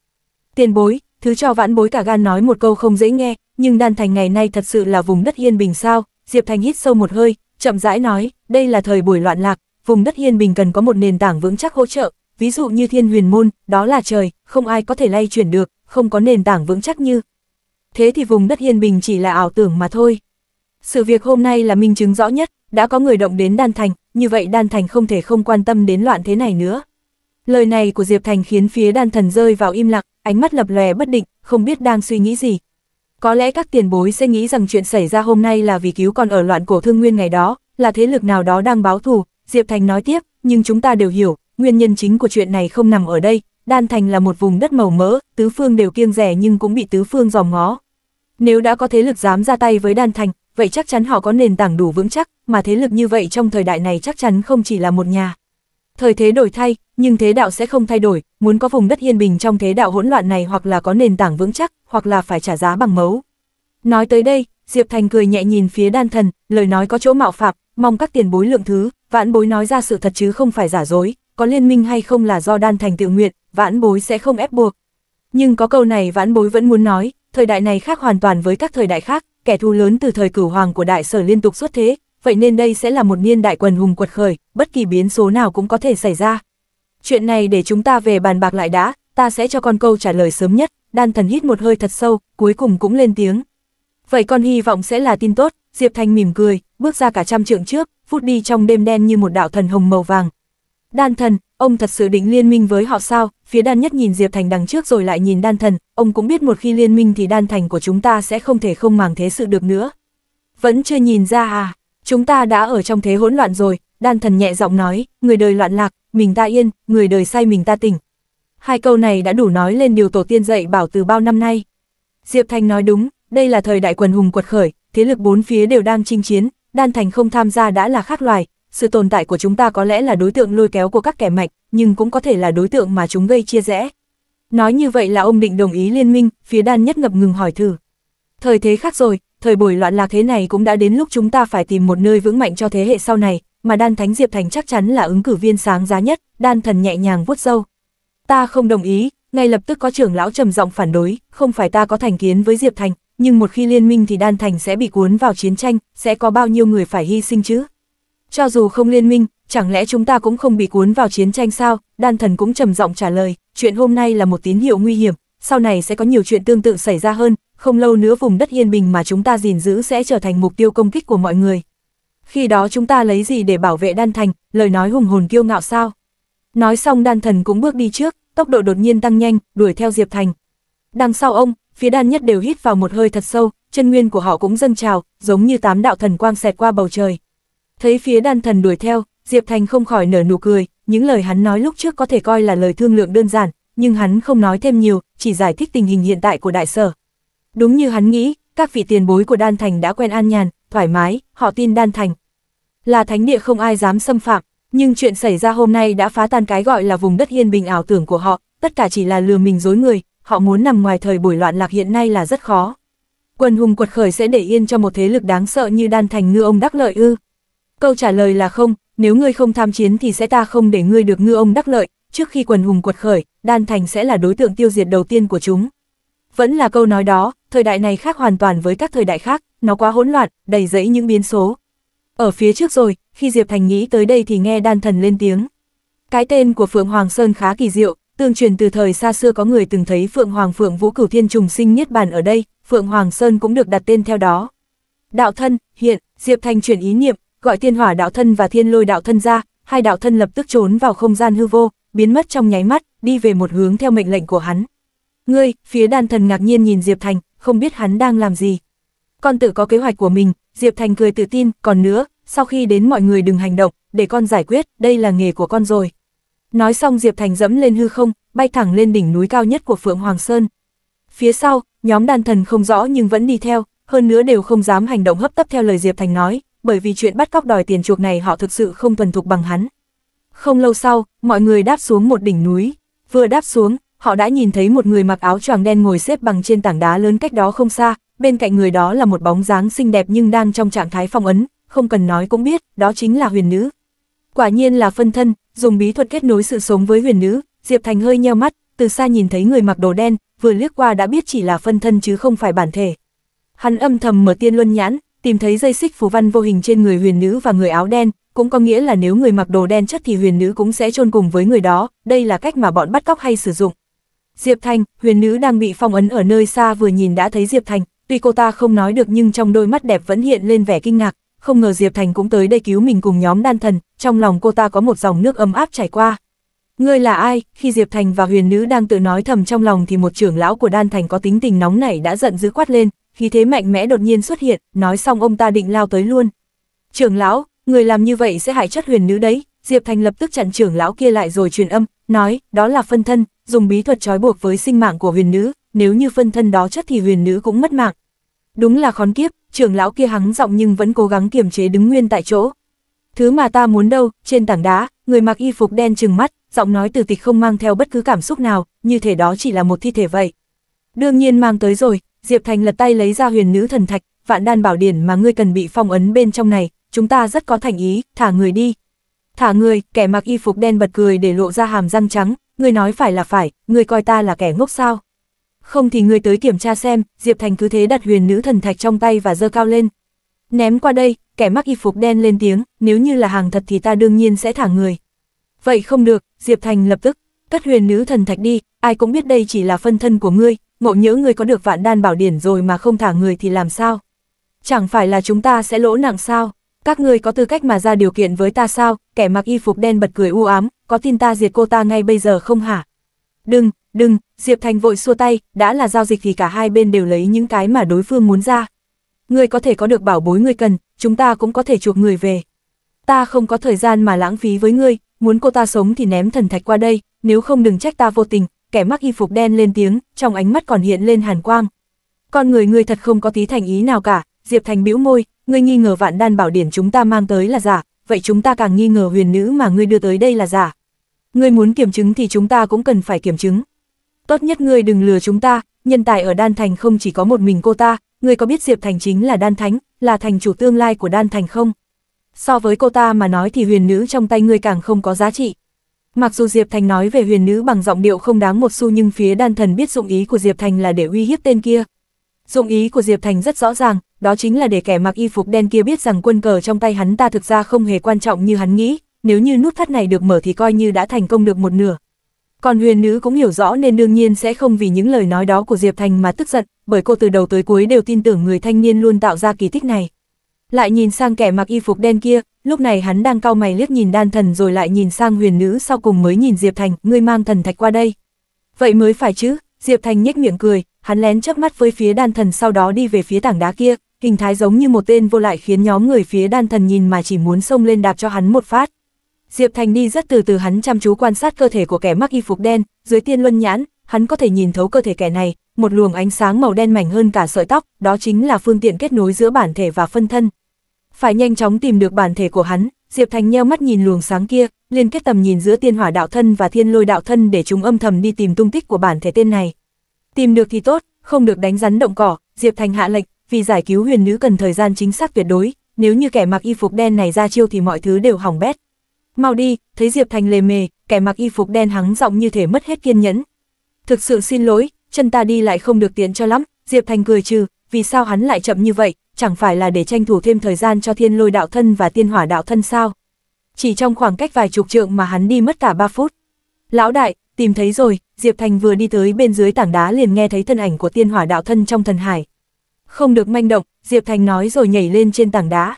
Tiền bối, thứ cho vãn bối cả gan nói một câu không dễ nghe, nhưng đan thành ngày nay thật sự là vùng đất yên bình sao, Diệp Thành hít sâu một hơi, chậm rãi nói, đây là thời buổi loạn lạc, vùng đất yên bình cần có một nền tảng vững chắc hỗ trợ, ví dụ như thiên huyền môn, đó là trời, không ai có thể lay chuyển được, không có nền tảng vững chắc như. Thế thì vùng đất yên bình chỉ là ảo tưởng mà thôi. Sự việc hôm nay là minh chứng rõ nhất, đã có người động đến đan thành, như vậy đan thành không thể không quan tâm đến loạn thế này nữa. Lời này của Diệp Thành khiến phía Đan thần rơi vào im lặng, ánh mắt lập lòe bất định, không biết đang suy nghĩ gì. Có lẽ các tiền bối sẽ nghĩ rằng chuyện xảy ra hôm nay là vì cứu còn ở loạn cổ thương nguyên ngày đó, là thế lực nào đó đang báo thù, Diệp Thành nói tiếp, nhưng chúng ta đều hiểu, nguyên nhân chính của chuyện này không nằm ở đây, Đan Thành là một vùng đất màu mỡ, tứ phương đều kiêng rẻ nhưng cũng bị tứ phương dòm ngó. Nếu đã có thế lực dám ra tay với Đan Thành, vậy chắc chắn họ có nền tảng đủ vững chắc, mà thế lực như vậy trong thời đại này chắc chắn không chỉ là một nhà. Thời thế đổi thay, nhưng thế đạo sẽ không thay đổi, muốn có vùng đất yên bình trong thế đạo hỗn loạn này hoặc là có nền tảng vững chắc, hoặc là phải trả giá bằng máu. Nói tới đây, Diệp Thành cười nhẹ nhìn phía đan thần, lời nói có chỗ mạo phạm, mong các tiền bối lượng thứ, vãn bối nói ra sự thật chứ không phải giả dối, có liên minh hay không là do đan thành tự nguyện, vãn bối sẽ không ép buộc. Nhưng có câu này vãn bối vẫn muốn nói, thời đại này khác hoàn toàn với các thời đại khác, kẻ thù lớn từ thời cửu hoàng của đại sở liên tục xuất thế, vậy nên đây sẽ là một niên đại quần hùng quật khởi, bất kỳ biến số nào cũng có thể xảy ra. Chuyện này để chúng ta về bàn bạc lại đã, ta sẽ cho con câu trả lời sớm nhất, đan thần hít một hơi thật sâu, cuối cùng cũng lên tiếng. Vậy con hy vọng sẽ là tin tốt, Diệp Thanh mỉm cười, bước ra cả trăm trượng trước, phút đi trong đêm đen như một đạo thần hồng màu vàng. Đan thần, ông thật sự định liên minh với họ sao, phía đan nhất nhìn Diệp Thành đằng trước rồi lại nhìn đan thần, ông cũng biết một khi liên minh thì đan thành của chúng ta sẽ không thể không màng thế sự được nữa. Vẫn chưa nhìn ra à? chúng ta đã ở trong thế hỗn loạn rồi, đan thần nhẹ giọng nói, người đời loạn lạc, mình ta yên, người đời say mình ta tỉnh. Hai câu này đã đủ nói lên điều tổ tiên dạy bảo từ bao năm nay. Diệp Thanh nói đúng, đây là thời đại quần hùng quật khởi, thế lực bốn phía đều đang chinh chiến, đan thành không tham gia đã là khác loài, sự tồn tại của chúng ta có lẽ là đối tượng lôi kéo của các kẻ mạnh, nhưng cũng có thể là đối tượng mà chúng gây chia rẽ. Nói như vậy là ông định đồng ý liên minh, phía đan nhất ngập ngừng hỏi thử. Thời thế khác rồi, thời buổi loạn lạc thế này cũng đã đến lúc chúng ta phải tìm một nơi vững mạnh cho thế hệ sau này, mà đan thánh Diệp Thành chắc chắn là ứng cử viên sáng giá nhất, đan thần nhẹ nhàng vuốt dâu. Ta không đồng ý, ngay lập tức có trưởng lão trầm giọng phản đối, không phải ta có thành kiến với Diệp Thành, nhưng một khi liên minh thì đan thành sẽ bị cuốn vào chiến tranh, sẽ có bao nhiêu người phải hy sinh chứ? Cho dù không liên minh, chẳng lẽ chúng ta cũng không bị cuốn vào chiến tranh sao? Đan thần cũng trầm giọng trả lời, chuyện hôm nay là một tín hiệu nguy hiểm, sau này sẽ có nhiều chuyện tương tự xảy ra hơn, không lâu nữa vùng đất yên bình mà chúng ta gìn giữ sẽ trở thành mục tiêu công kích của mọi người. Khi đó chúng ta lấy gì để bảo vệ đan thành, lời nói hùng hồn kiêu ngạo sao? Nói xong đan thần cũng bước đi trước, tốc độ đột nhiên tăng nhanh, đuổi theo Diệp Thành. Đằng sau ông, phía đan nhất đều hít vào một hơi thật sâu, chân nguyên của họ cũng dâng trào, giống như tám đạo thần quang xẹt qua bầu trời. Thấy phía đan thần đuổi theo, Diệp Thành không khỏi nở nụ cười, những lời hắn nói lúc trước có thể coi là lời thương lượng đơn giản, nhưng hắn không nói thêm nhiều, chỉ giải thích tình hình hiện tại của đại sở, Đúng như hắn nghĩ, các vị tiền bối của Đan Thành đã quen an nhàn, thoải mái, họ tin Đan Thành. Là thánh địa không ai dám xâm phạm, nhưng chuyện xảy ra hôm nay đã phá tan cái gọi là vùng đất yên bình ảo tưởng của họ, tất cả chỉ là lừa mình dối người, họ muốn nằm ngoài thời buổi loạn lạc hiện nay là rất khó. Quân hùng quật khởi sẽ để yên cho một thế lực đáng sợ như Đan Thành ngư ông đắc lợi ư. Câu trả lời là không, nếu ngươi không tham chiến thì sẽ ta không để ngươi được ngư ông đắc lợi, trước khi quần hùng quật khởi, Đan Thành sẽ là đối tượng tiêu diệt đầu tiên của chúng. Vẫn là câu nói đó, thời đại này khác hoàn toàn với các thời đại khác, nó quá hỗn loạn, đầy rẫy những biến số. Ở phía trước rồi, khi Diệp Thành nghĩ tới đây thì nghe đan thần lên tiếng. Cái tên của Phượng Hoàng Sơn khá kỳ diệu, tương truyền từ thời xa xưa có người từng thấy Phượng Hoàng Phượng Vũ Cửu Thiên Trùng sinh nhất bàn ở đây, Phượng Hoàng Sơn cũng được đặt tên theo đó. Đạo thân, hiện, Diệp Thành chuyển ý niệm, gọi thiên hỏa đạo thân và thiên lôi đạo thân ra, hai đạo thân lập tức trốn vào không gian hư vô, biến mất trong nháy mắt, đi về một hướng theo mệnh lệnh của hắn. Ngươi, phía đàn thần ngạc nhiên nhìn Diệp Thành, không biết hắn đang làm gì. Con tự có kế hoạch của mình, Diệp Thành cười tự tin, còn nữa, sau khi đến mọi người đừng hành động, để con giải quyết, đây là nghề của con rồi. Nói xong Diệp Thành dẫm lên hư không, bay thẳng lên đỉnh núi cao nhất của Phượng Hoàng Sơn. Phía sau, nhóm đàn thần không rõ nhưng vẫn đi theo, hơn nữa đều không dám hành động hấp tấp theo lời Diệp Thành nói, bởi vì chuyện bắt cóc đòi tiền chuộc này họ thực sự không thuần thục bằng hắn. Không lâu sau, mọi người đáp xuống một đỉnh núi, vừa đáp xuống, họ đã nhìn thấy một người mặc áo choàng đen ngồi xếp bằng trên tảng đá lớn cách đó không xa, bên cạnh người đó là một bóng dáng xinh đẹp nhưng đang trong trạng thái phong ấn, không cần nói cũng biết, đó chính là huyền nữ. Quả nhiên là phân thân, dùng bí thuật kết nối sự sống với huyền nữ, Diệp Thành hơi nheo mắt, từ xa nhìn thấy người mặc đồ đen, vừa liếc qua đã biết chỉ là phân thân chứ không phải bản thể. Hắn âm thầm mở tiên luân nhãn, tìm thấy dây xích phù văn vô hình trên người huyền nữ và người áo đen, cũng có nghĩa là nếu người mặc đồ đen chất thì huyền nữ cũng sẽ chôn cùng với người đó, đây là cách mà bọn bắt cóc hay sử dụng. Diệp Thành, huyền nữ đang bị phong ấn ở nơi xa vừa nhìn đã thấy Diệp Thành, tuy cô ta không nói được nhưng trong đôi mắt đẹp vẫn hiện lên vẻ kinh ngạc, không ngờ Diệp Thành cũng tới đây cứu mình cùng nhóm đan thần, trong lòng cô ta có một dòng nước ấm áp chảy qua. Ngươi là ai? Khi Diệp Thành và huyền nữ đang tự nói thầm trong lòng thì một trưởng lão của đan thành có tính tình nóng nảy đã giận dữ quát lên, khi thế mạnh mẽ đột nhiên xuất hiện, nói xong ông ta định lao tới luôn. Trưởng lão, người làm như vậy sẽ hại chất huyền nữ đấy, Diệp Thành lập tức chặn trưởng lão kia lại rồi truyền âm, nói, đó là phân thân, dùng bí thuật trói buộc với sinh mạng của huyền nữ, nếu như phân thân đó chất thì huyền nữ cũng mất mạng. Đúng là khốn kiếp, trưởng lão kia hắng giọng nhưng vẫn cố gắng kiềm chế đứng nguyên tại chỗ. Thứ mà ta muốn đâu, trên tảng đá, người mặc y phục đen trừng mắt, giọng nói từ tịch không mang theo bất cứ cảm xúc nào, như thể đó chỉ là một thi thể vậy. Đương nhiên mang tới rồi, Diệp Thành lật tay lấy ra huyền nữ thần thạch, vạn đan bảo điển mà ngươi cần bị phong ấn bên trong này, chúng ta rất có thành ý, thả người đi, Thả người, kẻ mặc y phục đen bật cười để lộ ra hàm răng trắng, người nói phải là phải, người coi ta là kẻ ngốc sao. Không thì người tới kiểm tra xem, Diệp Thành cứ thế đặt huyền nữ thần thạch trong tay và dơ cao lên. Ném qua đây, kẻ mặc y phục đen lên tiếng, nếu như là hàng thật thì ta đương nhiên sẽ thả người. Vậy không được, Diệp Thành lập tức, cất huyền nữ thần thạch đi, ai cũng biết đây chỉ là phân thân của ngươi, ngộ nhỡ ngươi có được vạn đan bảo điển rồi mà không thả người thì làm sao? Chẳng phải là chúng ta sẽ lỗ nặng sao? Các ngươi có tư cách mà ra điều kiện với ta sao? Kẻ mặc y phục đen bật cười u ám, có tin ta diệt cô ta ngay bây giờ không hả? Đừng, đừng, Diệp Thành vội xua tay, đã là giao dịch thì cả hai bên đều lấy những cái mà đối phương muốn ra. Ngươi có thể có được bảo bối ngươi cần, chúng ta cũng có thể chuộc người về. Ta không có thời gian mà lãng phí với ngươi, muốn cô ta sống thì ném thần thạch qua đây, nếu không đừng trách ta vô tình, kẻ mắc y phục đen lên tiếng, trong ánh mắt còn hiện lên hàn quang. Con người ngươi thật không có tí thành ý nào cả, Diệp Thành bĩu môi, Ngươi nghi ngờ vạn đan bảo điển chúng ta mang tới là giả, vậy chúng ta càng nghi ngờ huyền nữ mà ngươi đưa tới đây là giả. Ngươi muốn kiểm chứng thì chúng ta cũng cần phải kiểm chứng. Tốt nhất ngươi đừng lừa chúng ta, nhân tài ở đan thành không chỉ có một mình cô ta, ngươi có biết Diệp Thành chính là đan thánh, là thành chủ tương lai của đan thành không? So với cô ta mà nói thì huyền nữ trong tay ngươi càng không có giá trị. Mặc dù Diệp Thành nói về huyền nữ bằng giọng điệu không đáng một xu nhưng phía đan thần biết dụng ý của Diệp Thành là để uy hiếp tên kia. Dụng ý của Diệp Thành rất rõ ràng, đó chính là để kẻ mặc y phục đen kia biết rằng quân cờ trong tay hắn ta thực ra không hề quan trọng như hắn nghĩ, nếu như nút thắt này được mở thì coi như đã thành công được một nửa. Còn huyền nữ cũng hiểu rõ nên đương nhiên sẽ không vì những lời nói đó của Diệp Thành mà tức giận, bởi cô từ đầu tới cuối đều tin tưởng người thanh niên luôn tạo ra kỳ tích này. Lại nhìn sang kẻ mặc y phục đen kia, lúc này hắn đang cau mày liếc nhìn đan thần rồi lại nhìn sang huyền nữ sau cùng mới nhìn Diệp Thành, ngươi mang thần thạch qua đây. Vậy mới phải chứ, Diệp Thành nhếch miệng cười, hắn lén chớp mắt với phía đan thần sau đó đi về phía tảng đá kia, hình thái giống như một tên vô lại khiến nhóm người phía đan thần nhìn mà chỉ muốn xông lên đạp cho hắn một phát. Diệp Thành đi rất từ từ hắn chăm chú quan sát cơ thể của kẻ mắc y phục đen, dưới tiên luân nhãn, hắn có thể nhìn thấu cơ thể kẻ này, một luồng ánh sáng màu đen mảnh hơn cả sợi tóc, đó chính là phương tiện kết nối giữa bản thể và phân thân. Phải nhanh chóng tìm được bản thể của hắn, Diệp Thành nheo mắt nhìn luồng sáng kia, liên kết tầm nhìn giữa tiên hỏa đạo thân và thiên lôi đạo thân để chúng âm thầm đi tìm tung tích của bản thể tên này. Tìm được thì tốt, không được đánh rắn động cỏ, Diệp Thành hạ lệnh, vì giải cứu huyền nữ cần thời gian chính xác tuyệt đối, nếu như kẻ mặc y phục đen này ra chiêu thì mọi thứ đều hỏng bét. Mau đi, thấy Diệp Thành lề mề, kẻ mặc y phục đen hắng giọng như thể mất hết kiên nhẫn. Thực sự xin lỗi, chân ta đi lại không được tiện cho lắm, Diệp Thành cười trừ, vì sao hắn lại chậm như vậy, chẳng phải là để tranh thủ thêm thời gian cho thiên lôi đạo thân và tiên hỏa đạo thân sao? Chỉ trong khoảng cách vài chục trượng mà hắn đi mất cả 3 phút. Lão đại, tìm thấy rồi, Diệp Thành vừa đi tới bên dưới tảng đá liền nghe thấy thân ảnh của tiên hỏa đạo thân trong thần hải. Không được manh động, Diệp Thành nói rồi nhảy lên trên tảng đá.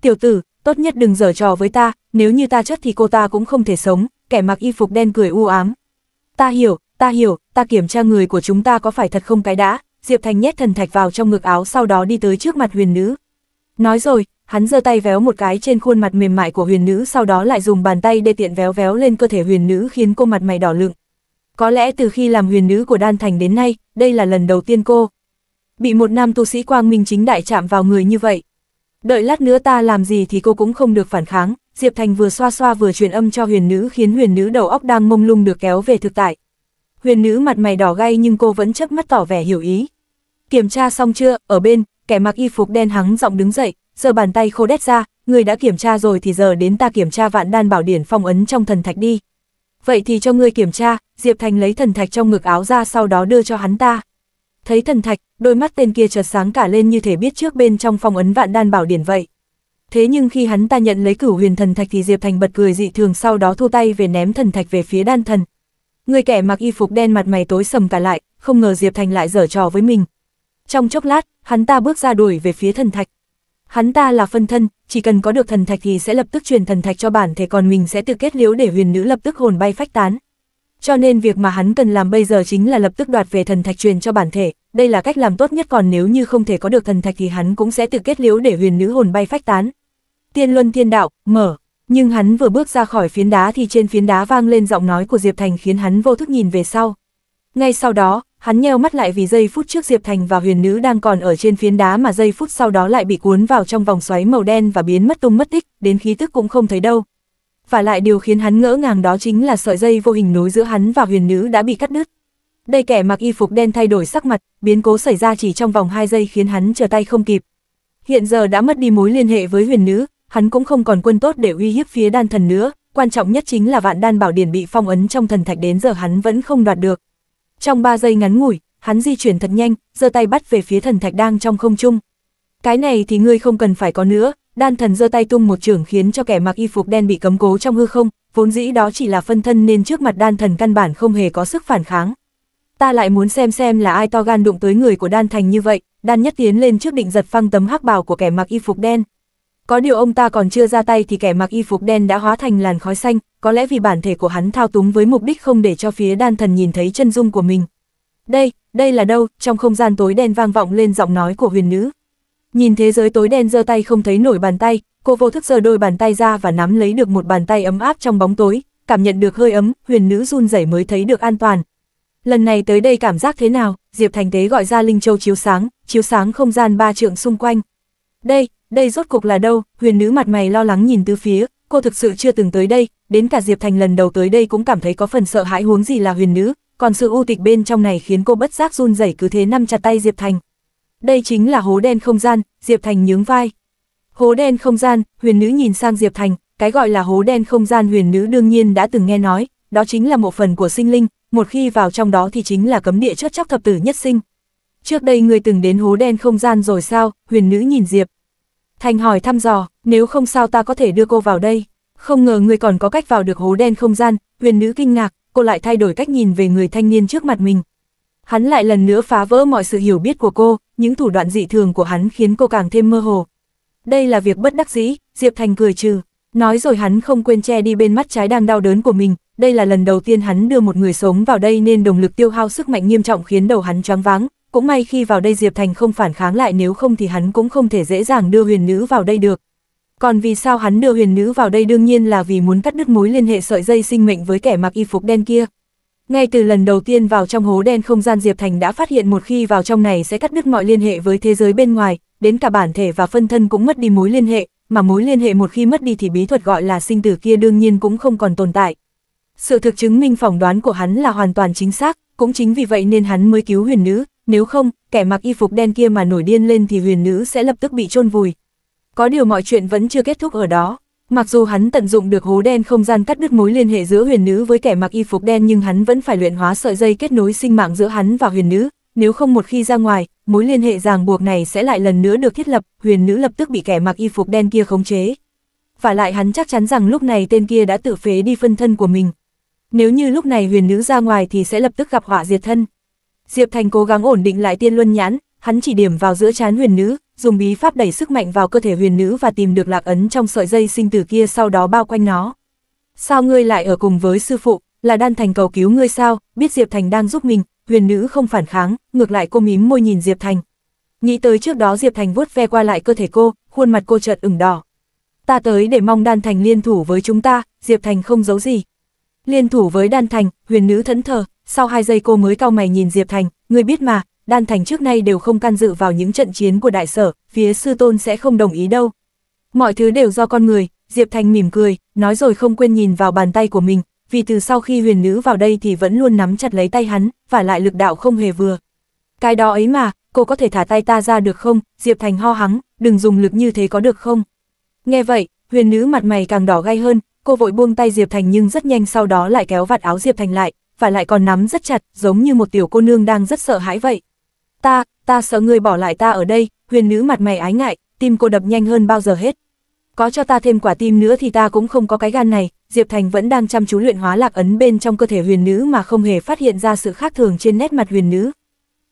Tiểu tử, tốt nhất đừng giở trò với ta, nếu như ta chất thì cô ta cũng không thể sống, kẻ mặc y phục đen cười u ám. Ta hiểu, ta hiểu, ta kiểm tra người của chúng ta có phải thật không cái đã, Diệp Thành nhét thần thạch vào trong ngực áo sau đó đi tới trước mặt huyền nữ. Nói rồi, hắn giơ tay véo một cái trên khuôn mặt mềm mại của huyền nữ sau đó lại dùng bàn tay để tiện véo véo lên cơ thể huyền nữ khiến cô mặt mày đỏ lựng. Có lẽ từ khi làm huyền nữ của Đan Thành đến nay, đây là lần đầu tiên cô. Bị một nam tu sĩ quang minh chính đại chạm vào người như vậy. Đợi lát nữa ta làm gì thì cô cũng không được phản kháng, Diệp Thành vừa xoa xoa vừa truyền âm cho huyền nữ khiến huyền nữ đầu óc đang mông lung được kéo về thực tại. Huyền nữ mặt mày đỏ gay nhưng cô vẫn chớp mắt tỏ vẻ hiểu ý. Kiểm tra xong chưa, ở bên, kẻ mặc y phục đen hắng giọng đứng dậy, giờ bàn tay khô đét ra, người đã kiểm tra rồi thì giờ đến ta kiểm tra vạn đan bảo điển phong ấn trong thần thạch đi. Vậy thì cho ngươi kiểm tra, Diệp Thành lấy thần thạch trong ngực áo ra sau đó đưa cho hắn ta. Thấy thần thạch, đôi mắt tên kia chợt sáng cả lên như thể biết trước bên trong phong ấn vạn đan bảo điển vậy. Thế nhưng khi hắn ta nhận lấy cửu huyền thần thạch thì Diệp Thành bật cười dị thường sau đó thu tay về ném thần thạch về phía đan thần. Người kẻ mặc y phục đen mặt mày tối sầm cả lại, không ngờ Diệp Thành lại dở trò với mình, trong chốc lát, hắn ta bước ra đuổi về phía thần thạch. Hắn ta là phân thân, chỉ cần có được thần thạch thì sẽ lập tức truyền thần thạch cho bản thể còn mình sẽ tự kết liễu để huyền nữ lập tức hồn bay phách tán. Cho nên việc mà hắn cần làm bây giờ chính là lập tức đoạt về thần thạch truyền cho bản thể, đây là cách làm tốt nhất còn nếu như không thể có được thần thạch thì hắn cũng sẽ tự kết liễu để huyền nữ hồn bay phách tán. Tiên luân thiên đạo, mở, nhưng hắn vừa bước ra khỏi phiến đá thì trên phiến đá vang lên giọng nói của Diệp Thành khiến hắn vô thức nhìn về sau. Ngay sau đó, Hắn nheo mắt lại vì giây phút trước Diệp Thành và huyền nữ đang còn ở trên phiến đá mà giây phút sau đó lại bị cuốn vào trong vòng xoáy màu đen và biến mất tung mất tích, đến khí tức cũng không thấy đâu. Và lại điều khiến hắn ngỡ ngàng đó chính là sợi dây vô hình nối giữa hắn và huyền nữ đã bị cắt đứt. Đây kẻ mặc y phục đen thay đổi sắc mặt, biến cố xảy ra chỉ trong vòng 2 giây khiến hắn trở tay không kịp. Hiện giờ đã mất đi mối liên hệ với huyền nữ, hắn cũng không còn quân tốt để uy hiếp phía đan thần nữa, quan trọng nhất chính là vạn đan bảo điển bị phong ấn trong thần thạch đến giờ hắn vẫn không đoạt được. Trong 3 giây ngắn ngủi, hắn di chuyển thật nhanh, giơ tay bắt về phía thần thạch đang trong không trung. Cái này thì ngươi không cần phải có nữa, đan thần giơ tay tung một trường khiến cho kẻ mặc y phục đen bị cấm cố trong hư không, vốn dĩ đó chỉ là phân thân nên trước mặt đan thần căn bản không hề có sức phản kháng. Ta lại muốn xem xem là ai to gan đụng tới người của đan thành như vậy, đan nhất tiến lên trước định giật phăng tấm hắc bào của kẻ mặc y phục đen. Có điều ông ta còn chưa ra tay thì kẻ mặc y phục đen đã hóa thành làn khói xanh, có lẽ vì bản thể của hắn thao túng với mục đích không để cho phía đan thần nhìn thấy chân dung của mình. Đây, đây là đâu, trong không gian tối đen vang vọng lên giọng nói của huyền nữ. Nhìn thế giới tối đen giơ tay không thấy nổi bàn tay, cô vô thức giơ đôi bàn tay ra và nắm lấy được một bàn tay ấm áp trong bóng tối, cảm nhận được hơi ấm, huyền nữ run rẩy mới thấy được an toàn. Lần này tới đây cảm giác thế nào, Diệp Thành Tế gọi ra Linh Châu chiếu sáng, chiếu sáng không gian ba trượng xung quanh. Đây, đây rốt cục là đâu, huyền nữ mặt mày lo lắng nhìn từ phía, cô thực sự chưa từng tới đây, đến cả Diệp Thành lần đầu tới đây cũng cảm thấy có phần sợ hãi huống gì là huyền nữ, còn sự u tịch bên trong này khiến cô bất giác run rẩy cứ thế nắm chặt tay Diệp Thành. Đây chính là hố đen không gian, Diệp Thành nhướng vai. Hố đen không gian, huyền nữ nhìn sang Diệp Thành, cái gọi là hố đen không gian huyền nữ đương nhiên đã từng nghe nói, đó chính là một phần của sinh linh, một khi vào trong đó thì chính là cấm địa chất chóc thập tử nhất sinh. Trước đây người từng đến hố đen không gian rồi sao, huyền nữ nhìn Diệp. Thành hỏi thăm dò, nếu không sao ta có thể đưa cô vào đây. Không ngờ người còn có cách vào được hố đen không gian, huyền nữ kinh ngạc, cô lại thay đổi cách nhìn về người thanh niên trước mặt mình. Hắn lại lần nữa phá vỡ mọi sự hiểu biết của cô, những thủ đoạn dị thường của hắn khiến cô càng thêm mơ hồ. Đây là việc bất đắc dĩ, Diệp Thành cười trừ. Nói rồi hắn không quên che đi bên mắt trái đang đau đớn của mình, đây là lần đầu tiên hắn đưa một người sống vào đây nên đồng lực tiêu hao sức mạnh nghiêm trọng khiến đầu hắn choáng váng, cũng may khi vào đây Diệp Thành không phản kháng lại nếu không thì hắn cũng không thể dễ dàng đưa huyền nữ vào đây được. Còn vì sao hắn đưa huyền nữ vào đây đương nhiên là vì muốn cắt đứt mối liên hệ sợi dây sinh mệnh với kẻ mặc y phục đen kia. Ngay từ lần đầu tiên vào trong hố đen không gian Diệp Thành đã phát hiện một khi vào trong này sẽ cắt đứt mọi liên hệ với thế giới bên ngoài, đến cả bản thể và phân thân cũng mất đi mối liên hệ, mà mối liên hệ một khi mất đi thì bí thuật gọi là sinh tử kia đương nhiên cũng không còn tồn tại. Sự thực chứng minh phỏng đoán của hắn là hoàn toàn chính xác, cũng chính vì vậy nên hắn mới cứu huyền nữ, nếu không, kẻ mặc y phục đen kia mà nổi điên lên thì huyền nữ sẽ lập tức bị chôn vùi. Có điều mọi chuyện vẫn chưa kết thúc ở đó, mặc dù hắn tận dụng được hố đen không gian cắt đứt mối liên hệ giữa huyền nữ với kẻ mặc y phục đen nhưng hắn vẫn phải luyện hóa sợi dây kết nối sinh mạng giữa hắn và huyền nữ, nếu không một khi ra ngoài, mối liên hệ ràng buộc này sẽ lại lần nữa được thiết lập, huyền nữ lập tức bị kẻ mặc y phục đen kia khống chế. Và lại hắn chắc chắn rằng lúc này tên kia đã tự phế đi phân thân của mình. Nếu như lúc này huyền nữ ra ngoài thì sẽ lập tức gặp họa diệt thân. Diệp Thành cố gắng ổn định lại tiên luân nhãn, hắn chỉ điểm vào giữa chán huyền nữ, dùng bí pháp đẩy sức mạnh vào cơ thể huyền nữ và tìm được lạc ấn trong sợi dây sinh tử kia sau đó bao quanh nó. Sao ngươi lại ở cùng với sư phụ, là đan thành cầu cứu ngươi sao, biết Diệp Thành đang giúp mình, huyền nữ không phản kháng, ngược lại cô mím môi nhìn Diệp Thành. Nghĩ tới trước đó Diệp Thành vuốt ve qua lại cơ thể cô, khuôn mặt cô chợt ửng đỏ. Ta tới để mong đan thành liên thủ với chúng ta, Diệp Thành không giấu gì. Liên thủ với đan thành, huyền nữ thẫn thờ, sau 2 giây cô mới cao mày nhìn Diệp Thành, người biết mà, Đan Thành trước nay đều không can dự vào những trận chiến của đại sở, phía sư tôn sẽ không đồng ý đâu. Mọi thứ đều do con người, Diệp Thành mỉm cười, nói rồi không quên nhìn vào bàn tay của mình, vì từ sau khi huyền nữ vào đây thì vẫn luôn nắm chặt lấy tay hắn, và lại lực đạo không hề vừa. Cái đó ấy mà, cô có thể thả tay ta ra được không, Diệp Thành ho hắng, đừng dùng lực như thế có được không. Nghe vậy, huyền nữ mặt mày càng đỏ gay hơn, cô vội buông tay Diệp Thành nhưng rất nhanh sau đó lại kéo vạt áo Diệp Thành lại, và lại còn nắm rất chặt, giống như một tiểu cô nương đang rất sợ hãi vậy. Ta, ta sợ người bỏ lại ta ở đây, huyền nữ mặt mày ái ngại, tim cô đập nhanh hơn bao giờ hết. Có cho ta thêm quả tim nữa thì ta cũng không có cái gan này, Diệp Thành vẫn đang chăm chú luyện hóa lạc ấn bên trong cơ thể huyền nữ mà không hề phát hiện ra sự khác thường trên nét mặt huyền nữ.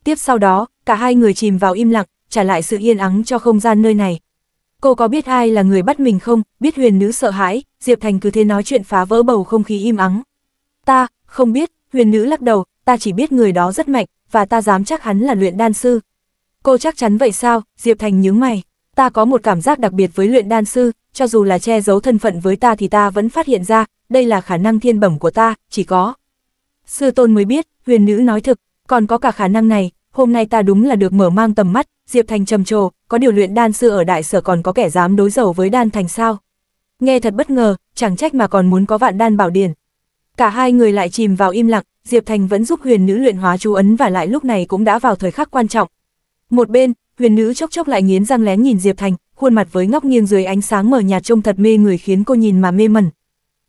Tiếp sau đó, cả hai người chìm vào im lặng, trả lại sự yên ắng cho không gian nơi này. Cô có biết ai là người bắt mình không, biết huyền nữ sợ hãi, Diệp Thành cứ thế nói chuyện phá vỡ bầu không khí im ắng. Ta, không biết, huyền nữ lắc đầu, ta chỉ biết người đó rất mạnh, và ta dám chắc hắn là luyện đan sư. Cô chắc chắn vậy sao, Diệp Thành nhướng mày. Ta có một cảm giác đặc biệt với luyện đan sư, cho dù là che giấu thân phận với ta thì ta vẫn phát hiện ra, đây là khả năng thiên bẩm của ta, chỉ có. Sư tôn mới biết, huyền nữ nói thực, còn có cả khả năng này, hôm nay ta đúng là được mở mang tầm mắt, Diệp Thành trầm trồ, có điều luyện đan sư ở đại sở còn có kẻ dám đối đầu với đan thành sao. Nghe thật bất ngờ, chẳng trách mà còn muốn có vạn đan bảo điển, Cả hai người lại chìm vào im lặng, Diệp Thành vẫn giúp huyền nữ luyện hóa chú ấn và lại lúc này cũng đã vào thời khắc quan trọng. Một bên, huyền nữ chốc chốc lại nghiến răng lén nhìn Diệp Thành, khuôn mặt với ngóc nghiêng dưới ánh sáng mở nhạt trông thật mê người khiến cô nhìn mà mê mẩn.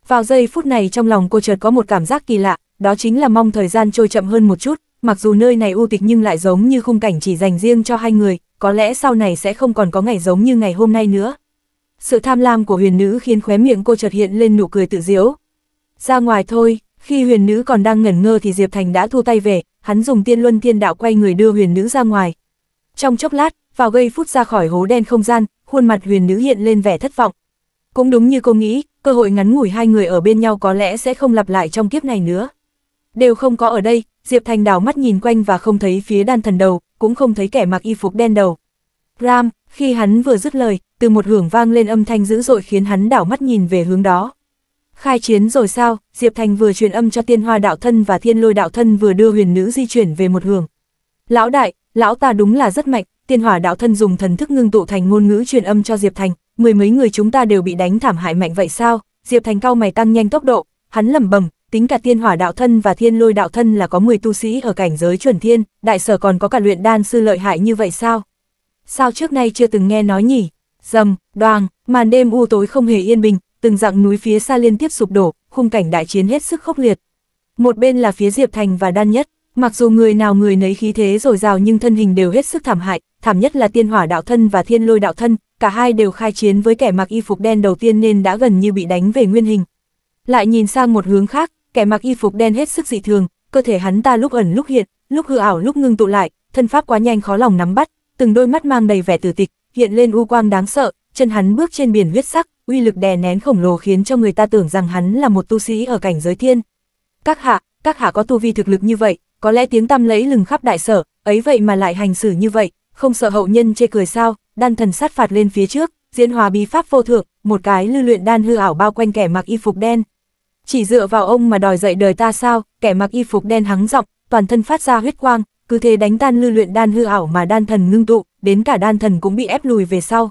Vào giây phút này trong lòng cô chợt có một cảm giác kỳ lạ, đó chính là mong thời gian trôi chậm hơn một chút, mặc dù nơi này u tịch nhưng lại giống như khung cảnh chỉ dành riêng cho hai người, có lẽ sau này sẽ không còn có ngày giống như ngày hôm nay nữa. Sự tham lam của huyền nữ khiến khóe miệng cô chợt hiện lên nụ cười tự diễu, ra ngoài thôi, khi huyền nữ còn đang ngẩn ngơ thì Diệp Thành đã thu tay về, hắn dùng tiên luân thiên đạo quay người đưa huyền nữ ra ngoài. Trong chốc lát, vào gây phút ra khỏi hố đen không gian, khuôn mặt huyền nữ hiện lên vẻ thất vọng. Cũng đúng như cô nghĩ, cơ hội ngắn ngủi hai người ở bên nhau có lẽ sẽ không lặp lại trong kiếp này nữa. Đều không có ở đây, Diệp Thành đảo mắt nhìn quanh và không thấy phía đan thần đầu, cũng không thấy kẻ mặc y phục đen đầu. Ram, khi hắn vừa dứt lời, từ một hưởng vang lên âm thanh dữ dội khiến hắn đảo mắt nhìn về hướng đó. Khai chiến rồi sao, Diệp Thành vừa truyền âm cho tiên hoa đạo thân và thiên lôi đạo thân vừa đưa huyền nữ di chuyển về một hưởng. Lão đại, lão ta đúng là rất mạnh, tiên hỏa đạo thân dùng thần thức ngưng tụ thành ngôn ngữ truyền âm cho Diệp Thành, mười mấy người chúng ta đều bị đánh thảm hại mạnh vậy sao, Diệp Thành cao mày tăng nhanh tốc độ, hắn lẩm bẩm tính cả tiên hỏa đạo thân và thiên lôi đạo thân là có 10 tu sĩ ở cảnh giới chuẩn thiên, đại sở còn có cả luyện đan sư lợi hại như vậy sao? Sao trước nay chưa từng nghe nói nhỉ? Dầm, đoàng, màn đêm u tối không hề yên bình, từng dặng núi phía xa liên tiếp sụp đổ, khung cảnh đại chiến hết sức khốc liệt. Một bên là phía Diệp Thành và Đan Nhất, mặc dù người nào người nấy khí thế rồi rào nhưng thân hình đều hết sức thảm hại, thảm nhất là tiên hỏa đạo thân và thiên lôi đạo thân, cả hai đều khai chiến với kẻ mặc y phục đen đầu tiên nên đã gần như bị đánh về nguyên hình. Lại nhìn sang một hướng khác, kẻ mặc y phục đen hết sức dị thường, cơ thể hắn ta lúc ẩn lúc hiện, lúc hư ảo lúc ngưng tụ lại, thân pháp quá nhanh khó lòng nắm bắt, từng đôi mắt mang đầy vẻ tử tịch, hiện lên u quang đáng sợ, chân hắn bước trên biển huyết sắc, uy lực đè nén khổng lồ khiến cho người ta tưởng rằng hắn là một tu sĩ ở cảnh giới thiên. Các hạ, các hạ có tu vi thực lực như vậy, có lẽ tiếng tăm lẫy lừng khắp đại sở, ấy vậy mà lại hành xử như vậy, không sợ hậu nhân chê cười sao, đan thần sát phạt lên phía trước, diễn hòa bí pháp vô thượng, một cái lưu luyện đan hư ảo bao quanh kẻ mặc y phục đen. Chỉ dựa vào ông mà đòi dậy đời ta sao, kẻ mặc y phục đen hắng giọng, toàn thân phát ra huyết quang, cứ thế đánh tan lưu luyện đan hư ảo mà đan thần ngưng tụ, đến cả đan thần cũng bị ép lùi về sau.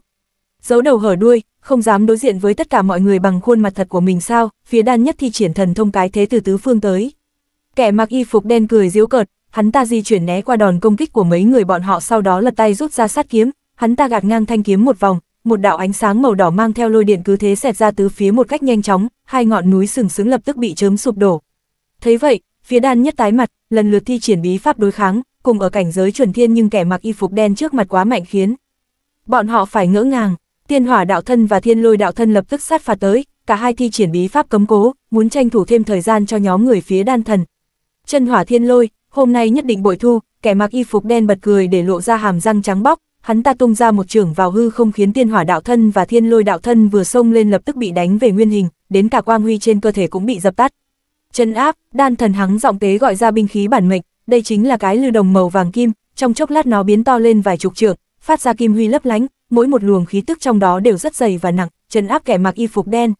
Giấu đầu hở đuôi, không dám đối diện với tất cả mọi người bằng khuôn mặt thật của mình sao, phía đan nhất thi triển thần thông cái thế từ tứ phương tới. Kẻ mặc y phục đen cười diếu cợt, hắn ta di chuyển né qua đòn công kích của mấy người bọn họ sau đó lật tay rút ra sát kiếm, hắn ta gạt ngang thanh kiếm một vòng, một đạo ánh sáng màu đỏ mang theo lôi điện cứ thế xẹt ra tứ phía một cách nhanh chóng, hai ngọn núi sừng sững lập tức bị chớm sụp đổ. Thấy vậy, phía đan nhất tái mặt, lần lượt thi triển bí pháp đối kháng, cùng ở cảnh giới chuẩn thiên nhưng kẻ mặc y phục đen trước mặt quá mạnh khiến. Bọn họ phải ngỡ ngàng, Tiên hỏa đạo thân và thiên lôi đạo thân lập tức sát phạt tới, cả hai thi triển bí pháp cấm cố, muốn tranh thủ thêm thời gian cho nhóm người phía đan thần. Chân hỏa thiên lôi, hôm nay nhất định bội thu, kẻ mặc y phục đen bật cười để lộ ra hàm răng trắng bóc, hắn ta tung ra một trường vào hư không khiến tiên hỏa đạo thân và thiên lôi đạo thân vừa xông lên lập tức bị đánh về nguyên hình, đến cả quang huy trên cơ thể cũng bị dập tắt. Chân áp, đan thần hắng giọng tế gọi ra binh khí bản mệnh, đây chính là cái lư đồng màu vàng kim, trong chốc lát nó biến to lên vài chục trượng, phát ra kim huy lấp lánh, mỗi một luồng khí tức trong đó đều rất dày và nặng, chấn áp kẻ mặc y phục đen.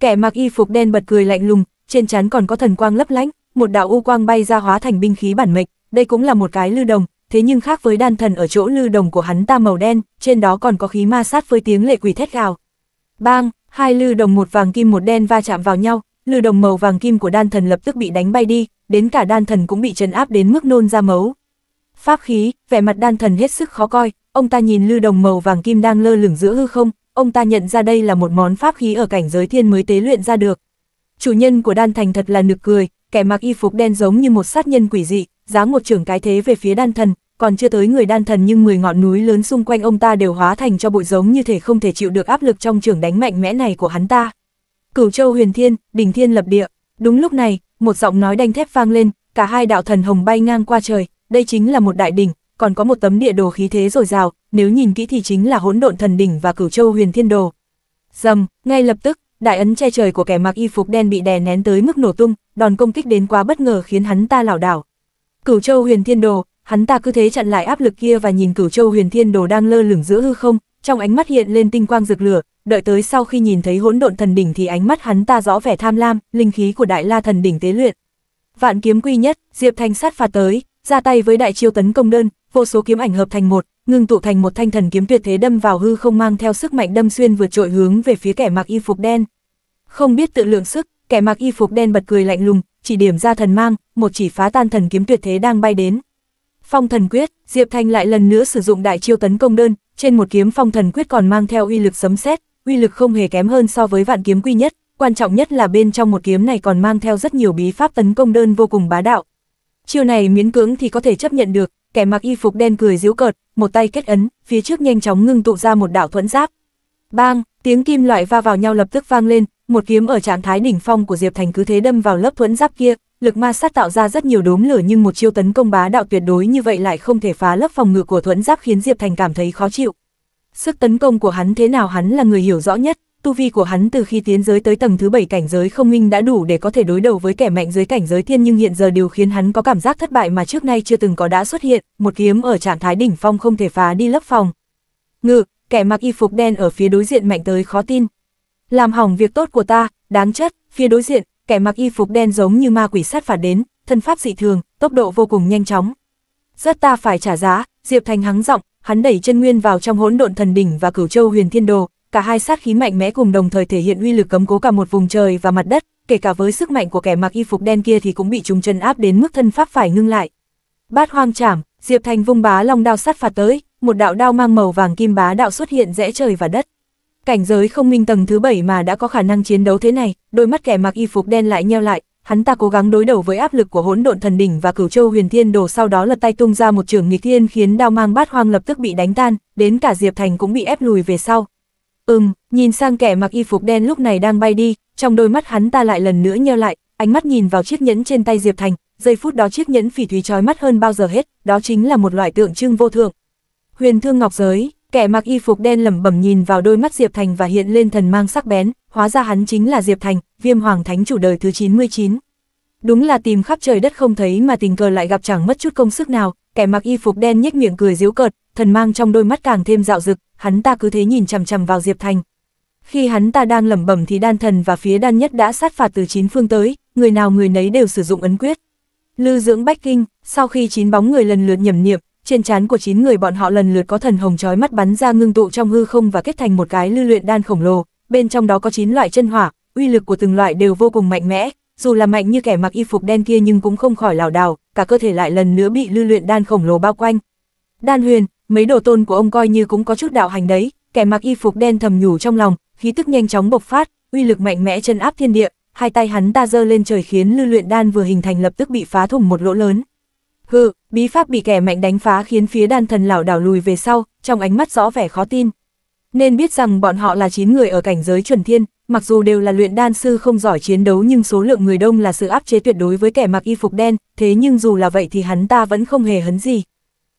Kẻ mặc y phục đen bật cười lạnh lùng, trên trán còn có thần quang lấp lánh, một đạo u quang bay ra hóa thành binh khí bản mệnh, đây cũng là một cái lưu đồng, thế nhưng khác với đan thần ở chỗ lưu đồng của hắn ta màu đen, trên đó còn có khí ma sát với tiếng lệ quỷ thét gào. Bang, hai lưu đồng một vàng kim một đen va chạm vào nhau, lưu đồng màu vàng kim của đan thần lập tức bị đánh bay đi, đến cả đan thần cũng bị trấn áp đến mức nôn ra máu. Pháp khí, vẻ mặt đan thần hết sức khó coi, ông ta nhìn lư đồng màu vàng kim đang lơ lửng giữa hư không, ông ta nhận ra đây là một món pháp khí ở cảnh giới thiên mới tế luyện ra được. Chủ nhân của đan thành thật là nực cười, kẻ mặc y phục đen giống như một sát nhân quỷ dị, dáng một trưởng cái thế về phía đan thần, còn chưa tới người đan thần nhưng 10 ngọn núi lớn xung quanh ông ta đều hóa thành cho bụi giống như thể không thể chịu được áp lực trong trường đánh mạnh mẽ này của hắn ta. Cửu Châu Huyền Thiên, đỉnh thiên lập địa. Đúng lúc này, một giọng nói đanh thép vang lên, cả hai đạo thần hồng bay ngang qua trời, đây chính là một đại đỉnh, còn có một tấm địa đồ khí thế rồi rào, nếu nhìn kỹ thì chính là hỗn độn thần đỉnh và cửu châu huyền thiên đồ. Dầm, ngay lập tức, đại ấn che trời của kẻ mặc y phục đen bị đè nén tới mức nổ tung, đòn công kích đến quá bất ngờ khiến hắn ta lảo đảo. Cửu châu huyền thiên đồ, hắn ta cứ thế chặn lại áp lực kia và nhìn cửu châu huyền thiên đồ đang lơ lửng giữa hư không, trong ánh mắt hiện lên tinh quang rực lửa, đợi tới sau khi nhìn thấy hỗn độn thần đỉnh thì ánh mắt hắn ta rõ vẻ tham lam, linh khí của đại la thần đỉnh tế luyện. Vạn kiếm quy nhất, Diệp Thanh sát phạt tới, ra tay với đại chiêu tấn công đơn, vô số kiếm ảnh hợp thành một, ngưng tụ thành một thanh thần kiếm tuyệt thế đâm vào hư không mang theo sức mạnh đâm xuyên vượt trội hướng về phía kẻ mặc y phục đen. Không biết tự lượng sức, kẻ mặc y phục đen bật cười lạnh lùng, chỉ điểm ra thần mang, một chỉ phá tan thần kiếm tuyệt thế đang bay đến. Phong thần quyết, Diệp Thanh lại lần nữa sử dụng đại chiêu tấn công đơn, trên một kiếm phong thần quyết còn mang theo uy lực sấm sét, uy lực không hề kém hơn so với vạn kiếm quy nhất, quan trọng nhất là bên trong một kiếm này còn mang theo rất nhiều bí pháp tấn công đơn vô cùng bá đạo. Chiêu này miễn cưỡng thì có thể chấp nhận được, kẻ mặc y phục đen cười giễu cợt, một tay kết ấn, phía trước nhanh chóng ngưng tụ ra một đạo thuẫn giáp. Bang, tiếng kim loại va vào nhau lập tức vang lên, một kiếm ở trạng thái đỉnh phong của Diệp Thành cứ thế đâm vào lớp thuẫn giáp kia, lực ma sát tạo ra rất nhiều đốm lửa nhưng một chiêu tấn công bá đạo tuyệt đối như vậy lại không thể phá lớp phòng ngự của thuẫn giáp khiến Diệp Thành cảm thấy khó chịu. Sức tấn công của hắn thế nào hắn là người hiểu rõ nhất, tu vi của hắn từ khi tiến giới tới tầng thứ bảy cảnh giới không minh đã đủ để có thể đối đầu với kẻ mạnh dưới cảnh giới thiên nhưng hiện giờ điều khiến hắn có cảm giác thất bại mà trước nay chưa từng có đã xuất hiện, một kiếm ở trạng thái đỉnh phong không thể phá đi lấp phòng. Ngự, kẻ mặc y phục đen ở phía đối diện mạnh tới khó tin. Làm hỏng việc tốt của ta, đáng chất, phía đối diện, kẻ mặc y phục đen giống như ma quỷ sát phạt đến, thân pháp dị thường, tốc độ vô cùng nhanh chóng. Rất ta phải trả giá, Diệp Thành hắng giọng, hắn đẩy chân nguyên vào trong hỗn độn thần đỉnh và cửu châu huyền thiên đồ, cả hai sát khí mạnh mẽ cùng đồng thời thể hiện uy lực cấm cố cả một vùng trời và mặt đất, kể cả với sức mạnh của kẻ mặc y phục đen kia thì cũng bị chúng chân áp đến mức thân pháp phải ngưng lại. Bát hoang chảm, Diệp Thành vung bá long đao sát phạt tới, một đạo đao mang màu vàng kim bá đạo xuất hiện rẽ trời và đất. Cảnh giới không minh tầng thứ bảy mà đã có khả năng chiến đấu thế này, đôi mắt kẻ mặc y phục đen lại nheo lại, hắn ta cố gắng đối đầu với áp lực của hỗn độn thần đỉnh và cửu châu huyền thiên đồ sau đó lật tay tung ra một trường nghịch thiên khiến đao mang bát hoang lập tức bị đánh tan, đến cả Diệp Thành cũng bị ép lùi về sau, Ừm, nhìn sang kẻ mặc y phục đen lúc này đang bay đi, trong đôi mắt hắn ta lại lần nữa nheo lại, ánh mắt nhìn vào chiếc nhẫn trên tay Diệp Thành, giây phút đó chiếc nhẫn phỉ thúy trói mắt hơn bao giờ hết, đó chính là một loại tượng trưng vô thượng. Huyền thương ngọc giới, kẻ mặc y phục đen lẩm bẩm nhìn vào đôi mắt Diệp Thành và hiện lên thần mang sắc bén, hóa ra hắn chính là Diệp Thành, Viêm Hoàng Thánh chủ đời thứ 99. Đúng là tìm khắp trời đất không thấy mà tình cờ lại gặp chẳng mất chút công sức nào, kẻ mặc y phục đen nhếch miệng cười díu cợt, thần mang trong đôi mắt càng thêm dạo dực, hắn ta cứ thế nhìn chằm chằm vào Diệp Thành. Khi hắn ta đang lẩm bẩm thì đan thần và phía đan nhất đã sát phạt từ chín phương tới, người nào người nấy đều sử dụng ấn quyết. Lư dưỡng bách kinh, sau khi chín bóng người lần lượt nhẩm niệm, trên trán của chín người bọn họ lần lượt có thần hồng chói mắt bắn ra ngưng tụ trong hư không và kết thành một cái lưu luyện đan khổng lồ, bên trong đó có chín loại chân hỏa, uy lực của từng loại đều vô cùng mạnh mẽ, dù là mạnh như kẻ mặc y phục đen kia nhưng cũng không khỏi lảo đảo, cả cơ thể lại lần nữa bị lưu luyện đan khổng lồ bao quanh. Đan huyền, mấy đồ tôn của ông coi như cũng có chút đạo hành đấy, kẻ mặc y phục đen thầm nhủ trong lòng, khí tức nhanh chóng bộc phát, uy lực mạnh mẽ chân áp thiên địa, hai tay hắn ta giơ lên trời khiến lưu luyện đan vừa hình thành lập tức bị phá thủng một lỗ lớn. Hừ, bí pháp bị kẻ mạnh đánh phá khiến phía đan thần lảo đảo lùi về sau, trong ánh mắt rõ vẻ khó tin nên biết rằng bọn họ là 9 người ở cảnh giới chuẩn thiên, mặc dù đều là luyện đan sư không giỏi chiến đấu nhưng số lượng người đông là sự áp chế tuyệt đối với kẻ mặc y phục đen, thế nhưng dù là vậy thì hắn ta vẫn không hề hấn gì.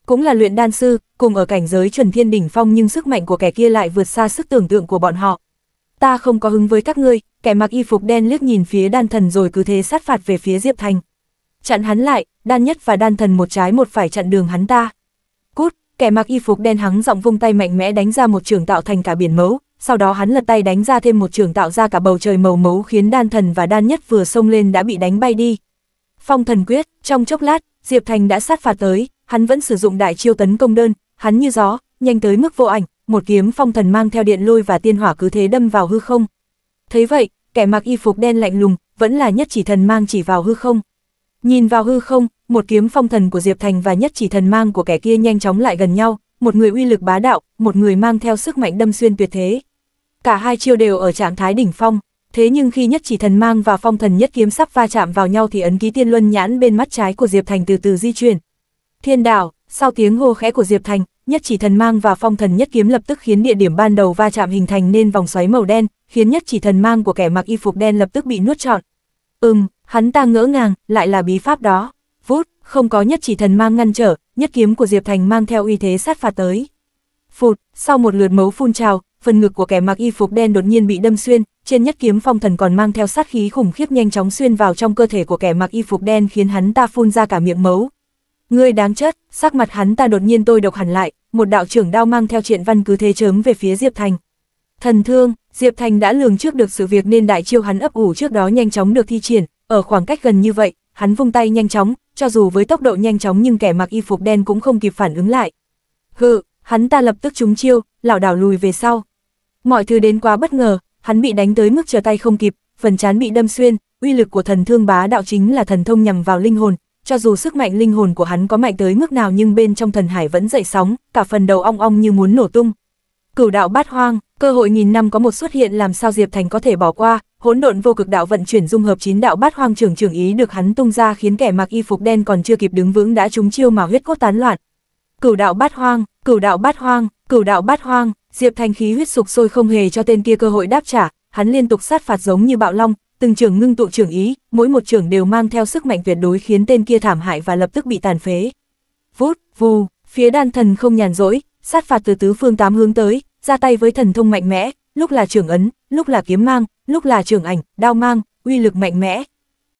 Cũng là luyện đan sư, cùng ở cảnh giới chuẩn thiên đỉnh phong nhưng sức mạnh của kẻ kia lại vượt xa sức tưởng tượng của bọn họ. Ta không có hứng với các ngươi, kẻ mặc y phục đen liếc nhìn phía đan thần rồi cứ thế sát phạt về phía Diệp Thành. Chặn hắn lại, đan nhất và đan thần một trái một phải chặn đường hắn ta. Cút, kẻ mặc y phục đen hắn giọng vung tay mạnh mẽ đánh ra một trường tạo thành cả biển mấu, sau đó hắn lật tay đánh ra thêm một trường tạo ra cả bầu trời màu mấu khiến đan thần và đan nhất vừa xông lên đã bị đánh bay đi. Phong thần quyết, trong chốc lát, Diệp Thành đã sát phạt tới, hắn vẫn sử dụng đại chiêu tấn công đơn, hắn như gió, nhanh tới mức vô ảnh, một kiếm phong thần mang theo điện lôi và tiên hỏa cứ thế đâm vào hư không. Thấy vậy, kẻ mặc y phục đen lạnh lùng, vẫn là nhất chỉ thần mang chỉ vào hư không. Nhìn vào hư không, một kiếm phong thần của Diệp Thành và nhất chỉ thần mang của kẻ kia nhanh chóng lại gần nhau, một người uy lực bá đạo, một người mang theo sức mạnh đâm xuyên tuyệt thế. Cả hai chiêu đều ở trạng thái đỉnh phong, thế nhưng khi nhất chỉ thần mang và phong thần nhất kiếm sắp va chạm vào nhau thì ấn ký tiên luân nhãn bên mắt trái của Diệp Thành từ từ di chuyển. Thiên đảo, sau tiếng hô khẽ của Diệp Thành, nhất chỉ thần mang và phong thần nhất kiếm lập tức khiến địa điểm ban đầu va chạm hình thành nên vòng xoáy màu đen, khiến nhất chỉ thần mang của kẻ mặc y phục đen lập tức bị nuốt trọn. Ừm, hắn ta ngỡ ngàng, lại là bí pháp đó vút, không có nhất chỉ thần mang ngăn trở, nhất kiếm của Diệp Thành mang theo uy thế sát phạt tới. Phụt, sau một lượt mấu phun trào, phần ngực của kẻ mặc y phục đen đột nhiên bị đâm xuyên, trên nhất kiếm phong thần còn mang theo sát khí khủng khiếp nhanh chóng xuyên vào trong cơ thể của kẻ mặc y phục đen khiến hắn ta phun ra cả miệng mấu. Ngươi đáng chết, sắc mặt hắn ta đột nhiên tôi độc hẳn lại, một đạo trưởng đao mang theo triện văn cứ thế chớm về phía Diệp Thành. Thần thương, Diệp Thành đã lường trước được sự việc nên đại chiêu hắn ấp ủ trước đó nhanh chóng được thi triển, ở khoảng cách gần như vậy, hắn vung tay nhanh chóng, cho dù với tốc độ nhanh chóng nhưng kẻ mặc y phục đen cũng không kịp phản ứng lại. Hừ, hắn ta lập tức trúng chiêu, lảo đảo lùi về sau. Mọi thứ đến quá bất ngờ, hắn bị đánh tới mức trở tay không kịp, phần chán bị đâm xuyên, uy lực của thần thương bá đạo chính là thần thông nhằm vào linh hồn, cho dù sức mạnh linh hồn của hắn có mạnh tới mức nào nhưng bên trong thần hải vẫn dậy sóng, cả phần đầu ong ong như muốn nổ tung. Cửu đạo bát hoang, cơ hội nghìn năm có một xuất hiện làm sao Diệp Thành có thể bỏ qua, hỗn độn vô cực đạo vận chuyển dung hợp chín đạo bát hoang trưởng trưởng ý được hắn tung ra khiến kẻ mặc y phục đen còn chưa kịp đứng vững đã trúng chiêu mà huyết cốt tán loạn. Cửu đạo bát hoang, cửu đạo bát hoang, cửu đạo bát hoang, Diệp Thành khí huyết sục sôi không hề cho tên kia cơ hội đáp trả, hắn liên tục sát phạt giống như bạo long, từng trường ngưng tụ trưởng ý, mỗi một trường đều mang theo sức mạnh tuyệt đối khiến tên kia thảm hại và lập tức bị tàn phế. Vút, vù, phía đan thần không nhàn rỗi, sát phạt từ tứ phương tám hướng tới, ra tay với thần thông mạnh mẽ, lúc là trường ấn, lúc là kiếm mang, lúc là trường ảnh, đao mang, uy lực mạnh mẽ,